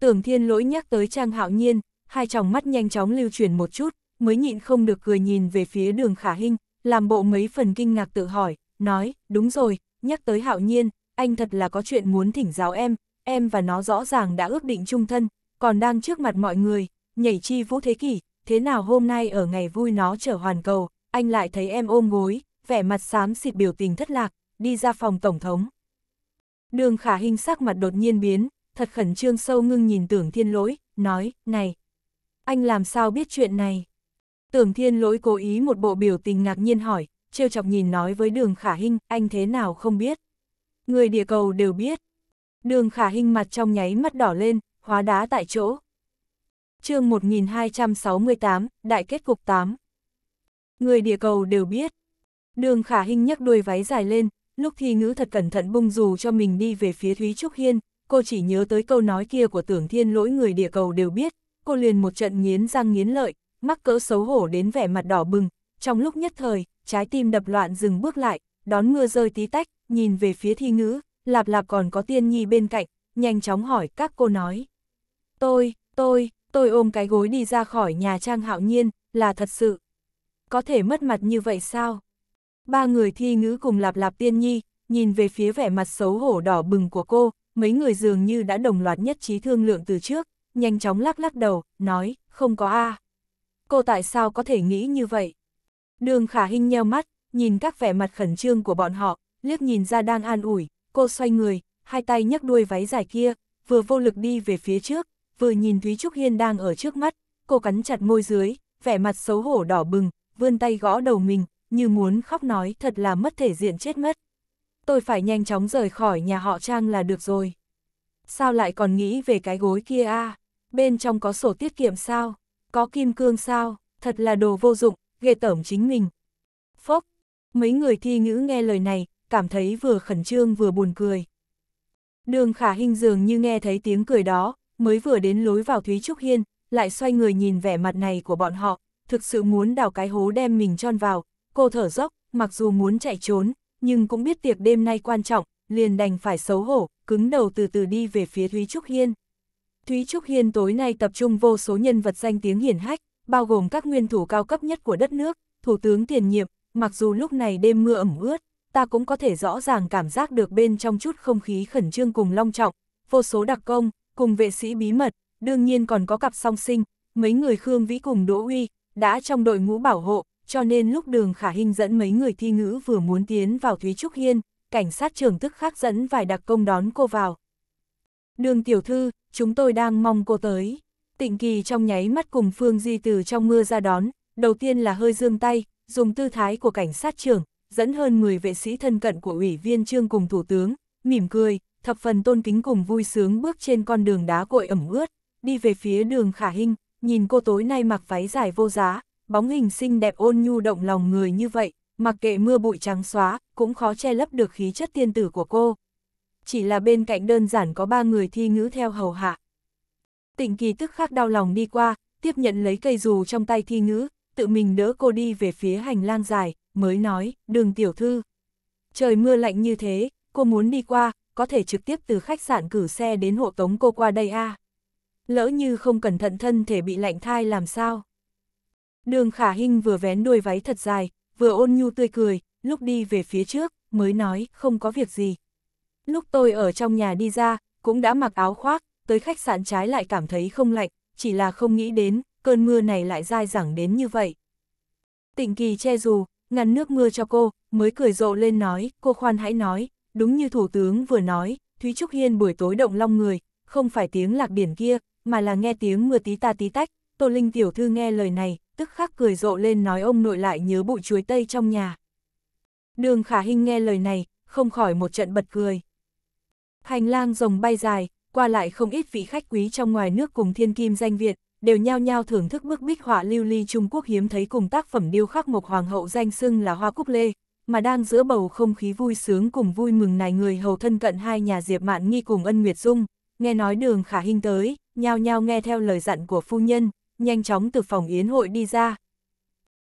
Tưởng thiên lỗi nhắc tới Trang Hạo Nhiên, hai tròng mắt nhanh chóng lưu chuyển một chút, mới nhịn không được cười nhìn về phía đường khả Hinh, làm bộ mấy phần kinh ngạc tự hỏi, nói, đúng rồi, nhắc tới hạo nhiên, anh thật là có chuyện muốn thỉnh giáo em, em và nó rõ ràng đã ước định chung thân, còn đang trước mặt mọi người, nhảy chi vũ thế kỷ, thế nào hôm nay ở ngày vui nó trở hoàn cầu, anh lại thấy em ôm gối, vẻ mặt xám xịt biểu tình thất lạc, đi ra phòng tổng thống. Đường khả hình sắc mặt đột nhiên biến, thật khẩn trương sâu ngưng nhìn tưởng thiên lỗi, nói, này, anh làm sao biết chuyện này? Tưởng thiên lỗi cố ý một bộ biểu tình ngạc nhiên hỏi, trêu chọc nhìn nói với đường khả hinh, anh thế nào không biết. Người địa cầu đều biết. Đường khả hinh mặt trong nháy mắt đỏ lên, hóa đá tại chỗ. chương 1268, Đại kết cục 8. Người địa cầu đều biết. Đường khả hinh nhấc đuôi váy dài lên, lúc thi ngữ thật cẩn thận bung dù cho mình đi về phía Thúy Trúc Hiên, cô chỉ nhớ tới câu nói kia của tưởng thiên lỗi người địa cầu đều biết, cô liền một trận nghiến răng nghiến lợi, mắc cỡ xấu hổ đến vẻ mặt đỏ bừng, trong lúc nhất thời, trái tim đập loạn dừng bước lại, đón mưa rơi tí tách, nhìn về phía thi ngữ, lạp lạp còn có tiên nhi bên cạnh, nhanh chóng hỏi các cô nói. Tôi, tôi, tôi ôm cái gối đi ra khỏi nhà trang hạo nhiên, là thật sự. Có thể mất mặt như vậy sao? Ba người thi ngữ cùng lạp lạp tiên nhi, nhìn về phía vẻ mặt xấu hổ đỏ bừng của cô, mấy người dường như đã đồng loạt nhất trí thương lượng từ trước, nhanh chóng lắc lắc đầu, nói, không có a. Cô tại sao có thể nghĩ như vậy? Đường khả hình nheo mắt, nhìn các vẻ mặt khẩn trương của bọn họ, liếc nhìn ra đang an ủi, cô xoay người, hai tay nhấc đuôi váy dài kia, vừa vô lực đi về phía trước, vừa nhìn Thúy Trúc Hiên đang ở trước mắt, cô cắn chặt môi dưới, vẻ mặt xấu hổ đỏ bừng, vươn tay gõ đầu mình, như muốn khóc nói thật là mất thể diện chết mất. Tôi phải nhanh chóng rời khỏi nhà họ Trang là được rồi. Sao lại còn nghĩ về cái gối kia a? Bên trong có sổ tiết kiệm sao? Có kim cương sao? Thật là đồ vô dụng, ghê tởm chính mình. Phốc, mấy người thi ngữ nghe lời này, cảm thấy vừa khẩn trương vừa buồn cười. Đường khả hình dường như nghe thấy tiếng cười đó, mới vừa đến lối vào Thúy Trúc Hiên, lại xoay người nhìn vẻ mặt này của bọn họ, thực sự muốn đào cái hố đem mình tròn vào, cô thở dốc, mặc dù muốn chạy trốn, nhưng cũng biết tiệc đêm nay quan trọng, liền đành phải xấu hổ, cứng đầu từ từ đi về phía Thúy Trúc Hiên. Thúy Trúc Hiên tối nay tập trung vô số nhân vật danh tiếng hiển hách, bao gồm các nguyên thủ cao cấp nhất của đất nước, thủ tướng tiền nhiệm, mặc dù lúc này đêm mưa ẩm ướt, ta cũng có thể rõ ràng cảm giác được bên trong chút không khí khẩn trương cùng long trọng, vô số đặc công, cùng vệ sĩ bí mật, đương nhiên còn có cặp song sinh, mấy người Khương Vĩ cùng Đỗ Uy, đã trong đội ngũ bảo hộ, cho nên lúc đường khả hình dẫn mấy người thi ngữ vừa muốn tiến vào Thúy Trúc Hiên, cảnh sát trưởng tức khắc dẫn vài đặc công đón cô vào. Đường tiểu thư, chúng tôi đang mong cô tới. Tịnh Kỳ trong nháy mắt cùng Phương Di từ trong mưa ra đón, đầu tiên là hơi dương tay, dùng tư thái của cảnh sát trưởng, dẫn hơn 10 vệ sĩ thân cận của ủy viên trương cùng thủ tướng, mỉm cười, thập phần tôn kính cùng vui sướng bước trên con đường đá cội ẩm ướt, đi về phía đường khả hình, nhìn cô tối nay mặc váy dài vô giá, bóng hình xinh đẹp ôn nhu động lòng người như vậy, mặc kệ mưa bụi trắng xóa, cũng khó che lấp được khí chất tiên tử của cô. Chỉ là bên cạnh đơn giản có ba người thi ngữ theo hầu hạ, Tịnh kỳ tức khắc đau lòng đi qua, tiếp nhận lấy cây dù trong tay thi ngữ, tự mình đỡ cô đi về phía hành lang dài, mới nói, đường tiểu thư. Trời mưa lạnh như thế, cô muốn đi qua, có thể trực tiếp từ khách sạn cử xe đến hộ tống cô qua đây a Lỡ như không cẩn thận thân thể bị lạnh thai làm sao? Đường khả hinh vừa vén đuôi váy thật dài, vừa ôn nhu tươi cười, lúc đi về phía trước, mới nói, không có việc gì. Lúc tôi ở trong nhà đi ra, cũng đã mặc áo khoác, tới khách sạn trái lại cảm thấy không lạnh, chỉ là không nghĩ đến, cơn mưa này lại dai dẳng đến như vậy. Tịnh kỳ che dù, ngăn nước mưa cho cô, mới cười rộ lên nói, cô khoan hãy nói, đúng như thủ tướng vừa nói, Thúy Trúc Hiên buổi tối động long người, không phải tiếng lạc biển kia, mà là nghe tiếng mưa tí ta tí tách, Tô Linh tiểu thư nghe lời này, tức khắc cười rộ lên nói ông nội lại nhớ bụi chuối tây trong nhà. Đường Khả Hinh nghe lời này, không khỏi một trận bật cười. Hành lang rồng bay dài, qua lại không ít vị khách quý trong ngoài nước cùng thiên kim danh Việt, đều nhao nhao thưởng thức bức bích họa lưu ly Trung Quốc hiếm thấy cùng tác phẩm điêu khắc mộc hoàng hậu danh xưng là Hoa Cúc Lê, mà đang giữa bầu không khí vui sướng cùng vui mừng này người hầu thân cận hai nhà Diệp Mạn Nghi cùng Ân Nguyệt Dung, nghe nói đường khả hình tới, nhao nhao nghe theo lời dặn của phu nhân, nhanh chóng từ phòng yến hội đi ra.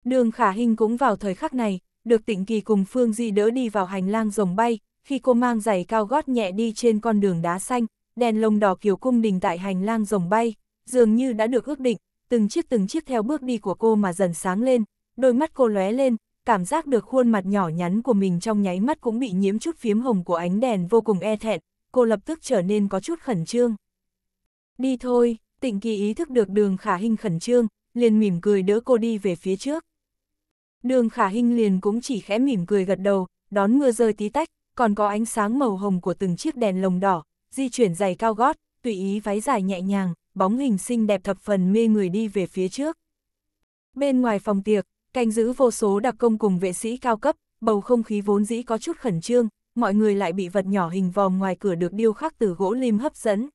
Đường khả hình cũng vào thời khắc này, được tịnh kỳ cùng Phương Di đỡ đi vào hành lang rồng bay, khi cô mang giày cao gót nhẹ đi trên con đường đá xanh, đèn lồng đỏ kiểu cung đình tại hành lang rồng bay, dường như đã được ước định, từng chiếc từng chiếc theo bước đi của cô mà dần sáng lên, đôi mắt cô lóe lên, cảm giác được khuôn mặt nhỏ nhắn của mình trong nháy mắt cũng bị nhiễm chút phím hồng của ánh đèn vô cùng e thẹn, cô lập tức trở nên có chút khẩn trương. Đi thôi, tịnh kỳ ý thức được đường khả hình khẩn trương, liền mỉm cười đỡ cô đi về phía trước. Đường khả hình liền cũng chỉ khẽ mỉm cười gật đầu, đón mưa rơi tí tách, còn có ánh sáng màu hồng của từng chiếc đèn lồng đỏ, di chuyển giày cao gót, tùy ý váy dài nhẹ nhàng, bóng hình xinh đẹp thập phần mê người đi về phía trước. Bên ngoài phòng tiệc, canh giữ vô số đặc công cùng vệ sĩ cao cấp, bầu không khí vốn dĩ có chút khẩn trương, mọi người lại bị vật nhỏ hình vòm ngoài cửa được điêu khắc từ gỗ lim hấp dẫn.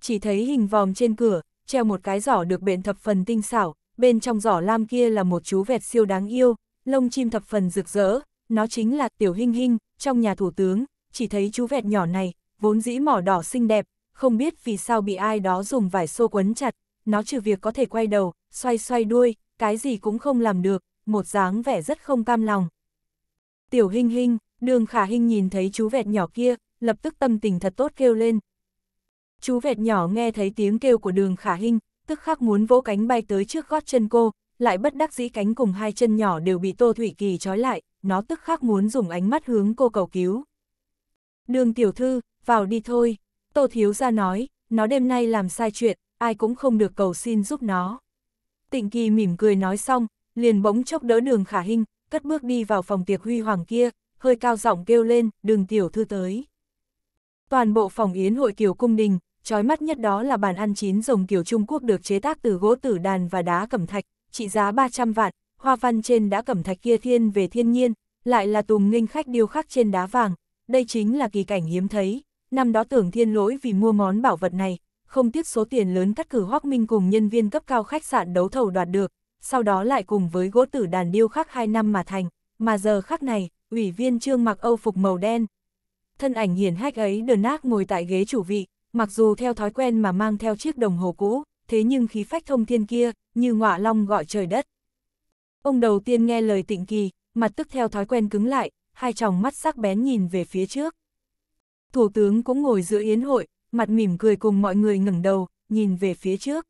Chỉ thấy hình vòm trên cửa, treo một cái giỏ được bện thập phần tinh xảo, bên trong giỏ lam kia là một chú vẹt siêu đáng yêu, lông chim thập phần rực rỡ, nó chính là Tiểu Hinh Hinh, trong nhà thủ tướng, chỉ thấy chú vẹt nhỏ này, vốn dĩ mỏ đỏ xinh đẹp, không biết vì sao bị ai đó dùng vải xô quấn chặt, nó trừ việc có thể quay đầu, xoay xoay đuôi, cái gì cũng không làm được, một dáng vẻ rất không cam lòng. Tiểu Hinh Hinh, Đường Khả hình nhìn thấy chú vẹt nhỏ kia, lập tức tâm tình thật tốt kêu lên. Chú vẹt nhỏ nghe thấy tiếng kêu của Đường Khả hình, tức khắc muốn vỗ cánh bay tới trước gót chân cô, lại bất đắc dĩ cánh cùng hai chân nhỏ đều bị Tô Thủy Kỳ trói lại, nó tức khắc muốn dùng ánh mắt hướng cô cầu cứu. Đường tiểu thư, vào đi thôi, Tô Thiếu gia nói, nó đêm nay làm sai chuyện, ai cũng không được cầu xin giúp nó. Tịnh Kỳ mỉm cười nói xong, liền bỗng chốc đỡ đường khả hình, cất bước đi vào phòng tiệc huy hoàng kia, hơi cao giọng kêu lên, đường tiểu thư tới. Toàn bộ phòng yến hội kiều cung đình, trói mắt nhất đó là bàn ăn chín rồng kiểu Trung Quốc được chế tác từ gỗ tử đàn và đá cẩm thạch, trị giá 300 vạn, hoa văn trên đá cẩm thạch kia thiên về thiên nhiên, lại là tùm nghinh khách điêu khắc trên đá vàng, đây chính là kỳ cảnh hiếm thấy, năm đó tưởng thiên lỗi vì mua món bảo vật này, không tiếc số tiền lớn cắt cử Hoác Minh cùng nhân viên cấp cao khách sạn đấu thầu đoạt được, sau đó lại cùng với gỗ tử đàn điêu khắc 2 năm mà thành, mà giờ khắc này, ủy viên trương mặc âu phục màu đen. Thân ảnh hiển hách ấy đờ nát ngồi tại ghế chủ vị, mặc dù theo thói quen mà mang theo chiếc đồng hồ cũ, thế nhưng khí phách thông thiên kia, như ngọa long gọi trời đất. Ông đầu tiên nghe lời tịnh kỳ, mặt tức theo thói quen cứng lại, hai tròng mắt sắc bén nhìn về phía trước. Thủ tướng cũng ngồi giữa yến hội, mặt mỉm cười cùng mọi người ngẩng đầu, nhìn về phía trước.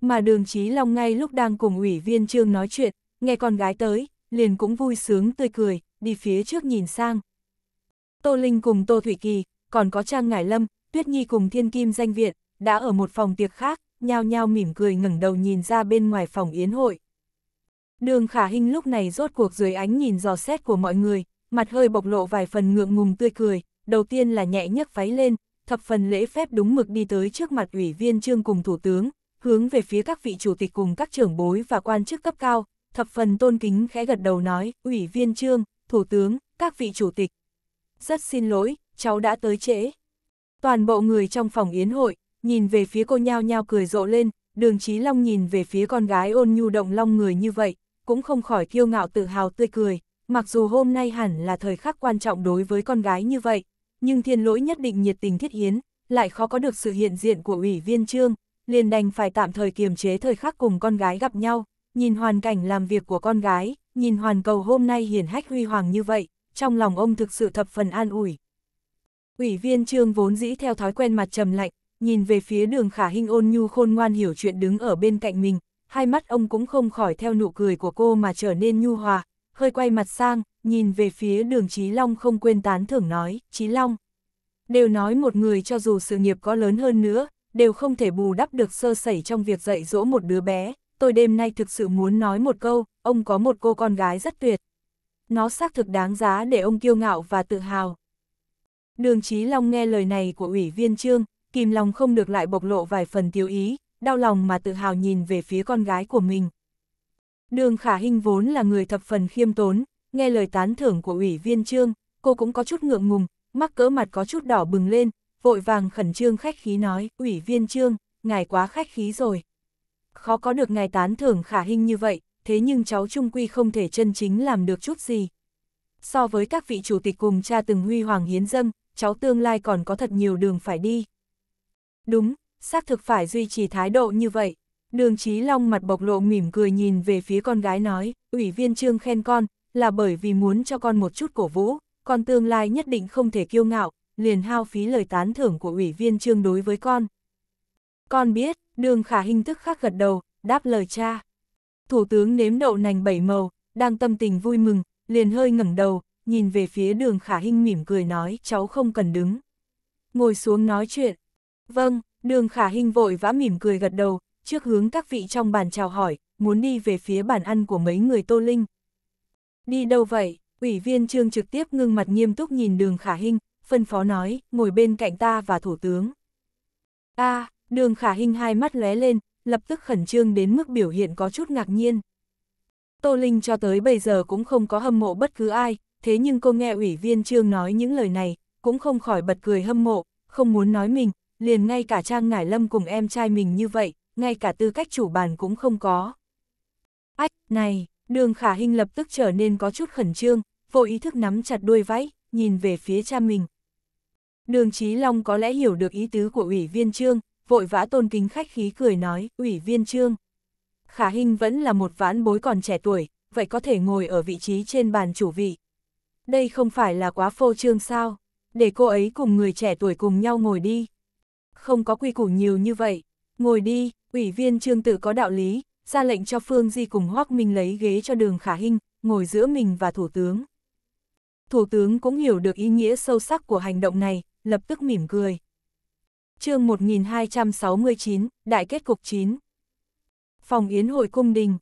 Mà đường Chí Long ngay lúc đang cùng ủy viên trương nói chuyện, nghe con gái tới, liền cũng vui sướng tươi cười, đi phía trước nhìn sang. Tô Linh cùng Tô Thủy Kỳ, còn có Trang Ngải Lâm, Tuyết Nhi cùng Thiên Kim danh viện, đã ở một phòng tiệc khác, nhao nhao mỉm cười ngẩng đầu nhìn ra bên ngoài phòng yến hội. Đường Khả Hinh lúc này rốt cuộc dưới ánh nhìn dò xét của mọi người, mặt hơi bộc lộ vài phần ngượng ngùng tươi cười, đầu tiên là nhẹ nhấc váy lên, thập phần lễ phép đúng mực đi tới trước mặt ủy viên trương cùng thủ tướng, hướng về phía các vị chủ tịch cùng các trưởng bối và quan chức cấp cao, thập phần tôn kính khẽ gật đầu nói, ủy viên trương, thủ tướng, các vị chủ tịch. Rất xin lỗi, cháu đã tới trễ. Toàn bộ người trong phòng yến hội, nhìn về phía cô nhao nhao cười rộ lên, đường trí Long nhìn về phía con gái ôn nhu động long người như vậy, cũng không khỏi kiêu ngạo tự hào tươi cười, mặc dù hôm nay hẳn là thời khắc quan trọng đối với con gái như vậy, nhưng thiên lỗi nhất định nhiệt tình thiết hiến, lại khó có được sự hiện diện của ủy viên trương, liền đành phải tạm thời kiềm chế thời khắc cùng con gái gặp nhau, nhìn hoàn cảnh làm việc của con gái, nhìn hoàn cầu hôm nay hiển hách huy hoàng như vậy, trong lòng ông thực sự thập phần an ủi. Ủy viên trương vốn dĩ theo thói quen mặt trầm lạnh, nhìn về phía đường khả hình ôn nhu khôn ngoan hiểu chuyện đứng ở bên cạnh mình, hai mắt ông cũng không khỏi theo nụ cười của cô mà trở nên nhu hòa, hơi quay mặt sang, nhìn về phía đường Trí Long không quên tán thưởng nói, Trí Long. Đều nói một người cho dù sự nghiệp có lớn hơn nữa, đều không thể bù đắp được sơ sẩy trong việc dạy dỗ một đứa bé, tôi đêm nay thực sự muốn nói một câu, ông có một cô con gái rất tuyệt. Nó xác thực đáng giá để ông kiêu ngạo và tự hào. Đường Chí Long nghe lời này của ủy viên Trương, kìm lòng không được lại bộc lộ vài phần tiêu ý, đau lòng mà tự hào nhìn về phía con gái của mình. Đường Khả Hinh vốn là người thập phần khiêm tốn, nghe lời tán thưởng của ủy viên trương, cô cũng có chút ngượng ngùng, mắc cỡ mặt có chút đỏ bừng lên, vội vàng khẩn trương khách khí nói, ủy viên trương, ngài quá khách khí rồi. Khó có được ngài tán thưởng khả hình như vậy, thế nhưng cháu Trung Quy không thể chân chính làm được chút gì. So với các vị chủ tịch cùng cha từng huy hoàng hiến dâng, cháu tương lai còn có thật nhiều đường phải đi. Đúng, xác thực phải duy trì thái độ như vậy. Đường Chí Long mặt bộc lộ mỉm cười nhìn về phía con gái nói, ủy viên trương khen con, là bởi vì muốn cho con một chút cổ vũ, con tương lai nhất định không thể kiêu ngạo, liền hao phí lời tán thưởng của ủy viên trương đối với con. Con biết, đường khả hình tức khắc gật đầu, đáp lời cha. Thủ tướng nếm đậu nành bảy màu, đang tâm tình vui mừng, liền hơi ngẩng đầu, nhìn về phía đường khả hình mỉm cười nói cháu không cần đứng. Ngồi xuống nói chuyện. Vâng, đường khả hình vội vã mỉm cười gật đầu, trước hướng các vị trong bàn chào hỏi, muốn đi về phía bàn ăn của mấy người tô linh. Đi đâu vậy? Ủy viên Trương trực tiếp ngưng mặt nghiêm túc nhìn đường khả hình, phân phó nói, ngồi bên cạnh ta và thủ tướng. a à, đường khả hình hai mắt lóe lên, lập tức khẩn trương đến mức biểu hiện có chút ngạc nhiên. Tô Linh cho tới bây giờ cũng không có hâm mộ bất cứ ai, thế nhưng cô nghe ủy viên Trương nói những lời này, cũng không khỏi bật cười hâm mộ, không muốn nói mình, liền ngay cả Trang Ngải Lâm cùng em trai mình như vậy, ngay cả tư cách chủ bàn cũng không có. Ách, này, Đường khả hình lập tức trở nên có chút khẩn trương, vô ý thức nắm chặt đuôi váy, nhìn về phía cha mình. Đường Chí Long có lẽ hiểu được ý tứ của ủy viên trương, vội vã tôn kính khách khí cười nói, ủy viên trương. Khả hình vẫn là một vãn bối còn trẻ tuổi, vậy có thể ngồi ở vị trí trên bàn chủ vị. Đây không phải là quá phô trương sao, để cô ấy cùng người trẻ tuổi cùng nhau ngồi đi. Không có quy củ nhiều như vậy, ngồi đi, ủy viên trương tự có đạo lý, ra lệnh cho Phương Di cùng Hoắc Minh lấy ghế cho đường Khả Hinh, ngồi giữa mình và Thủ tướng. Thủ tướng cũng hiểu được ý nghĩa sâu sắc của hành động này, lập tức mỉm cười. chương 1269, Đại kết cục 9 Phòng Yến hội cung đình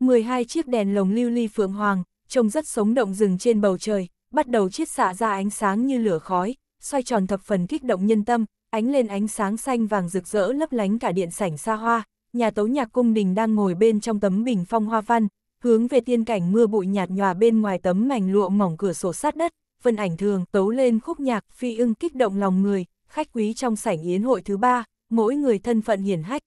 12 chiếc đèn lồng lưu ly phượng hoàng, trông rất sống động rừng trên bầu trời, bắt đầu chiết xạ ra ánh sáng như lửa khói, xoay tròn thập phần kích động nhân tâm, ánh lên ánh sáng xanh vàng rực rỡ lấp lánh cả điện sảnh xa hoa, nhà tấu nhạc cung đình đang ngồi bên trong tấm bình phong hoa văn, hướng về tiên cảnh mưa bụi nhạt nhòa bên ngoài tấm mảnh lụa mỏng cửa sổ sát đất, phân ảnh thường tấu lên khúc nhạc phi ưng kích động lòng người, khách quý trong sảnh yến hội thứ ba, mỗi người thân phận hiển hách.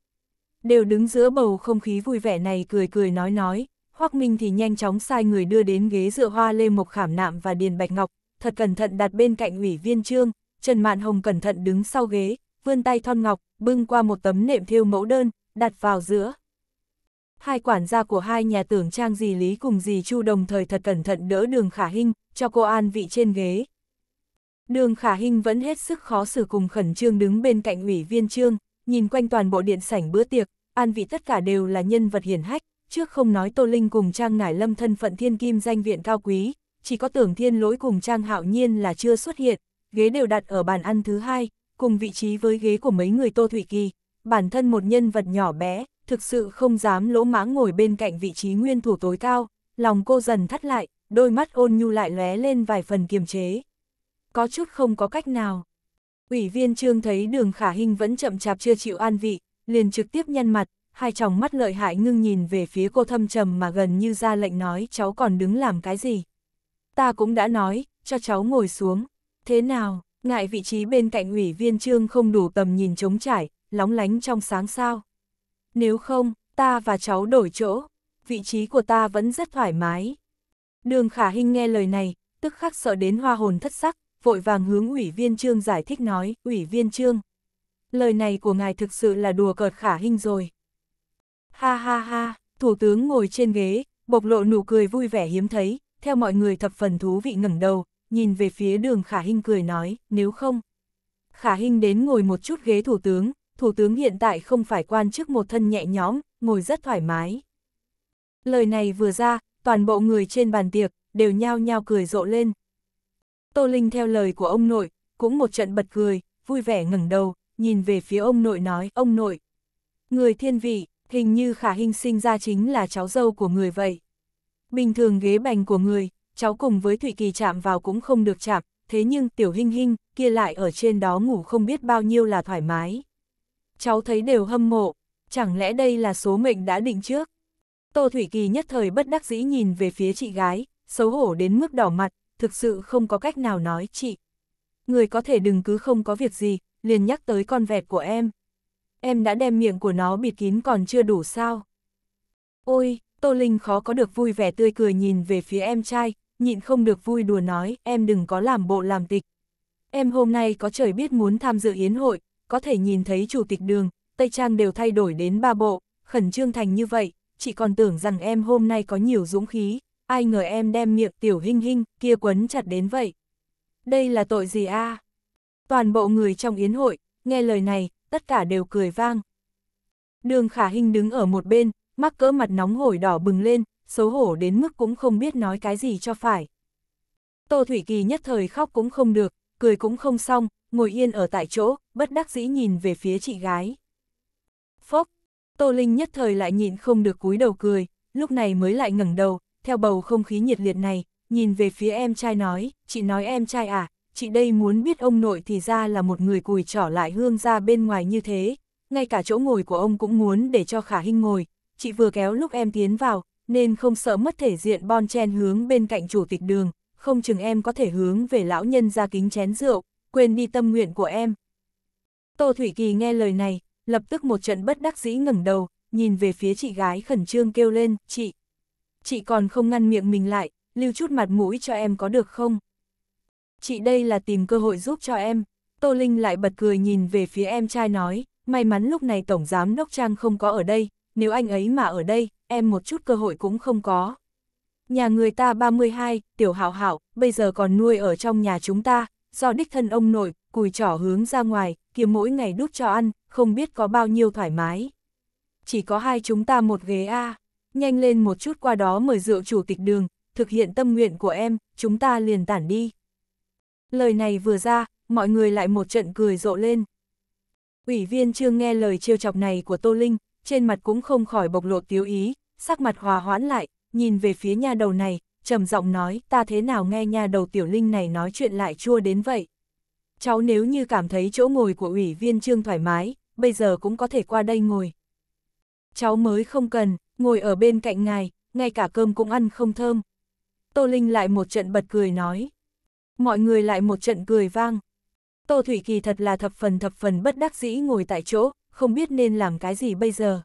Đều đứng giữa bầu không khí vui vẻ này cười cười nói nói, Hoắc Minh thì nhanh chóng sai người đưa đến ghế dựa hoa lê mộc khảm nạm và điền bạch ngọc, thật cẩn thận đặt bên cạnh ủy viên trương, Trần Mạn Hồng cẩn thận đứng sau ghế, vươn tay thon ngọc, bưng qua một tấm nệm thiêu mẫu đơn, đặt vào giữa. Hai quản gia của hai nhà tưởng trang dì Lý cùng dì Chu đồng thời thật cẩn thận đỡ đường khả hinh, cho cô an vị trên ghế. Đường khả hinh vẫn hết sức khó xử cùng khẩn trương đứng bên cạnh ủy viên trương, nhìn quanh toàn bộ điện sảnh bữa tiệc, an vị tất cả đều là nhân vật hiển hách, trước không nói Tô Linh cùng Trang Ngải Lâm thân phận thiên kim danh viện cao quý, chỉ có tưởng thiên lỗi cùng Trang Hạo Nhiên là chưa xuất hiện, ghế đều đặt ở bàn ăn thứ hai, cùng vị trí với ghế của mấy người Tô Thụy Kỳ, bản thân một nhân vật nhỏ bé, thực sự không dám lỗ mãng ngồi bên cạnh vị trí nguyên thủ tối cao, lòng cô dần thắt lại, đôi mắt ôn nhu lại lóe lên vài phần kiềm chế. Có chút không có cách nào. Ủy viên trương thấy đường khả hình vẫn chậm chạp chưa chịu an vị, liền trực tiếp nhăn mặt, hai tròng mắt lợi hại ngưng nhìn về phía cô thâm trầm mà gần như ra lệnh nói cháu còn đứng làm cái gì. Ta cũng đã nói, cho cháu ngồi xuống. Thế nào, ngại vị trí bên cạnh ủy viên trương không đủ tầm nhìn chống trải, lóng lánh trong sáng sao. Nếu không, ta và cháu đổi chỗ, vị trí của ta vẫn rất thoải mái. Đường khả Hinh nghe lời này, tức khắc sợ đến hoa hồn thất sắc, vội vàng hướng ủy viên trương giải thích nói, ủy viên trương. Lời này của ngài thực sự là đùa cợt khả Hinh rồi. Ha ha ha, thủ tướng ngồi trên ghế, bộc lộ nụ cười vui vẻ hiếm thấy, theo mọi người thập phần thú vị ngẩng đầu, nhìn về phía đường khả Hinh cười nói, nếu không. Khả Hinh đến ngồi một chút ghế thủ tướng, Thủ tướng hiện tại không phải quan chức một thân nhẹ nhõm, ngồi rất thoải mái. Lời này vừa ra, toàn bộ người trên bàn tiệc, đều nhao nhao cười rộ lên. Tô Linh theo lời của ông nội, cũng một trận bật cười, vui vẻ ngẩng đầu, nhìn về phía ông nội nói, ông nội. Người thiên vị, hình như khả hình sinh ra chính là cháu dâu của người vậy. Bình thường ghế bành của người, cháu cùng với Thụy Kỳ chạm vào cũng không được chạm, thế nhưng tiểu hình hình, kia lại ở trên đó ngủ không biết bao nhiêu là thoải mái cháu thấy đều hâm mộ, chẳng lẽ đây là số mệnh đã định trước? Tô Thủy Kỳ nhất thời bất đắc dĩ nhìn về phía chị gái, xấu hổ đến mức đỏ mặt, thực sự không có cách nào nói chị. Người có thể đừng cứ không có việc gì, liền nhắc tới con vẹt của em. Em đã đem miệng của nó bịt kín còn chưa đủ sao? Ôi, Tô Linh khó có được vui vẻ tươi cười nhìn về phía em trai, nhịn không được vui đùa nói, em đừng có làm bộ làm tịch. Em hôm nay có trời biết muốn tham dự yến hội, có thể nhìn thấy chủ tịch đường, Tây Trang đều thay đổi đến ba bộ, khẩn trương thành như vậy, chỉ còn tưởng rằng em hôm nay có nhiều dũng khí, ai ngờ em đem miệng tiểu hinh hinh kia quấn chặt đến vậy. Đây là tội gì a? À? Toàn bộ người trong yến hội, nghe lời này, tất cả đều cười vang. Đường khả hình đứng ở một bên, mắc cỡ mặt nóng hổi đỏ bừng lên, xấu hổ đến mức cũng không biết nói cái gì cho phải. Tô Thủy Kỳ nhất thời khóc cũng không được, cười cũng không xong, ngồi yên ở tại chỗ, bất đắc dĩ nhìn về phía chị gái. Phốc, Tô Linh nhất thời lại nhịn không được cúi đầu cười, lúc này mới lại ngẩng đầu, theo bầu không khí nhiệt liệt này, nhìn về phía em trai nói, chị nói em trai à, chị đây muốn biết ông nội thì ra là một người cùi trỏ lại hương ra bên ngoài như thế, ngay cả chỗ ngồi của ông cũng muốn để cho khả hình ngồi, chị vừa kéo lúc em tiến vào, nên không sợ mất thể diện bon chen hướng bên cạnh chủ tịch đường, không chừng em có thể hướng về lão nhân ra kính chén rượu, quên đi tâm nguyện của em. Tô Thủy Kỳ nghe lời này, lập tức một trận bất đắc dĩ ngẩng đầu, nhìn về phía chị gái khẩn trương kêu lên, chị. Chị còn không ngăn miệng mình lại, lưu chút mặt mũi cho em có được không? Chị đây là tìm cơ hội giúp cho em. Tô Linh lại bật cười nhìn về phía em trai nói, may mắn lúc này Tổng Giám Đốc Trang không có ở đây, nếu anh ấy mà ở đây, em một chút cơ hội cũng không có. Nhà người ta 32, tiểu hảo hảo, bây giờ còn nuôi ở trong nhà chúng ta, do đích thân ông nội, cùi trỏ hướng ra ngoài, kia mỗi ngày đút cho ăn, không biết có bao nhiêu thoải mái. Chỉ có hai chúng ta một ghế A, nhanh lên một chút qua đó mời rượu chủ tịch đường, thực hiện tâm nguyện của em, chúng ta liền tản đi. Lời này vừa ra, mọi người lại một trận cười rộ lên. Ủy viên chưa nghe lời trêu chọc này của Tô Linh, trên mặt cũng không khỏi bộc lộ tiếu ý, sắc mặt hòa hoãn lại, nhìn về phía nhà đầu này, trầm giọng nói, ta thế nào nghe nhà đầu tiểu linh này nói chuyện lại chua đến vậy. Cháu nếu như cảm thấy chỗ ngồi của ủy viên trương thoải mái, bây giờ cũng có thể qua đây ngồi. Cháu mới không cần, ngồi ở bên cạnh ngài, ngay cả cơm cũng ăn không thơm. Tô Linh lại một trận bật cười nói. Mọi người lại một trận cười vang. Tô Thủy Kỳ thật là thập phần thập phần bất đắc dĩ ngồi tại chỗ, không biết nên làm cái gì bây giờ.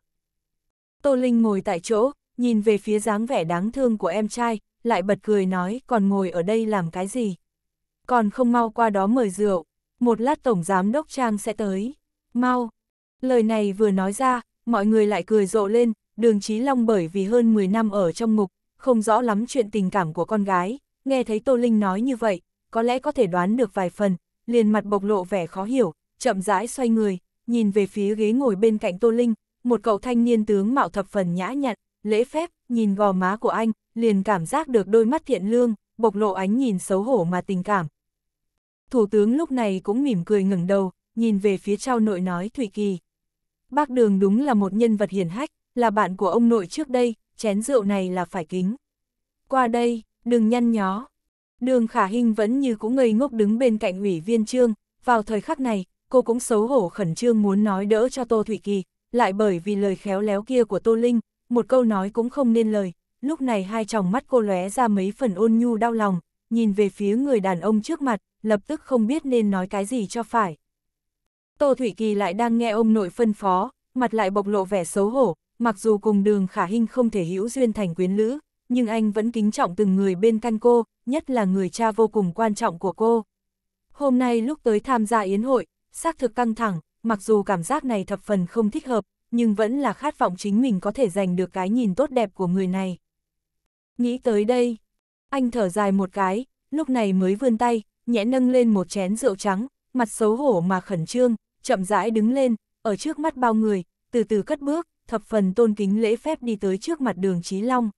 Tô Linh ngồi tại chỗ, nhìn về phía dáng vẻ đáng thương của em trai, lại bật cười nói còn ngồi ở đây làm cái gì. Còn không mau qua đó mời rượu, một lát Tổng Giám Đốc Trang sẽ tới, mau. Lời này vừa nói ra, mọi người lại cười rộ lên, đường Chí Long bởi vì hơn 10 năm ở trong ngục, không rõ lắm chuyện tình cảm của con gái, nghe thấy Tô Linh nói như vậy, có lẽ có thể đoán được vài phần, liền mặt bộc lộ vẻ khó hiểu, chậm rãi xoay người, nhìn về phía ghế ngồi bên cạnh Tô Linh, một cậu thanh niên tướng mạo thập phần nhã nhặn, lễ phép, nhìn gò má của anh, liền cảm giác được đôi mắt thiện lương, bộc lộ ánh nhìn xấu hổ mà tình cảm. Thủ tướng lúc này cũng mỉm cười ngẩng đầu, nhìn về phía trao nội nói Thụy Kỳ. Bác Đường đúng là một nhân vật hiền hách, là bạn của ông nội trước đây, chén rượu này là phải kính. Qua đây, đừng nhăn nhó. Đường Khả hình vẫn như cũng ngây ngốc đứng bên cạnh ủy viên trương, vào thời khắc này, cô cũng xấu hổ khẩn trương muốn nói đỡ cho Tô Thụy Kỳ, lại bởi vì lời khéo léo kia của Tô Linh, một câu nói cũng không nên lời, lúc này hai tròng mắt cô lóe ra mấy phần ôn nhu đau lòng, nhìn về phía người đàn ông trước mặt, lập tức không biết nên nói cái gì cho phải. Tô Thủy Kỳ lại đang nghe ông nội phân phó, mặt lại bộc lộ vẻ xấu hổ, mặc dù cùng đường khả hình không thể hữu duyên thành quyến lữ, nhưng anh vẫn kính trọng từng người bên căn cô, nhất là người cha vô cùng quan trọng của cô. Hôm nay lúc tới tham gia yến hội, xác thực căng thẳng, mặc dù cảm giác này thập phần không thích hợp, nhưng vẫn là khát vọng chính mình có thể giành được cái nhìn tốt đẹp của người này. Nghĩ tới đây, anh thở dài một cái, lúc này mới vươn tay, nhẹ nâng lên một chén rượu trắng, mặt xấu hổ mà khẩn trương, chậm rãi đứng lên, ở trước mắt bao người, từ từ cất bước, thập phần tôn kính lễ phép đi tới trước mặt đường chí Long.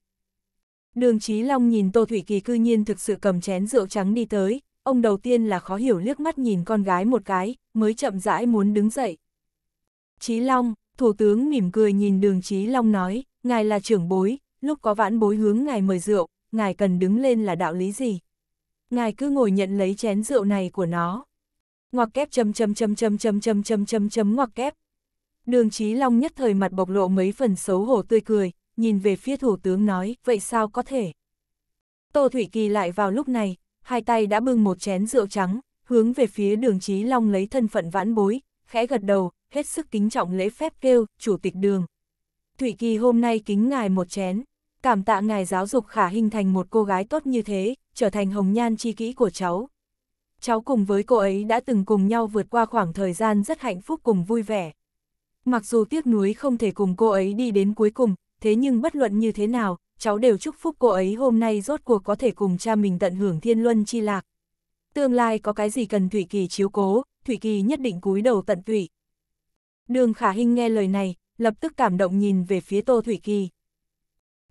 Đường chí Long nhìn Tô Thủy Kỳ cư nhiên thực sự cầm chén rượu trắng đi tới, ông đầu tiên là khó hiểu liếc mắt nhìn con gái một cái, mới chậm rãi muốn đứng dậy. chí Long, Thủ tướng mỉm cười nhìn đường chí Long nói, ngài là trưởng bối, lúc có vãn bối hướng ngài mời rượu, ngài cần đứng lên là đạo lý gì? Ngài cứ ngồi nhận lấy chén rượu này của nó. Ngoặc kép chấm chấm chấm chấm chấm chấm chấm chấm chấm ngoặc kép. Đường Chí Long nhất thời mặt bộc lộ mấy phần xấu hổ tươi cười, nhìn về phía thủ tướng nói, vậy sao có thể? Tô Thủy Kỳ lại vào lúc này, hai tay đã bưng một chén rượu trắng, hướng về phía đường Chí Long lấy thân phận vãn bối, khẽ gật đầu, hết sức kính trọng lễ phép kêu, chủ tịch đường. Thủy Kỳ hôm nay kính ngài một chén, cảm tạ ngài giáo dục khả hình thành một cô gái tốt như thế, trở thành hồng nhan chi kỹ của cháu. Cháu cùng với cô ấy đã từng cùng nhau vượt qua khoảng thời gian rất hạnh phúc cùng vui vẻ. Mặc dù tiếc nuối không thể cùng cô ấy đi đến cuối cùng, thế nhưng bất luận như thế nào, cháu đều chúc phúc cô ấy hôm nay rốt cuộc có thể cùng cha mình tận hưởng thiên luân chi lạc. Tương lai có cái gì cần Thủy Kỳ chiếu cố, Thủy Kỳ nhất định cúi đầu tận tụy. Đường Khả hình nghe lời này, lập tức cảm động nhìn về phía Tô Thủy Kỳ.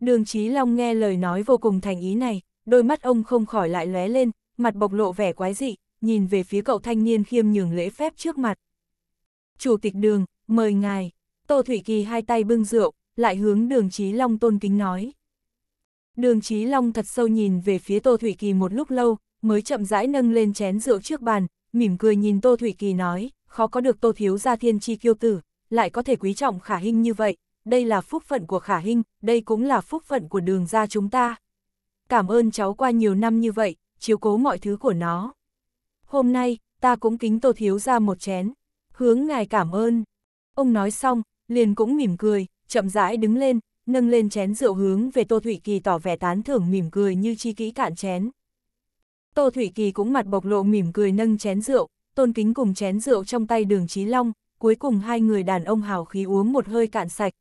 Đường Chí Long nghe lời nói vô cùng thành ý này, đôi mắt ông không khỏi lại lóe lên, mặt bộc lộ vẻ quái dị, nhìn về phía cậu thanh niên khiêm nhường lễ phép trước mặt. Chủ tịch đường, mời ngài, Tô Thủy Kỳ hai tay bưng rượu, lại hướng đường Chí Long tôn kính nói. Đường Chí Long thật sâu nhìn về phía Tô Thủy Kỳ một lúc lâu, mới chậm rãi nâng lên chén rượu trước bàn, mỉm cười nhìn Tô Thủy Kỳ nói, khó có được Tô Thiếu gia thiên chi kiêu tử lại có thể quý trọng khả hình như vậy, đây là phúc phận của khả hình, đây cũng là phúc phận của đường ra chúng ta. Cảm ơn cháu qua nhiều năm như vậy, chiếu cố mọi thứ của nó. Hôm nay, ta cũng kính Tô Thiếu ra một chén, hướng ngài cảm ơn. Ông nói xong, liền cũng mỉm cười, chậm rãi đứng lên, nâng lên chén rượu hướng về Tô thủy Kỳ tỏ vẻ tán thưởng mỉm cười như chi kỹ cạn chén. Tô thủy Kỳ cũng mặt bộc lộ mỉm cười nâng chén rượu, tôn kính cùng chén rượu trong tay đường Trí Long, cuối cùng hai người đàn ông hào khí uống một hơi cạn sạch.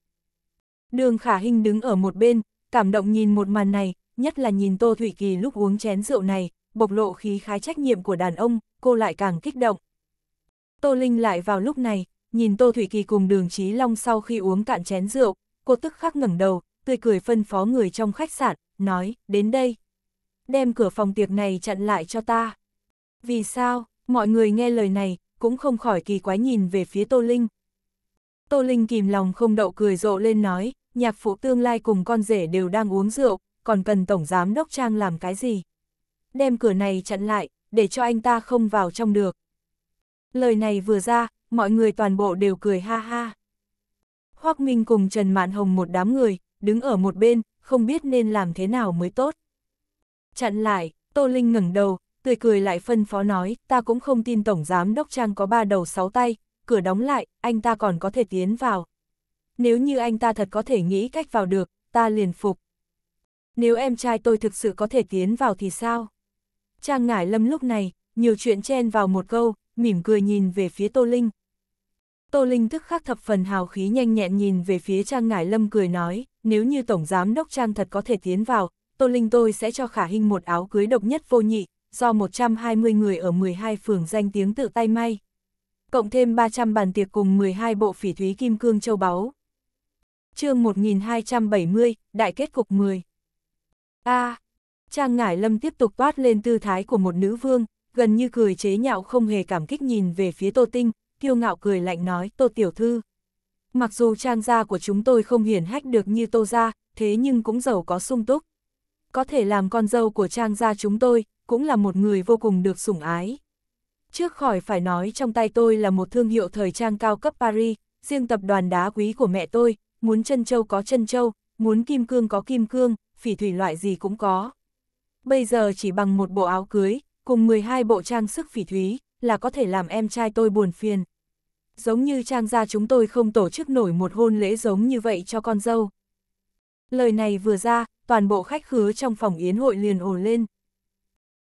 Đường khả Hinh đứng ở một bên, cảm động nhìn một màn này, nhất là nhìn Tô Thủy Kỳ lúc uống chén rượu này, bộc lộ khí khái trách nhiệm của đàn ông, cô lại càng kích động. Tô Linh lại vào lúc này, nhìn Tô Thủy Kỳ cùng đường Chí Long sau khi uống cạn chén rượu, cô tức khắc ngẩng đầu, tươi cười phân phó người trong khách sạn, nói, đến đây. Đem cửa phòng tiệc này chặn lại cho ta. Vì sao, mọi người nghe lời này, cũng không khỏi kỳ quái nhìn về phía Tô Linh. Tô Linh kìm lòng không đậu cười rộ lên nói, nhạc phụ tương lai cùng con rể đều đang uống rượu, còn cần tổng giám đốc trang làm cái gì. Đem cửa này chặn lại, để cho anh ta không vào trong được. Lời này vừa ra, mọi người toàn bộ đều cười ha ha. Hoác Minh cùng Trần Mạn Hồng một đám người, đứng ở một bên, không biết nên làm thế nào mới tốt. Chặn lại, Tô Linh ngẩng đầu, tươi cười lại phân phó nói, ta cũng không tin Tổng Giám Đốc Trang có ba đầu sáu tay, cửa đóng lại, anh ta còn có thể tiến vào. Nếu như anh ta thật có thể nghĩ cách vào được, ta liền phục. Nếu em trai tôi thực sự có thể tiến vào thì sao? Trang ngải lâm lúc này, nhiều chuyện chen vào một câu, mỉm cười nhìn về phía Tô Linh. Tô Linh tức khắc thập phần hào khí nhanh nhẹn nhìn về phía Trang Ngải Lâm cười nói, nếu như Tổng Giám Đốc Trang thật có thể tiến vào, Tô Linh tôi sẽ cho Khả Hinh một áo cưới độc nhất vô nhị, do 120 người ở 12 phường danh tiếng tự tay may. Cộng thêm 300 bàn tiệc cùng 12 bộ phỉ thúy kim cương châu báu. chương 1270, Đại kết cục 10. A. À, Trang Ngải Lâm tiếp tục toát lên tư thái của một nữ vương, gần như cười chế nhạo không hề cảm kích nhìn về phía Tô Tinh, kiêu ngạo cười lạnh nói, Tô Tiểu Thư. Mặc dù trang gia của chúng tôi không hiển hách được như Tô Gia, thế nhưng cũng giàu có sung túc có thể làm con dâu của Trang gia chúng tôi, cũng là một người vô cùng được sủng ái. Trước khỏi phải nói trong tay tôi là một thương hiệu thời trang cao cấp Paris, riêng tập đoàn đá quý của mẹ tôi, muốn chân châu có chân châu, muốn kim cương có kim cương, phỉ thủy loại gì cũng có. Bây giờ chỉ bằng một bộ áo cưới, cùng 12 bộ trang sức phỉ thúy, là có thể làm em trai tôi buồn phiền. Giống như trang gia chúng tôi không tổ chức nổi một hôn lễ giống như vậy cho con dâu. Lời này vừa ra, toàn bộ khách khứa trong phòng yến hội liền ồn lên.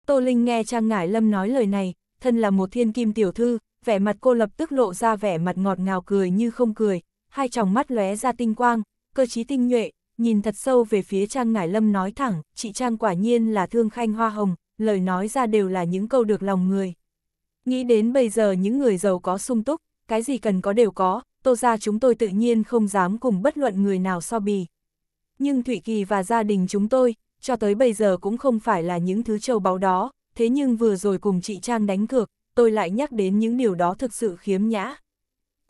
Tô Linh nghe Trang Ngải Lâm nói lời này, thân là một thiên kim tiểu thư, vẻ mặt cô lập tức lộ ra vẻ mặt ngọt ngào cười như không cười, hai tròng mắt lóe ra tinh quang, cơ trí tinh nhuệ, nhìn thật sâu về phía Trang Ngải Lâm nói thẳng, chị Trang quả nhiên là thương khanh hoa hồng, lời nói ra đều là những câu được lòng người. Nghĩ đến bây giờ những người giàu có sung túc, cái gì cần có đều có, tô ra chúng tôi tự nhiên không dám cùng bất luận người nào so bì, nhưng Thụy Kỳ và gia đình chúng tôi, cho tới bây giờ cũng không phải là những thứ châu báu đó, thế nhưng vừa rồi cùng chị Trang đánh cược, tôi lại nhắc đến những điều đó thực sự khiếm nhã.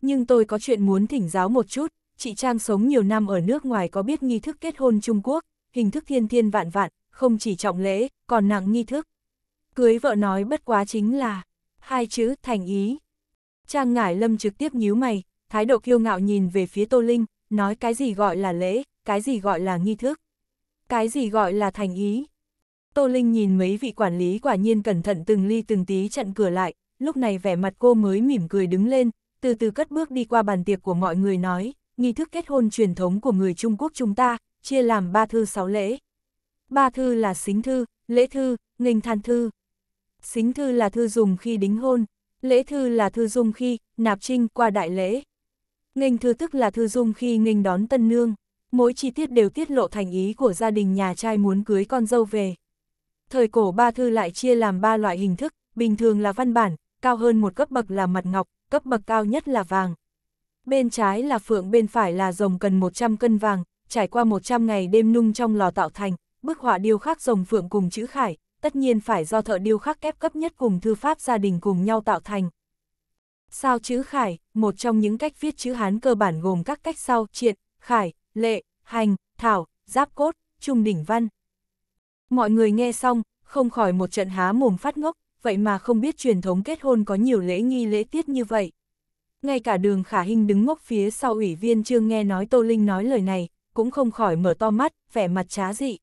Nhưng tôi có chuyện muốn thỉnh giáo một chút, chị Trang sống nhiều năm ở nước ngoài có biết nghi thức kết hôn Trung Quốc, hình thức thiên thiên vạn vạn, không chỉ trọng lễ, còn nặng nghi thức. Cưới vợ nói bất quá chính là, hai chữ thành ý. Trang Ngải Lâm trực tiếp nhíu mày, thái độ kiêu ngạo nhìn về phía Tô Linh, nói cái gì gọi là lễ, cái gì gọi là nghi thức, cái gì gọi là thành ý. Tô Linh nhìn mấy vị quản lý quả nhiên cẩn thận từng ly từng tí chặn cửa lại, lúc này vẻ mặt cô mới mỉm cười đứng lên, từ từ cất bước đi qua bàn tiệc của mọi người nói, nghi thức kết hôn truyền thống của người Trung Quốc chúng ta, chia làm ba thư sáu lễ. Ba thư là xính thư, lễ thư, nghênh than thư. Xính thư là thư dùng khi đính hôn, lễ thư là thư dùng khi, nạp trinh qua đại lễ. Nghênh thư tức là thư dùng khi nghênh đón tân nương mỗi chi tiết đều tiết lộ thành ý của gia đình nhà trai muốn cưới con dâu về. Thời cổ ba thư lại chia làm ba loại hình thức, bình thường là văn bản, cao hơn một cấp bậc là mặt ngọc, cấp bậc cao nhất là vàng. Bên trái là phượng bên phải là rồng cần 100 cân vàng, trải qua 100 ngày đêm nung trong lò tạo thành, bức họa điêu khắc rồng phượng cùng chữ khải, tất nhiên phải do thợ điêu khắc kép cấp nhất cùng thư pháp gia đình cùng nhau tạo thành. Sao chữ khải, một trong những cách viết chữ Hán cơ bản gồm các cách sau, triện, khải, lệ, hành, thảo, giáp cốt, trung đỉnh văn. Mọi người nghe xong, không khỏi một trận há mồm phát ngốc, vậy mà không biết truyền thống kết hôn có nhiều lễ nghi lễ tiết như vậy. Ngay cả đường khả hình đứng ngốc phía sau ủy viên trương nghe nói Tô Linh nói lời này, cũng không khỏi mở to mắt, vẻ mặt trá dị.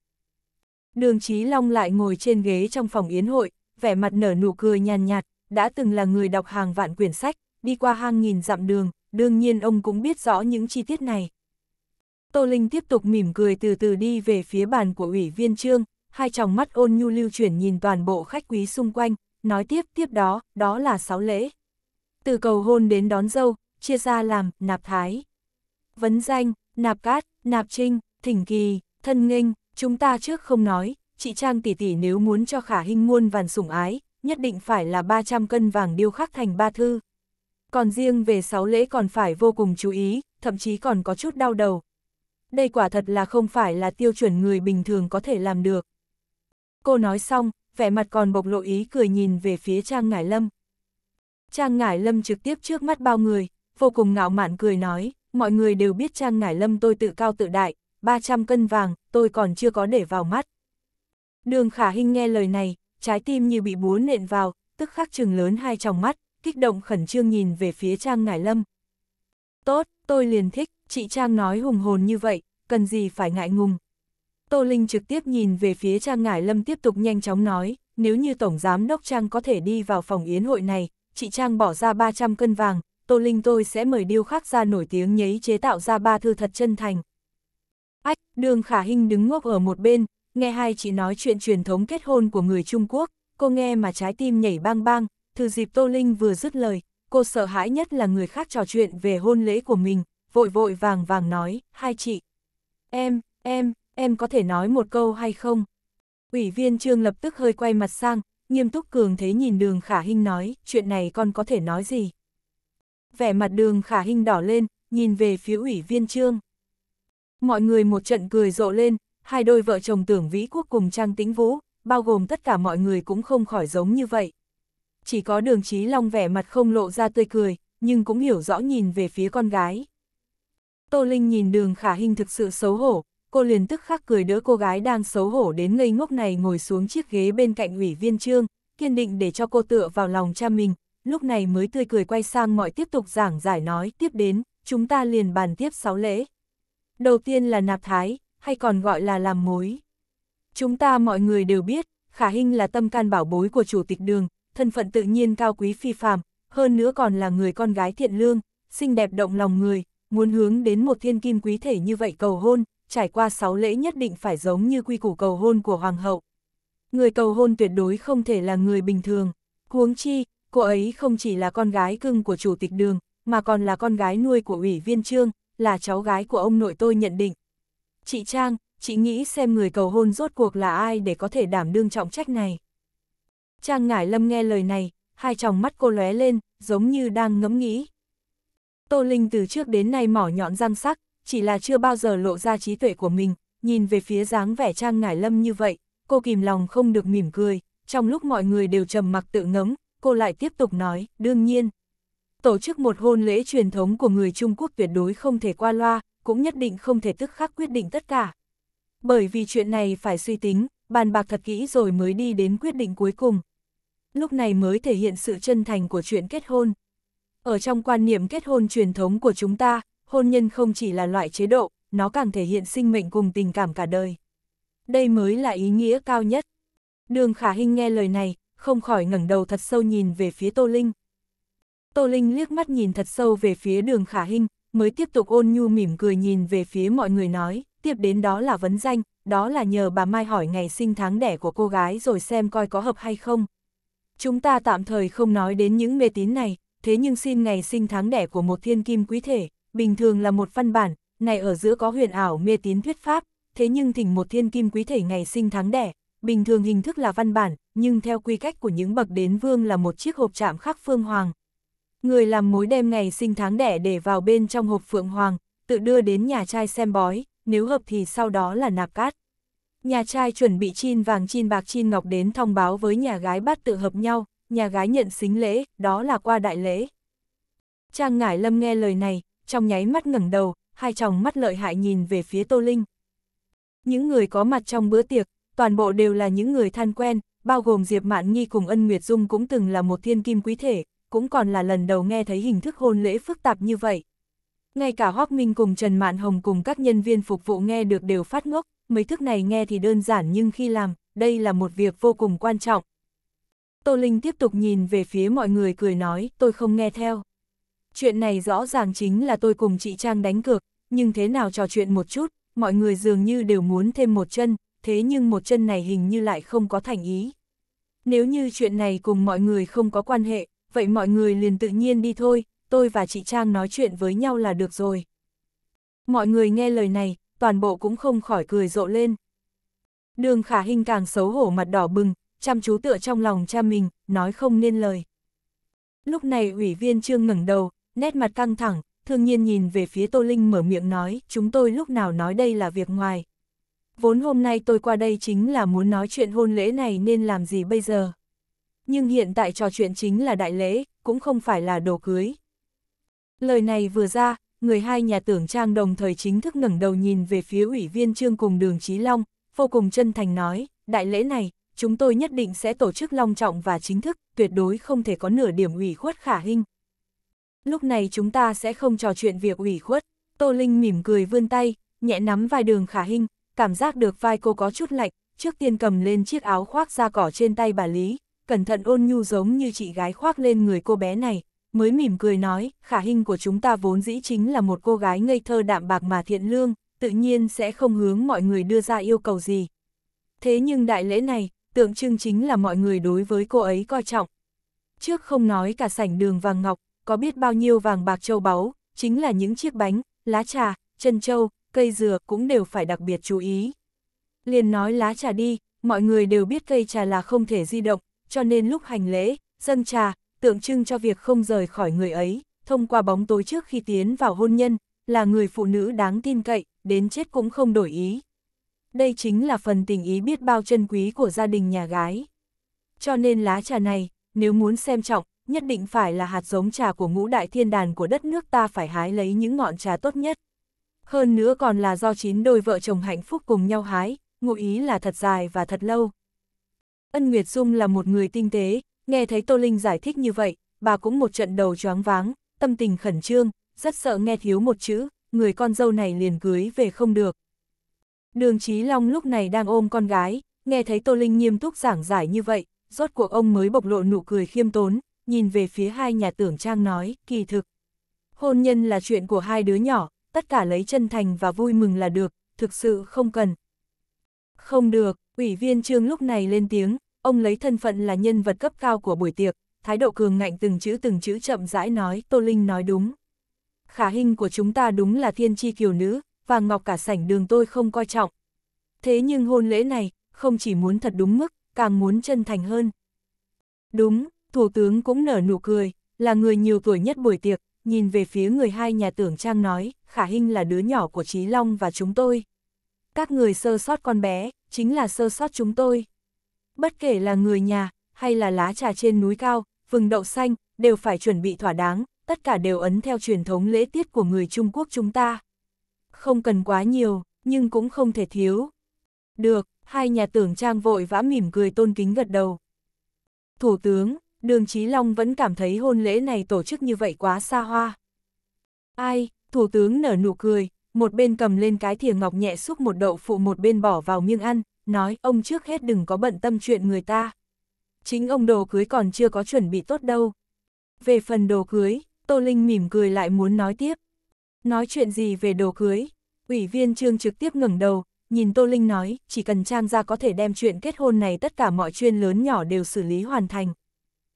Đường Chí Long lại ngồi trên ghế trong phòng yến hội, vẻ mặt nở nụ cười nhàn nhạt, đã từng là người đọc hàng vạn quyển sách, đi qua hàng nghìn dặm đường, đương nhiên ông cũng biết rõ những chi tiết này. Tô Linh tiếp tục mỉm cười từ từ đi về phía bàn của ủy viên trương, hai tròng mắt ôn nhu lưu chuyển nhìn toàn bộ khách quý xung quanh, nói tiếp tiếp đó, đó là sáu lễ. Từ cầu hôn đến đón dâu, chia ra làm, nạp thái. Vấn danh, nạp cát, nạp trinh, thỉnh kỳ, thân nghênh, chúng ta trước không nói, chị Trang tỷ tỷ nếu muốn cho khả hình muôn vàn sủng ái, nhất định phải là 300 cân vàng điêu khắc thành ba thư. Còn riêng về sáu lễ còn phải vô cùng chú ý, thậm chí còn có chút đau đầu, đây quả thật là không phải là tiêu chuẩn người bình thường có thể làm được. Cô nói xong, vẻ mặt còn bộc lộ ý cười nhìn về phía Trang Ngải Lâm. Trang Ngải Lâm trực tiếp trước mắt bao người, vô cùng ngạo mạn cười nói, mọi người đều biết Trang Ngải Lâm tôi tự cao tự đại, 300 cân vàng, tôi còn chưa có để vào mắt. Đường Khả Hinh nghe lời này, trái tim như bị búa nện vào, tức khắc trừng lớn hai tròng mắt, kích động khẩn trương nhìn về phía Trang Ngải Lâm. Tốt, tôi liền thích, chị Trang nói hùng hồn như vậy, cần gì phải ngại ngùng. Tô Linh trực tiếp nhìn về phía Trang Ngải Lâm tiếp tục nhanh chóng nói, nếu như Tổng Giám Đốc Trang có thể đi vào phòng yến hội này, chị Trang bỏ ra 300 cân vàng, Tô Linh tôi sẽ mời điêu khắc ra nổi tiếng nhấy chế tạo ra ba thư thật chân thành. Ách, đường khả hình đứng ngốc ở một bên, nghe hai chị nói chuyện truyền thống kết hôn của người Trung Quốc, cô nghe mà trái tim nhảy bang bang, từ dịp Tô Linh vừa dứt lời, cô sợ hãi nhất là người khác trò chuyện về hôn lễ của mình, vội vội vàng vàng nói, hai chị. Em, em, em có thể nói một câu hay không? Ủy viên trương lập tức hơi quay mặt sang, nghiêm túc cường thế nhìn đường khả hinh nói, chuyện này con có thể nói gì? Vẻ mặt đường khả hinh đỏ lên, nhìn về phía ủy viên trương. Mọi người một trận cười rộ lên, hai đôi vợ chồng tưởng vĩ quốc cùng trang tĩnh vũ, bao gồm tất cả mọi người cũng không khỏi giống như vậy. Chỉ có đường trí long vẻ mặt không lộ ra tươi cười, nhưng cũng hiểu rõ nhìn về phía con gái. Tô Linh nhìn đường khả hình thực sự xấu hổ, cô liền tức khắc cười đỡ cô gái đang xấu hổ đến ngây ngốc này ngồi xuống chiếc ghế bên cạnh ủy viên trương, kiên định để cho cô tựa vào lòng cha mình, lúc này mới tươi cười quay sang mọi tiếp tục giảng giải nói tiếp đến, chúng ta liền bàn tiếp sáu lễ. Đầu tiên là nạp thái, hay còn gọi là làm mối. Chúng ta mọi người đều biết, khả hình là tâm can bảo bối của chủ tịch đường, thân phận tự nhiên cao quý phi phàm, hơn nữa còn là người con gái thiện lương, xinh đẹp động lòng người, muốn hướng đến một thiên kim quý thể như vậy cầu hôn, trải qua sáu lễ nhất định phải giống như quy củ cầu hôn của hoàng hậu. Người cầu hôn tuyệt đối không thể là người bình thường. Huống chi, cô ấy không chỉ là con gái cưng của chủ tịch đường, mà còn là con gái nuôi của ủy viên trương, là cháu gái của ông nội tôi nhận định. Chị Trang, chị nghĩ xem người cầu hôn rốt cuộc là ai để có thể đảm đương trọng trách này. Trang Ngải Lâm nghe lời này, hai tròng mắt cô lóe lên, giống như đang ngẫm nghĩ, Tô Linh từ trước đến nay mỏ nhọn răng sắc, chỉ là chưa bao giờ lộ ra trí tuệ của mình, nhìn về phía dáng vẻ trang ngải lâm như vậy, cô kìm lòng không được mỉm cười, trong lúc mọi người đều trầm mặc tự ngấm, cô lại tiếp tục nói, đương nhiên. Tổ chức một hôn lễ truyền thống của người Trung Quốc tuyệt đối không thể qua loa, cũng nhất định không thể tức khắc quyết định tất cả. Bởi vì chuyện này phải suy tính, bàn bạc thật kỹ rồi mới đi đến quyết định cuối cùng. Lúc này mới thể hiện sự chân thành của chuyện kết hôn. Ở trong quan niệm kết hôn truyền thống của chúng ta, hôn nhân không chỉ là loại chế độ, nó càng thể hiện sinh mệnh cùng tình cảm cả đời. Đây mới là ý nghĩa cao nhất. Đường Khả Hinh nghe lời này, không khỏi ngẩng đầu thật sâu nhìn về phía Tô Linh. Tô Linh liếc mắt nhìn thật sâu về phía đường Khả Hinh, mới tiếp tục ôn nhu mỉm cười nhìn về phía mọi người nói, tiếp đến đó là vấn danh, đó là nhờ bà Mai hỏi ngày sinh tháng đẻ của cô gái rồi xem coi có hợp hay không. Chúng ta tạm thời không nói đến những mê tín này, thế nhưng xin ngày sinh tháng đẻ của một thiên kim quý thể, bình thường là một văn bản, này ở giữa có huyền ảo mê tín thuyết pháp, thế nhưng thỉnh một thiên kim quý thể ngày sinh tháng đẻ, bình thường hình thức là văn bản, nhưng theo quy cách của những bậc đến vương là một chiếc hộp chạm khắc phương hoàng. Người làm mối đem ngày sinh tháng đẻ để vào bên trong hộp phượng hoàng, tự đưa đến nhà trai xem bói, nếu hợp thì sau đó là nạp cát. Nhà trai chuẩn bị chin vàng chin bạc chin ngọc đến thông báo với nhà gái bắt tự hợp nhau, nhà gái nhận xính lễ, đó là qua đại lễ. Trang Ngải Lâm nghe lời này, trong nháy mắt ngẩng đầu, hai chồng mắt lợi hại nhìn về phía Tô Linh. Những người có mặt trong bữa tiệc, toàn bộ đều là những người thân quen, bao gồm Diệp Mạn Nhi cùng Ân Nguyệt Dung cũng từng là một thiên kim quý thể, cũng còn là lần đầu nghe thấy hình thức hôn lễ phức tạp như vậy. Ngay cả Hoác Minh cùng Trần Mạn Hồng cùng các nhân viên phục vụ nghe được đều phát ngốc, mấy thức này nghe thì đơn giản nhưng khi làm, đây là một việc vô cùng quan trọng. Tô Linh tiếp tục nhìn về phía mọi người cười nói, tôi không nghe theo. Chuyện này rõ ràng chính là tôi cùng chị Trang đánh cược, nhưng thế nào trò chuyện một chút, mọi người dường như đều muốn thêm một chân, thế nhưng một chân này hình như lại không có thành ý. Nếu như chuyện này cùng mọi người không có quan hệ, vậy mọi người liền tự nhiên đi thôi, tôi và chị Trang nói chuyện với nhau là được rồi. Mọi người nghe lời này, toàn bộ cũng không khỏi cười rộ lên. Đường khả hình càng xấu hổ mặt đỏ bừng, chăm chú tựa trong lòng cha mình, nói không nên lời. Lúc này ủy viên trương ngẩng đầu, nét mặt căng thẳng, thương nhiên nhìn về phía Tô Linh mở miệng nói, chúng tôi lúc nào nói đây là việc ngoài. Vốn hôm nay tôi qua đây chính là muốn nói chuyện hôn lễ này nên làm gì bây giờ. Nhưng hiện tại trò chuyện chính là đại lễ, cũng không phải là đồ cưới. Lời này vừa ra, người hai nhà tưởng trang đồng thời chính thức ngẩng đầu nhìn về phía ủy viên trương cùng đường Trí Long, vô cùng chân thành nói, đại lễ này, chúng tôi nhất định sẽ tổ chức long trọng và chính thức, tuyệt đối không thể có nửa điểm ủy khuất khả hình. Lúc này chúng ta sẽ không trò chuyện việc ủy khuất. Tô Linh mỉm cười vươn tay, nhẹ nắm vai đường khả hình, cảm giác được vai cô có chút lạnh, trước tiên cầm lên chiếc áo khoác da cỏ trên tay bà Lý, cẩn thận ôn nhu giống như chị gái khoác lên người cô bé này, mới mỉm cười nói, khả hình của chúng ta vốn dĩ chính là một cô gái ngây thơ đạm bạc mà thiện lương, tự nhiên sẽ không hướng mọi người đưa ra yêu cầu gì. Thế nhưng đại lễ này, tượng trưng chính là mọi người đối với cô ấy coi trọng. Trước không nói cả sảnh đường vàng ngọc, có biết bao nhiêu vàng bạc châu báu, chính là những chiếc bánh, lá trà, chân châu, cây dừa cũng đều phải đặc biệt chú ý. Liền nói lá trà đi, mọi người đều biết cây trà là không thể di động, cho nên lúc hành lễ, dâng trà, tượng trưng cho việc không rời khỏi người ấy, thông qua bóng tối trước khi tiến vào hôn nhân, là người phụ nữ đáng tin cậy, đến chết cũng không đổi ý đây chính là phần tình ý biết bao chân quý của gia đình nhà gái. Cho nên lá trà này, nếu muốn xem trọng, nhất định phải là hạt giống trà của ngũ đại thiên đàn của đất nước ta phải hái lấy những ngọn trà tốt nhất. Hơn nữa còn là do chín đôi vợ chồng hạnh phúc cùng nhau hái, ngụ ý là thật dài và thật lâu. Ân Nguyệt Dung là một người tinh tế, nghe thấy Tô Linh giải thích như vậy, bà cũng một trận đầu choáng váng, tâm tình khẩn trương, rất sợ nghe thiếu một chữ, người con dâu này liền cưới về không được. Đường Chí Long lúc này đang ôm con gái, nghe thấy Tô Linh nghiêm túc giảng giải như vậy, rốt cuộc ông mới bộc lộ nụ cười khiêm tốn, nhìn về phía hai nhà tưởng trang nói, kỳ thực. Hôn nhân là chuyện của hai đứa nhỏ, tất cả lấy chân thành và vui mừng là được, thực sự không cần. Không được, ủy viên trương lúc này lên tiếng, ông lấy thân phận là nhân vật cấp cao của buổi tiệc, thái độ cường ngạnh từng chữ từng chữ chậm rãi nói, Tô Linh nói đúng. Khả hình của chúng ta đúng là thiên tri kiều nữ, vàng ngọc cả sảnh đường tôi không coi trọng. Thế nhưng hôn lễ này, không chỉ muốn thật đúng mức, càng muốn chân thành hơn. Đúng, thủ tướng cũng nở nụ cười, là người nhiều tuổi nhất buổi tiệc, nhìn về phía người hai nhà tưởng trang nói, khả hình là đứa nhỏ của Trí Long và chúng tôi. Các người sơ sót con bé, chính là sơ sót chúng tôi. Bất kể là người nhà, hay là lá trà trên núi cao, vừng đậu xanh, đều phải chuẩn bị thỏa đáng, tất cả đều ấn theo truyền thống lễ tiết của người Trung Quốc chúng ta không cần quá nhiều, nhưng cũng không thể thiếu. Được, hai nhà tưởng trang vội vã mỉm cười tôn kính gật đầu. Thủ tướng, đường Chí Long vẫn cảm thấy hôn lễ này tổ chức như vậy quá xa hoa. Ai, thủ tướng nở nụ cười, một bên cầm lên cái thìa ngọc nhẹ xúc một đậu phụ một bên bỏ vào miếng ăn, nói ông trước hết đừng có bận tâm chuyện người ta. Chính ông đồ cưới còn chưa có chuẩn bị tốt đâu. Về phần đồ cưới, Tô Linh mỉm cười lại muốn nói tiếp, Nói chuyện gì về đồ cưới? Ủy viên Trương trực tiếp ngẩng đầu, nhìn Tô Linh nói, chỉ cần Trang gia có thể đem chuyện kết hôn này tất cả mọi chuyện lớn nhỏ đều xử lý hoàn thành.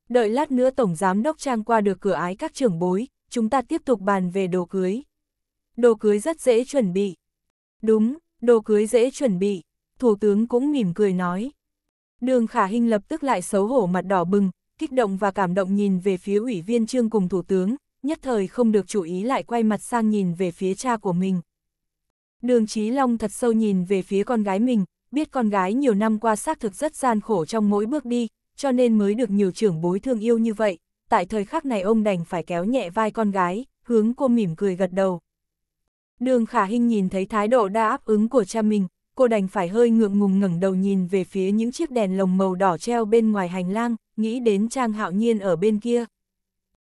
Đợi lát nữa Tổng Giám Đốc Trang qua được cửa ái các trưởng bối, chúng ta tiếp tục bàn về đồ cưới. Đồ cưới rất dễ chuẩn bị. Đúng, đồ cưới dễ chuẩn bị, Thủ tướng cũng mỉm cười nói. Đường Khả Hinh lập tức lại xấu hổ mặt đỏ bừng, kích động và cảm động nhìn về phía ủy viên Trương cùng Thủ tướng, nhất thời không được chủ ý lại quay mặt sang nhìn về phía cha của mình. Đường Chí Long thật sâu nhìn về phía con gái mình, biết con gái nhiều năm qua xác thực rất gian khổ trong mỗi bước đi, cho nên mới được nhiều trưởng bối thương yêu như vậy. Tại thời khắc này ông đành phải kéo nhẹ vai con gái, hướng cô mỉm cười gật đầu. Đường Khả Hinh nhìn thấy thái độ đa áp ứng của cha mình, cô đành phải hơi ngượng ngùng ngẩng đầu nhìn về phía những chiếc đèn lồng màu đỏ treo bên ngoài hành lang, nghĩ đến Trang Hạo Nhiên ở bên kia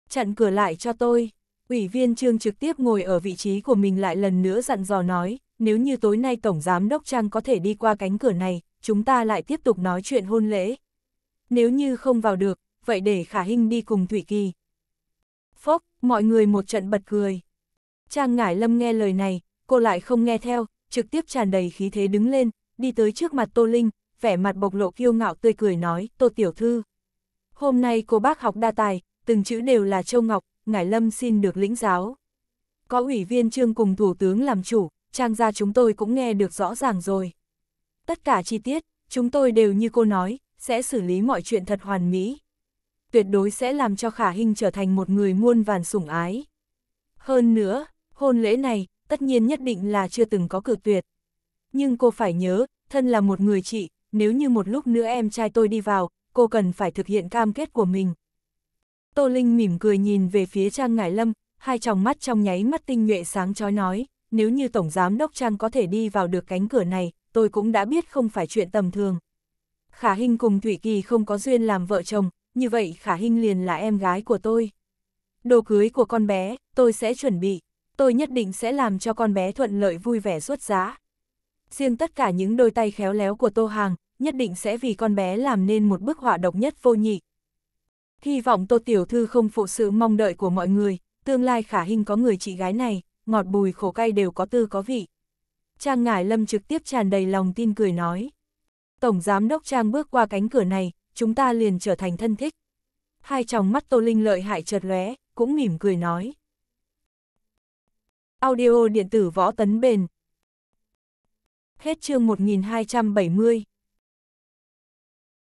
chặn cửa lại cho tôi. Ủy viên Trương trực tiếp ngồi ở vị trí của mình lại lần nữa dặn dò nói, nếu như tối nay Tổng Giám Đốc Trang có thể đi qua cánh cửa này, chúng ta lại tiếp tục nói chuyện hôn lễ. Nếu như không vào được, vậy để Khả Hinh đi cùng Thủy Kỳ. Phốc, mọi người một trận bật cười. Trang Ngải Lâm nghe lời này, cô lại không nghe theo, trực tiếp tràn đầy khí thế đứng lên, đi tới trước mặt Tô Linh, vẻ mặt bộc lộ kiêu ngạo tươi cười nói, Tô Tiểu Thư. Hôm nay cô bác học đa tài, từng chữ đều là Châu Ngọc, ngài Lâm xin được lĩnh giáo. Có ủy viên trương cùng thủ tướng làm chủ, trang gia chúng tôi cũng nghe được rõ ràng rồi. Tất cả chi tiết, chúng tôi đều như cô nói, sẽ xử lý mọi chuyện thật hoàn mỹ. Tuyệt đối sẽ làm cho Khả Hinh trở thành một người muôn vàn sủng ái. Hơn nữa, hôn lễ này, tất nhiên nhất định là chưa từng có cử tuyệt. Nhưng cô phải nhớ, thân là một người chị, nếu như một lúc nữa em trai tôi đi vào, cô cần phải thực hiện cam kết của mình, Tô Linh mỉm cười nhìn về phía Trang Ngải Lâm, hai tròng mắt trong nháy mắt tinh nhuệ sáng chói nói, nếu như Tổng Giám Đốc Trang có thể đi vào được cánh cửa này, tôi cũng đã biết không phải chuyện tầm thường. Khả Hinh cùng Thủy Kỳ không có duyên làm vợ chồng, như vậy Khả Hinh liền là em gái của tôi. Đồ cưới của con bé, tôi sẽ chuẩn bị, tôi nhất định sẽ làm cho con bé thuận lợi vui vẻ xuất giá. Riêng tất cả những đôi tay khéo léo của Tô Hàng, nhất định sẽ vì con bé làm nên một bức họa độc nhất vô nhị, Hy vọng Tô Tiểu Thư không phụ sự mong đợi của mọi người, tương lai khả hình có người chị gái này, ngọt bùi khổ cay đều có tư có vị. Trang Ngải Lâm trực tiếp tràn đầy lòng tin cười nói. Tổng Giám Đốc Trang bước qua cánh cửa này, chúng ta liền trở thành thân thích. Hai chồng mắt Tô Linh lợi hại chợt lóe, cũng mỉm cười nói. Audio điện tử võ tấn bền. Hết chương 1270